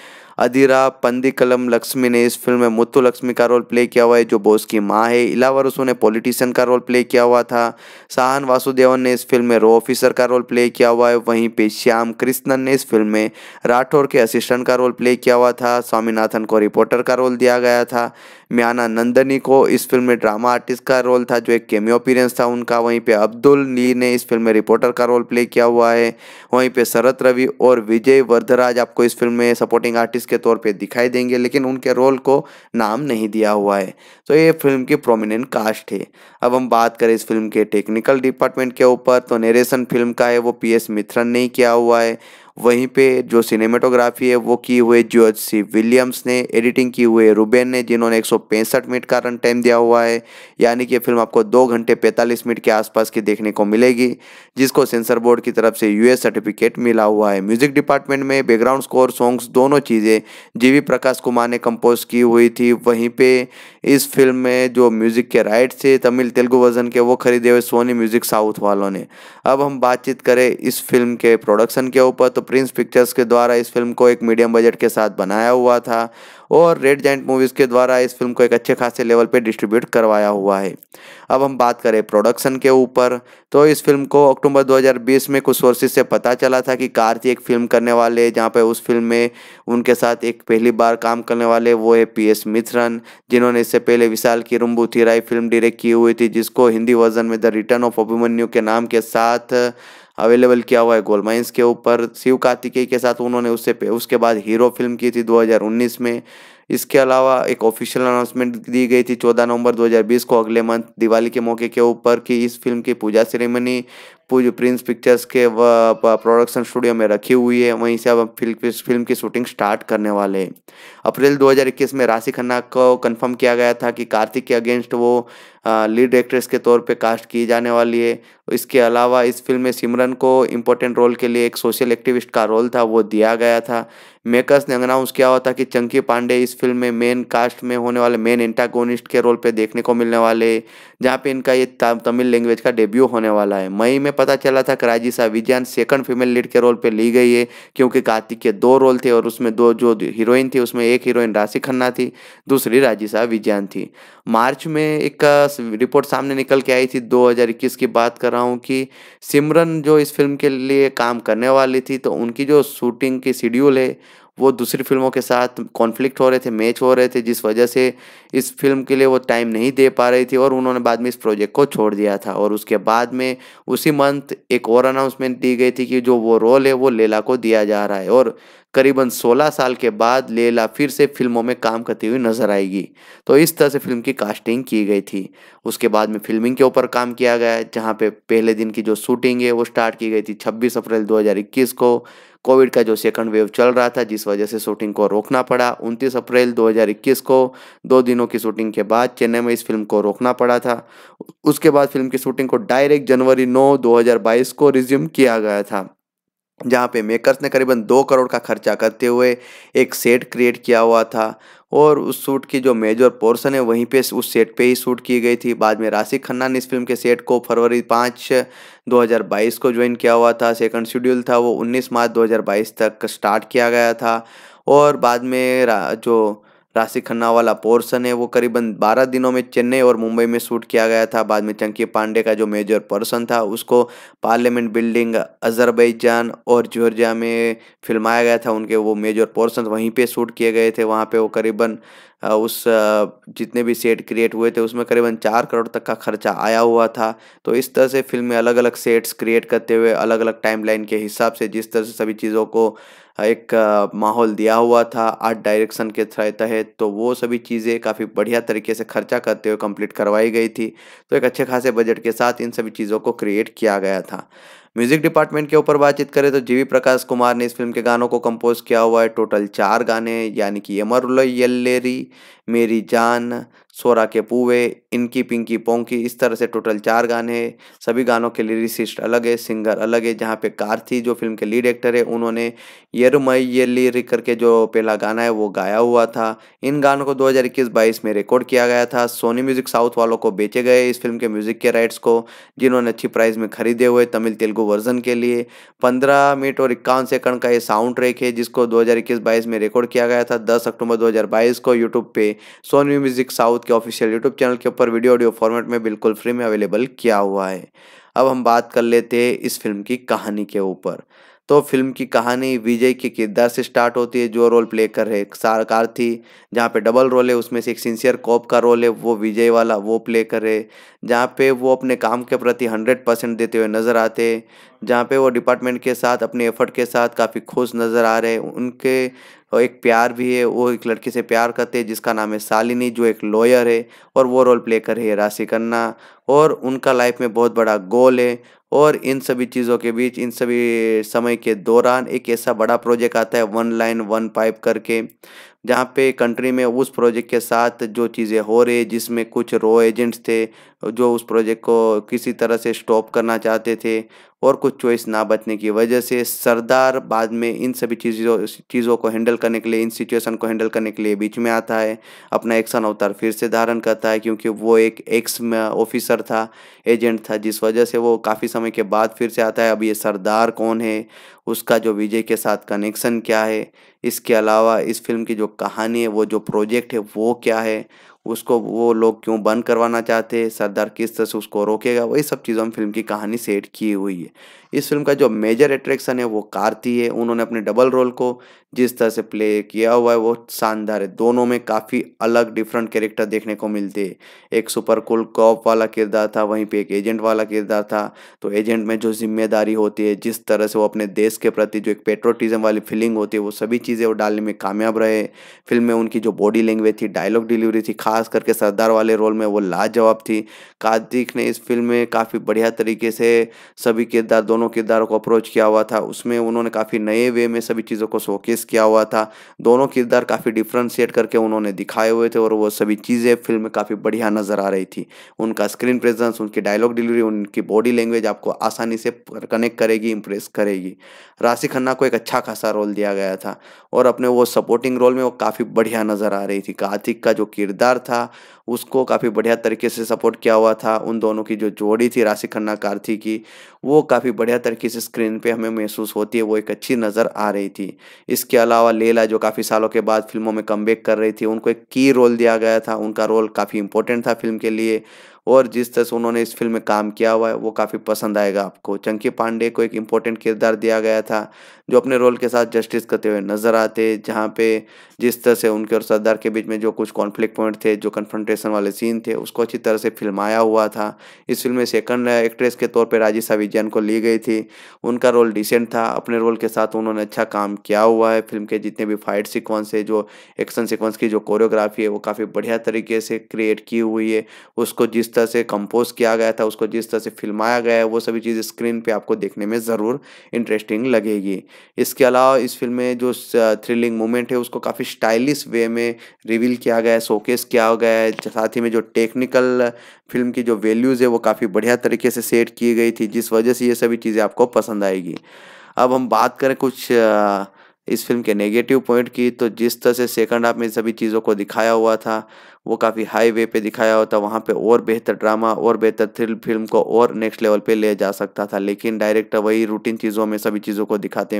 अधीरा कलम लक्ष्मी ने इस फिल्म में मुत्तु लक्ष्मी का रोल प्ले किया हुआ है जो बोस की माँ है इलावर रसू ने पॉलिटिशियन का रोल प्ले किया हुआ था साहन वासुदेवन ने इस फिल्म में रो ऑफिसर का रोल प्ले किया हुआ है वहीं पे श्याम कृष्णन ने इस फिल्म में राठौर के असिस्टेंट का रोल प्ले किया हुआ था स्वामीनाथन को रिपोर्टर का रोल दिया गया था म्याना नंदनी को इस फिल्म में ड्रामा आर्टिस्ट का रोल था जो एक केमियो अपीरेंस था उनका वहीं पे अब्दुल ली ने इस फिल्म में रिपोर्टर का रोल प्ले किया हुआ है वहीं पे शरत रवि और विजय वर्धराज आपको इस फिल्म में सपोर्टिंग आर्टिस्ट के तौर पे दिखाई देंगे लेकिन उनके रोल को नाम नहीं दिया हुआ है तो ये फिल्म की प्रोमिनेंट कास्ट है अब हम बात करें इस फिल्म के टेक्निकल डिपार्टमेंट के ऊपर तो नेरेशन फिल्म का है वो पी एस मिथ्रन ने किया हुआ है वहीं पे जो सिनेमेटोग्राफी है वो की हुई जॉर्ज सी विलियम्स ने एडिटिंग की है रुबेन ने जिन्होंने एक मिनट का रन टाइम दिया हुआ है यानी कि फिल्म आपको दो घंटे पैंतालीस मिनट के आसपास की देखने को मिलेगी जिसको सेंसर बोर्ड की तरफ से यूएस सर्टिफिकेट मिला हुआ है म्यूजिक डिपार्टमेंट में बैकग्राउंड स्कोर सॉन्ग्स दोनों चीज़ें जी प्रकाश कुमार ने कंपोज की हुई थी वहीं पे इस फिल्म में जो म्यूज़िक के राइट्स थे तमिल तेलुगु वर्जन के वो खरीदे हुए सोनी म्यूज़िक साउथ वालों ने अब हम बातचीत करें इस फिल्म के प्रोडक्शन के ऊपर तो प्रिंस पिक्चर्स के द्वारा इस फिल्म को एक मीडियम बजट के साथ बनाया हुआ था और रेड जैंट मूवीज़ के द्वारा इस फिल्म को एक अच्छे खासे लेवल पे डिस्ट्रीब्यूट करवाया हुआ है अब हम बात करें प्रोडक्शन के ऊपर तो इस फिल्म को अक्टूबर 2020 में कुछ सोर्सेज से पता चला था कि कार्ती एक फिल्म करने वाले जहाँ पे उस फिल्म में उनके साथ एक पहली बार काम करने वाले वो है पी एस मिश्रन जिन्होंने इससे पहले विशाल की रुम्बू थिराई फिल्म डायरेक्ट की हुई थी जिसको हिंदी वर्जन में द रिटर्न ऑफ अभिमन्यू के नाम के साथ अवेलेबल किया हुआ है गोल्ड माइंस के ऊपर शिव कार्तिकेय के साथ उन्होंने उससे उसके बाद हीरो फिल्म की थी 2019 में इसके अलावा एक ऑफिशियल अनाउंसमेंट दी गई थी 14 नवंबर 2020 को अगले मंथ दिवाली के मौके के ऊपर कि इस फिल्म की पूजा सेरेमनी पूज प्रिंस पिक्चर्स के प्रोडक्शन स्टूडियो में रखी हुई है वहीं से अब फिल्म फिल्म की शूटिंग स्टार्ट करने वाले हैं अप्रैल 2021 में राशि खन्ना को कंफर्म किया गया था कि कार्तिक के अगेंस्ट वो लीड एक्ट्रेस के तौर पे कास्ट की जाने वाली है इसके अलावा इस फिल्म में सिमरन को इम्पोर्टेंट रोल के लिए एक सोशल एक्टिविस्ट का रोल था वो दिया गया था मेकर्स ने अनाउंस किया हुआ था कि चंकी पांडे इस फिल्म में मेन कास्ट में होने वाले मेन एंटागोनिस्ट के रोल पे देखने को मिलने वाले जहाँ पे इनका ये तमिल लैंग्वेज का डेब्यू होने वाला है मई में पता चला था कि Rajisha Vijayan second female lead के रोल पे ली गई है क्योंकि कार्तिक के दो रोल थे और उसमें दो जो हीरोइन थी उसमें एक हीरोइन राशि खन्ना थी दूसरी राजिशा विजयन थी मार्च में एक रिपोर्ट सामने निकल के आई थी दो की बात कर रहा हूँ कि सिमरन जो इस फिल्म के लिए काम करने वाली थी तो उनकी जो शूटिंग की शेड्यूल है वो दूसरी फिल्मों के साथ कॉन्फ्लिक्ट हो रहे थे मैच हो रहे थे जिस वजह से इस फिल्म के लिए वो टाइम नहीं दे पा रही थी और उन्होंने बाद में इस प्रोजेक्ट को छोड़ दिया था और उसके बाद में उसी मंथ एक और अनाउंसमेंट दी गई थी कि जो वो रोल है वो लेला को दिया जा रहा है और करीबन 16 साल के बाद लेला फिर से फिल्मों में काम करती हुई नजर आएगी तो इस तरह से फिल्म की कास्टिंग की गई थी उसके बाद में फिल्मिंग के ऊपर काम किया गया जहाँ पे पहले दिन की जो शूटिंग है वो स्टार्ट की गई थी 26 अप्रैल 2021 को कोविड का जो सेकंड वेव चल रहा था जिस वजह से शूटिंग को रोकना पड़ा 29 अप्रैल 2021 को दो दिनों दिनों की शूटिंग के बाद चेन्नई में इस फिल्म को रोकना पड़ा था उसके बाद फिल्म की शूटिंग को डायरेक्ट जनवरी 9 2022 को रिज्यूम किया गया था जहाँ पे मेकर्स ने करीबन दो करोड़ का खर्चा करते हुए एक सेट क्रिएट किया हुआ था और उस सूट की जो मेजर पोर्शन है वहीं पे उस सेट पे ही शूट की गई थी बाद में राशि खन्ना ने इस फिल्म के सेट को फरवरी पाँच 2022 को ज्वाइन किया हुआ था सेकंड शेड्यूल था वो 19 मार्च 2022 तक स्टार्ट किया गया था और बाद में जो राशि खन्ना वाला पोर्सन है वो करीबन 12 दिनों में चेन्नई और मुंबई में शूट किया गया था बाद में चंकी पांडे का जो मेजर पर्सन था उसको पार्लियामेंट बिल्डिंग अजरबैजान और जॉर्जिया में फिल्माया गया था उनके वो मेजर पोर्सन वहीं पे शूट किए गए थे वहाँ पे वो करीबन उस जितने भी सेट क्रिएट हुए थे उसमें करीबन चार करोड़ तक का खर्चा आया हुआ था तो इस तरह से फिल्म में अलग अलग सेट्स क्रिएट करते हुए अलग अलग टाइमलाइन के हिसाब से जिस तरह से सभी चीज़ों को एक माहौल दिया हुआ था आर्ट डायरेक्शन के तहत तो वो सभी चीज़ें काफ़ी बढ़िया तरीके से खर्चा करते हुए कंप्लीट करवाई गई थी तो एक अच्छे खासे बजट के साथ इन सभी चीज़ों को क्रिएट किया गया था म्यूजिक डिपार्टमेंट के ऊपर बातचीत करें तो जीवी प्रकाश कुमार ने इस फिल्म के गानों को कंपोज किया हुआ है टोटल चार गाने यानी कि एमर येल्लेरी मेरी जान सोरा के पूवे इनकी पिंकी पोंकी इस तरह से टोटल चार गाने हैं सभी गानों के लिरिसिस्ट अलग है सिंगर अलग है जहाँ पे कार्थी जो फिल्म के लीड एक्टर है उन्होंने येरुमई ये लिरिक करके जो पहला गाना है वो गाया हुआ था इन गानों को 2021-22 में रिकॉर्ड किया गया था सोनी म्यूजिक साउथ वालों को बेचे गए इस फिल्म के म्यूजिक के राइट्स को जिन्होंने अच्छी प्राइस में खरीदे हुए तमिल तेलुगु वर्जन के लिए पंद्रह मिनट और इक्यावन सेकंड का ये साउंड ट्रैक है जिसको दो हज़ार में रिकॉर्ड किया गया था दस अक्टूबर दो को यूट्यूब पे सोनी म्यूजिक साउथ के ऑफिशियल यूट्यूब चैनल के ऊपर वीडियो ऑडियो फॉर्मेट में बिल्कुल फ्री में अवेलेबल किया हुआ है अब हम बात कर लेते हैं इस फिल्म की कहानी के ऊपर तो फिल्म की कहानी विजय के किरदार से स्टार्ट होती है जो रोल प्ले कर रहे सारकार थी जहाँ पे डबल रोल है उसमें से एक सिंसियर कॉप का रोल है वो विजय वाला वो प्ले कर रहे जहाँ पे वो अपने काम के प्रति हंड्रेड परसेंट देते हुए नज़र आते जहाँ पे वो डिपार्टमेंट के साथ अपने एफर्ट के साथ काफ़ी खुश नज़र आ रहे उनके और एक प्यार भी है वो एक लड़की से प्यार करते हैं जिसका नाम है शालिनी जो एक लॉयर है और वो रोल प्ले कर रही है राशि खन्ना और उनका लाइफ में बहुत बड़ा गोल है और इन सभी चीज़ों के बीच इन सभी समय के दौरान एक ऐसा बड़ा प्रोजेक्ट आता है वन लाइन वन पाइप करके जहाँ पे कंट्री में उस प्रोजेक्ट के साथ जो चीज़ें हो रही है जिसमें कुछ रो एजेंट्स थे जो उस प्रोजेक्ट को किसी तरह से स्टॉप करना चाहते थे और कुछ चॉइस ना बचने की वजह से सरदार बाद में इन सभी चीज़ों चीज़ों को हैंडल करने के लिए इन सिचुएशन को हैंडल करने के लिए बीच में आता है अपना एक्शन अवतार फिर से धारण करता है क्योंकि वो एक एक्स ऑफिसर था एजेंट था जिस वजह से वो काफ़ी समय के बाद फिर से आता है अब ये सरदार कौन है उसका जो विजय के साथ कनेक्शन क्या है इसके अलावा इस फिल्म की जो कहानी है वो जो प्रोजेक्ट है वो क्या है उसको वो लोग क्यों बंद करवाना चाहते हैं सरदार किस तरह से उसको रोकेगा वही सब चीज़ों में फिल्म की कहानी सेट की हुई है इस फिल्म का जो मेजर अट्रैक्शन है वो कार्ती है उन्होंने अपने डबल रोल को जिस तरह से प्ले किया हुआ है वो शानदार है दोनों में काफ़ी अलग डिफरेंट कैरेक्टर देखने को मिलते हैं एक सुपर कुल कॉप वाला किरदार था वहीं पे एक एजेंट वाला किरदार था तो एजेंट में जो जिम्मेदारी होती है जिस तरह से वो अपने देश के प्रति जो एक पेट्रोटिज्म वाली फीलिंग होती है वो सभी चीज़ें वो डालने में कामयाब रहे फिल्म में उनकी जो बॉडी लैंग्वेज थी डायलॉग डिलीवरी थी खास करके सरदार वाले रोल में वो लाजवाब थी कार्तिक ने इस फिल्म में काफ़ी बढ़िया तरीके से सभी किरदार दोनों दोनों किरदारों को अप्रोच किया हुआ था उसमें उन्होंने काफ़ी नए वे में सभी चीज़ों को शोकेस किया हुआ था दोनों किरदार काफ़ी डिफ्रेंशिएट करके उन्होंने दिखाए हुए थे और वो सभी चीज़ें फिल्म में काफ़ी बढ़िया नज़र आ रही थी उनका स्क्रीन प्रेजेंस उनकी डायलॉग डिलीवरी उनकी बॉडी लैंग्वेज आपको आसानी से कनेक्ट करेगी इम्प्रेस करेगी राशि खन्ना को एक अच्छा खासा रोल दिया गया था और अपने वो सपोर्टिंग रोल में वो काफ़ी बढ़िया नज़र आ रही थी कार्तिक का जो किरदार था उसको काफ़ी बढ़िया तरीके से सपोर्ट किया हुआ था उन दोनों की जो जोड़ी थी राशि खन्ना कार्थी की वो काफ़ी बढ़िया तरीके से स्क्रीन पे हमें महसूस होती है वो एक अच्छी नज़र आ रही थी इसके अलावा लेला जो काफ़ी सालों के बाद फिल्मों में कम कर रही थी उनको एक की रोल दिया गया था उनका रोल काफ़ी इंपॉर्टेंट था फिल्म के लिए और जिस तरह से उन्होंने इस फिल्म में काम किया हुआ है वो काफ़ी पसंद आएगा आपको चंकी पांडे को एक इम्पोर्टेंट किरदार दिया गया था जो अपने रोल के साथ जस्टिस करते हुए नजर आते जहाँ पे जिस तरह से उनके और सरदार के बीच में जो कुछ कॉन्फ्लिक्ट पॉइंट थे जो कन्फ्रंटेशन वाले सीन थे उसको अच्छी तरह से फिल्माया हुआ था इस फिल्म में सेकंड एक्ट्रेस के तौर पर राजिशा विज्ञान को ली गई थी उनका रोल डिसेंट था अपने रोल के साथ उन्होंने अच्छा काम किया हुआ है फिल्म के जितने भी फाइट सिक्वेंस है जो एक्शन सिक्वेंस की जो कोरियोग्राफी है वो काफ़ी बढ़िया तरीके से क्रिएट की हुई है उसको जिस तरह से कंपोज किया गया था उसको जिस तरह से फिल्माया गया है वो सभी चीज़ स्क्रीन पर आपको देखने में ज़रूर इंटरेस्टिंग लगेगी इसके अलावा इस फिल्म में जो थ्रिलिंग मोमेंट है उसको काफ़ी स्टाइलिश वे में रिवील किया गया है शोकेस किया गया है साथ ही में जो टेक्निकल फिल्म की जो वैल्यूज़ है वो काफ़ी बढ़िया तरीके से सेट की गई थी जिस वजह से ये सभी चीज़ें आपको पसंद आएगी अब हम बात करें कुछ इस फिल्म के नेगेटिव पॉइंट की तो जिस तरह से सेकंड हाफ में सभी चीज़ों को दिखाया हुआ था वो काफ़ी हाई वे पे दिखाया होता वहाँ पे और बेहतर ड्रामा और बेहतर थ्रिल फिल्म को और नेक्स्ट लेवल पे ले जा सकता था लेकिन डायरेक्टर वही रूटीन चीज़ों में सभी चीज़ों को दिखाते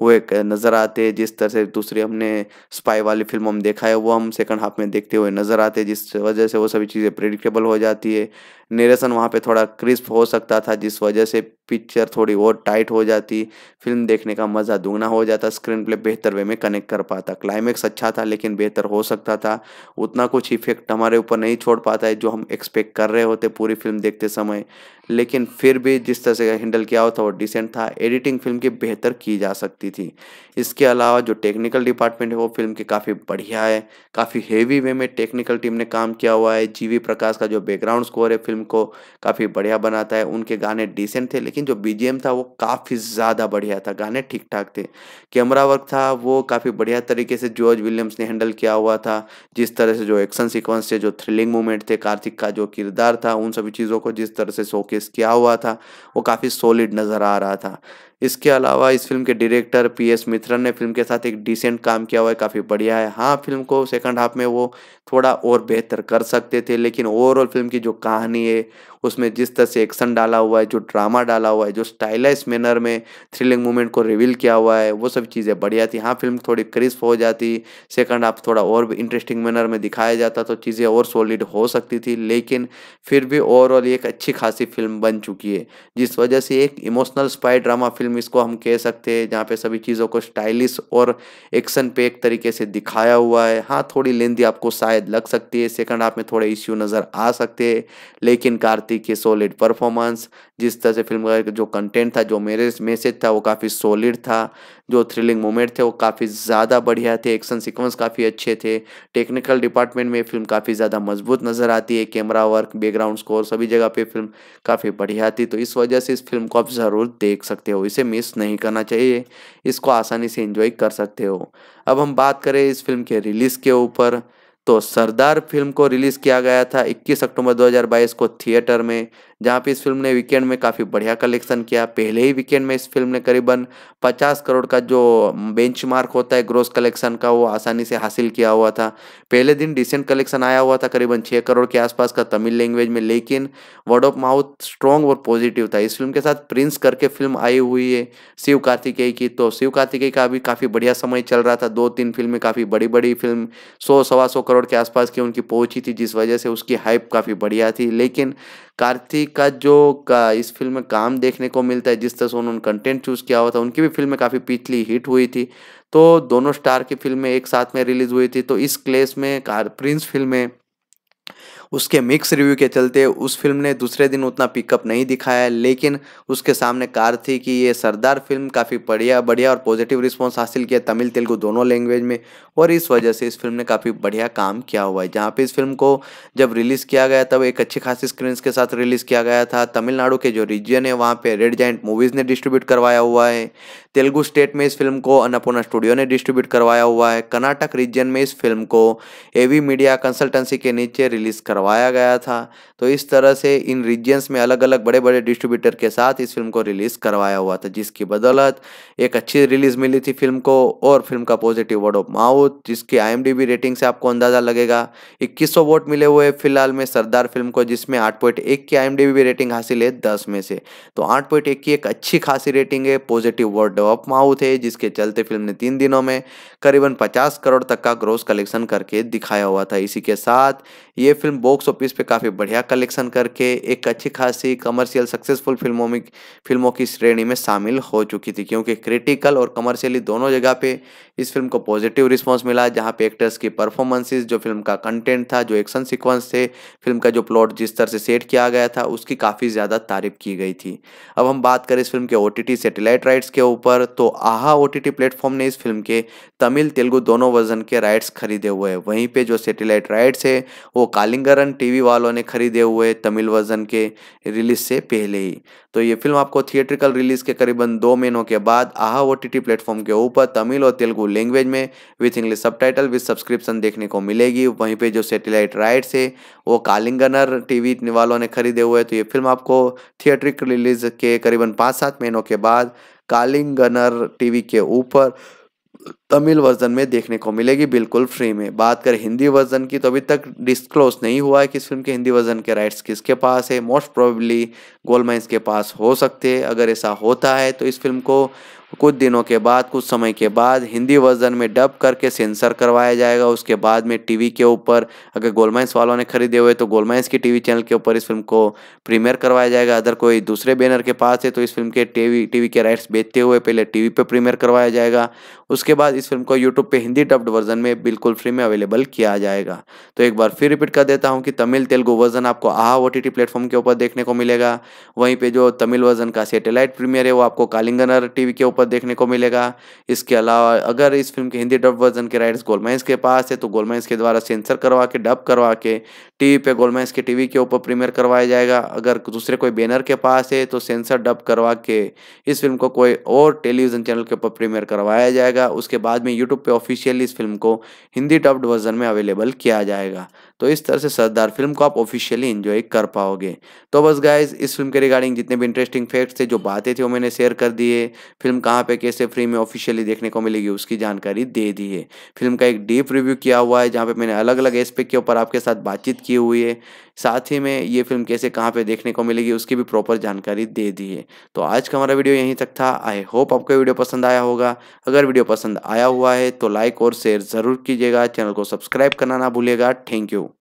हुए नज़र आते जिस तरह से दूसरी हमने स्पाई वाली फिल्म हम देखा है वो हम सेकंड हाफ में देखते हुए नज़र आते जिस वजह से वो सभी चीज़ें प्रिडिक्टेबल हो जाती है नेरेशन वहाँ पर थोड़ा क्रिस्प हो सकता था जिस वजह से पिक्चर थोड़ी और टाइट हो जाती फिल्म देखने का मज़ा दुगना हो जाता स्क्रीन प्ले बेहतर वे में कनेक्ट कर पाता क्लाइमैक्स अच्छा था लेकिन बेहतर हो सकता था उतना कुछ ही इफेक्ट हमारे ऊपर नहीं छोड़ पाता है जो हम एक्सपेक्ट कर रहे होते पूरी फिल्म देखते समय लेकिन फिर भी जिस तरह से हैंडल किया हुआ था वो डिसेंट था एडिटिंग फिल्म की बेहतर की जा सकती थी इसके अलावा जो टेक्निकल डिपार्टमेंट है वो फिल्म की काफ़ी बढ़िया है काफ़ी हेवी वे में टेक्निकल टीम ने काम किया हुआ है जीवी प्रकाश का जो बैकग्राउंड स्कोर है फिल्म को काफ़ी बढ़िया बनाता है उनके गाने डिसेंट थे लेकिन जो बी था वो काफ़ी ज़्यादा बढ़िया था गाने ठीक ठाक थे कैमरा वर्क था वो काफ़ी बढ़िया तरीके से जॉर्ज विलियम्स ने हैंडल किया हुआ था जिस तरह से जो एक्शन सिक्वेंस थे जो थ्रिलिंग मूवमेंट थे कार्तिक का जो किरदार था उन सभी चीज़ों को जिस तरह से शोके केस क्या हुआ था वो काफ़ी सॉलिड नज़र आ रहा था इसके अलावा इस फिल्म के डायरेक्टर पी एस मित्रन ने फिल्म के साथ एक डिसेंट काम किया हुआ है काफ़ी बढ़िया है हाँ फिल्म को सेकंड हाफ में वो थोड़ा और बेहतर कर सकते थे लेकिन ओवरऑल फिल्म की जो कहानी है उसमें जिस तरह से एक्शन डाला हुआ है जो ड्रामा डाला हुआ है जो स्टाइलाइज मैनर में थ्रिलिंग मूवमेंट को रिवील किया हुआ है वो सब चीज़ें बढ़िया थी हाँ फिल्म थोड़ी क्रिस्प हो जाती सेकंड हाफ थोड़ा और भी इंटरेस्टिंग मैनर में दिखाया जाता तो चीज़ें और सॉलिड हो सकती थी लेकिन फिर भी ओवरऑल एक अच्छी खासी फिल्म बन चुकी है जिस वजह से एक emotional spy drama film film इसको हम कह सकते हैं जहाँ पे सभी चीज़ों को स्टाइलिश और एक्शन पे एक तरीके से दिखाया हुआ है हाँ थोड़ी लेंदी आपको शायद लग सकती है सेकंड हाफ में थोड़े इश्यू नज़र आ सकते हैं लेकिन कार्तिक के सॉलिड परफॉर्मेंस जिस तरह से फिल्म का जो कंटेंट था जो मेरे मैसेज था वो काफ़ी सॉलिड था जो थ्रिलिंग मोमेंट थे वो काफ़ी ज़्यादा बढ़िया थे एक्शन सीक्वेंस काफ़ी अच्छे थे टेक्निकल डिपार्टमेंट में फिल्म काफ़ी ज़्यादा मजबूत नज़र आती है कैमरा वर्क बैकग्राउंड स्कोर सभी जगह पे फिल्म काफ़ी बढ़िया थी तो इस वजह से इस फिल्म को आप ज़रूर देख सकते हो इसे मिस नहीं करना चाहिए इसको आसानी से इन्जॉय कर सकते हो अब हम बात करें इस फिल्म के रिलीज़ के ऊपर तो सरदार फिल्म को रिलीज़ किया गया था 21 अक्टूबर 2022 को थिएटर में जहाँ पे इस फिल्म ने वीकेंड में काफ़ी बढ़िया कलेक्शन किया पहले ही वीकेंड में इस फिल्म ने करीबन 50 करोड़ का जो बेंचमार्क होता है ग्रोस कलेक्शन का वो आसानी से हासिल किया हुआ था पहले दिन डिसेंट कलेक्शन आया हुआ था करीबन छः करोड़ के आसपास का तमिल लैंग्वेज में लेकिन वर्ड ऑफ माउथ स्ट्रॉन्ग और पॉजिटिव था इस फिल्म के साथ प्रिंस करके फिल्म आई हुई है शिव कार्तिकेय की तो शिव कार्तिकेय का भी काफ़ी बढ़िया समय चल रहा था दो तीन फिल्में काफ़ी बड़ी बड़ी फिल्म सौ सवा सौ करोड़ के आसपास की उनकी पहुंची थी जिस वजह से उसकी हाइप काफ़ी बढ़िया थी लेकिन कार्तिक का जो का इस फिल्म में काम देखने को मिलता है जिस तरह से उन्होंने कंटेंट चूज़ किया हुआ था उनकी भी फिल्में काफ़ी पिछली हिट हुई थी तो दोनों स्टार की फिल्में एक साथ में रिलीज़ हुई थी तो इस क्लेस में कार प्रिंस फिल्में उसके मिक्स रिव्यू के चलते उस फिल्म ने दूसरे दिन उतना पिकअप नहीं दिखाया लेकिन उसके सामने कार थी कि ये सरदार फिल्म काफ़ी बढ़िया बढ़िया और पॉजिटिव रिस्पॉन्स हासिल किया तमिल तेलुगु दोनों लैंग्वेज में और इस वजह से इस फिल्म ने काफ़ी बढ़िया काम किया हुआ है जहाँ पर इस फिल्म को जब रिलीज़ किया गया तब एक अच्छी खासी स्क्रीन के साथ रिलीज़ किया गया था तमिलनाडु के जो रीजन है वहाँ पर रेड जैंट मूवीज़ ने डिस्ट्रीब्यूट करवाया हुआ है तेलुगु स्टेट में इस फिल्म को अन्नपूर्णा स्टूडियो ने डिस्ट्रीब्यूट करवाया हुआ है कर्नाटक रीजन में इस फिल्म को एवी मीडिया कंसल्टेंसी के नीचे रिलीज़ कर करवाया गया था तो इस तरह से इन रीजन्स में अलग अलग बड़े बड़े डिस्ट्रीब्यूटर के साथ इस फिल्म को रिलीज़ करवाया हुआ था जिसकी बदौलत एक अच्छी रिलीज़ मिली थी फिल्म को और फिल्म का पॉजिटिव वर्ड ऑफ माउथ जिसकी आई रेटिंग से आपको अंदाज़ा लगेगा इक्कीस वोट मिले हुए फिलहाल में सरदार फिल्म को जिसमें आठ की आई रेटिंग हासिल है दस में से तो आठ की एक अच्छी खासी रेटिंग है पॉजिटिव वर्ड ऑफ माउथ है जिसके चलते फिल्म ने तीन दिनों में करीबन पचास करोड़ तक का ग्रोस कलेक्शन करके दिखाया हुआ था इसी के साथ ये फिल्म बॉक्स ऑफिस पे काफ़ी बढ़िया कलेक्शन करके एक अच्छी खासी कमर्शियल सक्सेसफुल फिल्मों में फिल्मों की श्रेणी में शामिल हो चुकी थी क्योंकि क्रिटिकल और कमर्शियली दोनों जगह पे इस फिल्म को पॉजिटिव रिस्पांस मिला जहाँ पे एक्टर्स की परफॉर्मेंसेज जो फिल्म का कंटेंट था जो एक्शन सिक्वेंस थे फिल्म का जो प्लॉट जिस तरह से सेट किया गया था उसकी काफ़ी ज़्यादा तारीफ की गई थी अब हम बात करें इस फिल्म के ओ टी राइट्स के ऊपर तो आहा ओ प्लेटफॉर्म ने इस फिल्म के तमिल तेलुगु दोनों वर्जन के राइट्स खरीदे हुए हैं वहीं पर जो सेटेलाइट राइट्स है वो कालिंगर करण टीवी वालों ने खरीदे हुए तमिल वर्जन के रिलीज से पहले ही तो ये फिल्म आपको थिएट्रिकल रिलीज के करीबन दो महीनों के बाद आहा ओ टी प्लेटफॉर्म के ऊपर तमिल और तेलुगु लैंग्वेज में with English subtitle with subscription देखने को मिलेगी वहीं पे जो सेटेलाइट राइट्स है वो कालिंगनर टीवी वालों ने खरीदे हुए तो ये फिल्म आपको थिएट्रिकल रिलीज के करीबन पाँच सात महीनों के बाद कालिंगनर टीवी के ऊपर तमिल वर्जन में देखने को मिलेगी बिल्कुल फ्री में बात करें हिंदी वर्जन की तो अभी तक डिस्क्लोज नहीं हुआ है कि इस फिल्म के हिंदी वर्जन के राइट्स किसके पास है मोस्ट प्रोबेबली गोलमाइंस के पास हो सकते हैं अगर ऐसा होता है तो इस फिल्म को कुछ दिनों के बाद कुछ समय के बाद हिंदी वर्जन में डब करके सेंसर करवाया जाएगा उसके बाद में टीवी के ऊपर अगर गोलमाइंस वालों ने खरीदे हुए तो गोलमाइंस के टीवी चैनल के ऊपर इस फिल्म को प्रीमियर करवाया जाएगा अगर कोई दूसरे बैनर के पास है तो इस फिल्म के टीवी टीवी के राइट्स बेचते हुए पहले टीवी पे प्रीमियर करवाया जाएगा उसके बाद इस फिल्म को यूट्यूब पर हिंदी डब्ड वर्जन में बिल्कुल फ्री में अवेलेबल किया जाएगा तो एक बार फिर रिपीट कर देता हूँ कि तमिल तेलुगु वर्जन आपको आहा ओ प्लेटफॉर्म के ऊपर देखने को मिलेगा वहीं पर जो तमिल वर्जन का सेटेलाइट प्रीमियर है वो आपको कालिंगनर टी के ऊपर पर देखने को मिलेगा इसके अलावा अगर इस फिल्म के हिंदी डब वर्जन के राइट्स गोलमेंस के पास है तो गोलमेंस के द्वारा सेंसर करवा के डब करवा के टीवी पे गोलमेंस के टीवी के ऊपर प्रीमियर करवाया जाएगा अगर दूसरे कोई बैनर के पास है तो सेंसर डब करवा के इस फिल्म को कोई और टेलीविजन चैनल के ऊपर प्रीमियर करवाया जाएगा उसके बाद में यूट्यूब पर ऑफिशियली इस फिल्म को हिंदी डब्ड वर्जन में अवेलेबल किया जाएगा तो इस तरह से सरदार फिल्म को आप ऑफिशियली इन्जॉय कर पाओगे तो बस गाइज इस फिल्म के रिगार्डिंग जितने भी इंटरेस्टिंग फैक्ट्स थे जो बातें थी वो मैंने शेयर कर दिए फिल्म कहाँ पे कैसे फ्री में ऑफिशियली देखने को मिलेगी उसकी जानकारी दे दी है फिल्म का एक डीप रिव्यू किया हुआ है जहाँ पे मैंने अलग अलग एस्पेक्ट के ऊपर आपके साथ बातचीत की हुई है साथ ही में ये फिल्म कैसे कहाँ पे देखने को मिलेगी उसकी भी प्रॉपर जानकारी दे दी है तो आज का हमारा वीडियो यहीं तक था आई होप आपको वीडियो पसंद आया होगा अगर वीडियो पसंद आया हुआ है तो लाइक और शेयर ज़रूर कीजिएगा चैनल को सब्सक्राइब करना ना भूलिएगा थैंक यू